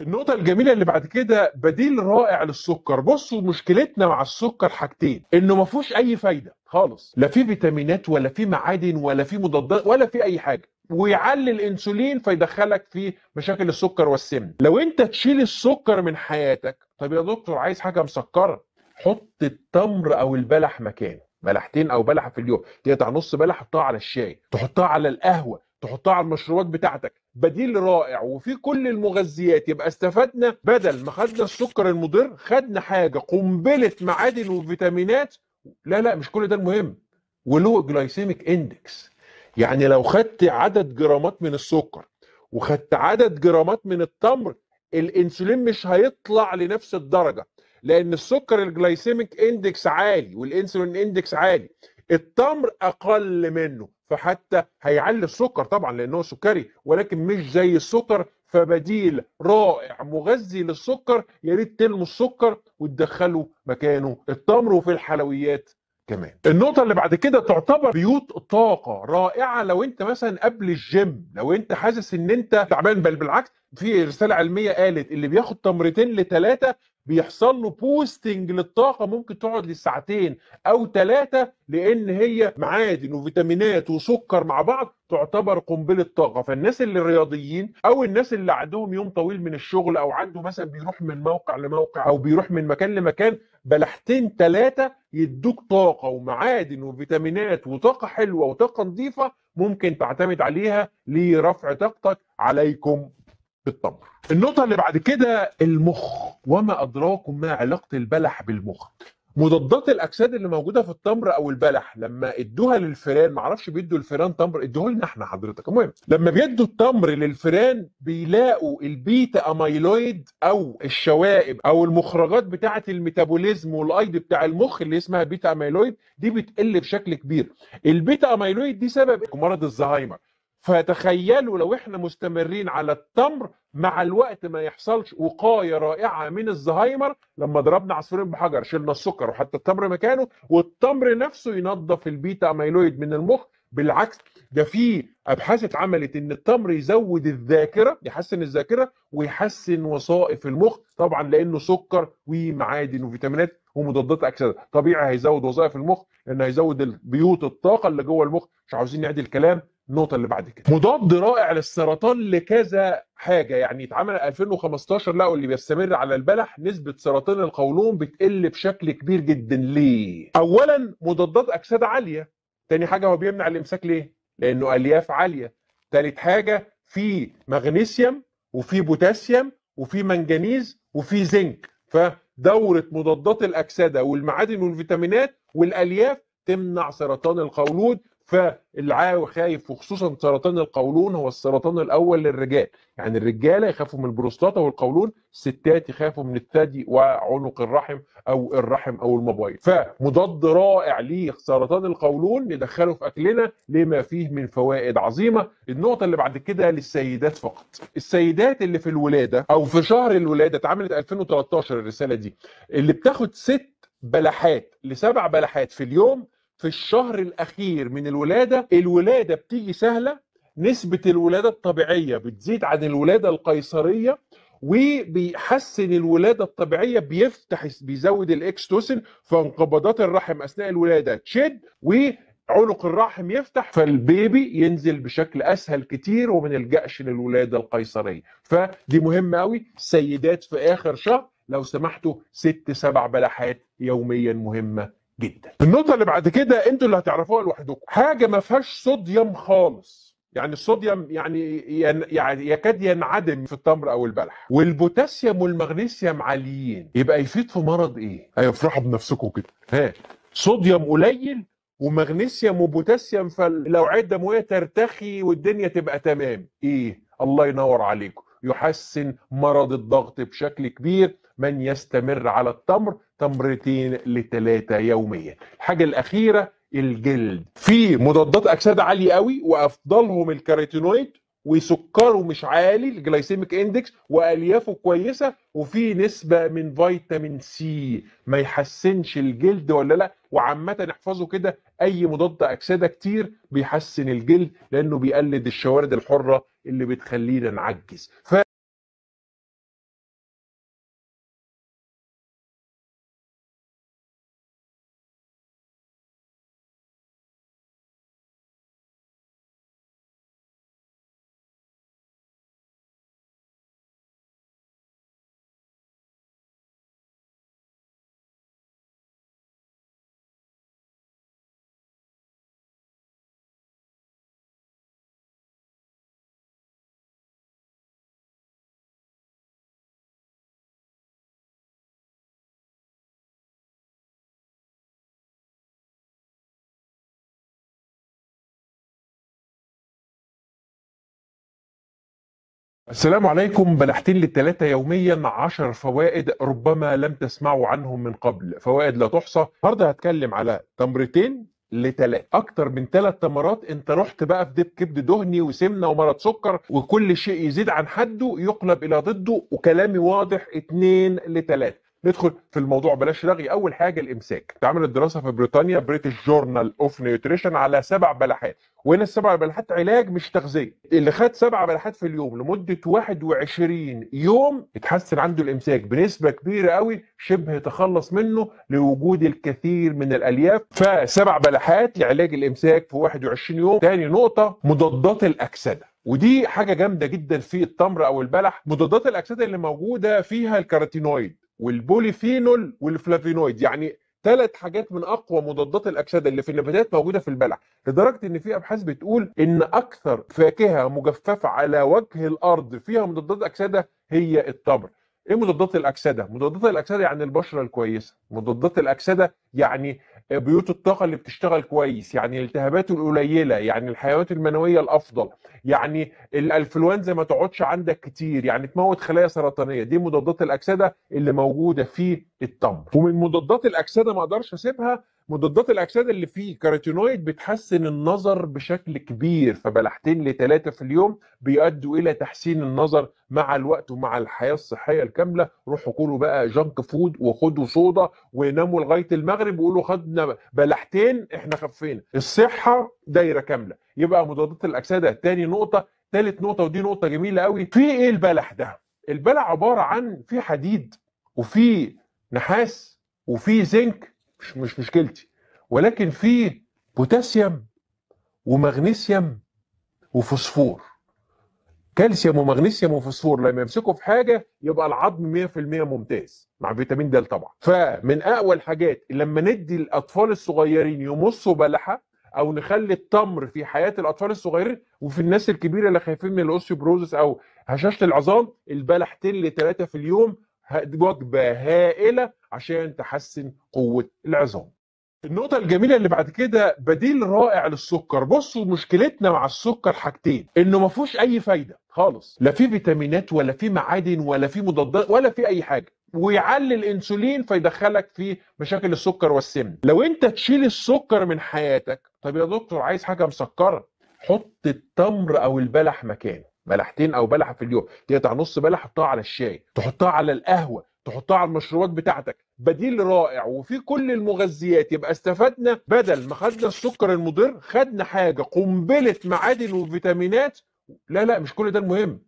النقطة الجميلة اللي بعد كده بديل رائع للسكر، بصوا مشكلتنا مع السكر حاجتين، إنه ما فيهوش أي فايدة خالص، لا فيه فيتامينات ولا فيه معادن ولا فيه مضادات ولا فيه أي حاجة، ويعلي الانسولين فيدخلك في مشاكل السكر والسمن، لو أنت تشيل السكر من حياتك، طب يا دكتور عايز حاجة مسكرة، حط التمر أو البلح مكانه، بلحتين أو بلحة في اليوم، تقطع نص بلح حطها على الشاي، تحطها على القهوة، تحطها على المشروبات بتاعتك بديل رائع وفي كل المغذيات يبقى استفدنا بدل ما خدنا السكر المضر خدنا حاجه قنبله معادن وفيتامينات لا لا مش كل ده المهم ولو جلايسيميك اندكس يعني لو خدت عدد جرامات من السكر وخدت عدد جرامات من التمر الانسولين مش هيطلع لنفس الدرجه لان السكر الجلايسيميك اندكس عالي والانسولين اندكس عالي التمر اقل منه فحتى هيعلي السكر طبعا لانه سكري ولكن مش زي السكر فبديل رائع مغذي للسكر يا ريت تلموا السكر وتدخلوا مكانه التمر وفي الحلويات كمان النقطة اللي بعد كده تعتبر بيوت طاقة رائعة لو انت مثلا قبل الجيم لو انت حاسس ان انت تعبان بل بالعكس في رسالة علمية قالت اللي بياخد تمرتين لثلاثة بيحصل له بوستنج للطاقه ممكن تقعد لساعتين او ثلاثه لان هي معادن وفيتامينات وسكر مع بعض تعتبر قنبله طاقه فالناس اللي رياضيين او الناس اللي عندهم يوم طويل من الشغل او عنده مثلا بيروح من موقع لموقع او بيروح من مكان لمكان بلحتين ثلاثه يدوك طاقه ومعادن وفيتامينات وطاقه حلوه وطاقه نظيفه ممكن تعتمد عليها لرفع طاقتك عليكم التمر. النقطة اللي بعد كده المخ وما أدراكم ما علاقة البلح بالمخ مضادات الاكسده اللي موجوده في التمر او البلح لما ادوها للفيران معرفش بيدوا الفيران تمر ادوه لنا احنا حضرتك المهم لما بيدوا التمر للفيران بيلاقوا البيتا اميلويد او الشوائب او المخرجات بتاعه الميتابوليزم والايض بتاع المخ اللي اسمها بيتا اميلويد دي بتقل بشكل كبير البيتا اميلويد دي سبب مرض الزهايمر فتخيلوا لو احنا مستمرين على التمر مع الوقت ما يحصلش وقايه رائعه من الزهايمر لما ضربنا عصفورين بحجر شلنا السكر وحتى التمر مكانه والتمر نفسه ينظف البيتا اميلويد من المخ بالعكس ده في ابحاث اتعملت ان التمر يزود الذاكره يحسن الذاكره ويحسن وظائف المخ طبعا لانه سكر ومعادن وفيتامينات ومضادات اكسده طبيعي هيزود وظائف المخ لانه هيزود بيوت الطاقه اللي جوه المخ مش عاوزين نعدي الكلام النقطه اللي بعد كده مضاد رائع للسرطان لكذا حاجه يعني اتعمل 2015 لقوا اللي بيستمر على البلح نسبه سرطان القولون بتقل بشكل كبير جدا ليه اولا مضادات اكسده عاليه تاني حاجه هو بيمنع الامساك ليه لانه الياف عاليه تالت حاجه في مغنيسيوم وفي بوتاسيوم وفي منجنيز وفي زنك فدوره مضادات الاكسده والمعادن والفيتامينات والالياف تمنع سرطان القولون فالعاوي خايف وخصوصا سرطان القولون هو السرطان الاول للرجال يعني الرجاله يخافوا من البروستاتا والقولون الستات يخافوا من الثدي وعنق الرحم او الرحم او المبايض فمضاد رائع لسرطان القولون ندخله في اكلنا لما فيه من فوائد عظيمه النقطه اللي بعد كده للسيدات فقط السيدات اللي في الولاده او في شهر الولاده اتعملت 2013 الرساله دي اللي بتاخد ست بلحات لسبع بلحات في اليوم في الشهر الاخير من الولاده الولاده بتيجي سهله نسبه الولاده الطبيعيه بتزيد عن الولاده القيصريه وبيحسن الولاده الطبيعيه بيفتح بيزود الاكستوسن فانقباضات الرحم اثناء الولاده تشد وعنق الرحم يفتح فالبيبي ينزل بشكل اسهل كتير وما نلجاش للولاده القيصريه فدي مهمه قوي سيدات في اخر شهر لو سمحتوا ست سبع بلحات يوميا مهمه جدا النقطه اللي بعد كده انتوا اللي هتعرفوها لوحدكم حاجه ما فيهاش صوديوم خالص يعني الصوديوم يعني يعني يكاد ينعدم في التمر او البلح والبوتاسيوم والمغنيسيوم عاليين يبقى يفيد في مرض ايه؟ ايوه افرحوا بنفسكم كده ها صوديوم قليل ومغنيسيوم وبوتاسيوم فالاوعيه الدمويه ترتخي والدنيا تبقى تمام ايه؟ الله ينور عليكم يحسن مرض الضغط بشكل كبير من يستمر على التمر تمرتين لثلاثة يوميا الحاجة الأخيرة الجلد في مضادات أكسدة عالية قوي وأفضلهم الكاريتينويد وسكره مش عالي الجلايسيميك اندكس واليافه كويسه وفي نسبه من فيتامين سي ما يحسنش الجلد ولا لا وعامه احفظوا كده اي مضاد اكسده كتير بيحسن الجلد لانه بيقلد الشوارد الحره اللي بتخلينا نعجز ف... السلام عليكم بلحتين للثلاثة يوميا عشر فوائد ربما لم تسمعوا عنهم من قبل فوائد لا تحصى النهارده هتكلم على تمرتين لثلاث اكتر من ثلاث تمرات انت رحت بقى في دب كبد دهني وسمنه ومرض سكر وكل شيء يزيد عن حده يقلب الى ضده وكلامي واضح اتنين لثلاث ندخل في الموضوع بلاش رغي اول حاجه الامساك اتعملت دراسه في بريطانيا بريتش جورنال اوف نيوتريشن على سبع بلحات وهنا السبع بلحات علاج مش تغذيه اللي خد سبع بلحات في اليوم لمده 21 يوم اتحسن عنده الامساك بنسبه كبيره قوي شبه تخلص منه لوجود الكثير من الالياف فسبع بلحات لعلاج الامساك في 21 يوم تاني نقطه مضادات الاكسده ودي حاجه جامده جدا في التمر او البلح مضادات الاكسده اللي موجوده فيها الكاروتينويد والبوليفينول والفلافينويد يعني ثلاث حاجات من اقوى مضادات الاكسده اللي في النباتات موجوده في البلع لدرجه ان في ابحاث بتقول ان اكثر فاكهه مجففه على وجه الارض فيها مضادات اكسده هي التمر ايه مضادات الاكسده مضادات الاكسده يعني البشره الكويسه مضادات الاكسده يعني بيوت الطاقه اللي بتشتغل كويس يعني الالتهابات القليله يعني الحيوانات المنويه الافضل يعني الانفلونزا ما تقعدش عندك كتير يعني تموت خلايا سرطانيه دي مضادات الاكسده اللي موجوده في التمر ومن مضادات الاكسده ما اقدرش اسيبها مضادات الاكسده اللي فيه كاروتينويد بتحسن النظر بشكل كبير فبلحتين لثلاثه في اليوم بيؤدوا الى تحسين النظر مع الوقت ومع الحياه الصحيه الكامله روحوا كلوا بقى جنك فود وخدوا صودا وناموا لغايه المغرب وقولوا خدنا بلحتين احنا خفينا الصحه دايره كامله يبقى مضادات الاكسده تاني نقطه ثالث نقطه ودي نقطه جميله قوي في ايه البلح ده البلح عباره عن في حديد وفي نحاس وفي زنك مش مش مشكلتي ولكن في بوتاسيوم ومغنيسيوم وفوسفور كالسيوم ومغنيسيوم وفوسفور لما يمسكوا في حاجه يبقى العظم 100% ممتاز مع فيتامين د طبعا فمن اقوى الحاجات لما ندي الاطفال الصغيرين يمصوا بلحه او نخلي التمر في حياه الاطفال الصغيرين وفي الناس الكبيره اللي خايفين من الاوسيوبروزس او هشاشه العظام البلحتين لثلاثه في اليوم وجبه هائله عشان تحسن قوه العظام. النقطة الجميلة اللي بعد كده بديل رائع للسكر، بصوا مشكلتنا مع السكر حاجتين، إنه ما فيهوش أي فايدة خالص، لا فيه فيتامينات ولا فيه معادن ولا فيه مضادات ولا فيه أي حاجة، ويعلي الانسولين فيدخلك في مشاكل السكر والسمن، لو أنت تشيل السكر من حياتك، طب يا دكتور عايز حاجة مسكرة، حط التمر أو البلح مكانه. بلحتين او بلحه في اليوم تقطع نص بلحه تحطها على الشاي تحطها على القهوه تحطها على المشروبات بتاعتك بديل رائع وفي كل المغذيات يبقى استفدنا بدل ما خدنا السكر المضر خدنا حاجه قنبله معادن وفيتامينات لا لا مش كل ده المهم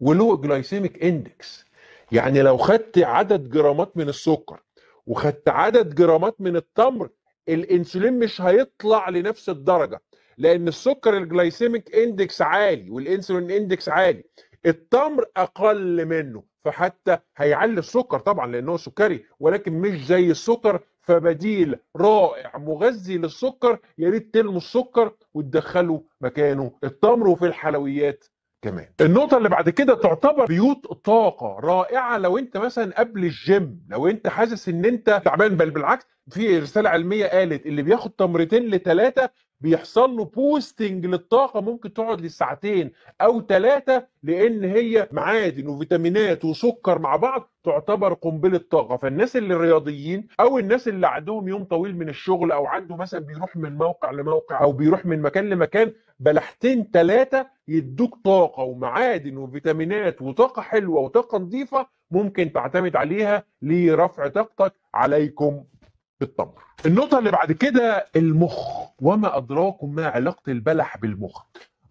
ولو جلايسيميك اندكس يعني لو خدت عدد جرامات من السكر وخدت عدد جرامات من التمر الانسولين مش هيطلع لنفس الدرجه لان السكر الجلايسيميك اندكس عالي والانسولين اندكس عالي التمر اقل منه فحتى هيعلي السكر طبعا لانه سكري ولكن مش زي السكر فبديل رائع مغذي للسكر يا ريت تلموا السكر وتدخلوا مكانه التمر وفي الحلويات كمان النقطه اللي بعد كده تعتبر بيوت طاقه رائعه لو انت مثلا قبل الجيم لو انت حاسس ان انت تعبان بل بالعكس في رساله علميه قالت اللي بياخد تمرتين لثلاثه بيحصل له بوستنج للطاقه ممكن تقعد لساعتين او ثلاثه لان هي معادن وفيتامينات وسكر مع بعض تعتبر قنبله طاقه فالناس اللي الرياضيين او الناس اللي عندهم يوم طويل من الشغل او عنده مثلا بيروح من موقع لموقع او بيروح من مكان لمكان بلحتين ثلاثه يدوك طاقه ومعادن وفيتامينات وطاقه حلوه وطاقه نظيفه ممكن تعتمد عليها لرفع طاقتك عليكم بالتمر. النقطه اللي بعد كده المخ وما ادراكم ما علاقه البلح بالمخ.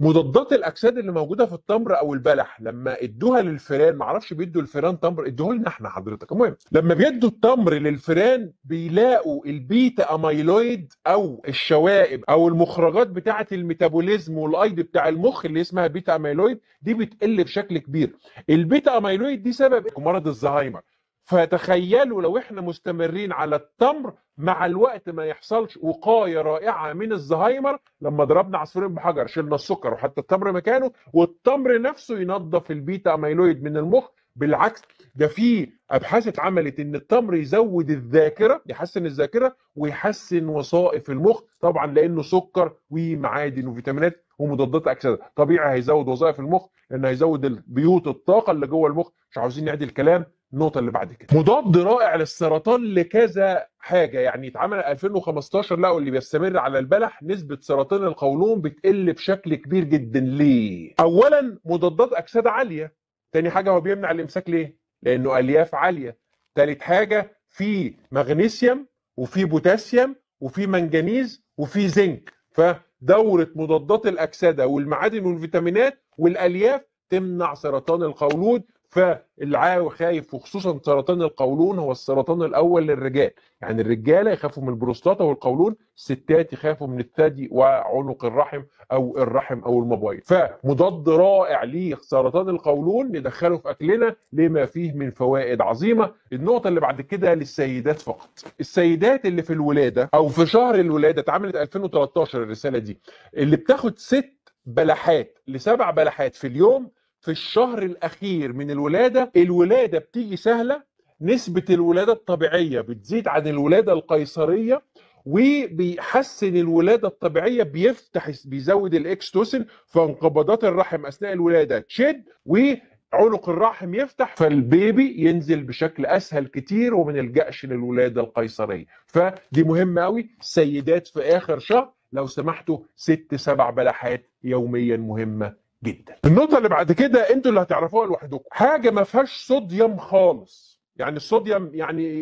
مضادات الاكسده اللي موجوده في التمر او البلح لما ادوها للفئران معرفش بيدوا الفئران تمر ادوه لنا احنا حضرتك المهم لما بيدوا التمر للفئران بيلاقوا البيتا اميلويد او الشوائب او المخرجات بتاعه الميتابوليزم والايض بتاع المخ اللي اسمها بيتا اميلويد دي بتقل بشكل كبير البيتا اميلويد دي سبب مرض الزهايمر فتخيلوا لو احنا مستمرين على التمر مع الوقت ما يحصلش وقايه رائعه من الزهايمر لما ضربنا عصفورين بحجر شلنا السكر وحتى التمر مكانه والتمر نفسه ينظف البيتا امايلويد من المخ بالعكس ده في ابحاث اتعملت ان التمر يزود الذاكره يحسن الذاكره ويحسن وظائف المخ طبعا لانه سكر ومعادن وفيتامينات ومضادات اكسده طبيعي هيزود وظائف المخ لان هيزود بيوت الطاقه اللي جوه المخ مش عاوزين نعيد الكلام النقطة اللي بعد كده. مضاد رائع للسرطان لكذا حاجة يعني اتعمل 2015 لقوا اللي بيستمر على البلح نسبة سرطان القولون بتقل بشكل كبير جدا ليه؟ أولا مضادات أكسدة عالية. تاني حاجة هو بيمنع الإمساك ليه؟ لأنه ألياف عالية. تالت حاجة في مغنيسيوم وفي بوتاسيوم وفي منجنيز وفي زنك. ف دوره مضادات الاكسده والمعادن والفيتامينات والالياف تمنع سرطان القولون فالعاوي خايف وخصوصا سرطان القولون هو السرطان الاول للرجال يعني الرجاله يخافوا من البروستاتا والقولون الستات يخافوا من الثدي وعنق الرحم او الرحم او المبايض فمضاد رائع لسرطان القولون ندخله في اكلنا لما فيه من فوائد عظيمه النقطه اللي بعد كده للسيدات فقط السيدات اللي في الولاده او في شهر الولاده اتعملت 2013 الرساله دي اللي بتاخد ست بلحات لسبع بلحات في اليوم في الشهر الاخير من الولاده الولاده بتيجي سهله نسبه الولاده الطبيعيه بتزيد عن الولاده القيصريه وبيحسن الولاده الطبيعيه بيفتح بيزود الاكستوسن فانقباضات الرحم اثناء الولاده تشد وعنق الرحم يفتح فالبيبي ينزل بشكل اسهل كتير وما نلجاش للولاده القيصريه فدي مهمه قوي سيدات في اخر شهر لو سمحتوا ست سبع بلحات يوميا مهمه جدا النقطه اللي بعد كده انتوا اللي هتعرفوها لوحدكم حاجه ما فيهاش صوديوم خالص يعني الصوديوم يعني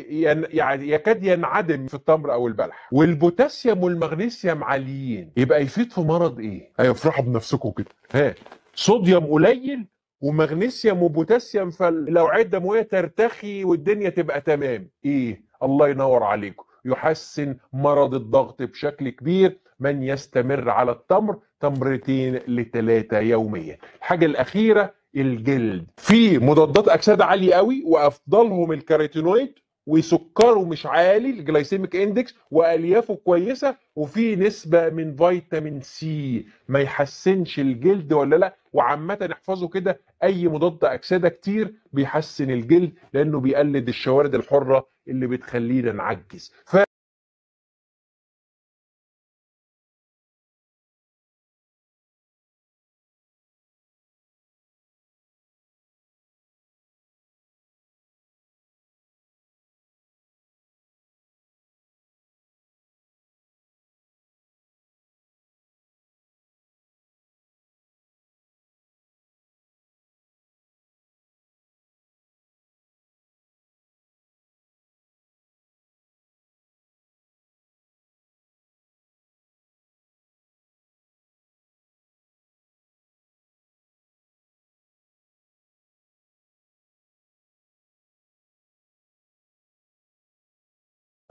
يعني يكاد ينعدم في التمر او البلح والبوتاسيوم والمغنيسيوم عاليين يبقى يفيد في مرض ايه ايوه افرحوا بنفسكم كده ها صوديوم قليل ومغنيسيوم وبوتاسيوم عدة الدمويه ترتخي والدنيا تبقى تمام ايه الله ينور عليكم يحسن مرض الضغط بشكل كبير من يستمر على التمر تمرتين لثلاثة يوميا الحاجة الأخيرة الجلد في مضادات أكسدة عالية قوي وأفضلهم الكاريتينويد وسكره مش عالي الجلايسيميك اندكس واليافه كويسه وفي نسبه من فيتامين سي ما يحسنش الجلد ولا لا وعامه احفظوا كده اي مضاد اكسده كتير بيحسن الجلد لانه بيقلد الشوارد الحره اللي بتخلينا نعجز ف...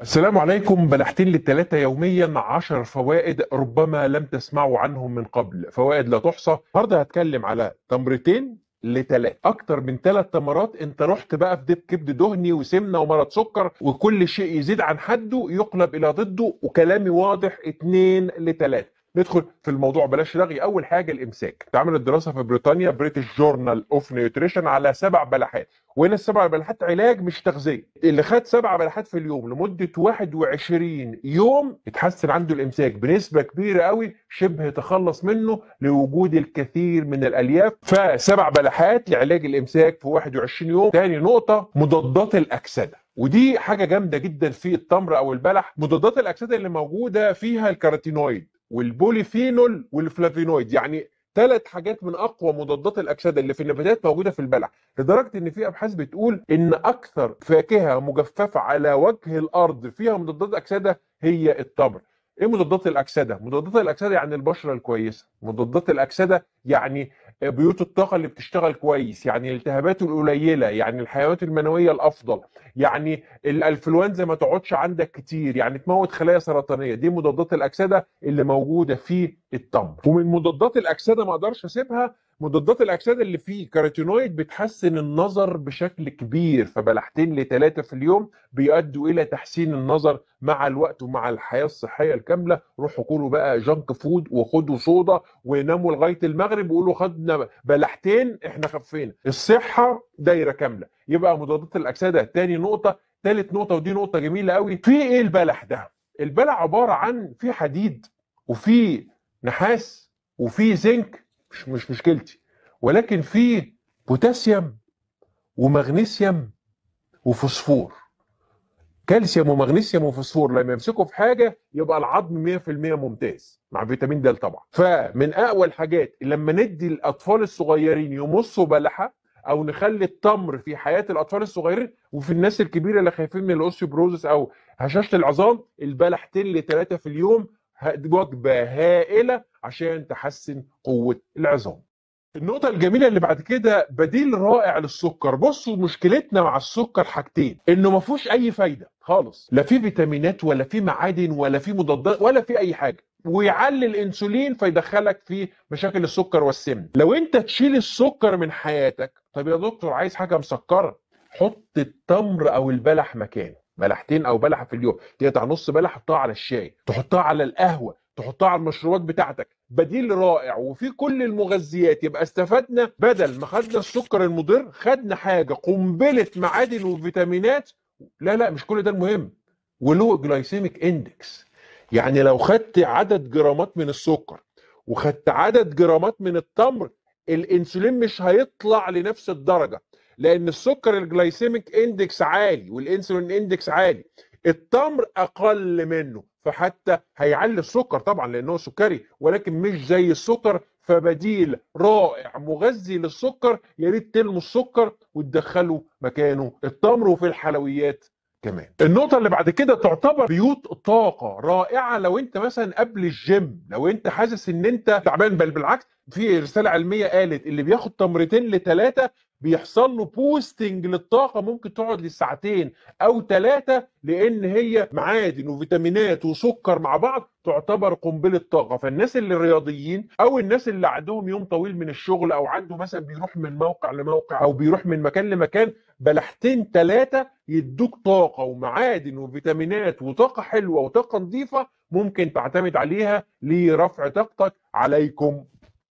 السلام عليكم بلحتين للتلاتة يوميا عشر فوائد ربما لم تسمعوا عنهم من قبل فوائد لا تحصى النهاردة هتكلم على تمرتين لتلاتة أكتر من تلات تمرات أنت رحت بقى في دب كبد دهني وسمنة ومرض سكر وكل شيء يزيد عن حده يقلب إلى ضده وكلامي واضح اتنين لتلاتة ندخل في الموضوع بلاش رغي اول حاجه الامساك اتعملت دراسه في بريطانيا بريتش جورنال اوف نيوتريشن على سبع بلحات وهنا السبع بلحات علاج مش تغذيه اللي خد سبع بلحات في اليوم لمده 21 يوم اتحسن عنده الامساك بنسبه كبيره قوي شبه تخلص منه لوجود الكثير من الالياف فسبع بلحات لعلاج الامساك في 21 يوم تاني نقطه مضادات الاكسده ودي حاجه جامده جدا في التمر او البلح مضادات الاكسده اللي موجوده فيها الكاروتينويد والبوليفينول والفلافينويد يعني ثلاث حاجات من اقوى مضادات الاكسده اللي في النباتات موجوده في البلح لدرجه ان في ابحاث بتقول ان اكثر فاكهه مجففه على وجه الارض فيها مضادات اكسده هي التمر ايه مضادات الاكسده مضادات الاكسده يعني البشره الكويسه مضادات الاكسده يعني بيوت الطاقه اللي بتشتغل كويس يعني الالتهابات القليله يعني الحيوانات المنويه الافضل يعني الانفلونزا ما تقعدش عندك كتير يعني تموت خلايا سرطانيه دي مضادات الاكسده اللي موجوده في التمر ومن مضادات الاكسده ما اقدرش اسيبها مضادات الاكسده اللي فيه كاروتينويد بتحسن النظر بشكل كبير فبلحتين لثلاثه في اليوم بيؤدوا الى تحسين النظر مع الوقت ومع الحياه الصحيه الكامله روحوا كلوا بقى جنك فود وخدوا صودا وناموا لغايه المغرب وقولوا خدنا بلحتين احنا خفينا الصحه دايره كامله يبقى مضادات الاكسده تاني نقطه ثالث نقطه ودي نقطه جميله قوي في ايه البلح ده البلح عباره عن في حديد وفي نحاس وفي زنك مش مش مشكلتي ولكن في بوتاسيوم ومغنيسيوم وفوسفور كالسيوم ومغنيسيوم وفوسفور لما يمسكوا في حاجه يبقى العظم 100% ممتاز مع فيتامين د طبعا فمن اقوى الحاجات لما ندي الاطفال الصغيرين يمصوا بلحه او نخلي التمر في حياه الاطفال الصغيرين وفي الناس الكبيره اللي خايفين من الاوستيوبروزس او هشاشه العظام البلحتين لثلاثه في اليوم وجبه هائله عشان تحسن قوه العظام. النقطة الجميلة اللي بعد كده بديل رائع للسكر، بصوا مشكلتنا مع السكر حاجتين، إنه ما فيهوش أي فايدة خالص، لا فيه فيتامينات ولا فيه معادن ولا فيه مضادات ولا فيه أي حاجة، ويعلي الانسولين فيدخلك في مشاكل السكر والسمنه لو انت تشيل السكر من حياتك طب يا دكتور عايز حاجه مسكره حط التمر او البلح مكانه بلحتين او بلحه في اليوم تقطع نص بلح تحطها على الشاي تحطها على القهوه تحطها على المشروبات بتاعتك بديل رائع وفي كل المغذيات يبقى استفدنا بدل ما خدنا السكر المضر خدنا حاجه قنبله معادن وفيتامينات لا لا مش كل ده المهم ولو جلايسيميك اندكس يعني لو خدت عدد جرامات من السكر وخدت عدد جرامات من التمر الانسولين مش هيطلع لنفس الدرجه لان السكر الجلايسيميك اندكس عالي والانسولين اندكس عالي التمر اقل منه فحتى هيعلي السكر طبعا لانه سكري ولكن مش زي السكر فبديل رائع مغذي للسكر يا ريت تلموا السكر وتدخلوا مكانه التمر وفي الحلويات كمان النقطة اللي بعد كده تعتبر بيوت طاقة رائعة لو انت مثلا قبل الجيم لو انت حاسس ان انت تعبان بل بالعكس في رسالة علمية قالت اللي بياخد تمرتين لثلاثة بيحصل له بوستنج للطاقه ممكن تقعد لساعتين او ثلاثه لان هي معادن وفيتامينات وسكر مع بعض تعتبر قنبله طاقه فالناس اللي رياضيين او الناس اللي عندهم يوم طويل من الشغل او عنده مثلا بيروح من موقع لموقع او بيروح من مكان لمكان بلحتين ثلاثه يدوك طاقه ومعادن وفيتامينات وطاقه حلوه وطاقه نظيفه ممكن تعتمد عليها لرفع طاقتك عليكم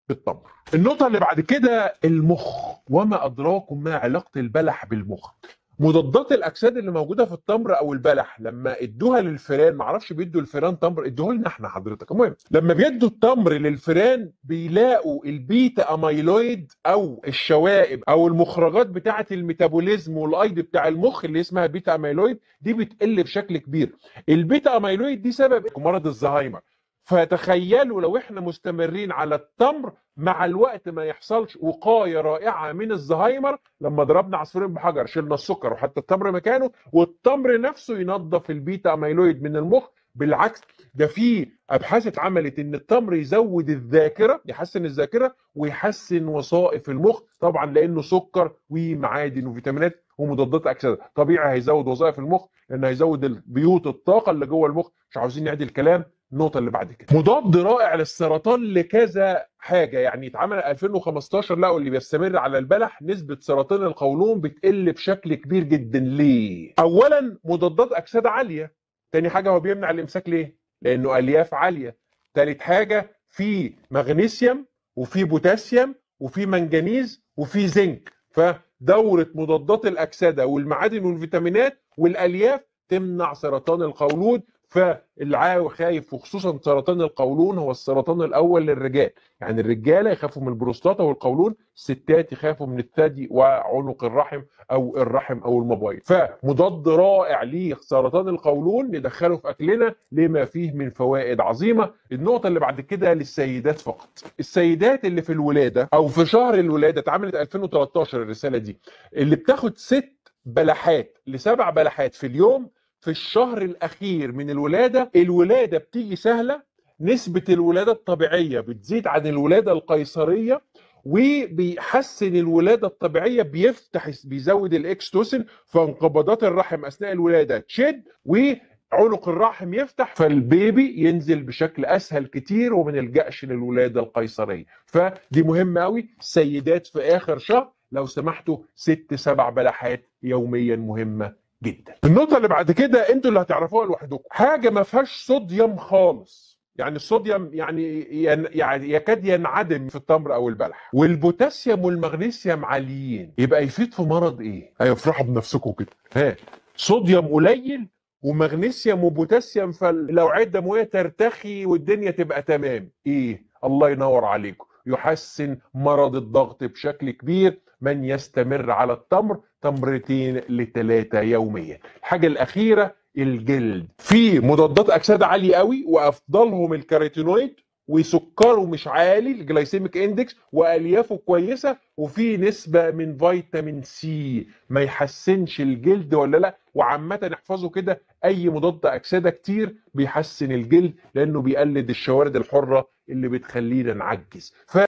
بالتمر النقطة اللي بعد كده المخ وما أدراكم ما علاقة البلح بالمخ مضادات الاكسده اللي موجوده في التمر او البلح لما ادوها للفئران معرفش بيدوا الفئران تمر ادوه لنا احنا حضرتك المهم لما بيدوا التمر للفئران بيلاقوا البيتا اميلويد او الشوائب او المخرجات بتاعه الميتابوليزم والايض بتاع المخ اللي اسمها بيتا اميلويد دي بتقل بشكل كبير البيتا اميلويد دي سبب مرض الزهايمر فتخيلوا لو احنا مستمرين على التمر مع الوقت ما يحصلش وقايه رائعه من الزهايمر لما ضربنا عصفورين بحجر شلنا السكر وحتى التمر مكانه والتمر نفسه ينظف البيتا اميلويد من المخ بالعكس ده في ابحاث اتعملت ان التمر يزود الذاكره يحسن الذاكره ويحسن وظائف المخ طبعا لانه سكر ومعادن وفيتامينات ومضادات اكسده طبيعي هيزود وظائف المخ لانه هيزود بيوت الطاقه اللي جوه المخ مش عاوزين نعدي الكلام النقطه اللي بعد كده مضاد رائع للسرطان لكذا حاجه يعني اتعمل 2015 لقوا اللي بيستمر على البلح نسبه سرطان القولون بتقل بشكل كبير جدا ليه اولا مضادات اكسده عاليه تاني حاجه هو بيمنع الامساك ليه لانه الياف عاليه تالت حاجه في مغنيسيوم وفي بوتاسيوم وفي منجنيز وفي زنك فدوره مضادات الاكسده والمعادن والفيتامينات والالياف تمنع سرطان القولون فالعاوي خايف وخصوصا سرطان القولون هو السرطان الاول للرجال يعني الرجاله يخافوا من البروستاتا والقولون الستات يخافوا من الثدي وعنق الرحم او الرحم او المبايض فمضاد رائع لسرطان القولون ندخله في اكلنا لما فيه من فوائد عظيمه النقطه اللي بعد كده للسيدات فقط السيدات اللي في الولاده او في شهر الولاده اتعملت 2013 الرساله دي اللي بتاخد ست بلحات لسبع بلحات في اليوم في الشهر الاخير من الولاده الولاده بتيجي سهله نسبه الولاده الطبيعيه بتزيد عن الولاده القيصريه وبيحسن الولاده الطبيعيه بيفتح بيزود الاكستوسن فانقباضات الرحم اثناء الولاده تشد وعنق الرحم يفتح فالبيبي ينزل بشكل اسهل كتير وما نلجاش للولاده القيصريه فدي مهمه قوي سيدات في اخر شهر لو سمحتوا ست سبع بلحات يوميا مهمه جدا النقطه اللي بعد كده انتوا اللي هتعرفوها لوحدكم حاجه ما فيهاش صوديوم خالص يعني الصوديوم يعني يعني يكاد ينعدم في التمر او البلح والبوتاسيوم والمغنيسيوم عاليين يبقى يفيد في مرض ايه هيفرحوا أيوة، بنفسكم كده ها صوديوم قليل ومغنيسيوم وبوتاسيوم فالاوعيه الدمويه ترتخي والدنيا تبقى تمام ايه الله ينور عليكم يحسن مرض الضغط بشكل كبير من يستمر على التمر تمرتين لثلاثة يوميا الحاجة الأخيرة الجلد في مضادات أكسدة عالية قوي وأفضلهم الكاريتينويد وسكره مش عالي الجلايسيميك اندكس واليافه كويسه وفي نسبه من فيتامين سي ما يحسنش الجلد ولا لا وعامه احفظوا كده اي مضاد اكسده كتير بيحسن الجلد لانه بيقلد الشوارد الحره اللي بتخلينا نعجز ف...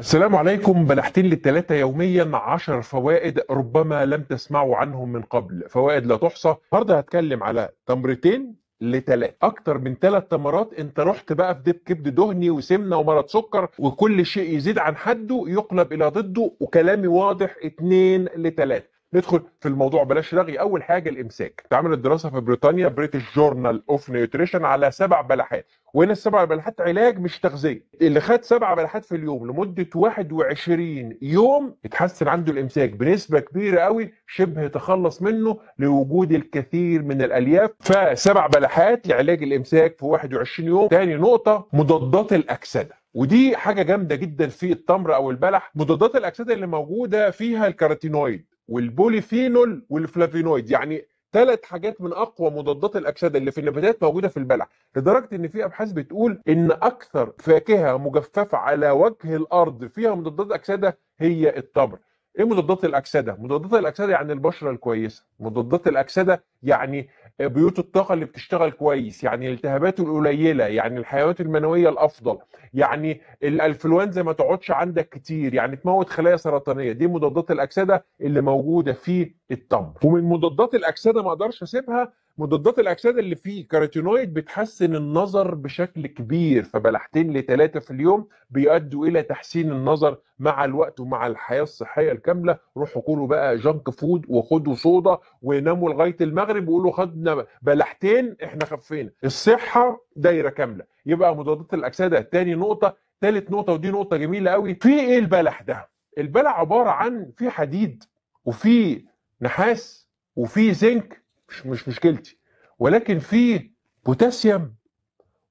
السلام عليكم بلحتين للتلاتة يوميا عشر فوائد ربما لم تسمعوا عنهم من قبل فوائد لا تحصى النهارده هتكلم على تمرتين لتلاتة اكتر من تلات تمرات انت رحت بقى في دب كبد دهني وسمنه ومرض سكر وكل شيء يزيد عن حده يقلب الى ضده وكلامي واضح اتنين لتلاتة ندخل في الموضوع بلاش رغي اول حاجه الامساك اتعملت دراسه في بريطانيا بريتش جورنال اوف نيوتريشن على سبع بلحات وهنا السبع بلحات علاج مش تغذيه اللي خد سبع بلحات في اليوم لمده 21 يوم اتحسن عنده الامساك بنسبه كبيره قوي شبه تخلص منه لوجود الكثير من الالياف فسبع بلحات لعلاج الامساك في 21 يوم تاني نقطه مضادات الاكسده ودي حاجه جامده جدا في التمر او البلح مضادات الاكسده اللي موجوده فيها الكاروتينويد والبوليفينول والفلافينويد يعني ثلاث حاجات من اقوى مضادات الاكسده اللي في النباتات موجوده في البلع لدرجه ان في ابحاث بتقول ان اكثر فاكهه مجففه على وجه الارض فيها مضادات اكسده هي التمر ايه مضادات الاكسده مضادات الاكسده يعني البشره الكويسه مضادات الاكسده يعني بيوت الطاقه اللي بتشتغل كويس يعني الالتهابات القليله يعني الحيوانات المنويه الافضل يعني الانفلونزا ما تقعدش عندك كتير يعني تموت خلايا سرطانيه دي مضادات الاكسده اللي موجوده في التمر ومن مضادات الاكسده ما اقدرش اسيبها مضادات الاكسده اللي فيه كاروتينويد بتحسن النظر بشكل كبير فبلحتين لثلاثه في اليوم بيؤدوا الى تحسين النظر مع الوقت ومع الحياه الصحيه الكامله روحوا كلوا بقى جنك فود وخدوا صودا وناموا لغايه المغرب المغرب بيقولوا خدنا بلحتين احنا خفينا الصحه دايره كامله يبقى مضادات الاكسده تاني نقطه ثالث نقطه ودي نقطه جميله قوي في ايه البلح ده البلع عباره عن في حديد وفي نحاس وفي زنك مش مش مشكلتي ولكن في بوتاسيوم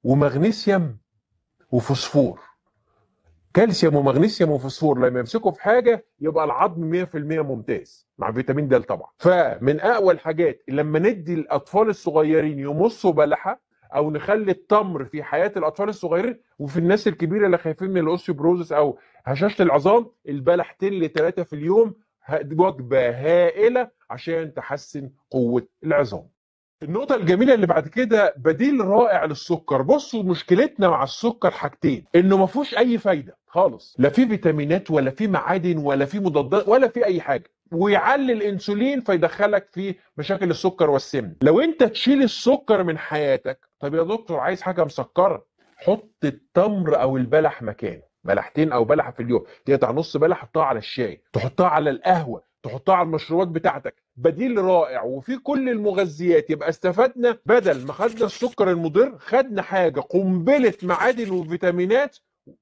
ومغنيسيوم وفوسفور كالسيوم ومغنيسيوم وفوسفور لما يمسكوا في حاجه يبقى العظم 100% ممتاز مع فيتامين د طبعا فمن اقوى الحاجات لما ندي الاطفال الصغيرين يمصوا بلحه او نخلي التمر في حياه الاطفال الصغيرين وفي الناس الكبيره اللي خايفين من الاوستيوبروزس او هشاشه العظام البلحتين لثلاثه في اليوم وجبه هائله عشان تحسن قوه العظام النقطة الجميلة اللي بعد كده بديل رائع للسكر، بصوا مشكلتنا مع السكر حاجتين، إنه ما فيهوش أي فايدة خالص، لا فيه فيتامينات ولا فيه معادن ولا فيه مضادات ولا فيه أي حاجة، ويعلي الانسولين فيدخلك في مشاكل السكر والسمن، لو أنت تشيل السكر من حياتك، طب يا دكتور عايز حاجة مسكرة، حط التمر أو البلح مكانه، بلحتين أو بلحة في اليوم، تقطع نص بلح حطها على الشاي، تحطها على القهوة، تحطها على المشروبات بتاعتك بديل رائع وفي كل المغذيات يبقى استفدنا بدل ما خدنا السكر المضر خدنا حاجه قنبله معادن وفيتامينات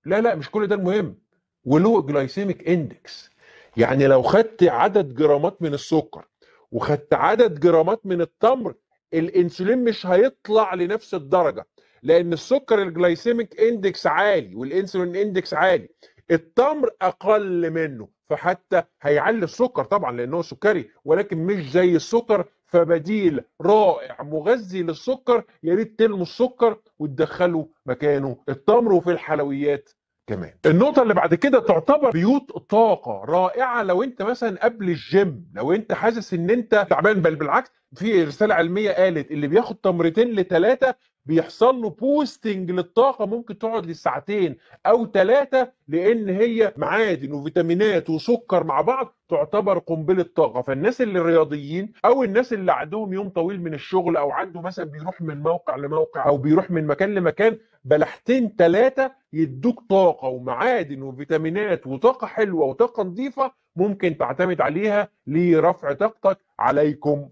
لا لا مش كل ده المهم ولو جلايسيميك اندكس يعني لو خدت عدد جرامات من السكر وخدت عدد جرامات من التمر الانسولين مش هيطلع لنفس الدرجه لان السكر الجلايسيميك اندكس عالي والانسولين اندكس عالي التمر اقل منه فحتى هيعلي السكر طبعا لانه سكري ولكن مش زي السكر فبديل رائع مغذي للسكر يا ريت تلموا السكر وتدخلوا مكانه التمر وفي الحلويات كمان النقطه اللي بعد كده تعتبر بيوت طاقه رائعه لو انت مثلا قبل الجيم لو انت حاسس ان انت تعبان بل بالعكس في رساله علميه قالت اللي بياخد تمرتين لثلاثه بيحصل له بوستنج للطاقه ممكن تقعد لساعتين او ثلاثه لان هي معادن وفيتامينات وسكر مع بعض تعتبر قنبله طاقه فالناس اللي رياضيين او الناس اللي عندهم يوم طويل من الشغل او عنده مثلا بيروح من موقع لموقع او بيروح من مكان لمكان بلحتين ثلاثه يدوك طاقه ومعادن وفيتامينات وطاقه حلوه وطاقه نظيفه ممكن تعتمد عليها لرفع طاقتك عليكم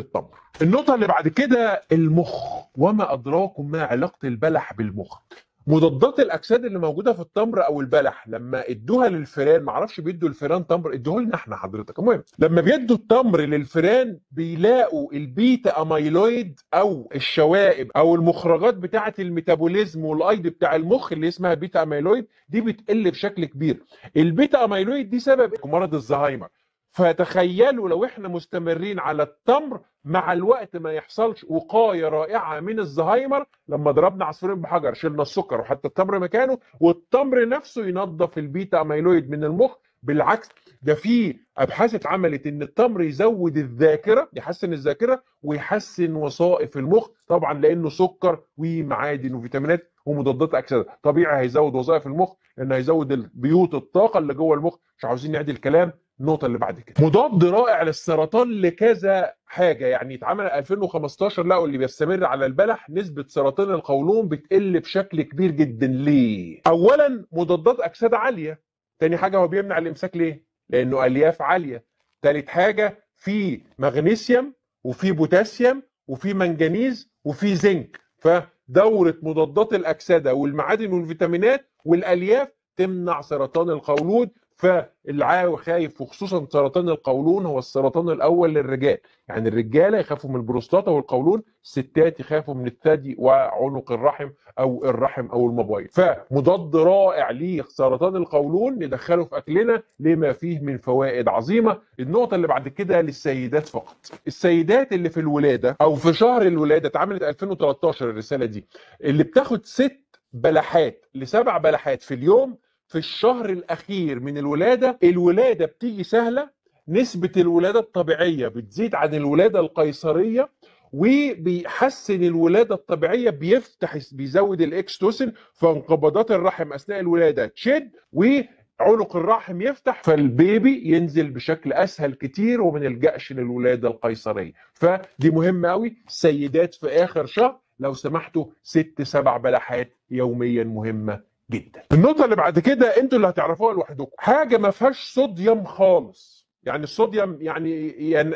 بالتمر النقطة اللي بعد كده المخ وما أدراكم ما علاقة البلح بالمخ مضادات الاكسده اللي موجوده في التمر او البلح لما ادوها للفئران معرفش بيدوا الفئران تمر ادوه لنا احنا حضرتك المهم لما بيدوا التمر للفئران بيلاقوا البيتا اميلويد او الشوائب او المخرجات بتاعه الميتابوليزم والايض بتاع المخ اللي اسمها بيتا اميلويد دي بتقل بشكل كبير البيتا اميلويد دي سبب مرض الزهايمر فتخيلوا لو احنا مستمرين على التمر مع الوقت ما يحصلش وقايه رائعه من الزهايمر لما ضربنا عصفورين بحجر شلنا السكر وحتى التمر مكانه والتمر نفسه ينظف البيتا اميلويد من المخ بالعكس ده في ابحاث اتعملت ان التمر يزود الذاكره يحسن الذاكره ويحسن وظائف المخ طبعا لانه سكر ومعادن وفيتامينات ومضادات اكسده طبيعي هيزود وظائف المخ لانه هيزود بيوت الطاقه اللي جوه المخ مش عاوزين نعدي الكلام النقطه اللي بعد كده مضاد رائع للسرطان لكذا حاجه يعني اتعمل 2015 لقوا اللي بيستمر على البلح نسبه سرطان القولون بتقل بشكل كبير جدا ليه اولا مضادات اكسده عاليه تاني حاجه هو بيمنع الامساك ليه لانه الياف عاليه تالت حاجه في مغنيسيوم وفي بوتاسيوم وفي منجنيز وفي زنك فدوره مضادات الاكسده والمعادن والفيتامينات والالياف تمنع سرطان القولون فالعاوي خايف وخصوصا سرطان القولون هو السرطان الاول للرجال يعني الرجاله يخافوا من البروستاتا والقولون الستات يخافوا من الثدي وعنق الرحم او الرحم او المبايض فمضاد رائع لسرطان القولون ندخله في اكلنا لما فيه من فوائد عظيمه النقطه اللي بعد كده للسيدات فقط السيدات اللي في الولاده او في شهر الولاده اتعملت 2013 الرساله دي اللي بتاخد ست بلحات لسبع بلحات في اليوم في الشهر الاخير من الولاده الولاده بتيجي سهله نسبه الولاده الطبيعيه بتزيد عن الولاده القيصريه وبيحسن الولاده الطبيعيه بيفتح بيزود الاكستوسن فانقباضات الرحم اثناء الولاده تشد وعنق الرحم يفتح فالبيبي ينزل بشكل اسهل كتير وما نلجاش للولاده القيصريه فدي مهمه قوي سيدات في اخر شهر لو سمحتوا ست سبع بلحات يوميا مهمه جدا النقطه اللي بعد كده انتوا اللي هتعرفوها لوحدكم حاجه ما فيهاش صوديوم خالص يعني الصوديوم يعني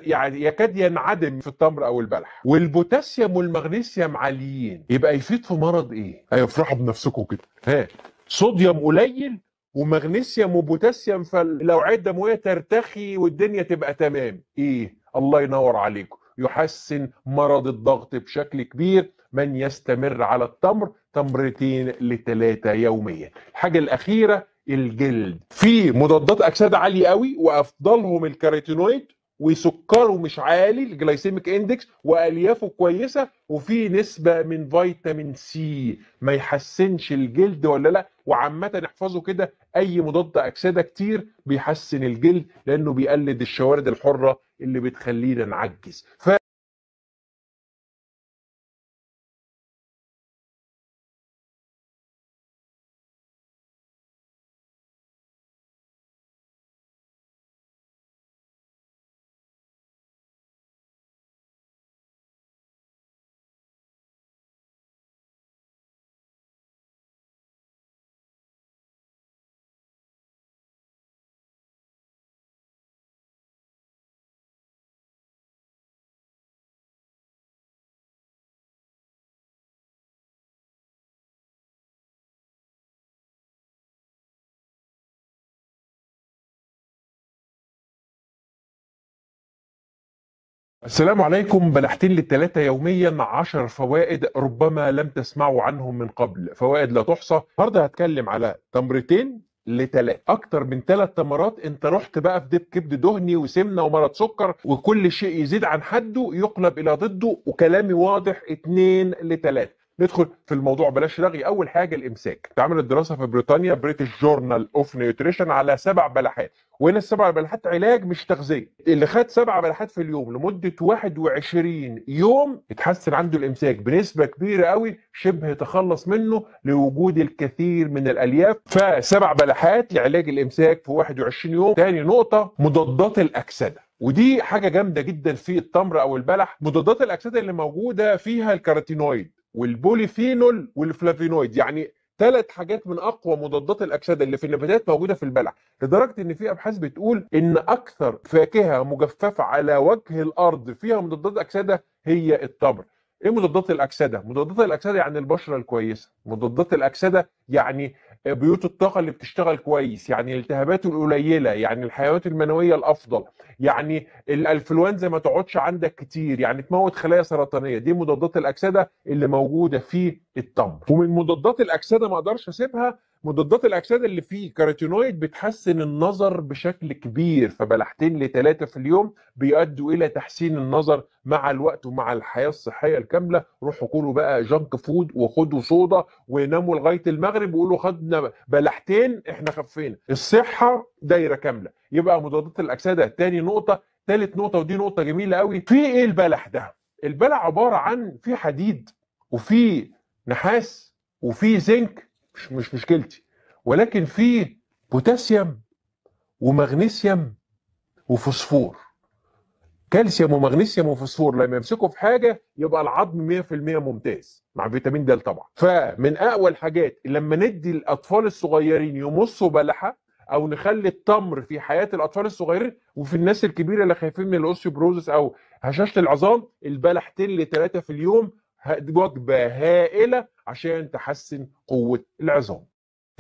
يعني يكاد ينعدم في التمر او البلح والبوتاسيوم والمغنيسيوم عاليين يبقى يفيد في مرض ايه ايوه افرحوا بنفسكم كده ها صوديوم قليل ومغنيسيوم وبوتاسيوم فالاوعيه الدمويه ترتخي والدنيا تبقى تمام ايه الله ينور عليكم يحسن مرض الضغط بشكل كبير من يستمر على التمر تمرتين لثلاثة يوميا الحاجة الأخيرة الجلد في مضادات أكسدة عالية قوي وأفضلهم الكاريتينويد وسكره مش عالي الجلايسيميك اندكس واليافه كويسه وفي نسبه من فيتامين سي ما يحسنش الجلد ولا لا وعامه احفظوا كده اي مضاد اكسده كتير بيحسن الجلد لانه بيقلد الشوارد الحره اللي بتخلينا نعجز ف... السلام عليكم بلحتين للتلاتة يوميا عشر فوائد ربما لم تسمعوا عنهم من قبل فوائد لا تحصى النهارده هتكلم على تمرتين لتلاتة اكتر من ثلاث تمرات انت رحت بقى في دب كبد دهني وسمنه ومرض سكر وكل شيء يزيد عن حده يقلب الى ضده وكلامي واضح اتنين لتلاتة ندخل في الموضوع بلاش رغي اول حاجه الامساك اتعملت دراسه في بريطانيا بريتش جورنال اوف نيوتريشن على سبع بلحات وهنا السبع بلحات علاج مش تغذيه اللي خد سبع بلحات في اليوم لمده 21 يوم اتحسن عنده الامساك بنسبه كبيره قوي شبه تخلص منه لوجود الكثير من الالياف فسبع بلحات لعلاج الامساك في 21 يوم تاني نقطه مضادات الاكسده ودي حاجه جامده جدا في التمر او البلح مضادات الاكسده اللي موجوده فيها الكاروتينويد والبوليفينول والفلافينويد يعني ثلاث حاجات من اقوى مضادات الاكسده اللي في النباتات موجوده في البلع لدرجه ان في ابحاث بتقول ان اكثر فاكهه مجففه على وجه الارض فيها مضادات اكسده هي التمر ايه مضادات الاكسده مضادات الاكسده يعني البشره الكويسه مضادات الاكسده يعني بيوت الطاقه اللي بتشتغل كويس يعني الالتهابات القليله يعني الحيوانات المنويه الافضل يعني الانفلونزا ما تقعدش عندك كتير يعني تموت خلايا سرطانيه دي مضادات الاكسده اللي موجوده في التمر ومن مضادات الاكسده ما اقدرش اسيبها مضادات الاكسده اللي فيه كاروتينويد بتحسن النظر بشكل كبير فبلحتين لثلاثه في اليوم بيؤدوا الى تحسين النظر مع الوقت ومع الحياه الصحيه الكامله روحوا كلوا بقى جنك فود وخدوا صودا وناموا لغايه المغرب وقولوا خدنا بلحتين احنا خفينا الصحه دايره كامله يبقى مضادات الاكسده تاني نقطه ثالث نقطه ودي نقطه جميله قوي في ايه البلح ده البلح عباره عن في حديد وفي نحاس وفي زنك مش مش مشكلتي ولكن في بوتاسيوم ومغنيسيوم وفوسفور كالسيوم ومغنيسيوم وفوسفور لما يمسكوا في حاجه يبقى العظم 100% ممتاز مع فيتامين د طبعا فمن اقوى الحاجات لما ندي الاطفال الصغيرين يمصوا بلحه او نخلي التمر في حياه الاطفال الصغيرين وفي الناس الكبيره اللي خايفين من الاوستيوبروزس او هشاشه العظام البلحتين لثلاثه في اليوم وجبه هائله عشان تحسن قوه العظام.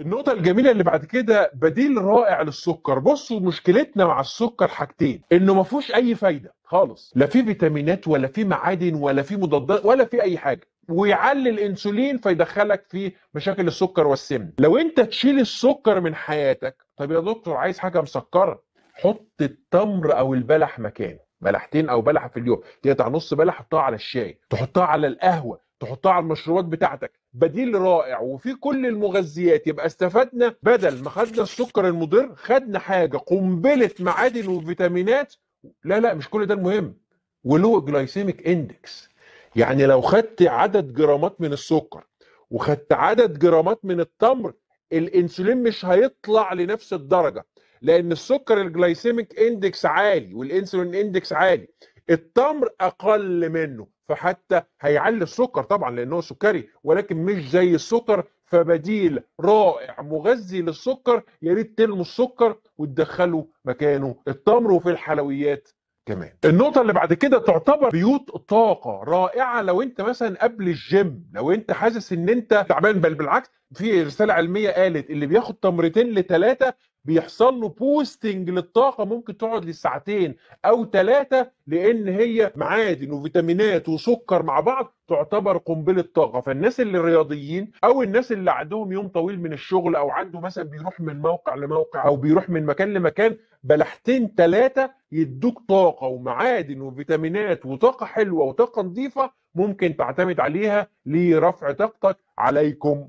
النقطة الجميلة اللي بعد كده بديل رائع للسكر، بصوا مشكلتنا مع السكر حاجتين، إنه ما فيهوش أي فايدة خالص، لا فيه فيتامينات ولا فيه معادن ولا فيه مضادات ولا فيه أي حاجة، ويعلي الانسولين فيدخلك في مشاكل السكر والسمنه لو انت تشيل السكر من حياتك طب يا دكتور عايز حاجه مسكره حط التمر او البلح مكانه بلحتين او بلحه في اليوم تقطع نص بلح حطها على الشاي تحطها على القهوه تحطها على المشروبات بتاعتك بديل رائع وفي كل المغذيات يبقى استفدنا بدل ما خدنا السكر المضر خدنا حاجه قنبله معادن وفيتامينات لا لا مش كل ده المهم ولو جلايسيميك اندكس يعني لو خدت عدد جرامات من السكر وخدت عدد جرامات من التمر الانسولين مش هيطلع لنفس الدرجه لان السكر الجلايسيميك اندكس عالي والانسولين اندكس عالي التمر اقل منه فحتى هيعلي السكر طبعا لانه سكري ولكن مش زي السكر فبديل رائع مغذي للسكر يا ريت تلموا السكر وتدخلوا مكانه التمر وفي الحلويات كمان النقطة اللي بعد كده تعتبر بيوت طاقة رائعة لو انت مثلا قبل الجيم لو انت حاسس ان انت تعبان بل بالعكس في رسالة علمية قالت اللي بياخد تمرتين لثلاثة بيحصل له بوستنج للطاقه ممكن تقعد لساعتين او ثلاثه لان هي معادن وفيتامينات وسكر مع بعض تعتبر قنبله طاقه فالناس اللي رياضيين او الناس اللي عندهم يوم طويل من الشغل او عنده مثلا بيروح من موقع لموقع او بيروح من مكان لمكان بلحتين ثلاثه يدوك طاقه ومعادن وفيتامينات وطاقه حلوه وطاقه نظيفه ممكن تعتمد عليها لرفع طاقتك عليكم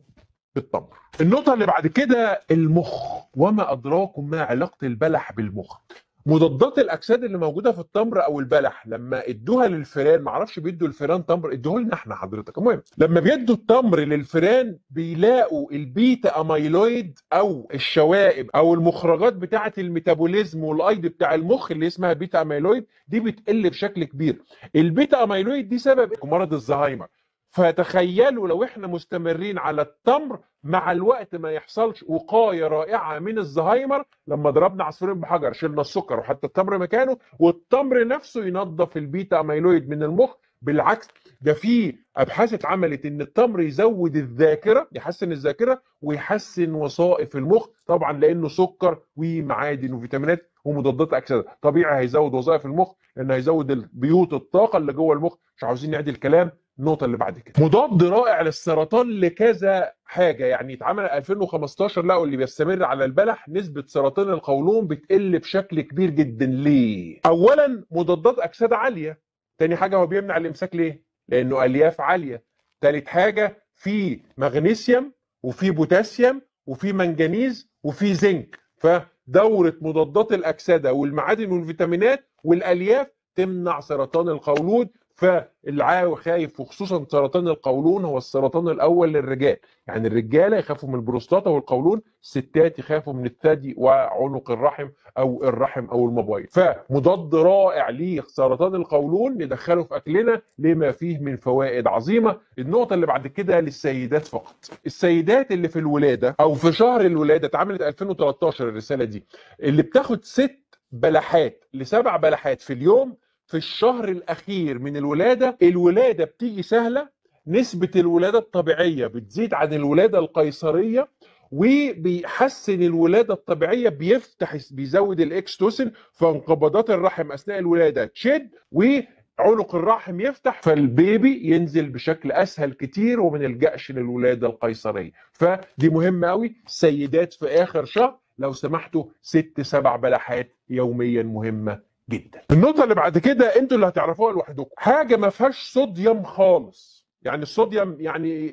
بالتمر النقطة اللي بعد كده المخ وما أدراكم ما علاقة البلح بالمخ مضادات الأجساد اللي موجودة في التمر أو البلح لما ادوها للفئران معرفش بيدوا الفئران تمر ادوه لنا احنا حضرتك المهم لما بيدوا التمر للفئران بيلاقوا البيتا أميلويد أو الشوائب أو المخرجات بتاعة الميتابوليزم والأيض بتاع المخ اللي اسمها بيتا أميلويد دي بتقل بشكل كبير البيتا أميلويد دي سبب مرض الزهايمر فتخيلوا لو احنا مستمرين على التمر مع الوقت ما يحصلش وقايه رائعه من الزهايمر لما ضربنا عصفورين بحجر شلنا السكر وحتى التمر مكانه والتمر نفسه ينظف البيتا اميلويد من المخ بالعكس ده في ابحاث اتعملت ان التمر يزود الذاكره يحسن الذاكره ويحسن وظائف المخ طبعا لانه سكر ومعادن وفيتامينات ومضادات اكسده طبيعي هيزود وظائف المخ لانه هيزود بيوت الطاقه اللي جوه المخ مش عاوزين نعدي الكلام النقطه اللي بعد كده مضاد رائع للسرطان لكذا حاجه يعني اتعمل 2015 لقوا اللي بيستمر على البلح نسبه سرطان القولون بتقل بشكل كبير جدا ليه اولا مضادات اكسده عاليه تاني حاجه هو بيمنع الامساك ليه لانه الياف عاليه تالت حاجه في مغنيسيوم وفي بوتاسيوم وفي منجنيز وفي زنك فدوره مضادات الاكسده والمعادن والفيتامينات والالياف تمنع سرطان القولون فالعاوي خايف وخصوصا سرطان القولون هو السرطان الاول للرجال يعني الرجاله يخافوا من البروستاتا والقولون الستات يخافوا من الثدي وعنق الرحم او الرحم او المبايض فمضاد رائع لسرطان القولون ندخله في اكلنا لما فيه من فوائد عظيمه النقطه اللي بعد كده للسيدات فقط السيدات اللي في الولاده او في شهر الولاده اتعملت 2013 الرساله دي اللي بتاخد ست بلحات لسبع بلحات في اليوم في الشهر الاخير من الولاده الولاده بتيجي سهله نسبه الولاده الطبيعيه بتزيد عن الولاده القيصريه وبيحسن الولاده الطبيعيه بيفتح بيزود الاكستوسن فانقباضات الرحم اثناء الولاده تشد وعنق الرحم يفتح فالبيبي ينزل بشكل اسهل كتير وما نلجاش للولاده القيصريه فدي مهمه قوي سيدات في اخر شهر لو سمحتوا ست سبع بلحات يوميا مهمه جدا النقطة اللي بعد كده انتوا اللي هتعرفوها لوحدكم حاجة ما فيهاش صوديوم خالص يعني الصوديوم يعني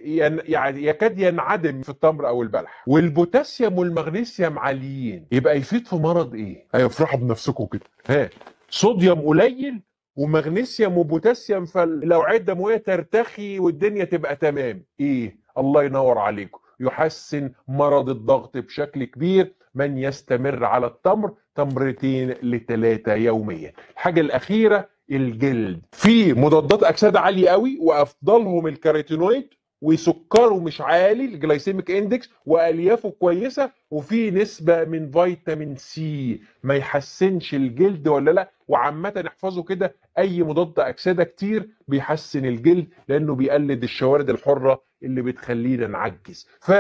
يعني يكاد ينعدم في التمر او البلح والبوتاسيوم والمغنيسيوم عاليين يبقى يفيد في مرض ايه؟ ايوه افرحوا بنفسكم كده ها صوديوم قليل ومغنيسيوم وبوتاسيوم فالاوعيه الدمويه ترتخي والدنيا تبقى تمام ايه؟ الله ينور عليكم يحسن مرض الضغط بشكل كبير من يستمر على التمر تمرتين لثلاثة يوميا الحاجة الأخيرة الجلد في مضادات أكسدة عالية قوي وأفضلهم الكاريتينويد وسكره مش عالي الجلايسيميك اندكس واليافه كويسه وفي نسبه من فيتامين سي ما يحسنش الجلد ولا لا وعامه احفظوا كده اي مضاد اكسده كتير بيحسن الجلد لانه بيقلد الشوارد الحره اللي بتخلينا نعجز ف...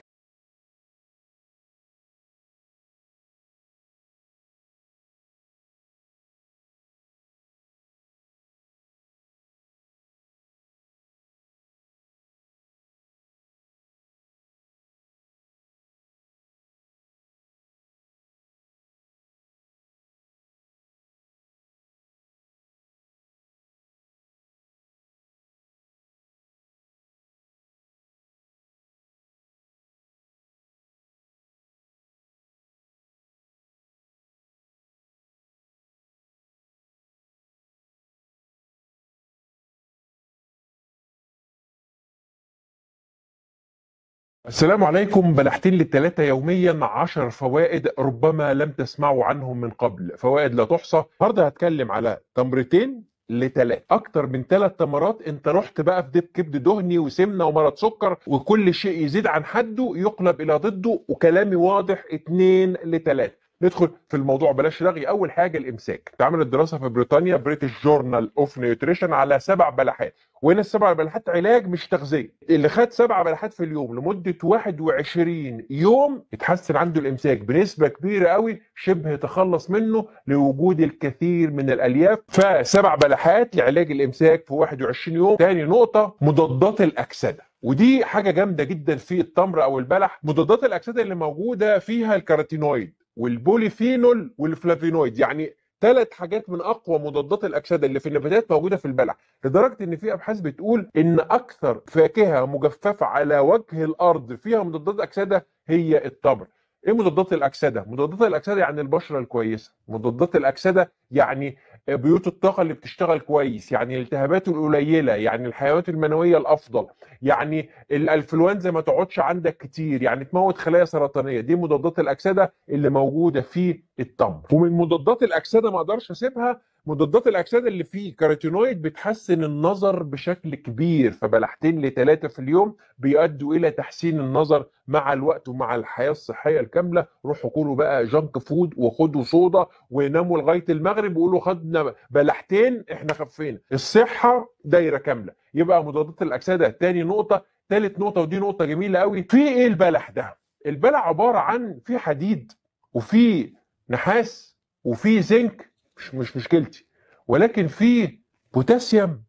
السلام عليكم بلحتين للتلاتة يوميا عشر فوائد ربما لم تسمعوا عنهم من قبل فوائد لا تحصى النهارده هتكلم على تمرتين لتلاتة اكتر من ثلاث تمرات انت رحت بقى في دب كبد دهني وسمنه ومرض سكر وكل شيء يزيد عن حده يقلب الى ضده وكلامي واضح اتنين لتلاتة ندخل في الموضوع بلاش رغي اول حاجه الامساك اتعملت دراسه في بريطانيا بريتش جورنال اوف نيوتريشن على سبع بلحات وهنا السبع بلحات علاج مش تغذيه اللي خد سبع بلحات في اليوم لمده 21 يوم اتحسن عنده الامساك بنسبه كبيره قوي شبه تخلص منه لوجود الكثير من الالياف فسبع بلحات لعلاج الامساك في 21 يوم تاني نقطه مضادات الاكسده ودي حاجة جامدة جدا في التمر أو البلح مضادات الأكسدة اللي موجودة فيها الكاروتينويد والبوليفينول والفلافينويد يعني ثلاث حاجات من اقوى مضادات الاكسده اللي في النباتات موجوده في البلح لدرجه ان في ابحاث بتقول ان اكثر فاكهه مجففه على وجه الارض فيها مضادات اكسده هي التمر ايه مضادات الاكسده مضادات الاكسده يعني البشره الكويسه مضادات الاكسده يعني بيوت الطاقه اللي بتشتغل كويس يعني الالتهابات القليله يعني الحيوانات المنويه الافضل يعني الانفلونزا ما تقعدش عندك كتير يعني تموت خلايا سرطانيه دي مضادات الاكسده اللي موجوده في التمر ومن مضادات الاكسده ما اقدرش اسيبها مضادات الاكسده اللي فيه كاروتينويد بتحسن النظر بشكل كبير فبلحتين لثلاثه في اليوم بيؤدوا الى تحسين النظر مع الوقت ومع الحياه الصحيه الكامله روحوا كلوا بقى جنك فود وخدوا صودا وناموا لغايه المغرب وقولوا خدنا بلحتين احنا خفينا الصحه دايره كامله يبقى مضادات الاكسده تاني نقطه ثالث نقطه ودي نقطه جميله قوي في ايه البلح ده البلح عباره عن في حديد وفي نحاس وفي زنك مش مش مشكلتي ولكن في بوتاسيوم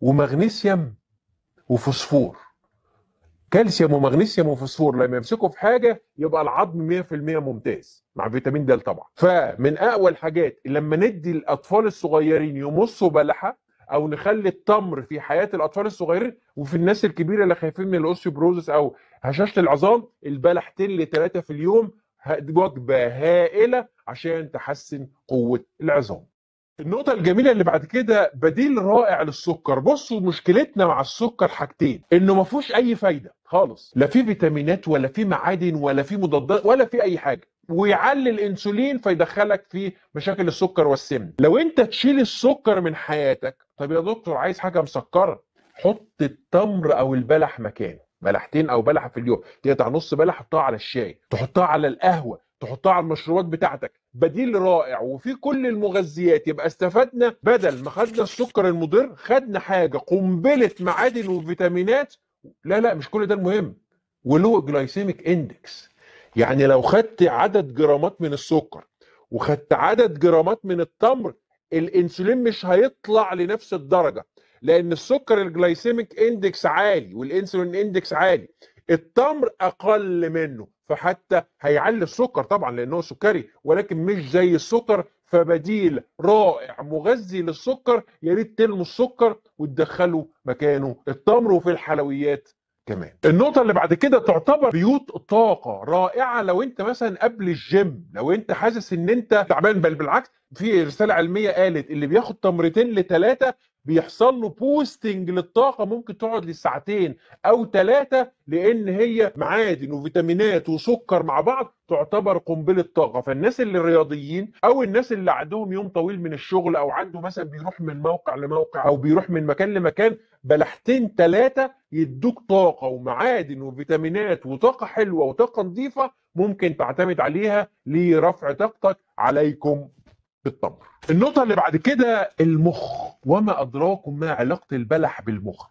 ومغنيسيوم وفوسفور كالسيوم ومغنيسيوم وفوسفور لما يمسكوا في حاجه يبقى العظم 100% ممتاز مع فيتامين د طبعا فمن اقوى الحاجات لما ندي الاطفال الصغيرين يمصوا بلحه او نخلي التمر في حياه الاطفال الصغيرين وفي الناس الكبيره اللي خايفين من الاوسيوبروزس او هشاشه العظام البلحتين لثلاثه في اليوم وجبه هائله عشان تحسن قوه العظام. النقطة الجميلة اللي بعد كده بديل رائع للسكر، بصوا مشكلتنا مع السكر حاجتين، إنه ما فيهوش أي فايدة خالص، لا فيه فيتامينات ولا فيه معادن ولا فيه مضادات ولا فيه أي حاجة، ويعلي الانسولين فيدخلك في مشاكل السكر والسمنه لو انت تشيل السكر من حياتك طب يا دكتور عايز حاجه مسكره حط التمر او البلح مكانه بلحتين او بلحه في اليوم تقطع نص بلح تحطها على الشاي تحطها على القهوه تحطها على المشروبات بتاعتك بديل رائع وفي كل المغذيات يبقى استفدنا بدل ما خدنا السكر المضر خدنا حاجه قنبله معادن وفيتامينات لا لا مش كل ده المهم ولو جلايسيميك اندكس يعني لو خدت عدد جرامات من السكر وخدت عدد جرامات من التمر الانسولين مش هيطلع لنفس الدرجه لان السكر الجلايسيميك اندكس عالي والانسولين اندكس عالي التمر اقل منه فحتى هيعلي السكر طبعا لانه سكري ولكن مش زي السكر فبديل رائع مغذي للسكر يا ريت تلموا السكر وتدخلوا مكانه التمر وفي الحلويات كمان النقطة اللي بعد كده تعتبر بيوت طاقة رائعة لو انت مثلا قبل الجيم لو انت حاسس ان انت تعبان بل بالعكس في رسالة علمية قالت اللي بياخد تمرتين لتلاتة بيحصل له بوستنج للطاقه ممكن تقعد لساعتين او ثلاثه لان هي معادن وفيتامينات وسكر مع بعض تعتبر قنبله طاقه فالناس اللي رياضيين او الناس اللي عندهم يوم طويل من الشغل او عنده مثلا بيروح من موقع لموقع او بيروح من مكان لمكان بلحتين ثلاثه يدوك طاقه ومعادن وفيتامينات وطاقه حلوه وطاقه نظيفه ممكن تعتمد عليها لرفع طاقتك عليكم بالتمر. النقطه اللي بعد كده المخ وما ادراكم ما علاقه البلح بالمخ.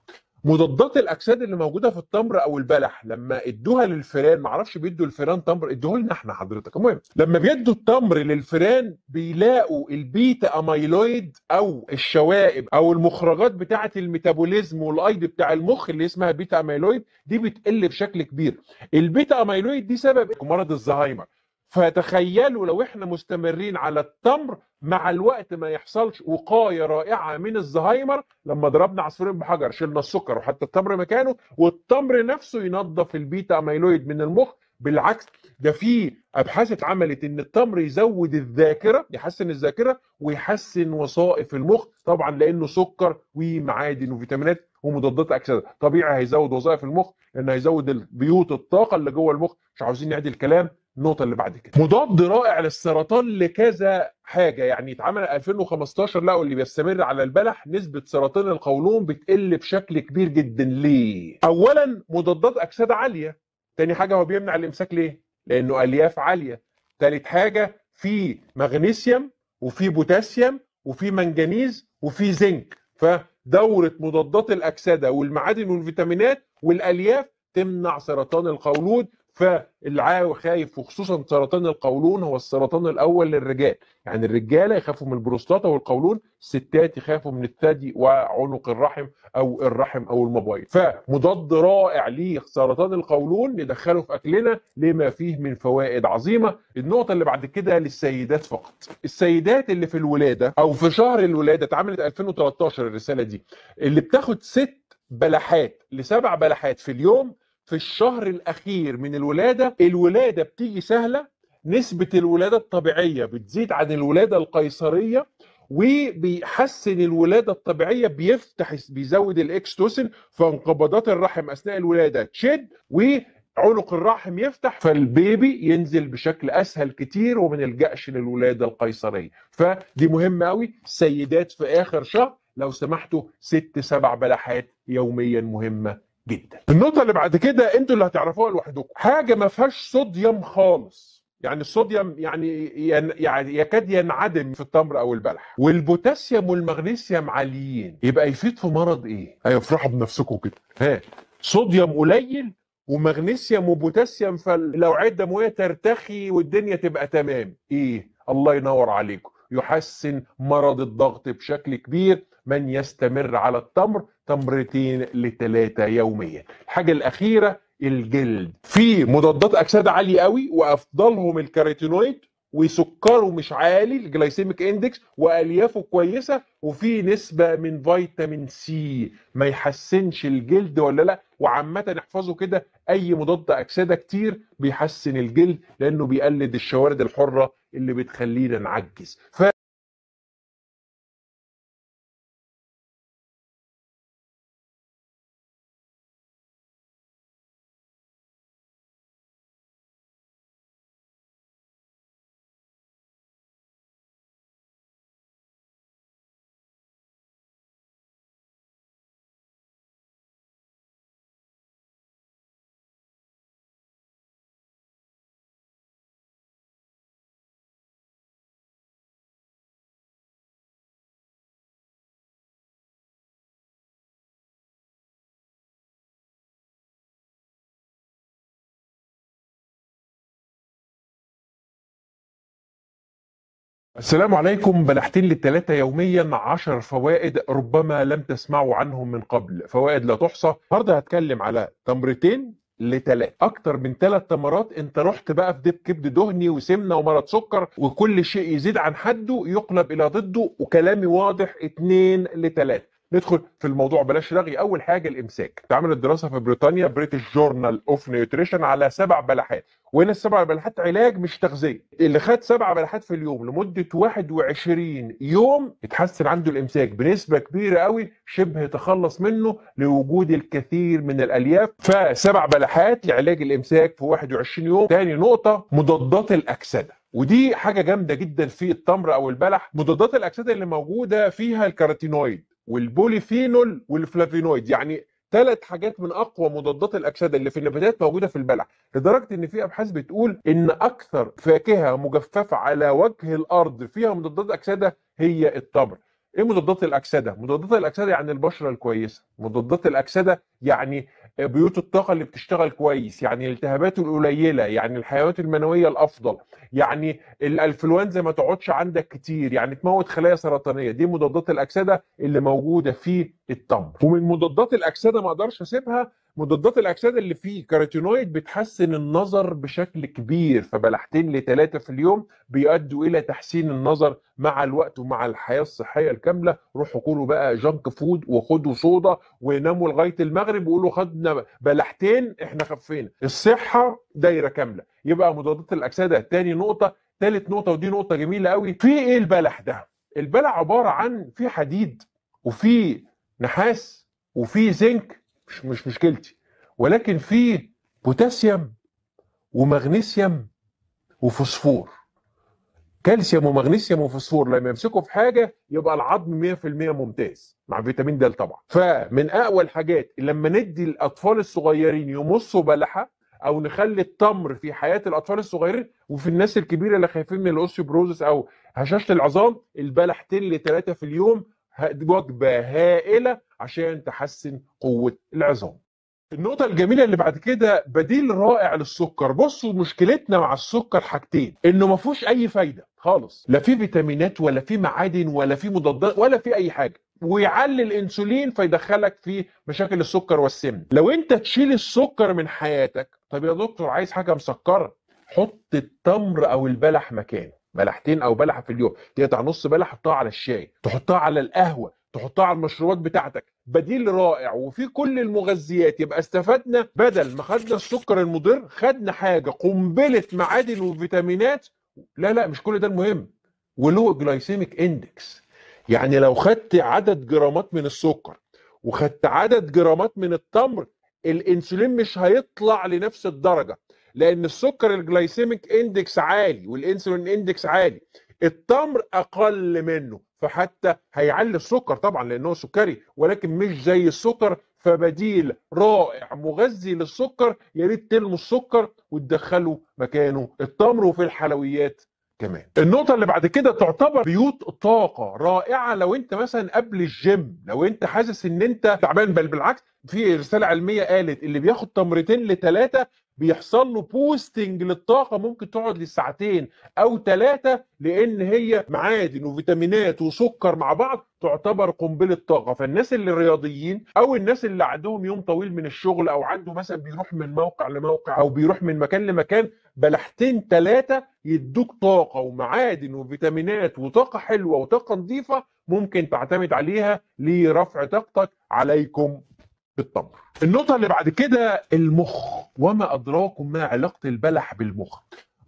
مضادات الاكسده اللي موجوده في التمر او البلح لما ادوها للفئران معرفش بيدوا الفئران تمر ادوه لنا احنا حضرتك المهم لما بيدوا التمر للفئران بيلاقوا البيتا اميلويد او الشوائب او المخرجات بتاعه الميتابوليزم والايد بتاع المخ اللي اسمها بيتا اميلويد دي بتقل بشكل كبير البيتا اميلويد دي سبب مرض الزهايمر فتخيلوا لو احنا مستمرين على التمر مع الوقت ما يحصلش وقايه رائعه من الزهايمر لما ضربنا عصفورين بحجر شلنا السكر وحتى التمر مكانه والتمر نفسه ينظف البيتا اميلويد من المخ بالعكس ده في ابحاث اتعملت ان التمر يزود الذاكره يحسن الذاكره ويحسن وظائف المخ طبعا لانه سكر ومعادن وفيتامينات ومضادات اكسده طبيعي هيزود وظائف المخ لانه هيزود بيوت الطاقه اللي جوه المخ مش عاوزين نعدي الكلام النقطه اللي بعد كده مضاد رائع للسرطان لكذا حاجه يعني اتعمل 2015 لقوا اللي بيستمر على البلح نسبه سرطان القولون بتقل بشكل كبير جدا ليه اولا مضادات اكسده عاليه تاني حاجه هو بيمنع الامساك ليه لانه الياف عاليه تالت حاجه في مغنيسيوم وفي بوتاسيوم وفي منجنيز وفي زنك فدوره مضادات الاكسده والمعادن والفيتامينات والالياف تمنع سرطان القولون فالعاوي خايف وخصوصا سرطان القولون هو السرطان الاول للرجال يعني الرجاله يخافوا من البروستاتا والقولون الستات يخافوا من الثدي وعنق الرحم او الرحم او المبايض فمضاد رائع لسرطان القولون ندخله في اكلنا لما فيه من فوائد عظيمه النقطه اللي بعد كده للسيدات فقط السيدات اللي في الولاده او في شهر الولاده اتعملت 2013 الرساله دي اللي بتاخد ست بلحات لسبع بلحات في اليوم في الشهر الاخير من الولاده الولاده بتيجي سهله نسبه الولاده الطبيعيه بتزيد عن الولاده القيصريه وبيحسن الولاده الطبيعيه بيفتح بيزود الاكستوسن فانقباضات الرحم اثناء الولاده تشد وعنق الرحم يفتح فالبيبي ينزل بشكل اسهل كتير وما نلجاش للولاده القيصريه فدي مهمه قوي سيدات في اخر شهر لو سمحتوا ست سبع بلحات يوميا مهمه جدا النقطه اللي بعد كده انتوا اللي هتعرفوها لوحدكم حاجه ما فيهاش صوديوم خالص يعني الصوديوم يعني يعني يكاد ينعدم في التمر او البلح والبوتاسيوم والمغنيسيوم عاليين يبقى يفيد في مرض ايه ايوه افرحوا بنفسكم كده ها صوديوم قليل ومغنيسيوم وبوتاسيوم فالاوعيه الدمويه ترتخي والدنيا تبقى تمام ايه الله ينور عليكم يحسن مرض الضغط بشكل كبير من يستمر على التمر تمرتين لثلاثة يوميا الحاجة الأخيرة الجلد في مضادات أكسدة عالية قوي وأفضلهم الكاريتينويد وسكره مش عالي الجلايسيميك اندكس واليافه كويسه وفي نسبه من فيتامين سي ما يحسنش الجلد ولا لا وعامه احفظوا كده اي مضاد اكسده كتير بيحسن الجلد لانه بيقلد الشوارد الحره اللي بتخلينا نعجز ف... السلام عليكم بلحتين للثلاثة يوميا عشر فوائد ربما لم تسمعوا عنهم من قبل فوائد لا تحصى النهارده هتكلم على تمرتين لثلاث اكتر من ثلاث تمرات انت رحت بقى في دب كبد دهني وسمنه ومرض سكر وكل شيء يزيد عن حده يقلب الى ضده وكلامي واضح اتنين لثلاث ندخل في الموضوع بلاش رغي اول حاجه الامساك اتعملت دراسه في بريطانيا بريتش جورنال اوف نيوتريشن على سبع بلحات وهنا السبع بلحات علاج مش تغذيه اللي خد سبع بلحات في اليوم لمده 21 يوم اتحسن عنده الامساك بنسبه كبيره قوي شبه تخلص منه لوجود الكثير من الالياف فسبع بلحات لعلاج الامساك في 21 يوم تاني نقطه مضادات الاكسده ودي حاجه جامده جدا في التمر او البلح مضادات الاكسده اللي موجوده فيها الكاروتينويد والبوليفينول والفلافينويد يعني ثلاث حاجات من اقوى مضادات الاكسده اللي في النباتات موجوده في البلع لدرجه ان في ابحاث بتقول ان اكثر فاكهه مجففه على وجه الارض فيها مضادات اكسده هي التمر ايه مضادات الاكسده مضادات الاكسده يعني البشره الكويسه مضادات الاكسده يعني بيوت الطاقه اللي بتشتغل كويس يعني الالتهابات القليله يعني الحيوانات المنويه الافضل يعني الانفلونزا ما تقعدش عندك كتير يعني تموت خلايا سرطانيه دي مضادات الاكسده اللي موجوده في التمر ومن مضادات الاكسده ما اقدرش اسيبها مضادات الاكسده اللي فيه كاروتينويد بتحسن النظر بشكل كبير فبلحتين لثلاثه في اليوم بيؤدوا الى تحسين النظر مع الوقت ومع الحياه الصحيه الكامله روحوا كلوا بقى جنك فود وخدوا صودا وناموا لغايه المغرب وقولوا خدنا بلحتين احنا خفينا الصحه دايره كامله يبقى مضادات الاكسده تاني نقطه تالت نقطه ودي نقطه جميله قوي في ايه البلح ده البلح عباره عن في حديد وفي نحاس وفي زنك مش مش مشكلتي ولكن في بوتاسيوم ومغنيسيوم وفوسفور كالسيوم ومغنيسيوم وفوسفور لما يمسكوا في حاجه يبقى العظم 100% ممتاز مع فيتامين د طبعا فمن اقوى الحاجات لما ندي الاطفال الصغيرين يمصوا بلحه او نخلي التمر في حياه الاطفال الصغيرين وفي الناس الكبيره اللي خايفين من الاوستيوبروزس او هشاشه العظام البلحتين لثلاثه في اليوم وجبه هائله عشان تحسن قوه العظام النقطة الجميلة اللي بعد كده بديل رائع للسكر، بصوا مشكلتنا مع السكر حاجتين، إنه ما فيهوش أي فايدة خالص، لا فيه فيتامينات ولا فيه معادن ولا فيه مضادات ولا فيه أي حاجة، ويعلي الانسولين فيدخلك في مشاكل السكر والسمن، لو أنت تشيل السكر من حياتك، طب يا دكتور عايز حاجة مسكرة، حط التمر أو البلح مكانه، بلحتين أو بلحة في اليوم، تقطع نص بلح حطها على الشاي، تحطها على القهوة، تحطها على المشروبات بتاعتك بديل رائع وفي كل المغذيات يبقى استفدنا بدل ما خدنا السكر المضر خدنا حاجه قنبله معادن وفيتامينات لا لا مش كل ده المهم ولو جلايسيميك اندكس يعني لو خدت عدد جرامات من السكر وخدت عدد جرامات من التمر الانسولين مش هيطلع لنفس الدرجه لان السكر الجلايسيميك اندكس عالي والانسولين اندكس عالي التمر اقل منه فحتى هيعلي السكر طبعا لانه سكري ولكن مش زي السكر فبديل رائع مغذي للسكر يا ريت تلموا السكر وتدخلوا مكانه التمر وفي الحلويات كمان النقطه اللي بعد كده تعتبر بيوت طاقه رائعه لو انت مثلا قبل الجيم لو انت حاسس ان انت تعبان بل بالعكس في رساله علميه قالت اللي بياخد تمرتين لثلاثه بيحصل له بوستنج للطاقه ممكن تقعد لساعتين او ثلاثه لان هي معادن وفيتامينات وسكر مع بعض تعتبر قنبله طاقه فالناس اللي الرياضيين او الناس اللي عندهم يوم طويل من الشغل او عنده مثلا بيروح من موقع لموقع او بيروح من مكان لمكان بلحتين ثلاثه يدوك طاقه ومعادن وفيتامينات وطاقه حلوه وطاقه نظيفه ممكن تعتمد عليها لرفع طاقتك عليكم بالتمر النقطه اللي بعد كده المخ وما ادراكم ما علاقه البلح بالمخ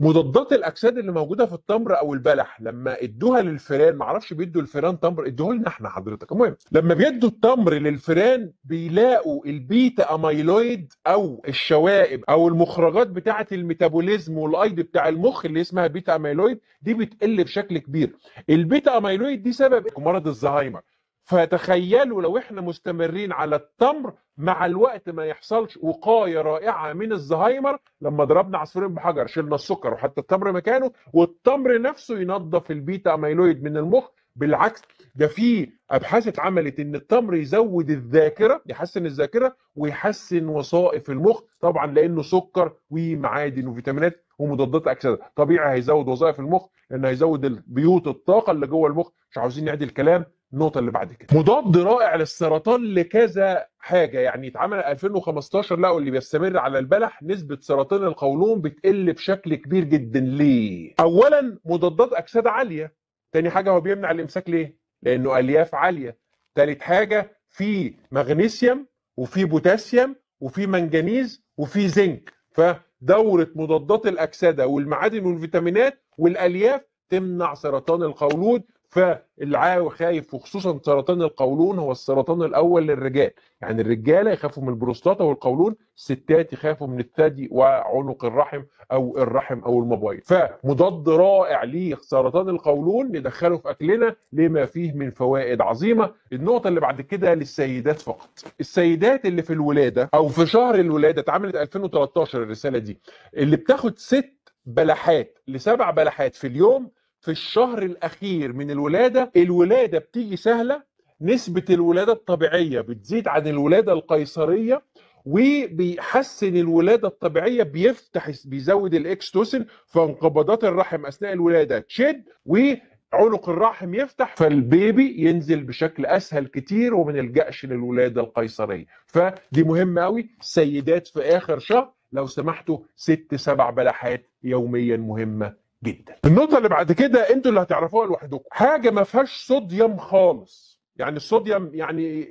مضادات الاكسده اللي موجوده في التمر او البلح لما ادوها للفئران معرفش بيدوا الفئران تمر ادوه لنا احنا حضرتك المهم لما بيدوا التمر للفئران بيلاقوا البيتا اميلويد او الشوائب او المخرجات بتاعه الميتابوليزم والايض بتاع المخ اللي اسمها بيتا اميلويد دي بتقل بشكل كبير البيتا اميلويد دي سبب مرض الزهايمر فتخيلوا لو احنا مستمرين على التمر مع الوقت ما يحصلش وقايه رائعه من الزهايمر لما ضربنا عصفورين بحجر شلنا السكر وحتى التمر مكانه والتمر نفسه ينظف البيتا اميلويد من المخ بالعكس ده في ابحاث اتعملت ان التمر يزود الذاكره يحسن الذاكره ويحسن وظائف المخ طبعا لانه سكر ومعادن وفيتامينات ومضادات اكسده طبيعي هيزود وظائف المخ لانه هيزود بيوت الطاقه اللي جوه المخ مش عاوزين نعدي الكلام النقطة اللي بعد كده مضاد رائع للسرطان لكذا حاجة يعني اتعمل 2015 لقوا اللي بيستمر على البلح نسبة سرطان القولون بتقل بشكل كبير جدا ليه؟ أولا مضادات أكسدة عالية تاني حاجة هو بيمنع الإمساك ليه؟ لأنه ألياف عالية تالت حاجة في مغنيسيوم وفي بوتاسيوم وفي منجنيز وفي زنك فدورة مضادات الأكسدة والمعادن والفيتامينات والألياف تمنع سرطان القولون فالعاوي خايف وخصوصا سرطان القولون هو السرطان الاول للرجال يعني الرجاله يخافوا من البروستاتا والقولون الستات يخافوا من الثدي وعنق الرحم او الرحم او المبايض فمضاد رائع لسرطان القولون ندخله في اكلنا لما فيه من فوائد عظيمه النقطه اللي بعد كده للسيدات فقط السيدات اللي في الولاده او في شهر الولاده اتعملت 2013 الرساله دي اللي بتاخد ست بلحات لسبع بلحات في اليوم في الشهر الاخير من الولاده الولاده بتيجي سهله نسبه الولاده الطبيعيه بتزيد عن الولاده القيصريه وبيحسن الولاده الطبيعيه بيفتح بيزود الاكستوسن فانقباضات الرحم اثناء الولاده تشد وعنق الرحم يفتح فالبيبي ينزل بشكل اسهل كتير وما نلجاش للولاده القيصريه فدي مهمه قوي سيدات في اخر شهر لو سمحتوا ست سبع بلحات يوميا مهمه جدا النقطه اللي بعد كده انتوا اللي هتعرفوها لوحدكم حاجه ما فيهاش صوديوم خالص يعني الصوديوم يعني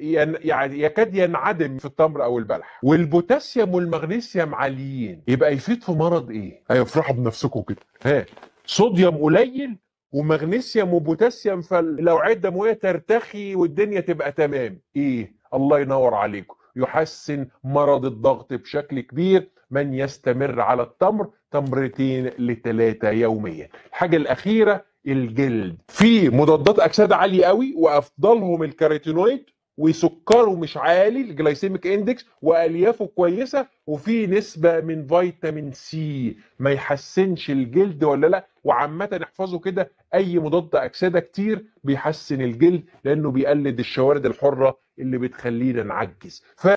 يعني يكاد ينعدم في التمر او البلح والبوتاسيوم والمغنيسيوم عاليين يبقى يفيد في مرض ايه هيفرحوا أيوة، بنفسكم كده ها صوديوم قليل ومغنيسيوم وبوتاسيوم عدة الدمويه ترتخي والدنيا تبقى تمام ايه الله ينور عليكم يحسن مرض الضغط بشكل كبير من يستمر على التمر تمرتين لثلاثة يوميا الحاجة الأخيرة الجلد في مضادات أكسدة عالية قوي وأفضلهم الكاريتينويد وسكره مش عالي الجلايسيميك اندكس واليافه كويسه وفي نسبه من فيتامين سي ما يحسنش الجلد ولا لا وعامه احفظوا كده اي مضاد اكسده كتير بيحسن الجلد لانه بيقلد الشوارد الحره اللي بتخلينا نعجز ف...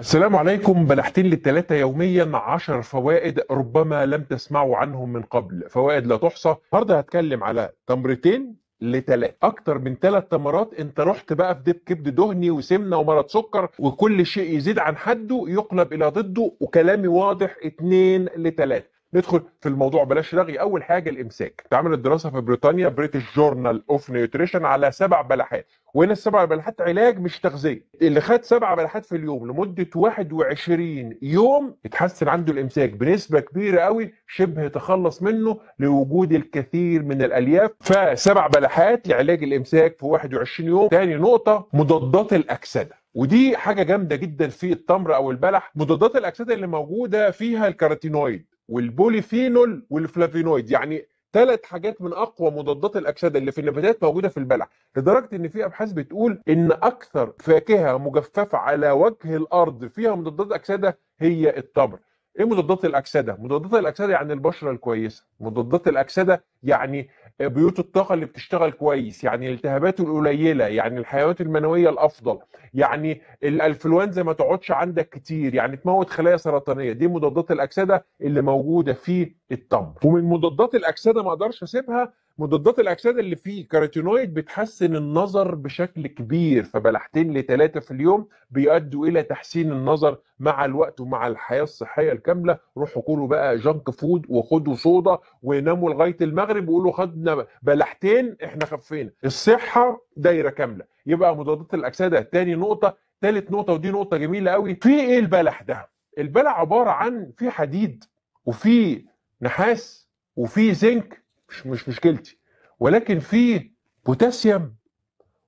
السلام عليكم بلحتين للتلاتة يوميا عشر فوائد ربما لم تسمعوا عنهم من قبل فوائد لا تحصى النهارده هتكلم على تمرتين لتلاتة اكتر من تلات تمرات انت رحت بقى في دب كبد دهني وسمنه ومرض سكر وكل شيء يزيد عن حده يقلب الى ضده وكلامي واضح اتنين لتلاتة ندخل في الموضوع بلاش رغي اول حاجه الامساك اتعملت دراسه في بريطانيا بريتش جورنال اوف نيوتريشن على سبع بلحات وهنا السبع بلحات علاج مش تغذيه اللي خد سبع بلحات في اليوم لمده 21 يوم اتحسن عنده الامساك بنسبه كبيره قوي شبه تخلص منه لوجود الكثير من الالياف فسبع بلحات لعلاج الامساك في 21 يوم تاني نقطه مضادات الاكسده ودي حاجه جامده جدا في التمر او البلح مضادات الاكسده اللي موجوده فيها الكاروتينويد والبوليفينول والفلافينويد يعني ثلاث حاجات من اقوى مضادات الاكسده اللي في النباتات موجوده في البلح لدرجه ان في ابحاث بتقول ان اكثر فاكهه مجففه على وجه الارض فيها مضادات اكسده هي التمر ايه مضادات الاكسده مضادات الاكسده يعني البشره الكويسه مضادات الاكسده يعني بيوت الطاقه اللي بتشتغل كويس يعني الالتهابات القليله يعني الحيوانات المنويه الافضل يعني الانفلونزا ما تقعدش عندك كتير يعني تموت خلايا سرطانيه دي مضادات الاكسده اللي موجوده في التمر ومن مضادات الاكسده ما اقدرش اسيبها مضادات الاكسده اللي فيه كاروتينويد بتحسن النظر بشكل كبير فبلحتين لثلاثه في اليوم بيؤدوا الى تحسين النظر مع الوقت ومع الحياه الصحيه الكامله روحوا كلوا بقى جنك فود وخدوا صودا وناموا لغايه المغرب وقولوا خدنا بلحتين احنا خفينا الصحه دايره كامله يبقى مضادات الاكسده تاني نقطه ثالث نقطه ودي نقطه جميله قوي في ايه البلح ده البلح عباره عن في حديد وفي نحاس وفي زنك مش مش مشكلتي ولكن في بوتاسيوم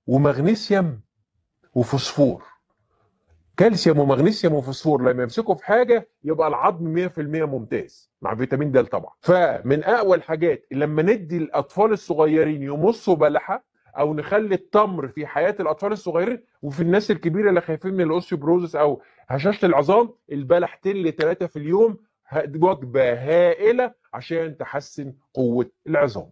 ومغنيسيوم وفوسفور كالسيوم ومغنيسيوم وفوسفور لما يمسكوا في حاجه يبقى العظم 100% ممتاز مع فيتامين د طبعا فمن اقوى الحاجات لما ندي الاطفال الصغيرين يمصوا بلحه او نخلي التمر في حياه الاطفال الصغيرين وفي الناس الكبيره اللي خايفين من الاوستيوبروزس او هشاشه العظام البلحتين لثلاثه في اليوم وجبه هائله عشان تحسن قوه العظام.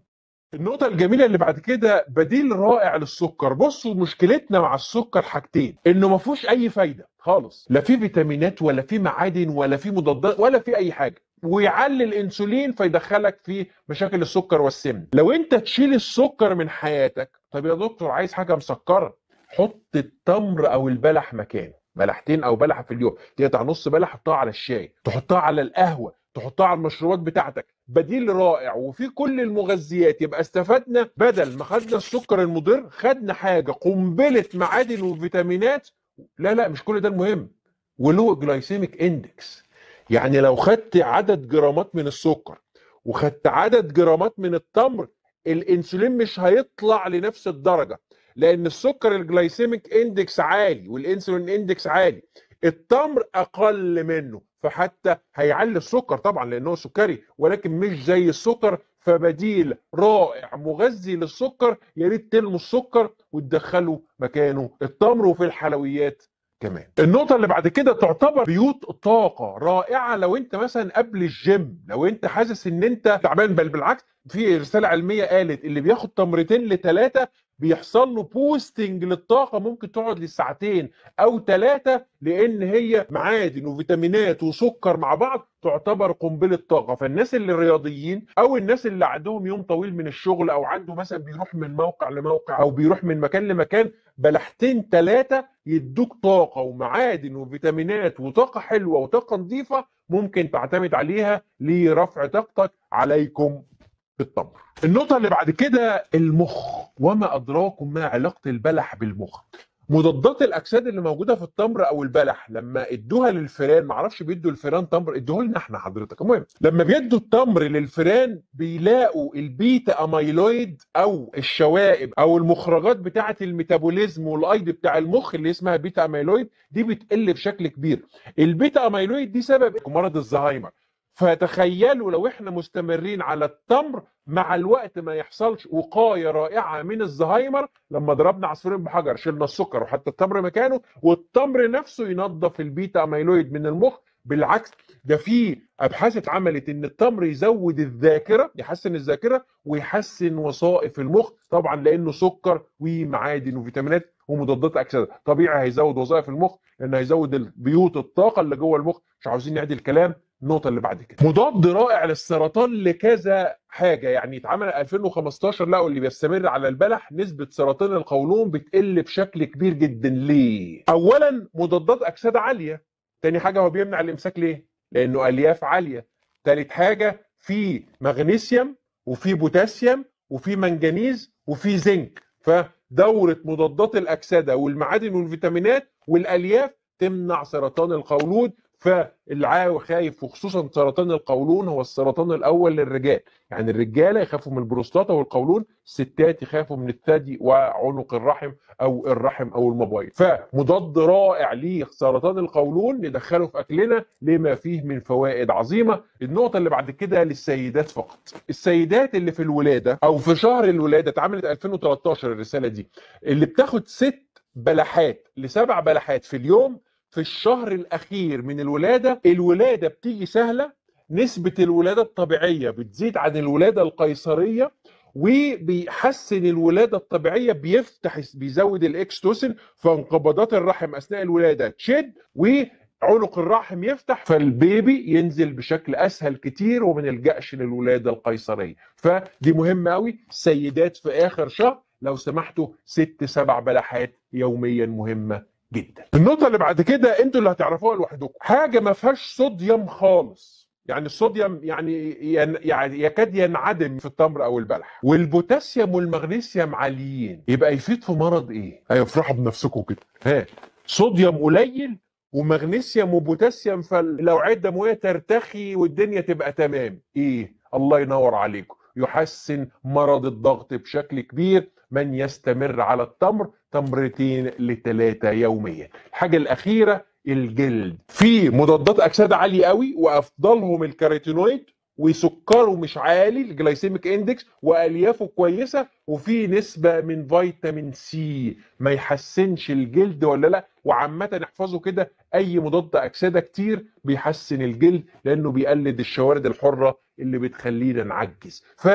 النقطة الجميلة اللي بعد كده بديل رائع للسكر، بصوا مشكلتنا مع السكر حاجتين، إنه ما فيهوش أي فايدة خالص، لا فيه فيتامينات ولا فيه معادن ولا فيه مضادات ولا فيه أي حاجة، ويعلي الانسولين فيدخلك في مشاكل السكر والسمنه لو انت تشيل السكر من حياتك طب يا دكتور عايز حاجه مسكره حط التمر او البلح مكانه بلحتين او بلحه في اليوم تقطع نص بلح حطها على الشاي تحطها على القهوه تحطها على المشروبات بتاعتك بديل رائع وفي كل المغذيات يبقى استفدنا بدل ما خدنا السكر المضر خدنا حاجه قنبله معادن وفيتامينات لا لا مش كل ده المهم ولو جلايسيميك اندكس يعني لو خدت عدد جرامات من السكر وخدت عدد جرامات من التمر الانسولين مش هيطلع لنفس الدرجه لان السكر الجلايسيميك اندكس عالي والانسولين اندكس عالي التمر اقل منه فحتى هيعلي السكر طبعا لانه سكري ولكن مش زي السكر فبديل رائع مغذي للسكر يا ريت تلموا السكر وتدخلوا مكانه التمر وفي الحلويات كمان النقطة اللي بعد كده تعتبر بيوت طاقة رائعة لو انت مثلا قبل الجيم لو انت حاسس ان انت تعبان بل بالعكس في رساله علميه قالت اللي بياخد تمرتين لثلاثه بيحصل له بوستنج للطاقه ممكن تقعد لساعتين او ثلاثه لان هي معادن وفيتامينات وسكر مع بعض تعتبر قنبله طاقه فالناس اللي رياضيين او الناس اللي عندهم يوم طويل من الشغل او عنده مثلا بيروح من موقع لموقع او بيروح من مكان لمكان بلحتين ثلاثه يدوك طاقه ومعادن وفيتامينات وطاقه حلوه وطاقه نظيفه ممكن تعتمد عليها لرفع طاقتك عليكم بالتمر النقطة اللي بعد كده المخ وما أدراكم ما علاقة البلح بالمخ مضادات الاكسده اللي موجوده في التمر او البلح لما ادوها للفئران معرفش بيدوا الفئران تمر ادوه لنا احنا حضرتك المهم لما بيدوا التمر للفئران بيلاقوا البيتا اميلويد او الشوائب او المخرجات بتاعه الميتابوليزم والايض بتاع المخ اللي اسمها بيتا اميلويد دي بتقل بشكل كبير البيتا اميلويد دي سبب مرض الزهايمر فتخيلوا لو احنا مستمرين على التمر مع الوقت ما يحصلش وقايه رائعه من الزهايمر لما ضربنا عصفورين بحجر شلنا السكر وحتى التمر مكانه والتمر نفسه ينظف البيتا اميلويد من المخ بالعكس ده في ابحاث اتعملت ان التمر يزود الذاكره يحسن الذاكره ويحسن وظائف المخ طبعا لانه سكر ومعادن وفيتامينات ومضادات اكسده طبيعي هيزود وظائف المخ لانه هيزود بيوت الطاقه اللي جوه المخ مش عاوزين نعدي الكلام النقطه اللي بعد كده مضاد رائع للسرطان لكذا حاجه يعني اتعمل 2015 لقوا اللي بيستمر على البلح نسبه سرطان القولون بتقل بشكل كبير جدا ليه اولا مضادات اكسده عاليه تاني حاجه هو بيمنع الامساك ليه لانه الياف عاليه تالت حاجه في مغنيسيوم وفي بوتاسيوم وفي منجنيز وفي زنك فدوره مضادات الاكسده والمعادن والفيتامينات والالياف تمنع سرطان القولون فالعاوي خايف وخصوصا سرطان القولون هو السرطان الاول للرجال يعني الرجاله يخافوا من البروستاتا والقولون الستات يخافوا من الثدي وعنق الرحم او الرحم او المبايض فمضاد رائع لسرطان القولون ندخله في اكلنا لما فيه من فوائد عظيمه النقطه اللي بعد كده للسيدات فقط السيدات اللي في الولاده او في شهر الولاده اتعملت 2013 الرساله دي اللي بتاخد ست بلحات لسبع بلحات في اليوم في الشهر الاخير من الولاده الولاده بتيجي سهله نسبه الولاده الطبيعيه بتزيد عن الولاده القيصريه وبيحسن الولاده الطبيعيه بيفتح بيزود الاكستوسن فانقباضات الرحم اثناء الولاده تشد وعنق الرحم يفتح فالبيبي ينزل بشكل اسهل كتير وما نلجاش للولاده القيصريه فدي مهمه قوي سيدات في اخر شهر لو سمحتوا ست سبع بلحات يوميا مهمه جدا النقطه اللي بعد كده انتوا اللي هتعرفوها لوحدكم حاجه ما فيهاش صوديوم خالص يعني الصوديوم يعني يعني يكاد ينعدم في التمر او البلح والبوتاسيوم والمغنيسيوم عاليين يبقى يفيد في مرض ايه؟ هيفرحوا أيوة، بنفسكم كده ها صوديوم قليل ومغنيسيوم وبوتاسيوم فالاوعيه الدمويه ترتخي والدنيا تبقى تمام ايه؟ الله ينور عليكم يحسن مرض الضغط بشكل كبير من يستمر على التمر تمرتين لثلاثة يوميا الحاجة الأخيرة الجلد في مضادات أكسدة عالية قوي وأفضلهم الكاريتينويد وسكره مش عالي الجلايسيميك اندكس واليافه كويسه وفي نسبه من فيتامين سي ما يحسنش الجلد ولا لا وعامه احفظوا كده اي مضاد اكسده كتير بيحسن الجلد لانه بيقلد الشوارد الحره اللي بتخلينا نعجز ف...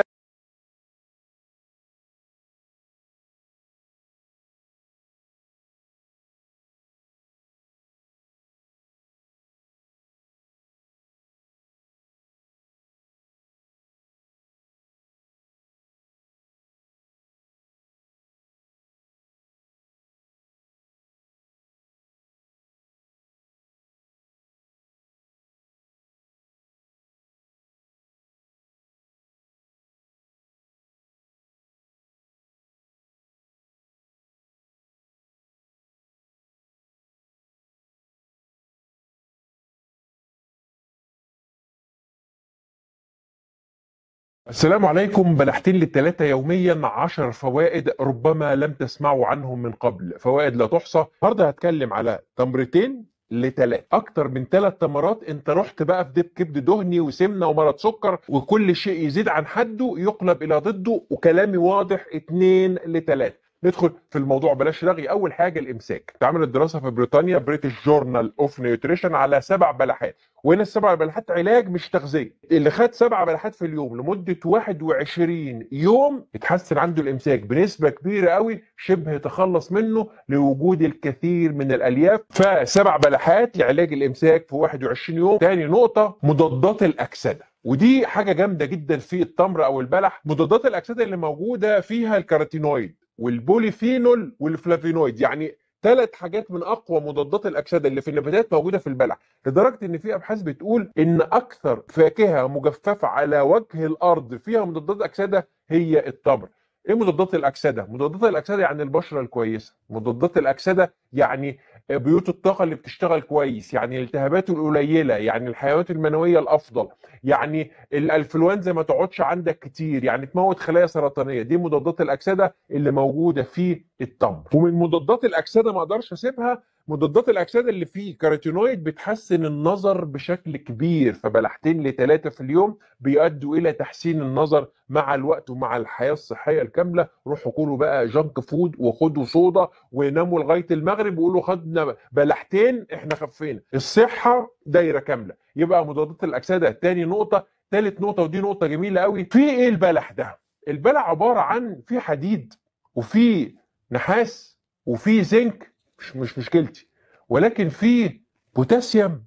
السلام عليكم بلحتين للتلاتة يوميا عشر فوائد ربما لم تسمعوا عنهم من قبل فوائد لا تحصى النهارده هتكلم على تمرتين لتلاتة اكتر من تلات تمرات انت رحت بقى في دب كبد دهني وسمنه ومرض سكر وكل شيء يزيد عن حده يقلب الى ضده وكلامي واضح اتنين لتلاتة ندخل في الموضوع بلاش رغي اول حاجه الامساك اتعملت دراسه في بريطانيا بريتش جورنال اوف نيوتريشن على سبع بلحات وهنا السبع بلحات علاج مش تغذيه اللي خد سبع بلحات في اليوم لمده 21 يوم اتحسن عنده الامساك بنسبه كبيره قوي شبه تخلص منه لوجود الكثير من الالياف فسبع بلحات لعلاج الامساك في 21 يوم تاني نقطه مضادات الاكسده ودي حاجه جامده جدا في التمر او البلح مضادات الاكسده اللي موجوده فيها الكاروتينويد والبوليفينول والفلافينويد يعني ثلاث حاجات من اقوى مضادات الاكسده اللي في النباتات موجوده في البلع لدرجه ان في ابحاث بتقول ان اكثر فاكهه مجففه على وجه الارض فيها مضادات اكسده هي التمر ايه مضادات الاكسده مضادات الاكسده يعني البشره الكويسه مضادات الاكسده يعني بيوت الطاقه اللي بتشتغل كويس يعني الالتهابات القليله يعني الحيوانات المنويه الافضل يعني الانفلونزا ما تقعدش عندك كتير يعني تموت خلايا سرطانيه دي مضادات الاكسده اللي موجوده في التمر ومن مضادات الاكسده ما اقدرش اسيبها مضادات الاكسده اللي فيه كاروتينويد بتحسن النظر بشكل كبير فبلحتين لثلاثه في اليوم بيؤدوا الى تحسين النظر مع الوقت ومع الحياه الصحيه الكامله روحوا كلوا بقى جنك فود وخدوا صودا وناموا لغايه المغرب وقولوا خدنا بلحتين احنا خفينا الصحه دايره كامله يبقى مضادات الاكسده تاني نقطه ثالث نقطه ودي نقطه جميله قوي في ايه البلح ده البلح عباره عن في حديد وفي نحاس وفي زنك مش مش مشكلتي ولكن في بوتاسيوم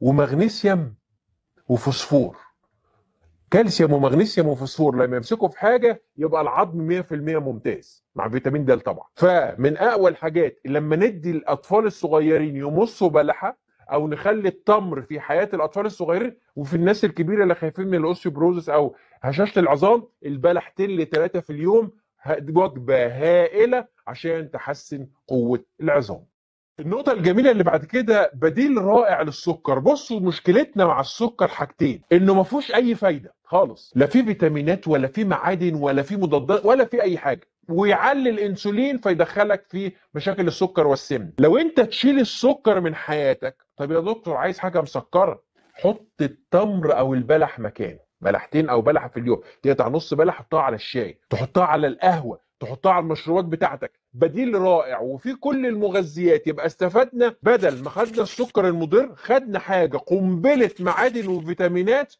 ومغنيسيوم وفوسفور كالسيوم ومغنيسيوم وفوسفور لما يمسكوا في حاجه يبقى العظم 100% ممتاز مع فيتامين د طبعا فمن اقوى الحاجات لما ندي الاطفال الصغيرين يمصوا بلحه او نخلي التمر في حياه الاطفال الصغيرين وفي الناس الكبيره اللي خايفين من الاوسيوبروزس او هشاشه العظام البلحتين لثلاثه في اليوم وجبه هائله عشان تحسن قوه العظام. النقطة الجميلة اللي بعد كده بديل رائع للسكر، بصوا مشكلتنا مع السكر حاجتين، إنه ما فيهوش أي فايدة خالص، لا فيه فيتامينات ولا فيه معادن ولا فيه مضادات ولا فيه أي حاجة، ويعلي الانسولين فيدخلك في مشاكل السكر والسمن لو انت تشيل السكر من حياتك طب يا دكتور عايز حاجه مسكره حط التمر او البلح مكانه بلحتين او بلحه في اليوم تقطع نص بلح حطها على الشاي تحطها على القهوه تحطها على المشروبات بتاعتك بديل رائع وفي كل المغذيات يبقى استفدنا بدل ما خدنا السكر المضر خدنا حاجه قنبله معادن وفيتامينات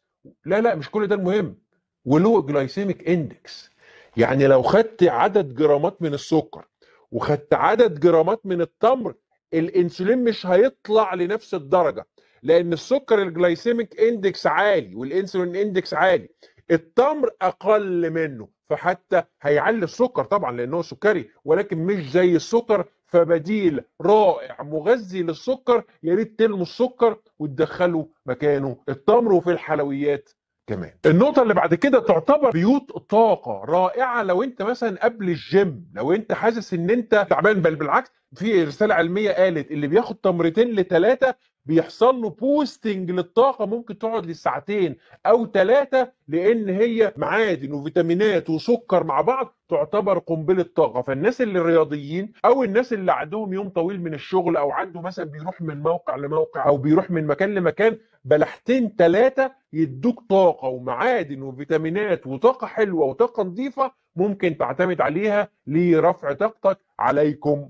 لا لا مش كل ده المهم ولو جلايسيميك اندكس يعني لو خدت عدد جرامات من السكر وخدت عدد جرامات من التمر الانسولين مش هيطلع لنفس الدرجه لان السكر الجلايسيميك اندكس عالي والانسولين اندكس عالي التمر اقل منه فحتى هيعلي السكر طبعا لانه سكري ولكن مش زي السكر فبديل رائع مغذي للسكر يا ريت تلموا السكر وتدخلوا مكانه التمر وفي الحلويات كمان النقطه اللي بعد كده تعتبر بيوت طاقه رائعه لو انت مثلا قبل الجيم لو انت حاسس ان انت تعبان بل بالعكس في رساله علميه قالت اللي بياخد تمرتين لثلاثه بيحصل له بوستنج للطاقه ممكن تقعد لساعتين او ثلاثه لان هي معادن وفيتامينات وسكر مع بعض تعتبر قنبله طاقه فالناس اللي الرياضيين او الناس اللي عندهم يوم طويل من الشغل او عنده مثلا بيروح من موقع لموقع او بيروح من مكان لمكان بلحتين ثلاثه يدوك طاقه ومعادن وفيتامينات وطاقه حلوه وطاقه نظيفه ممكن تعتمد عليها لرفع طاقتك عليكم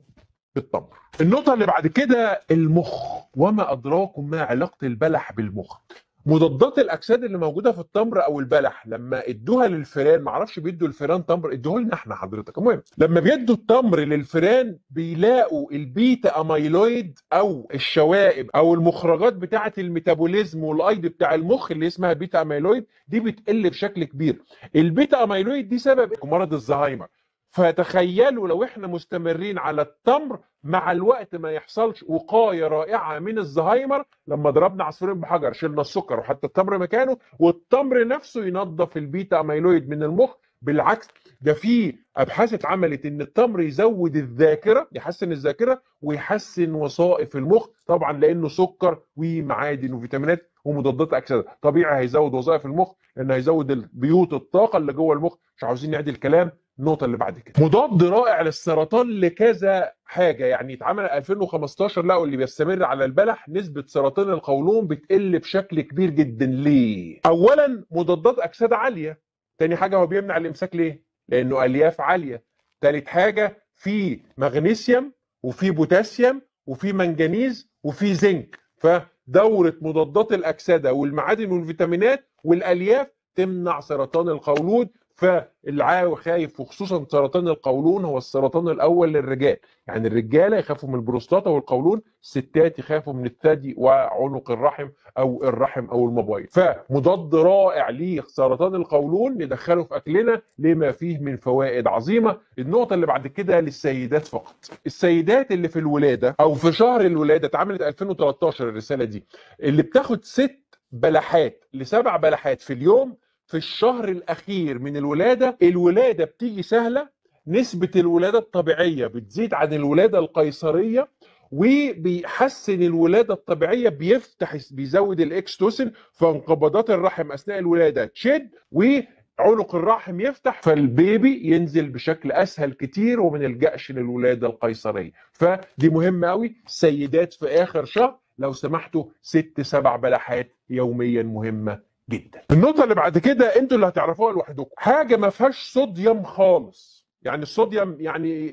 بالتمر النقطة اللي بعد كده المخ وما أدراكم ما علاقة البلح بالمخ مضادات الاكسده اللي موجوده في التمر او البلح لما ادوها للفئران معرفش بيدوا الفئران تمر ادوه لنا احنا حضرتك المهم لما بيدوا التمر للفئران بيلاقوا البيتا اميلويد او الشوائب او المخرجات بتاعه الميتابوليزم والايض بتاع المخ اللي اسمها بيتا اميلويد دي بتقل بشكل كبير البيتا اميلويد دي سبب مرض الزهايمر فتخيلوا لو احنا مستمرين على التمر مع الوقت ما يحصلش وقايه رائعه من الزهايمر لما ضربنا عصفورين بحجر شلنا السكر وحتى التمر مكانه والتمر نفسه ينظف البيتا اميلويد من المخ بالعكس ده في ابحاث اتعملت ان التمر يزود الذاكره يحسن الذاكره ويحسن وظائف المخ طبعا لانه سكر ومعادن وفيتامينات ومضادات اكسده طبيعي هيزود وظائف المخ لانه هيزود بيوت الطاقه اللي جوه المخ مش عاوزين نعدي الكلام النقطه اللي بعد كده مضاد رائع للسرطان لكذا حاجه يعني اتعمل 2015 لقوا اللي بيستمر على البلح نسبه سرطان القولون بتقل بشكل كبير جدا ليه اولا مضادات اكسده عاليه تاني حاجه هو بيمنع الامساك ليه لانه الياف عاليه تالت حاجه في مغنيسيوم وفي بوتاسيوم وفي منجنيز وفي زنك فدوره مضادات الاكسده والمعادن والفيتامينات والالياف تمنع سرطان القولون فالعاوي خايف وخصوصا سرطان القولون هو السرطان الاول للرجال يعني الرجاله يخافوا من البروستاتا والقولون الستات يخافوا من الثدي وعنق الرحم او الرحم او المبايض فمضاد رائع لسرطان القولون ندخله في اكلنا لما فيه من فوائد عظيمه النقطه اللي بعد كده للسيدات فقط السيدات اللي في الولاده او في شهر الولاده اتعملت 2013 الرساله دي اللي بتاخد ست بلحات لسبع بلحات في اليوم في الشهر الاخير من الولاده الولاده بتيجي سهله نسبه الولاده الطبيعيه بتزيد عن الولاده القيصريه وبيحسن الولاده الطبيعيه بيفتح بيزود الاكستوسن فانقباضات الرحم اثناء الولاده تشد وعنق الرحم يفتح فالبيبي ينزل بشكل اسهل كتير وما نلجاش للولاده القيصريه فدي مهمه قوي سيدات في اخر شهر لو سمحتوا ست سبع بلحات يوميا مهمه جدا النقطه اللي بعد كده انتوا اللي هتعرفوها لوحدكم حاجه ما فيهاش صوديوم خالص يعني الصوديوم يعني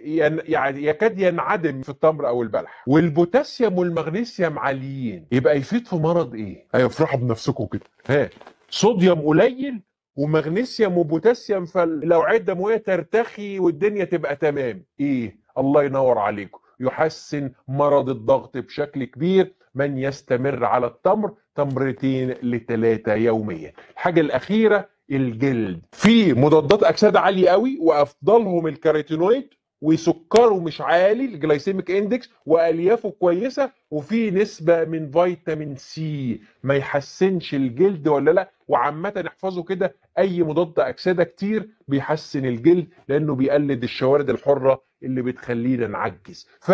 يعني يكاد ينعدم في التمر او البلح والبوتاسيوم والمغنيسيوم عاليين يبقى يفيد في مرض ايه ايوه افرحوا بنفسكم كده ها صوديوم قليل ومغنيسيوم وبوتاسيوم فالاوعيه الدمويه ترتخي والدنيا تبقى تمام ايه الله ينور عليكم يحسن مرض الضغط بشكل كبير من يستمر على التمر تمرتين لثلاثة يوميا الحاجة الأخيرة الجلد في مضادات أكسدة عالية قوي وأفضلهم الكاريتينويد وسكره مش عالي الجلايسيميك اندكس واليافه كويسه وفي نسبه من فيتامين سي ما يحسنش الجلد ولا لا وعامه احفظوا كده اي مضاد اكسده كتير بيحسن الجلد لانه بيقلد الشوارد الحره اللي بتخلينا نعجز ف...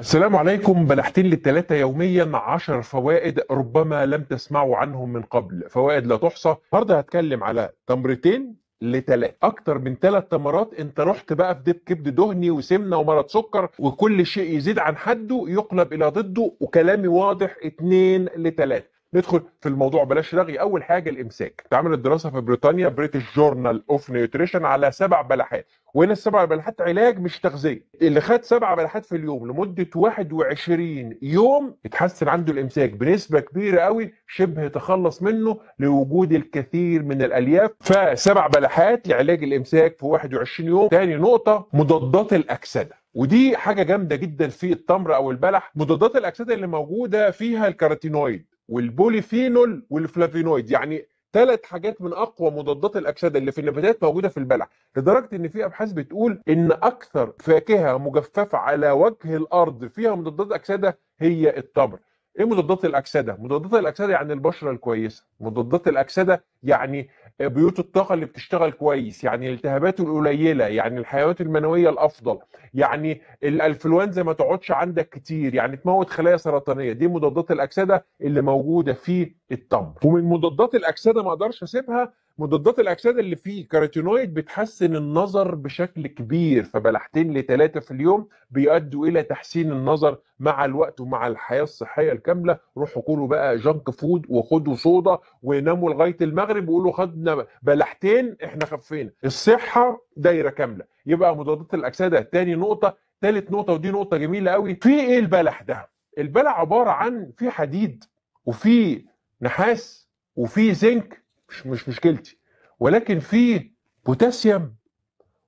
السلام عليكم بلحتين للتلاتة يوميا عشر فوائد ربما لم تسمعوا عنهم من قبل فوائد لا تحصى النهارده هتكلم على تمرتين لتلاتة اكتر من ثلاث تمرات انت رحت بقى في ديب كبد دهني وسمنه ومرض سكر وكل شيء يزيد عن حده يقلب الى ضده وكلامي واضح اتنين لتلاتة ندخل في الموضوع بلاش رغي اول حاجه الامساك اتعملت دراسه في بريطانيا بريتش جورنال اوف نيوتريشن على سبع بلحات وهنا السبع بلحات علاج مش تغذيه اللي خد سبع بلحات في اليوم لمده 21 يوم اتحسن عنده الامساك بنسبه كبيره قوي شبه تخلص منه لوجود الكثير من الالياف فسبع بلحات لعلاج الامساك في 21 يوم تاني نقطه مضادات الاكسده ودي حاجه جامده جدا في التمر او البلح مضادات الاكسده اللي موجوده فيها الكاروتينويد والبوليفينول والفلافينويد يعني ثلاث حاجات من اقوى مضادات الاكسده اللي في النباتات موجوده في البلح لدرجه ان في ابحاث بتقول ان اكثر فاكهه مجففه على وجه الارض فيها مضادات اكسده هي التمر ايه مضادات الاكسده مضادات الاكسده يعني البشره الكويسه مضادات الاكسده يعني آه، بيوت الطاقه اللي بتشتغل كويس يعني الالتهابات القليله يعني الحيوانات المنويه الافضل يعني الانفلونزا ما تقعدش عندك كتير يعني تموت خلايا سرطانيه دي مضادات الاكسده اللي موجوده في التمر ومن مضادات الاكسده ما اقدرش اسيبها مضادات الاكسده اللي فيه كاروتينويد بتحسن النظر بشكل كبير فبلحتين لثلاثه في اليوم بيؤدوا الى تحسين النظر مع الوقت ومع الحياه الصحيه الكامله روحوا كلوا بقى جنك فود وخدوا صودا وناموا لغايه المغرب وقولوا خدنا بلحتين احنا خفينا الصحه دايره كامله يبقى مضادات الاكسده تاني نقطه ثالث نقطه ودي نقطه جميله قوي في ايه البلح ده البلح عباره عن في حديد وفي نحاس وفي زنك مش مش مشكلتي ولكن في بوتاسيوم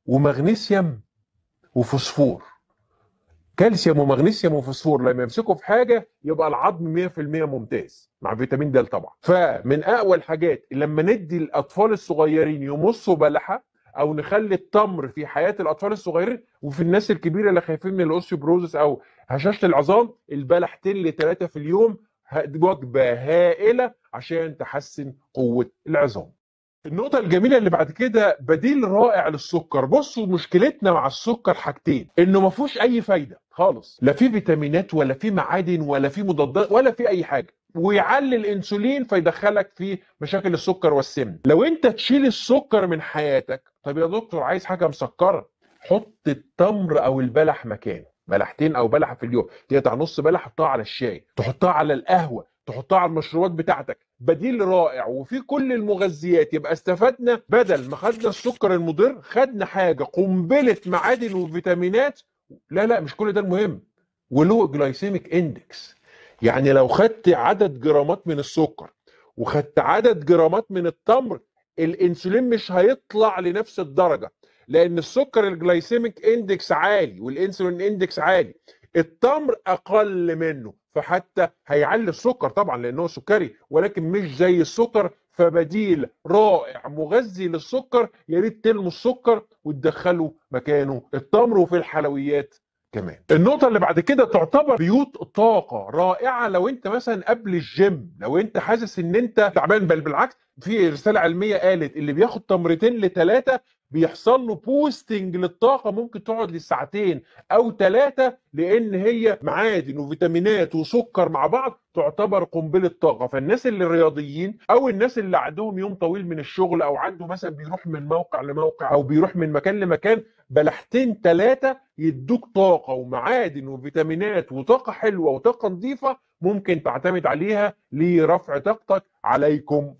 ومغنيسيوم وفوسفور كالسيوم ومغنيسيوم وفوسفور لما يمسكوا في حاجه يبقى العظم 100% ممتاز مع فيتامين د طبعا فمن اقوى الحاجات لما ندي الاطفال الصغيرين يمصوا بلحه او نخلي التمر في حياه الاطفال الصغيرين وفي الناس الكبيره اللي خايفين من الاوستيوبروزس او هشاشه العظام البلحتين لثلاثه في اليوم وجبه هائله عشان تحسن قوه العظام. النقطة الجميلة اللي بعد كده بديل رائع للسكر، بصوا مشكلتنا مع السكر حاجتين، إنه ما فيهوش أي فايدة خالص، لا فيه فيتامينات ولا فيه معادن ولا فيه مضادات ولا فيه أي حاجة، ويعلي الانسولين فيدخلك في مشاكل السكر والسمنه لو انت تشيل السكر من حياتك طب يا دكتور عايز حاجه مسكره حط التمر او البلح مكانه بلحتين او بلحه في اليوم تقطع نص بلح تحطها على الشاي تحطها على القهوه تحطها على المشروبات بتاعتك بديل رائع وفي كل المغذيات يبقى استفدنا بدل ما خدنا السكر المضر خدنا حاجه قنبله معادن وفيتامينات لا لا مش كل ده المهم ولو جلايسيميك اندكس يعني لو خدت عدد جرامات من السكر وخدت عدد جرامات من التمر الانسولين مش هيطلع لنفس الدرجه لان السكر الجلايسيميك اندكس عالي والانسولين اندكس عالي التمر اقل منه فحتى هيعلي السكر طبعا لانه سكري ولكن مش زي السكر فبديل رائع مغذي للسكر يا ريت تلموا السكر وتدخلوا مكانه التمر وفي الحلويات كمان النقطة اللي بعد كده تعتبر بيوت طاقة رائعة لو انت مثلا قبل الجيم لو انت حاسس ان انت تعبان بل بالعكس في رسالة علمية قالت اللي بياخد تمرتين لثلاثة بيحصل له بوستنج للطاقه ممكن تقعد لساعتين او ثلاثه لان هي معادن وفيتامينات وسكر مع بعض تعتبر قنبله طاقه فالناس اللي رياضيين او الناس اللي عندهم يوم طويل من الشغل او عنده مثلا بيروح من موقع لموقع او بيروح من مكان لمكان بلحتين ثلاثه يدوك طاقه ومعادن وفيتامينات وطاقه حلوه وطاقه نظيفه ممكن تعتمد عليها لرفع طاقتك عليكم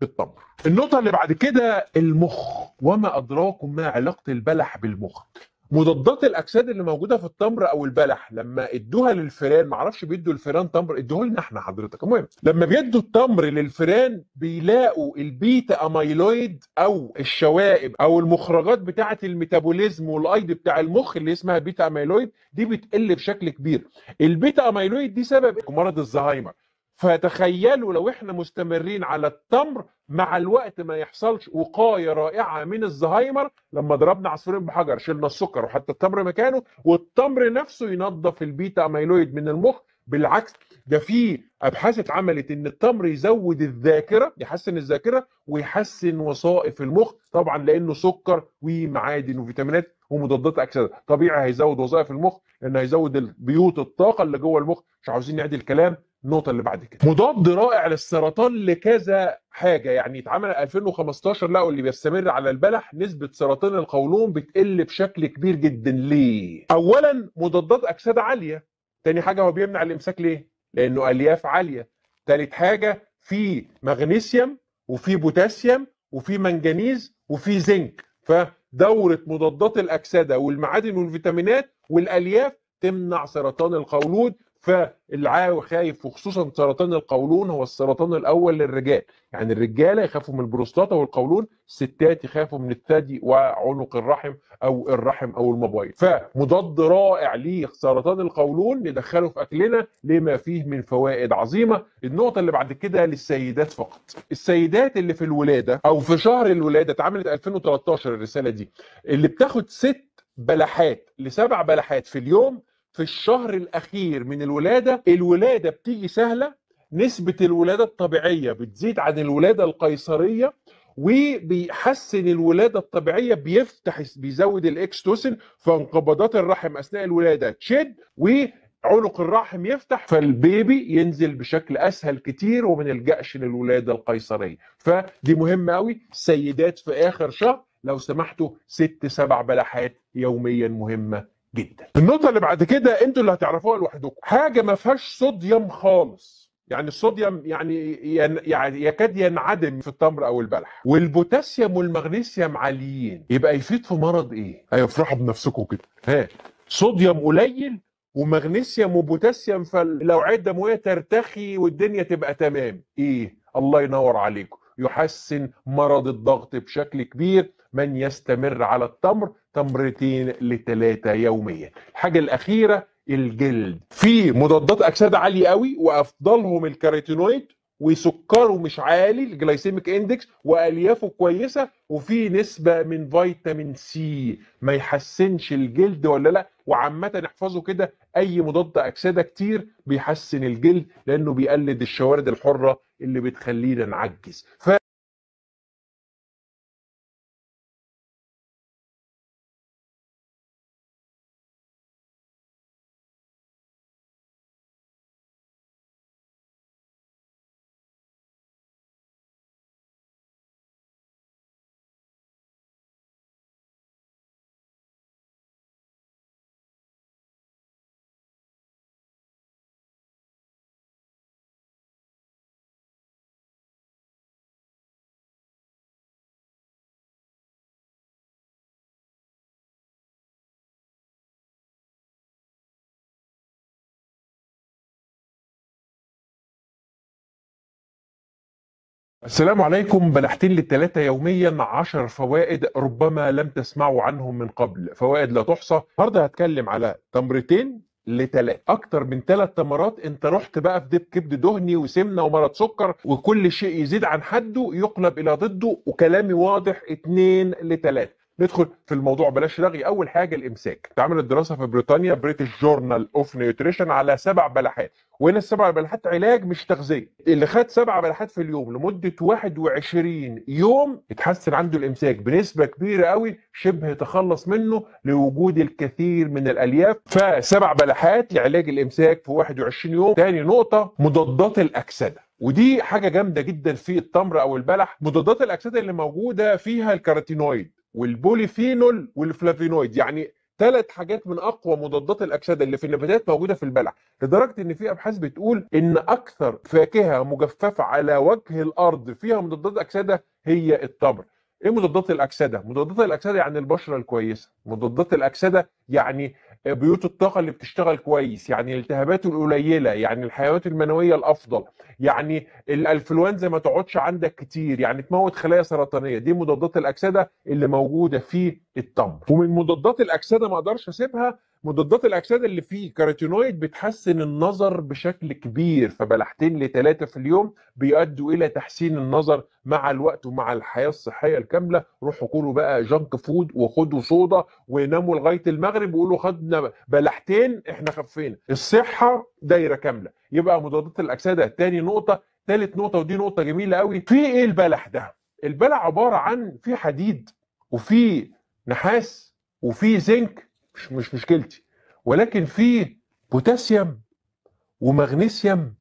بالتمر النقطة اللي بعد كده المخ وما أدراكم ما علاقة البلح بالمخ مضادات الأجساد اللي موجودة في التمر أو البلح لما ادوها للفئران معرفش بيدوا الفئران تمر ادوه لنا احنا حضرتك المهم لما بيدوا التمر للفئران بيلاقوا البيتا أميلويد أو الشوائب أو المخرجات بتاعة الميتابوليزم والأيض بتاع المخ اللي اسمها بيتا أميلويد دي بتقل بشكل كبير البيتا أميلويد دي سبب مرض الزهايمر فتخيلوا لو احنا مستمرين على التمر مع الوقت ما يحصلش وقايه رائعه من الزهايمر لما ضربنا عصفورين بحجر شلنا السكر وحتى التمر مكانه والتمر نفسه ينظف البيتا اميلويد من المخ بالعكس ده في ابحاث اتعملت ان التمر يزود الذاكره يحسن الذاكره ويحسن وظائف المخ طبعا لانه سكر ومعادن وفيتامينات ومضادات اكسده طبيعي هيزود وظائف المخ لانه هيزود بيوت الطاقه اللي جوه المخ مش عاوزين نعدي الكلام النقطه اللي بعد كده مضاد رائع للسرطان لكذا حاجه يعني اتعمل 2015 لقوا اللي بيستمر على البلح نسبه سرطان القولون بتقل بشكل كبير جدا ليه اولا مضادات اكسده عاليه تاني حاجه هو بيمنع الامساك ليه لانه الياف عاليه تالت حاجه في مغنيسيوم وفي بوتاسيوم وفي منجنيز وفي زنك فدوره مضادات الاكسده والمعادن والفيتامينات والالياف تمنع سرطان القولون فالعاوي خايف وخصوصا سرطان القولون هو السرطان الاول للرجال يعني الرجاله يخافوا من البروستاتا والقولون الستات يخافوا من الثدي وعنق الرحم او الرحم او المبايض فمضاد رائع لسرطان القولون ندخله في اكلنا لما فيه من فوائد عظيمه النقطه اللي بعد كده للسيدات فقط السيدات اللي في الولاده او في شهر الولاده اتعملت 2013 الرساله دي اللي بتاخد ست بلحات لسبع بلحات في اليوم في الشهر الاخير من الولاده الولاده بتيجي سهله نسبه الولاده الطبيعيه بتزيد عن الولاده القيصريه وبيحسن الولاده الطبيعيه بيفتح بيزود الاكستوسن فانقباضات الرحم اثناء الولاده تشد وعنق الرحم يفتح فالبيبي ينزل بشكل اسهل كتير وما نلجاش للولاده القيصريه فدي مهمه قوي سيدات في اخر شهر لو سمحتوا ست سبع بلحات يوميا مهمه جدا النقطة اللي بعد كده انتوا اللي هتعرفوها لوحدكم حاجة ما فيهاش صوديوم خالص يعني الصوديوم يعني يعني يكاد ينعدم في التمر او البلح والبوتاسيوم والمغنيسيوم عاليين يبقى يفيد في مرض ايه؟ ايوه افرحوا بنفسكم كده ها صوديوم قليل ومغنيسيوم وبوتاسيوم فالاوعيه الدمويه ترتخي والدنيا تبقى تمام ايه؟ الله ينور عليكم يحسن مرض الضغط بشكل كبير من يستمر على التمر تمرتين لثلاثة يوميا الحاجة الأخيرة الجلد في مضادات أكسدة عالية قوي وأفضلهم الكاريتينويد وسكره مش عالي الجلايسيميك اندكس واليافه كويسه وفي نسبه من فيتامين سي ما يحسنش الجلد ولا لا وعامه احفظوا كده اي مضاد اكسده كتير بيحسن الجلد لانه بيقلد الشوارد الحره اللي بتخلينا نعجز ف السلام عليكم بلحتين للتلاتة يوميا عشر فوائد ربما لم تسمعوا عنهم من قبل فوائد لا تحصى النهاردة هتكلم على تمرتين لتلاتة أكتر من تلات تمرات أنت رحت بقى في دب كبد دهني وسمنة ومرض سكر وكل شيء يزيد عن حده يقلب إلى ضده وكلامي واضح اتنين لتلاتة ندخل في الموضوع بلاش رغي اول حاجه الامساك اتعملت دراسه في بريطانيا بريتش جورنال اوف نيوتريشن على سبع بلحات وهنا السبع بلحات علاج مش تغذيه اللي خد سبع بلحات في اليوم لمده 21 يوم اتحسن عنده الامساك بنسبه كبيره قوي شبه تخلص منه لوجود الكثير من الالياف فسبع بلحات لعلاج الامساك في 21 يوم تاني نقطه مضادات الاكسده ودي حاجة جامدة جدا في التمر أو البلح مضادات الأكسدة اللي موجودة فيها الكاروتينويد والبوليفينول والفلافينويد يعني ثلاث حاجات من اقوى مضادات الاكسده اللي في النباتات موجوده في البلع لدرجه ان في ابحاث بتقول ان اكثر فاكهه مجففه على وجه الارض فيها مضادات اكسده هي التمر ايه مضادات الاكسده؟ مضادات الاكسده يعني البشره الكويسه، مضادات الاكسده يعني بيوت الطاقه اللي بتشتغل كويس، يعني الالتهابات القليله، يعني الحيوانات المنويه الافضل، يعني الانفلونزا ما تقعدش عندك كتير، يعني تموت خلايا سرطانيه، دي مضادات الاكسده اللي موجوده في التمر. ومن مضادات الاكسده ما اقدرش اسيبها مضادات الاكسده اللي فيه كاروتينويد بتحسن النظر بشكل كبير فبلحتين لثلاثه في اليوم بيؤدوا الى تحسين النظر مع الوقت ومع الحياه الصحيه الكامله روحوا كلوا بقى جنك فود وخدوا صودا وناموا لغايه المغرب وقولوا خدنا بلحتين احنا خفينا الصحه دايره كامله يبقى مضادات الاكسده تاني نقطه ثالث نقطه ودي نقطه جميله قوي في ايه البلح ده البلح عباره عن في حديد وفي نحاس وفي زنك مش مش مشكلتي ولكن في بوتاسيوم ومغنيسيوم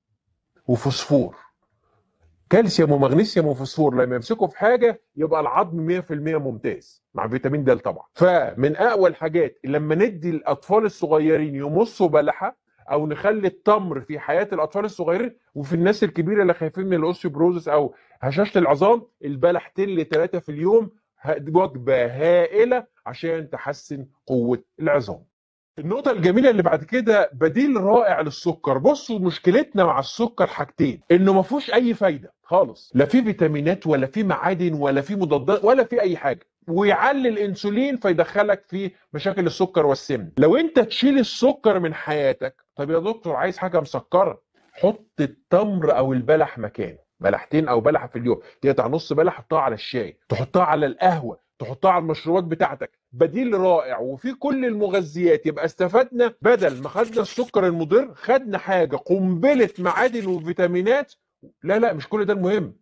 وفوسفور كالسيوم ومغنيسيوم وفوسفور لما يمسكوا في حاجه يبقى العظم 100% ممتاز مع فيتامين د طبعا فمن اقوى الحاجات لما ندي الاطفال الصغيرين يمصوا بلحه او نخلي التمر في حياه الاطفال الصغيرين وفي الناس الكبيره اللي خايفين من الاوستيوبروزس او هشاشه العظام البلحتين لثلاثه في اليوم وجبه هائله عشان تحسن قوه العظام النقطة الجميلة اللي بعد كده بديل رائع للسكر، بصوا مشكلتنا مع السكر حاجتين، إنه ما فيهوش أي فايدة خالص، لا فيه فيتامينات ولا فيه معادن ولا فيه مضادات ولا فيه أي حاجة، ويعلي الانسولين فيدخلك في مشاكل السكر والسمن لو انت تشيل السكر من حياتك طب يا دكتور عايز حاجه مسكره حط التمر او البلح مكانه بلحتين او بلحه في اليوم تقطع نص بلح حطها على الشاي تحطها على القهوه تحطها على المشروبات بتاعتك بديل رائع وفي كل المغذيات يبقى استفدنا بدل ما خدنا السكر المضر خدنا حاجه قنبله معادن وفيتامينات لا لا مش كل ده المهم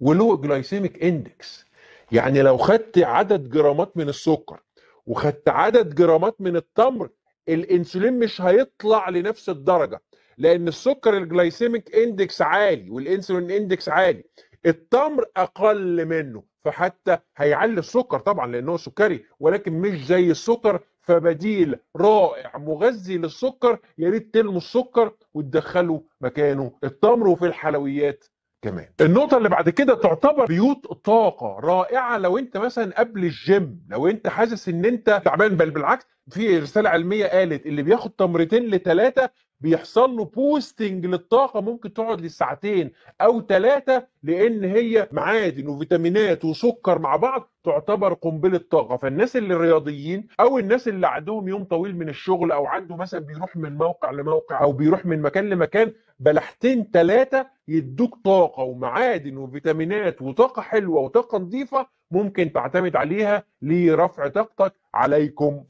ولو جلايسيميك اندكس يعني لو خدت عدد جرامات من السكر وخدت عدد جرامات من التمر الانسولين مش هيطلع لنفس الدرجه لان السكر الجلايسيميك اندكس عالي والانسولين اندكس عالي التمر اقل منه فحتى هيعلي السكر طبعا لانه سكري ولكن مش زي السكر فبديل رائع مغذي للسكر يا ريت تلموا السكر وتدخلوا مكانه التمر وفي الحلويات كمان النقطة اللي بعد كده تعتبر بيوت طاقة رائعة لو انت مثلا قبل الجيم لو انت حاسس ان انت تعبان بل بالعكس في رسالة علمية قالت اللي بياخد تمرتين لثلاثة بيحصل له بوستنج للطاقه ممكن تقعد لساعتين او ثلاثه لان هي معادن وفيتامينات وسكر مع بعض تعتبر قنبله طاقه فالناس اللي رياضيين او الناس اللي عندهم يوم طويل من الشغل او عنده مثلا بيروح من موقع لموقع او بيروح من مكان لمكان بلحتين ثلاثه يدوك طاقه ومعادن وفيتامينات وطاقه حلوه وطاقه نظيفه ممكن تعتمد عليها لرفع طاقتك عليكم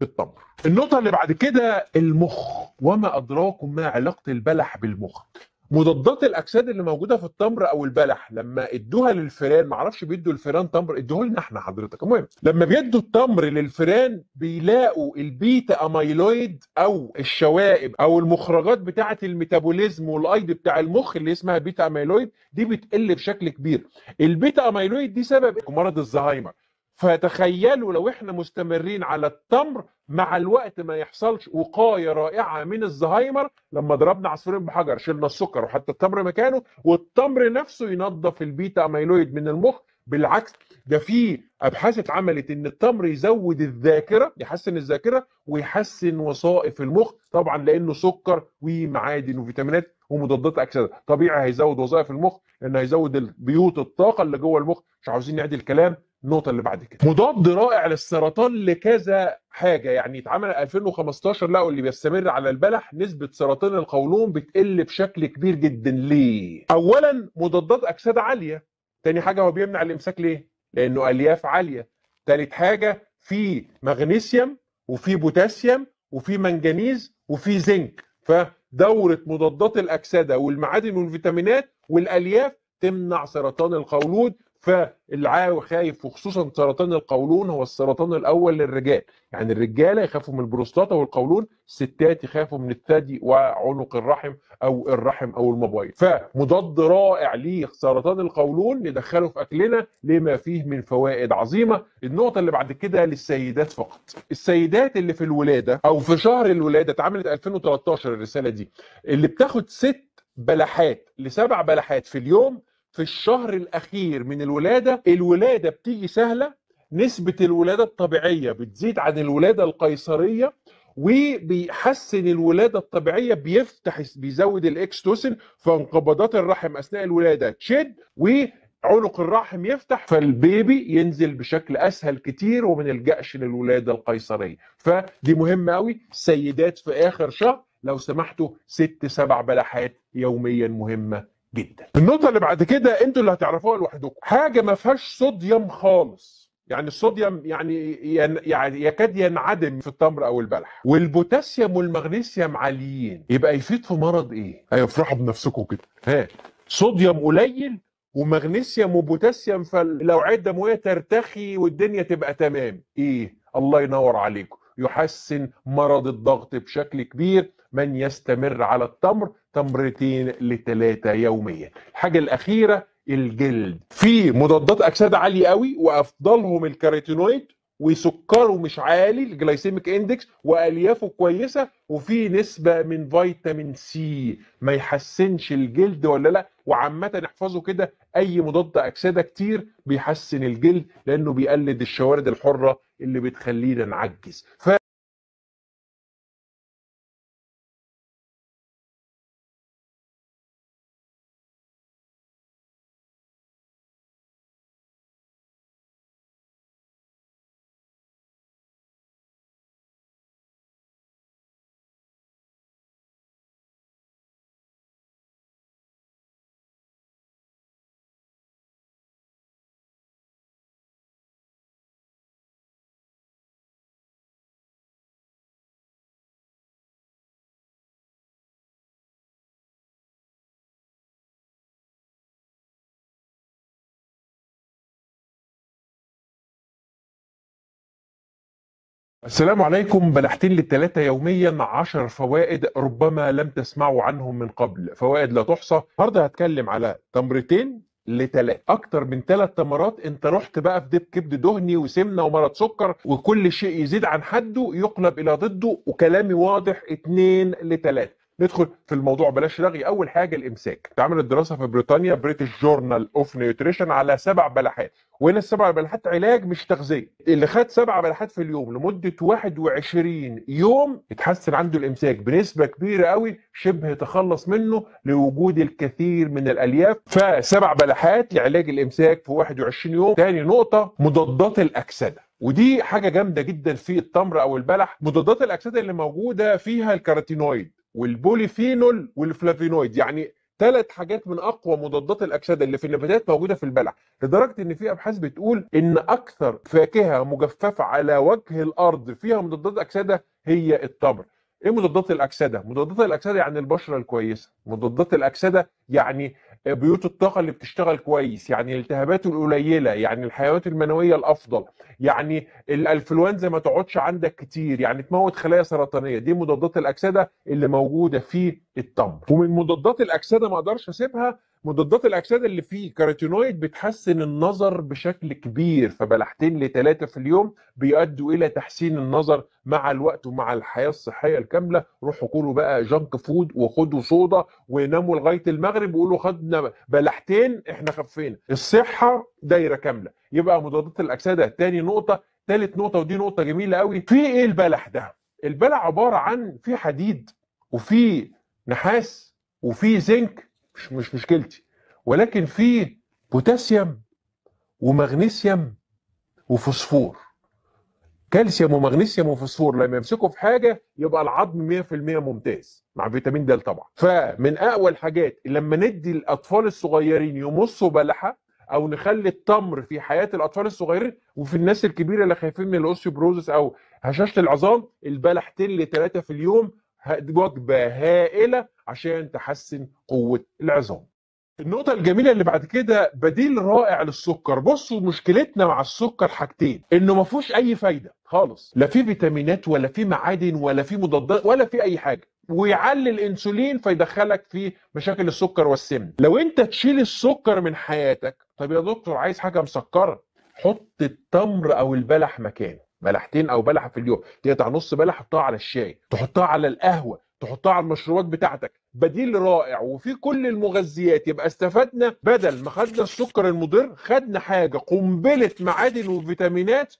بالتمر النقطة اللي بعد كده المخ وما أدراكم ما علاقة البلح بالمخ مضادات الاكسده اللي موجوده في التمر او البلح لما ادوها للفيران معرفش بيدوا الفيران تمر ادوه لنا احنا حضرتك المهم لما بيدوا التمر للفيران بيلاقوا البيتا اميلويد او الشوائب او المخرجات بتاعه الميتابوليزم والايض بتاع المخ اللي اسمها بيتا اميلويد دي بتقل بشكل كبير البيتا اميلويد دي سبب مرض الزهايمر فتخيلوا لو احنا مستمرين على التمر مع الوقت ما يحصلش وقايه رائعه من الزهايمر لما ضربنا عصفورين بحجر شلنا السكر وحتى التمر مكانه والتمر نفسه ينظف البيتا اميلويد من المخ بالعكس ده في ابحاث اتعملت ان التمر يزود الذاكره يحسن الذاكره ويحسن وظائف المخ طبعا لانه سكر ومعادن وفيتامينات ومضادات اكسده طبيعي هيزود وظائف المخ لانه هيزود بيوت الطاقه اللي جوه المخ مش عاوزين نعدي الكلام النقطه اللي بعد كده مضاد رائع للسرطان لكذا حاجه يعني اتعمل 2015 لقوا اللي بيستمر على البلح نسبه سرطان القولون بتقل بشكل كبير جدا ليه اولا مضادات اكسده عاليه تاني حاجه هو بيمنع الامساك ليه لانه الياف عاليه تالت حاجه في مغنيسيوم وفي بوتاسيوم وفي منجنيز وفي زنك فدوره مضادات الاكسده والمعادن والفيتامينات والالياف تمنع سرطان القولون فالعاوي خايف وخصوصا سرطان القولون هو السرطان الاول للرجال يعني الرجاله يخافوا من البروستاتا والقولون الستات يخافوا من الثدي وعنق الرحم او الرحم او المبايض فمضاد رائع لسرطان القولون ندخله في اكلنا لما فيه من فوائد عظيمه النقطه اللي بعد كده للسيدات فقط السيدات اللي في الولاده او في شهر الولاده اتعملت 2013 الرساله دي اللي بتاخد ست بلحات لسبع بلحات في اليوم في الشهر الاخير من الولاده الولاده بتيجي سهله نسبه الولاده الطبيعيه بتزيد عن الولاده القيصريه وبيحسن الولاده الطبيعيه بيفتح بيزود الاكستوسن فانقباضات الرحم اثناء الولاده تشد وعنق الرحم يفتح فالبيبي ينزل بشكل اسهل كتير وما نلجاش للولاده القيصريه فدي مهمه قوي سيدات في اخر شهر لو سمحتوا ست سبع بلحات يوميا مهمه جدا النقطه اللي بعد كده انتوا اللي هتعرفوها لوحدكم حاجه ما فيهاش صوديوم خالص يعني الصوديوم يعني يعني يكاد ينعدم في التمر او البلح والبوتاسيوم والمغنيسيوم عاليين يبقى يفيد في مرض ايه ايوه افرحوا بنفسكم كده ها صوديوم قليل ومغنيسيوم وبوتاسيوم فالاوعيه الدمويه ترتخي والدنيا تبقى تمام ايه الله ينور عليكم يحسن مرض الضغط بشكل كبير من يستمر على التمر تمرتين لثلاثة يوميا الحاجة الأخيرة الجلد في مضادات أكسدة عالية قوي وأفضلهم الكاريتينويد وسكره مش عالي الجلايسيميك اندكس واليافه كويسه وفي نسبه من فيتامين سي ما يحسنش الجلد ولا لا وعامه احفظوا كده اي مضاد اكسده كتير بيحسن الجلد لانه بيقلد الشوارد الحره اللي بتخلينا نعجز ف... السلام عليكم بلحتين للثلاثة يوميا عشر فوائد ربما لم تسمعوا عنهم من قبل فوائد لا تحصى النهارده هتكلم على تمرتين لثلاث اكتر من ثلاث تمرات انت رحت بقى في دب كبد دهني وسمنه ومرض سكر وكل شيء يزيد عن حده يقلب الى ضده وكلامي واضح اتنين لثلاثة ندخل في الموضوع بلاش رغي اول حاجه الامساك اتعملت دراسه في بريطانيا بريتش جورنال اوف نيوتريشن على سبع بلحات وهنا السبع بلحات علاج مش تغذيه اللي خد سبع بلحات في اليوم لمده 21 يوم اتحسن عنده الامساك بنسبه كبيره قوي شبه تخلص منه لوجود الكثير من الالياف فسبع بلحات لعلاج الامساك في 21 يوم تاني نقطه مضادات الاكسده ودي حاجه جامده جدا في التمر او البلح مضادات الاكسده اللي موجوده فيها الكاروتينويد والبوليفينول والفلافينويد يعني ثلاث حاجات من اقوى مضادات الاكسده اللي في النباتات موجوده في البلع لدرجه ان في ابحاث بتقول ان اكثر فاكهه مجففه على وجه الارض فيها مضادات اكسده هي التمر ايه مضادات الاكسده مضادات الاكسده يعني البشره الكويسه مضادات الاكسده يعني بيوت الطاقه اللي بتشتغل كويس يعني الالتهابات القليله يعني الحيوانات المنويه الافضل يعني الانفلونزا ما تقعدش عندك كتير يعني تموت خلايا سرطانيه دي مضادات الاكسده اللي موجوده في التمر ومن مضادات الاكسده ما اقدرش اسيبها مضادات الاكسده اللي فيه كاروتينويد بتحسن النظر بشكل كبير فبلحتين لثلاثه في اليوم بيؤدوا الى تحسين النظر مع الوقت ومع الحياه الصحيه الكامله روحوا كلوا بقى جنك فود وخدوا صودا وناموا لغايه المغرب وقولوا خدنا بلحتين احنا خفينا الصحه دايره كامله يبقى مضادات الاكسده تاني نقطه ثالث نقطه ودي نقطه جميله قوي في ايه البلح ده البلح عباره عن في حديد وفي نحاس وفي زنك مش مش مشكلتي ولكن في بوتاسيوم ومغنيسيوم وفوسفور كالسيوم ومغنيسيوم وفوسفور لما يمسكوا في حاجه يبقى العظم 100% ممتاز مع فيتامين د طبعا فمن اقوى الحاجات لما ندي الاطفال الصغيرين يمصوا بلحه او نخلي التمر في حياه الاطفال الصغيرين وفي الناس الكبيره اللي خايفين من الاوستيوبروزس او هشاشه العظام البلحتين لثلاثه في اليوم وجبه هائله عشان تحسن قوه العظام. النقطة الجميلة اللي بعد كده بديل رائع للسكر، بصوا مشكلتنا مع السكر حاجتين، انه ما فيهوش أي فايدة خالص، لا فيه فيتامينات ولا فيه معادن ولا فيه مضادات ولا فيه أي حاجة، ويعلي الانسولين فيدخلك في مشاكل السكر والسمن، لو أنت تشيل السكر من حياتك، طب يا دكتور عايز حاجة مسكرة، حط التمر أو البلح مكانه. بلحتين او بلحه في اليوم تقطع نص بلح تحطها على الشاي تحطها على القهوه تحطها على المشروبات بتاعتك بديل رائع وفي كل المغذيات يبقى استفدنا بدل ما خدنا السكر المضر خدنا حاجه قنبله معادن وفيتامينات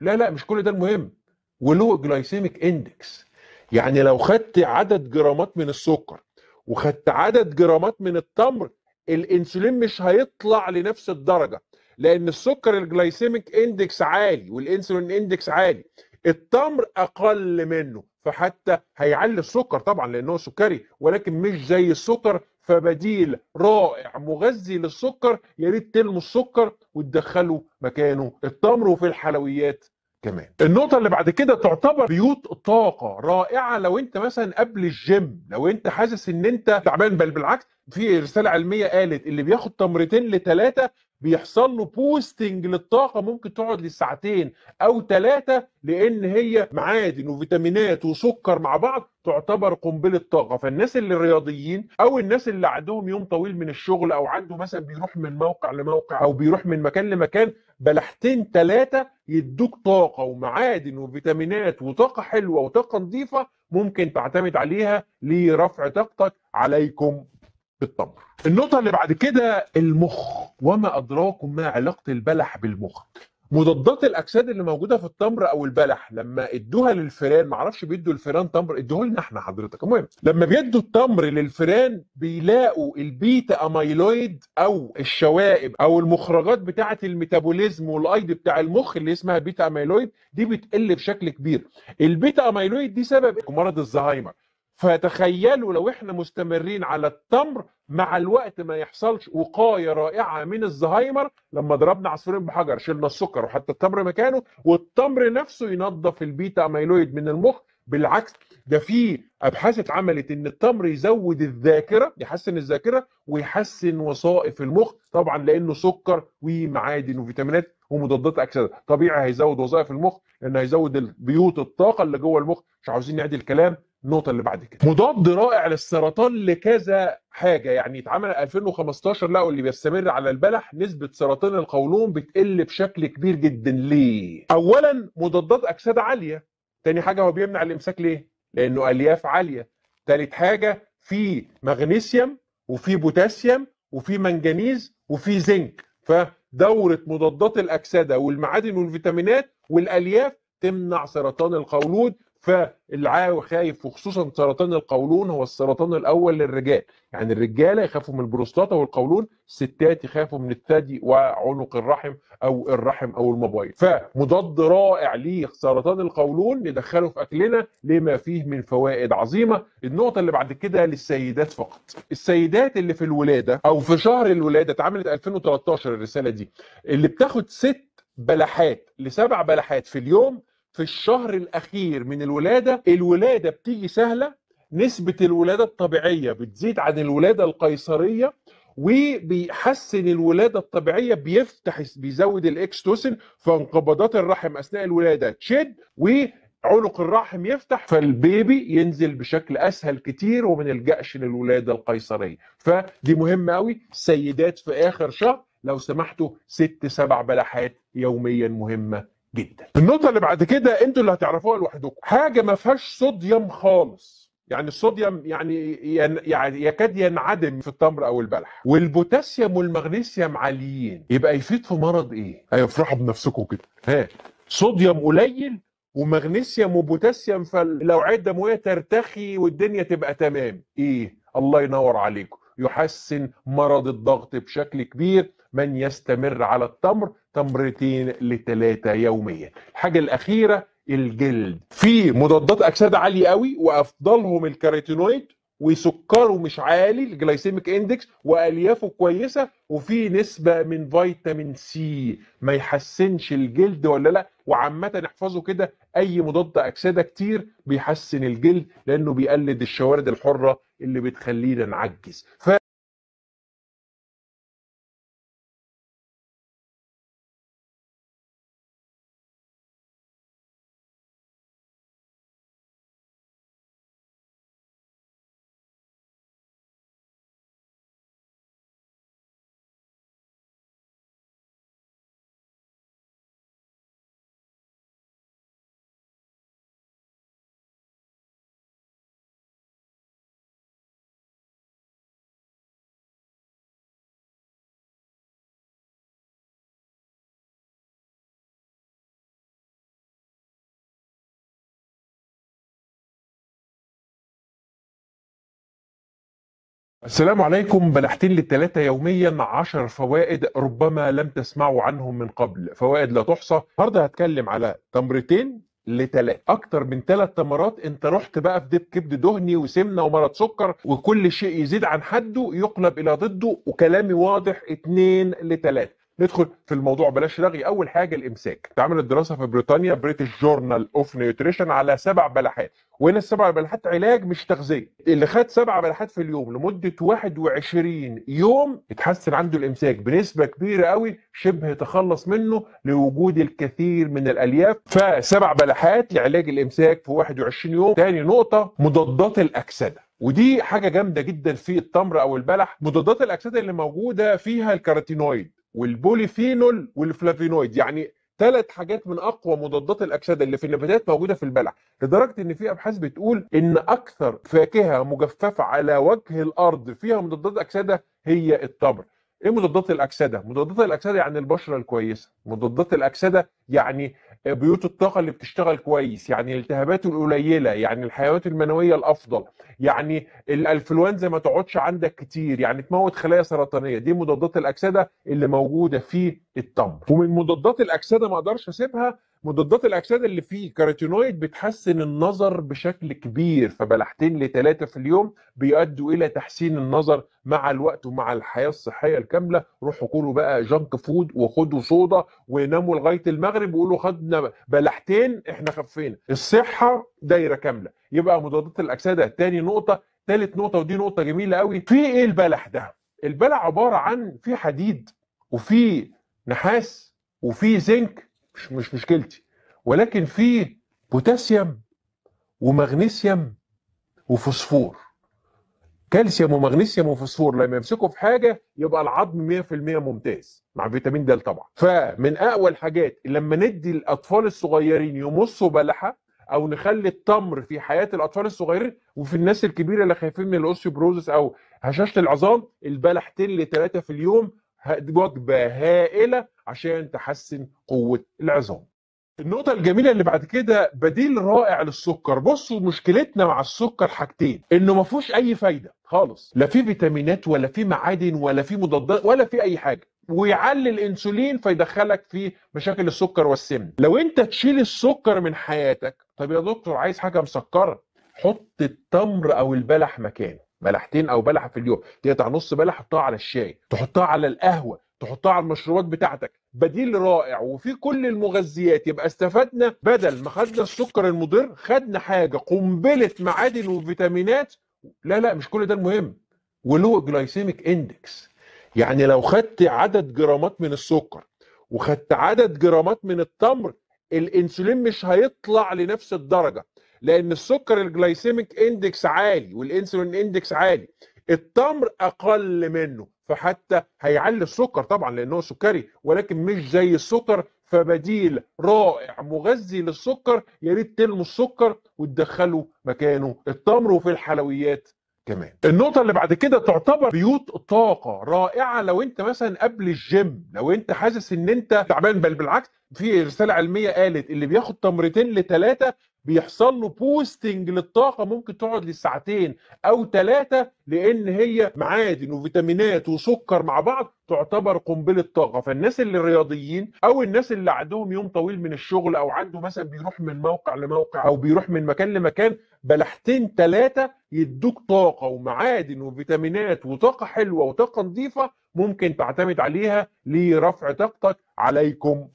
لا لا مش كل ده المهم ولو جلايسيميك اندكس يعني لو خدت عدد جرامات من السكر وخدت عدد جرامات من التمر الانسولين مش هيطلع لنفس الدرجه لان السكر الجلايسيميك اندكس عالي والانسولين اندكس عالي التمر اقل منه فحتى هيعلي السكر طبعا لانه سكري ولكن مش زي السكر فبديل رائع مغذي للسكر يا ريت تلموا السكر وتدخلوا مكانه التمر وفي الحلويات كمان النقطه اللي بعد كده تعتبر بيوت طاقه رائعه لو انت مثلا قبل الجيم لو انت حاسس ان انت تعبان بل بالعكس في رساله علميه قالت اللي بياخد تمرتين لثلاثه بيحصل له بوستنج للطاقه ممكن تقعد لساعتين او ثلاثه لان هي معادن وفيتامينات وسكر مع بعض تعتبر قنبله طاقه فالناس اللي رياضيين او الناس اللي عندهم يوم طويل من الشغل او عنده مثلا بيروح من موقع لموقع او بيروح من مكان لمكان بلحتين ثلاثه يدوك طاقه ومعادن وفيتامينات وطاقه حلوه وطاقه نظيفه ممكن تعتمد عليها لرفع طاقتك عليكم بالتمر النقطة اللي بعد كده المخ وما أدراكم ما علاقة البلح بالمخ مضادات الاكسده اللي موجوده في التمر او البلح لما ادوها للفيران معرفش بيدوا الفيران تمر ادوه لنا احنا حضرتك المهم لما بيدوا التمر للفيران بيلاقوا البيتا اميلويد او الشوائب او المخرجات بتاعه الميتابوليزم والايض بتاع المخ اللي اسمها بيتا اميلويد دي بتقل بشكل كبير البيتا اميلويد دي سبب مرض الزهايمر فتخيلوا لو احنا مستمرين على التمر مع الوقت ما يحصلش وقايه رائعه من الزهايمر لما ضربنا عصفورين بحجر شلنا السكر وحتى التمر مكانه والتمر نفسه ينظف البيتا اميلويد من المخ بالعكس ده في ابحاث اتعملت ان التمر يزود الذاكره يحسن الذاكره ويحسن وظائف المخ طبعا لانه سكر ومعادن وفيتامينات ومضادات اكسده طبيعي هيزود وظائف المخ لانه هيزود بيوت الطاقه اللي جوه المخ مش عاوزين نعيد الكلام النقطة اللي بعد كده مضاد رائع للسرطان لكذا حاجة يعني اتعمل 2015 لقوا اللي بيستمر على البلح نسبة سرطان القولون بتقل بشكل كبير جدا ليه؟ أولا مضادات أكسدة عالية تاني حاجة هو بيمنع الإمساك ليه؟ لأنه ألياف عالية تالت حاجة في مغنيسيوم وفي بوتاسيوم وفي منجنيز وفي زنك فدورة مضادات الأكسدة والمعادن والفيتامينات والألياف تمنع سرطان القولون فالعاوي خايف وخصوصا سرطان القولون هو السرطان الاول للرجال يعني الرجاله يخافوا من البروستاتا والقولون الستات يخافوا من الثدي وعنق الرحم او الرحم او المبايض فمضاد رائع لسرطان القولون ندخله في اكلنا لما فيه من فوائد عظيمه النقطه اللي بعد كده للسيدات فقط السيدات اللي في الولاده او في شهر الولاده اتعملت 2013 الرساله دي اللي بتاخد ست بلحات لسبع بلحات في اليوم في الشهر الاخير من الولاده الولاده بتيجي سهله نسبه الولاده الطبيعيه بتزيد عن الولاده القيصريه وبيحسن الولاده الطبيعيه بيفتح بيزود الاكستوسن فانقباضات الرحم اثناء الولاده تشد وعنق الرحم يفتح فالبيبي ينزل بشكل اسهل كتير وما نلجاش للولاده القيصريه فدي مهمه قوي سيدات في اخر شهر لو سمحتوا ست سبع بلحات يوميا مهمه جدا النقطه اللي بعد كده انتوا اللي هتعرفوها لوحدكم حاجه ما فيهاش صوديوم خالص يعني الصوديوم يعني يعني يكاد ينعدم في التمر او البلح والبوتاسيوم والمغنيسيوم عاليين يبقى يفيد في مرض ايه ايوه افرحوا بنفسكم كده ها صوديوم قليل ومغنيسيوم وبوتاسيوم عدة الدمويه ترتخي والدنيا تبقى تمام ايه الله ينور عليكم يحسن مرض الضغط بشكل كبير من يستمر على التمر تمرتين لثلاثة يوميا الحاجة الأخيرة الجلد في مضادات أكسدة عالية قوي وأفضلهم الكاريتينويد وسكره مش عالي الجلايسيميك اندكس واليافه كويسه وفي نسبه من فيتامين سي ما يحسنش الجلد ولا لا وعامه احفظوا كده اي مضاد اكسده كتير بيحسن الجلد لانه بيقلد الشوارد الحره اللي بتخلينا نعجز ف... السلام عليكم بلحتين للتلاتة يوميا عشر فوائد ربما لم تسمعوا عنهم من قبل فوائد لا تحصى النهاردة هتكلم على تمرتين لتلاتة اكتر من ثلاث تمرات انت رحت بقى في دب كبد دهني وسمنه ومرض سكر وكل شيء يزيد عن حده يقلب الى ضده وكلامي واضح اتنين لتلاتة ندخل في الموضوع بلاش رغي اول حاجه الامساك اتعملت دراسه في بريطانيا بريتش جورنال اوف نيوتريشن على سبع بلحات وهنا السبع بلحات علاج مش تغذيه اللي خد سبع بلحات في اليوم لمده 21 يوم اتحسن عنده الامساك بنسبه كبيره قوي شبه تخلص منه لوجود الكثير من الالياف فسبع بلحات لعلاج الامساك في 21 يوم تاني نقطه مضادات الاكسده ودي حاجه جامده جدا في التمر او البلح مضادات الاكسده اللي موجوده فيها الكاروتينويد والبوليفينول والفلافينويد يعني ثلاث حاجات من اقوى مضادات الاكسده اللي في النباتات موجوده في البلع لدرجه ان في ابحاث بتقول ان اكثر فاكهه مجففه على وجه الارض فيها مضادات اكسده هي التمر ايه مضادات الاكسده مضادات الاكسده يعني البشره الكويسه مضادات الاكسده يعني بيوت الطاقه اللي بتشتغل كويس يعني الالتهابات القليله يعني الحيوانات المنويه الافضل يعني الانفلونزا ما تقعدش عندك كتير يعني تموت خلايا سرطانيه دي مضادات الاكسده اللي موجوده في التمر ومن مضادات الاكسده ما اقدرش اسيبها مضادات الاكسده اللي فيه الكاروتينويد بتحسن النظر بشكل كبير فبلحتين لثلاثه في اليوم بيؤدوا الى تحسين النظر مع الوقت ومع الحياه الصحيه الكامله روحوا كلوا بقى جنك فود وخدوا صودا وناموا لغايه المغرب وقولوا خدنا بلحتين احنا خفينا الصحه دايره كامله يبقى مضادات الاكسده تاني نقطه ثالث نقطه ودي نقطه جميله قوي في ايه البلح ده البلح عباره عن في حديد وفي نحاس وفي زنك مش مش مشكلتي ولكن في بوتاسيوم ومغنيسيوم وفوسفور كالسيوم ومغنيسيوم وفوسفور لما يمسكوا في حاجه يبقى العظم 100% ممتاز مع فيتامين د طبعا فمن اقوى الحاجات لما ندي الاطفال الصغيرين يمصوا بلحه او نخلي التمر في حياه الاطفال الصغيرين وفي الناس الكبيره اللي خايفين من الاوستيوبروزس او هشاشه العظام البلحتين لثلاثه في اليوم وجبه هائله عشان تحسن قوه العظام. النقطة الجميلة اللي بعد كده بديل رائع للسكر، بصوا مشكلتنا مع السكر حاجتين، إنه ما فيهوش أي فايدة خالص، لا فيه فيتامينات ولا فيه معادن ولا فيه مضادات ولا فيه أي حاجة، ويعلي الانسولين فيدخلك في مشاكل السكر والسمنه لو انت تشيل السكر من حياتك طب يا دكتور عايز حاجه مسكره حط التمر او البلح مكانه بلحتين او بلحه في اليوم تقطع نص بلح حطها على الشاي تحطها على القهوه تحطها على المشروبات بتاعتك بديل رائع وفي كل المغذيات يبقى استفدنا بدل ما خدنا السكر المضر خدنا حاجه قنبله معادن وفيتامينات لا لا مش كل ده المهم ولو جلايسيميك اندكس يعني لو خدت عدد جرامات من السكر وخدت عدد جرامات من التمر الانسولين مش هيطلع لنفس الدرجه لان السكر الجلايسيميك اندكس عالي والانسولين اندكس عالي التمر اقل منه فحتى هيعلي السكر طبعا لانه سكري ولكن مش زي السكر فبديل رائع مغذي للسكر يا ريت تلموا السكر وتدخلوا مكانه التمر وفي الحلويات كمان النقطة اللي بعد كده تعتبر بيوت طاقة رائعة لو انت مثلا قبل الجيم لو انت حاسس ان انت تعبان بل بالعكس في رسالة علمية قالت اللي بياخد تمرتين لثلاثة بيحصل له بوستنج للطاقه ممكن تقعد لساعتين او ثلاثه لان هي معادن وفيتامينات وسكر مع بعض تعتبر قنبله طاقه فالناس اللي رياضيين او الناس اللي عندهم يوم طويل من الشغل او عنده مثلا بيروح من موقع لموقع او بيروح من مكان لمكان بلحتين ثلاثه يدوك طاقه ومعادن وفيتامينات وطاقه حلوه وطاقه نظيفه ممكن تعتمد عليها لرفع طاقتك عليكم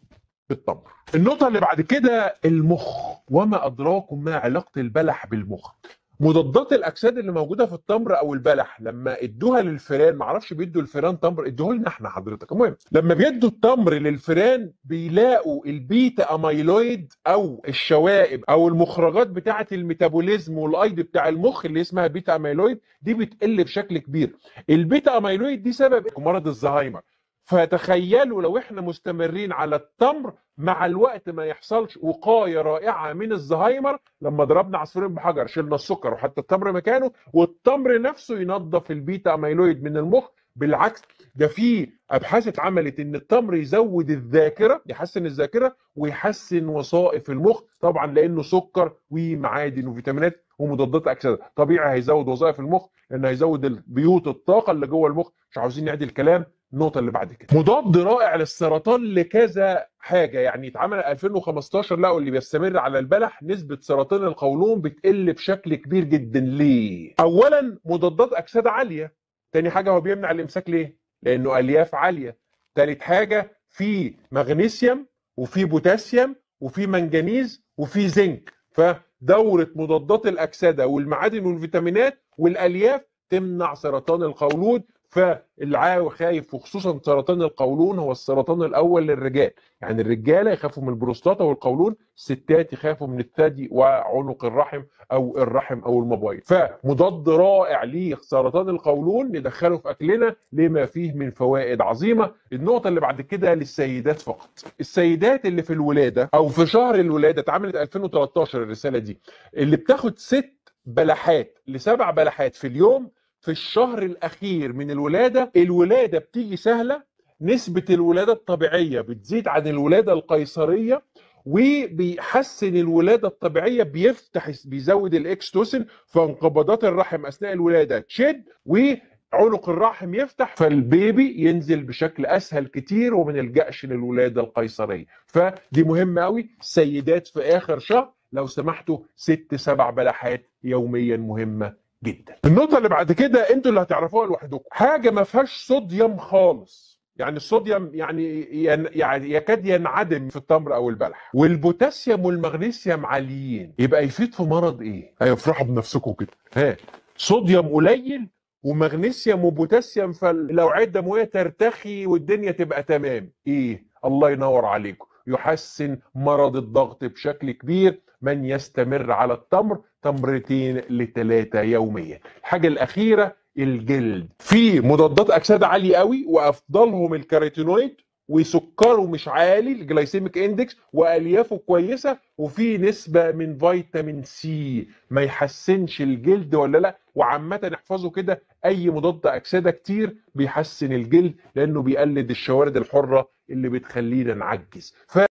بالتمر النقطة اللي بعد كده المخ وما أدراكم ما علاقة البلح بالمخ مضادات الاكسده اللي موجوده في التمر او البلح لما ادوها للفئران معرفش بيدوا الفئران تمر ادوه لنا احنا حضرتك المهم لما بيدوا التمر للفئران بيلاقوا البيتا اميلويد او الشوائب او المخرجات بتاعه الميتابوليزم والايض بتاع المخ اللي اسمها بيتا اميلويد دي بتقل بشكل كبير البيتا اميلويد دي سبب مرض الزهايمر فتخيلوا لو احنا مستمرين على التمر مع الوقت ما يحصلش وقايه رائعه من الزهايمر لما ضربنا عصفورين بحجر شلنا السكر وحتى التمر مكانه والتمر نفسه ينظف البيتا اميلويد من المخ بالعكس ده في ابحاث اتعملت ان التمر يزود الذاكره يحسن الذاكره ويحسن وظائف المخ طبعا لانه سكر ومعادن وفيتامينات ومضادات اكسده طبيعي هيزود وظائف المخ لانه هيزود بيوت الطاقه اللي جوه المخ مش عاوزين نعدي الكلام النقطه اللي بعد كده مضاد رائع للسرطان لكذا حاجه يعني اتعمل 2015 لقوا اللي بيستمر على البلح نسبه سرطان القولون بتقل بشكل كبير جدا ليه اولا مضادات اكسده عاليه تاني حاجه هو بيمنع الامساك ليه لانه الياف عاليه تالت حاجه في مغنيسيوم وفي بوتاسيوم وفي منجنيز وفي زنك فدوره مضادات الاكسده والمعادن والفيتامينات والالياف تمنع سرطان القولون فالعاوي خايف وخصوصا سرطان القولون هو السرطان الاول للرجال يعني الرجاله يخافوا من البروستاتا والقولون الستات يخافوا من الثدي وعنق الرحم او الرحم او المبايض فمضاد رائع لسرطان القولون ندخله في اكلنا لما فيه من فوائد عظيمه النقطه اللي بعد كده للسيدات فقط السيدات اللي في الولاده او في شهر الولاده اتعملت 2013 الرساله دي اللي بتاخد ست بلحات لسبع بلحات في اليوم في الشهر الاخير من الولاده الولاده بتيجي سهله نسبه الولاده الطبيعيه بتزيد عن الولاده القيصريه وبيحسن الولاده الطبيعيه بيفتح بيزود الاكستوسن فانقباضات الرحم اثناء الولاده تشد وعنق الرحم يفتح فالبيبي ينزل بشكل اسهل كتير وما نلجاش للولاده القيصريه فدي مهمه قوي سيدات في اخر شهر لو سمحتوا ست سبع بلحات يوميا مهمه جدا النقطه اللي بعد كده انتوا اللي هتعرفوها لوحدكم حاجه ما فيهاش صوديوم خالص يعني الصوديوم يعني يعني يكاد ينعدم في التمر او البلح والبوتاسيوم والمغنيسيوم عاليين يبقى يفيد في مرض ايه هيفرحوا أيوة، بنفسكم كده ها صوديوم قليل ومغنيسيوم وبوتاسيوم فالاوعيه الدمويه ترتخي والدنيا تبقى تمام ايه الله ينور عليكم يحسن مرض الضغط بشكل كبير من يستمر على التمر تمرتين لثلاثة يوميا الحاجة الأخيرة الجلد في مضادات أكسدة عالية قوي وأفضلهم الكاريتينويد وسكره مش عالي الجلايسيميك اندكس واليافه كويسه وفي نسبه من فيتامين سي ما يحسنش الجلد ولا لا وعامه احفظوا كده اي مضاد اكسده كتير بيحسن الجلد لانه بيقلد الشوارد الحره اللي بتخلينا نعجز ف...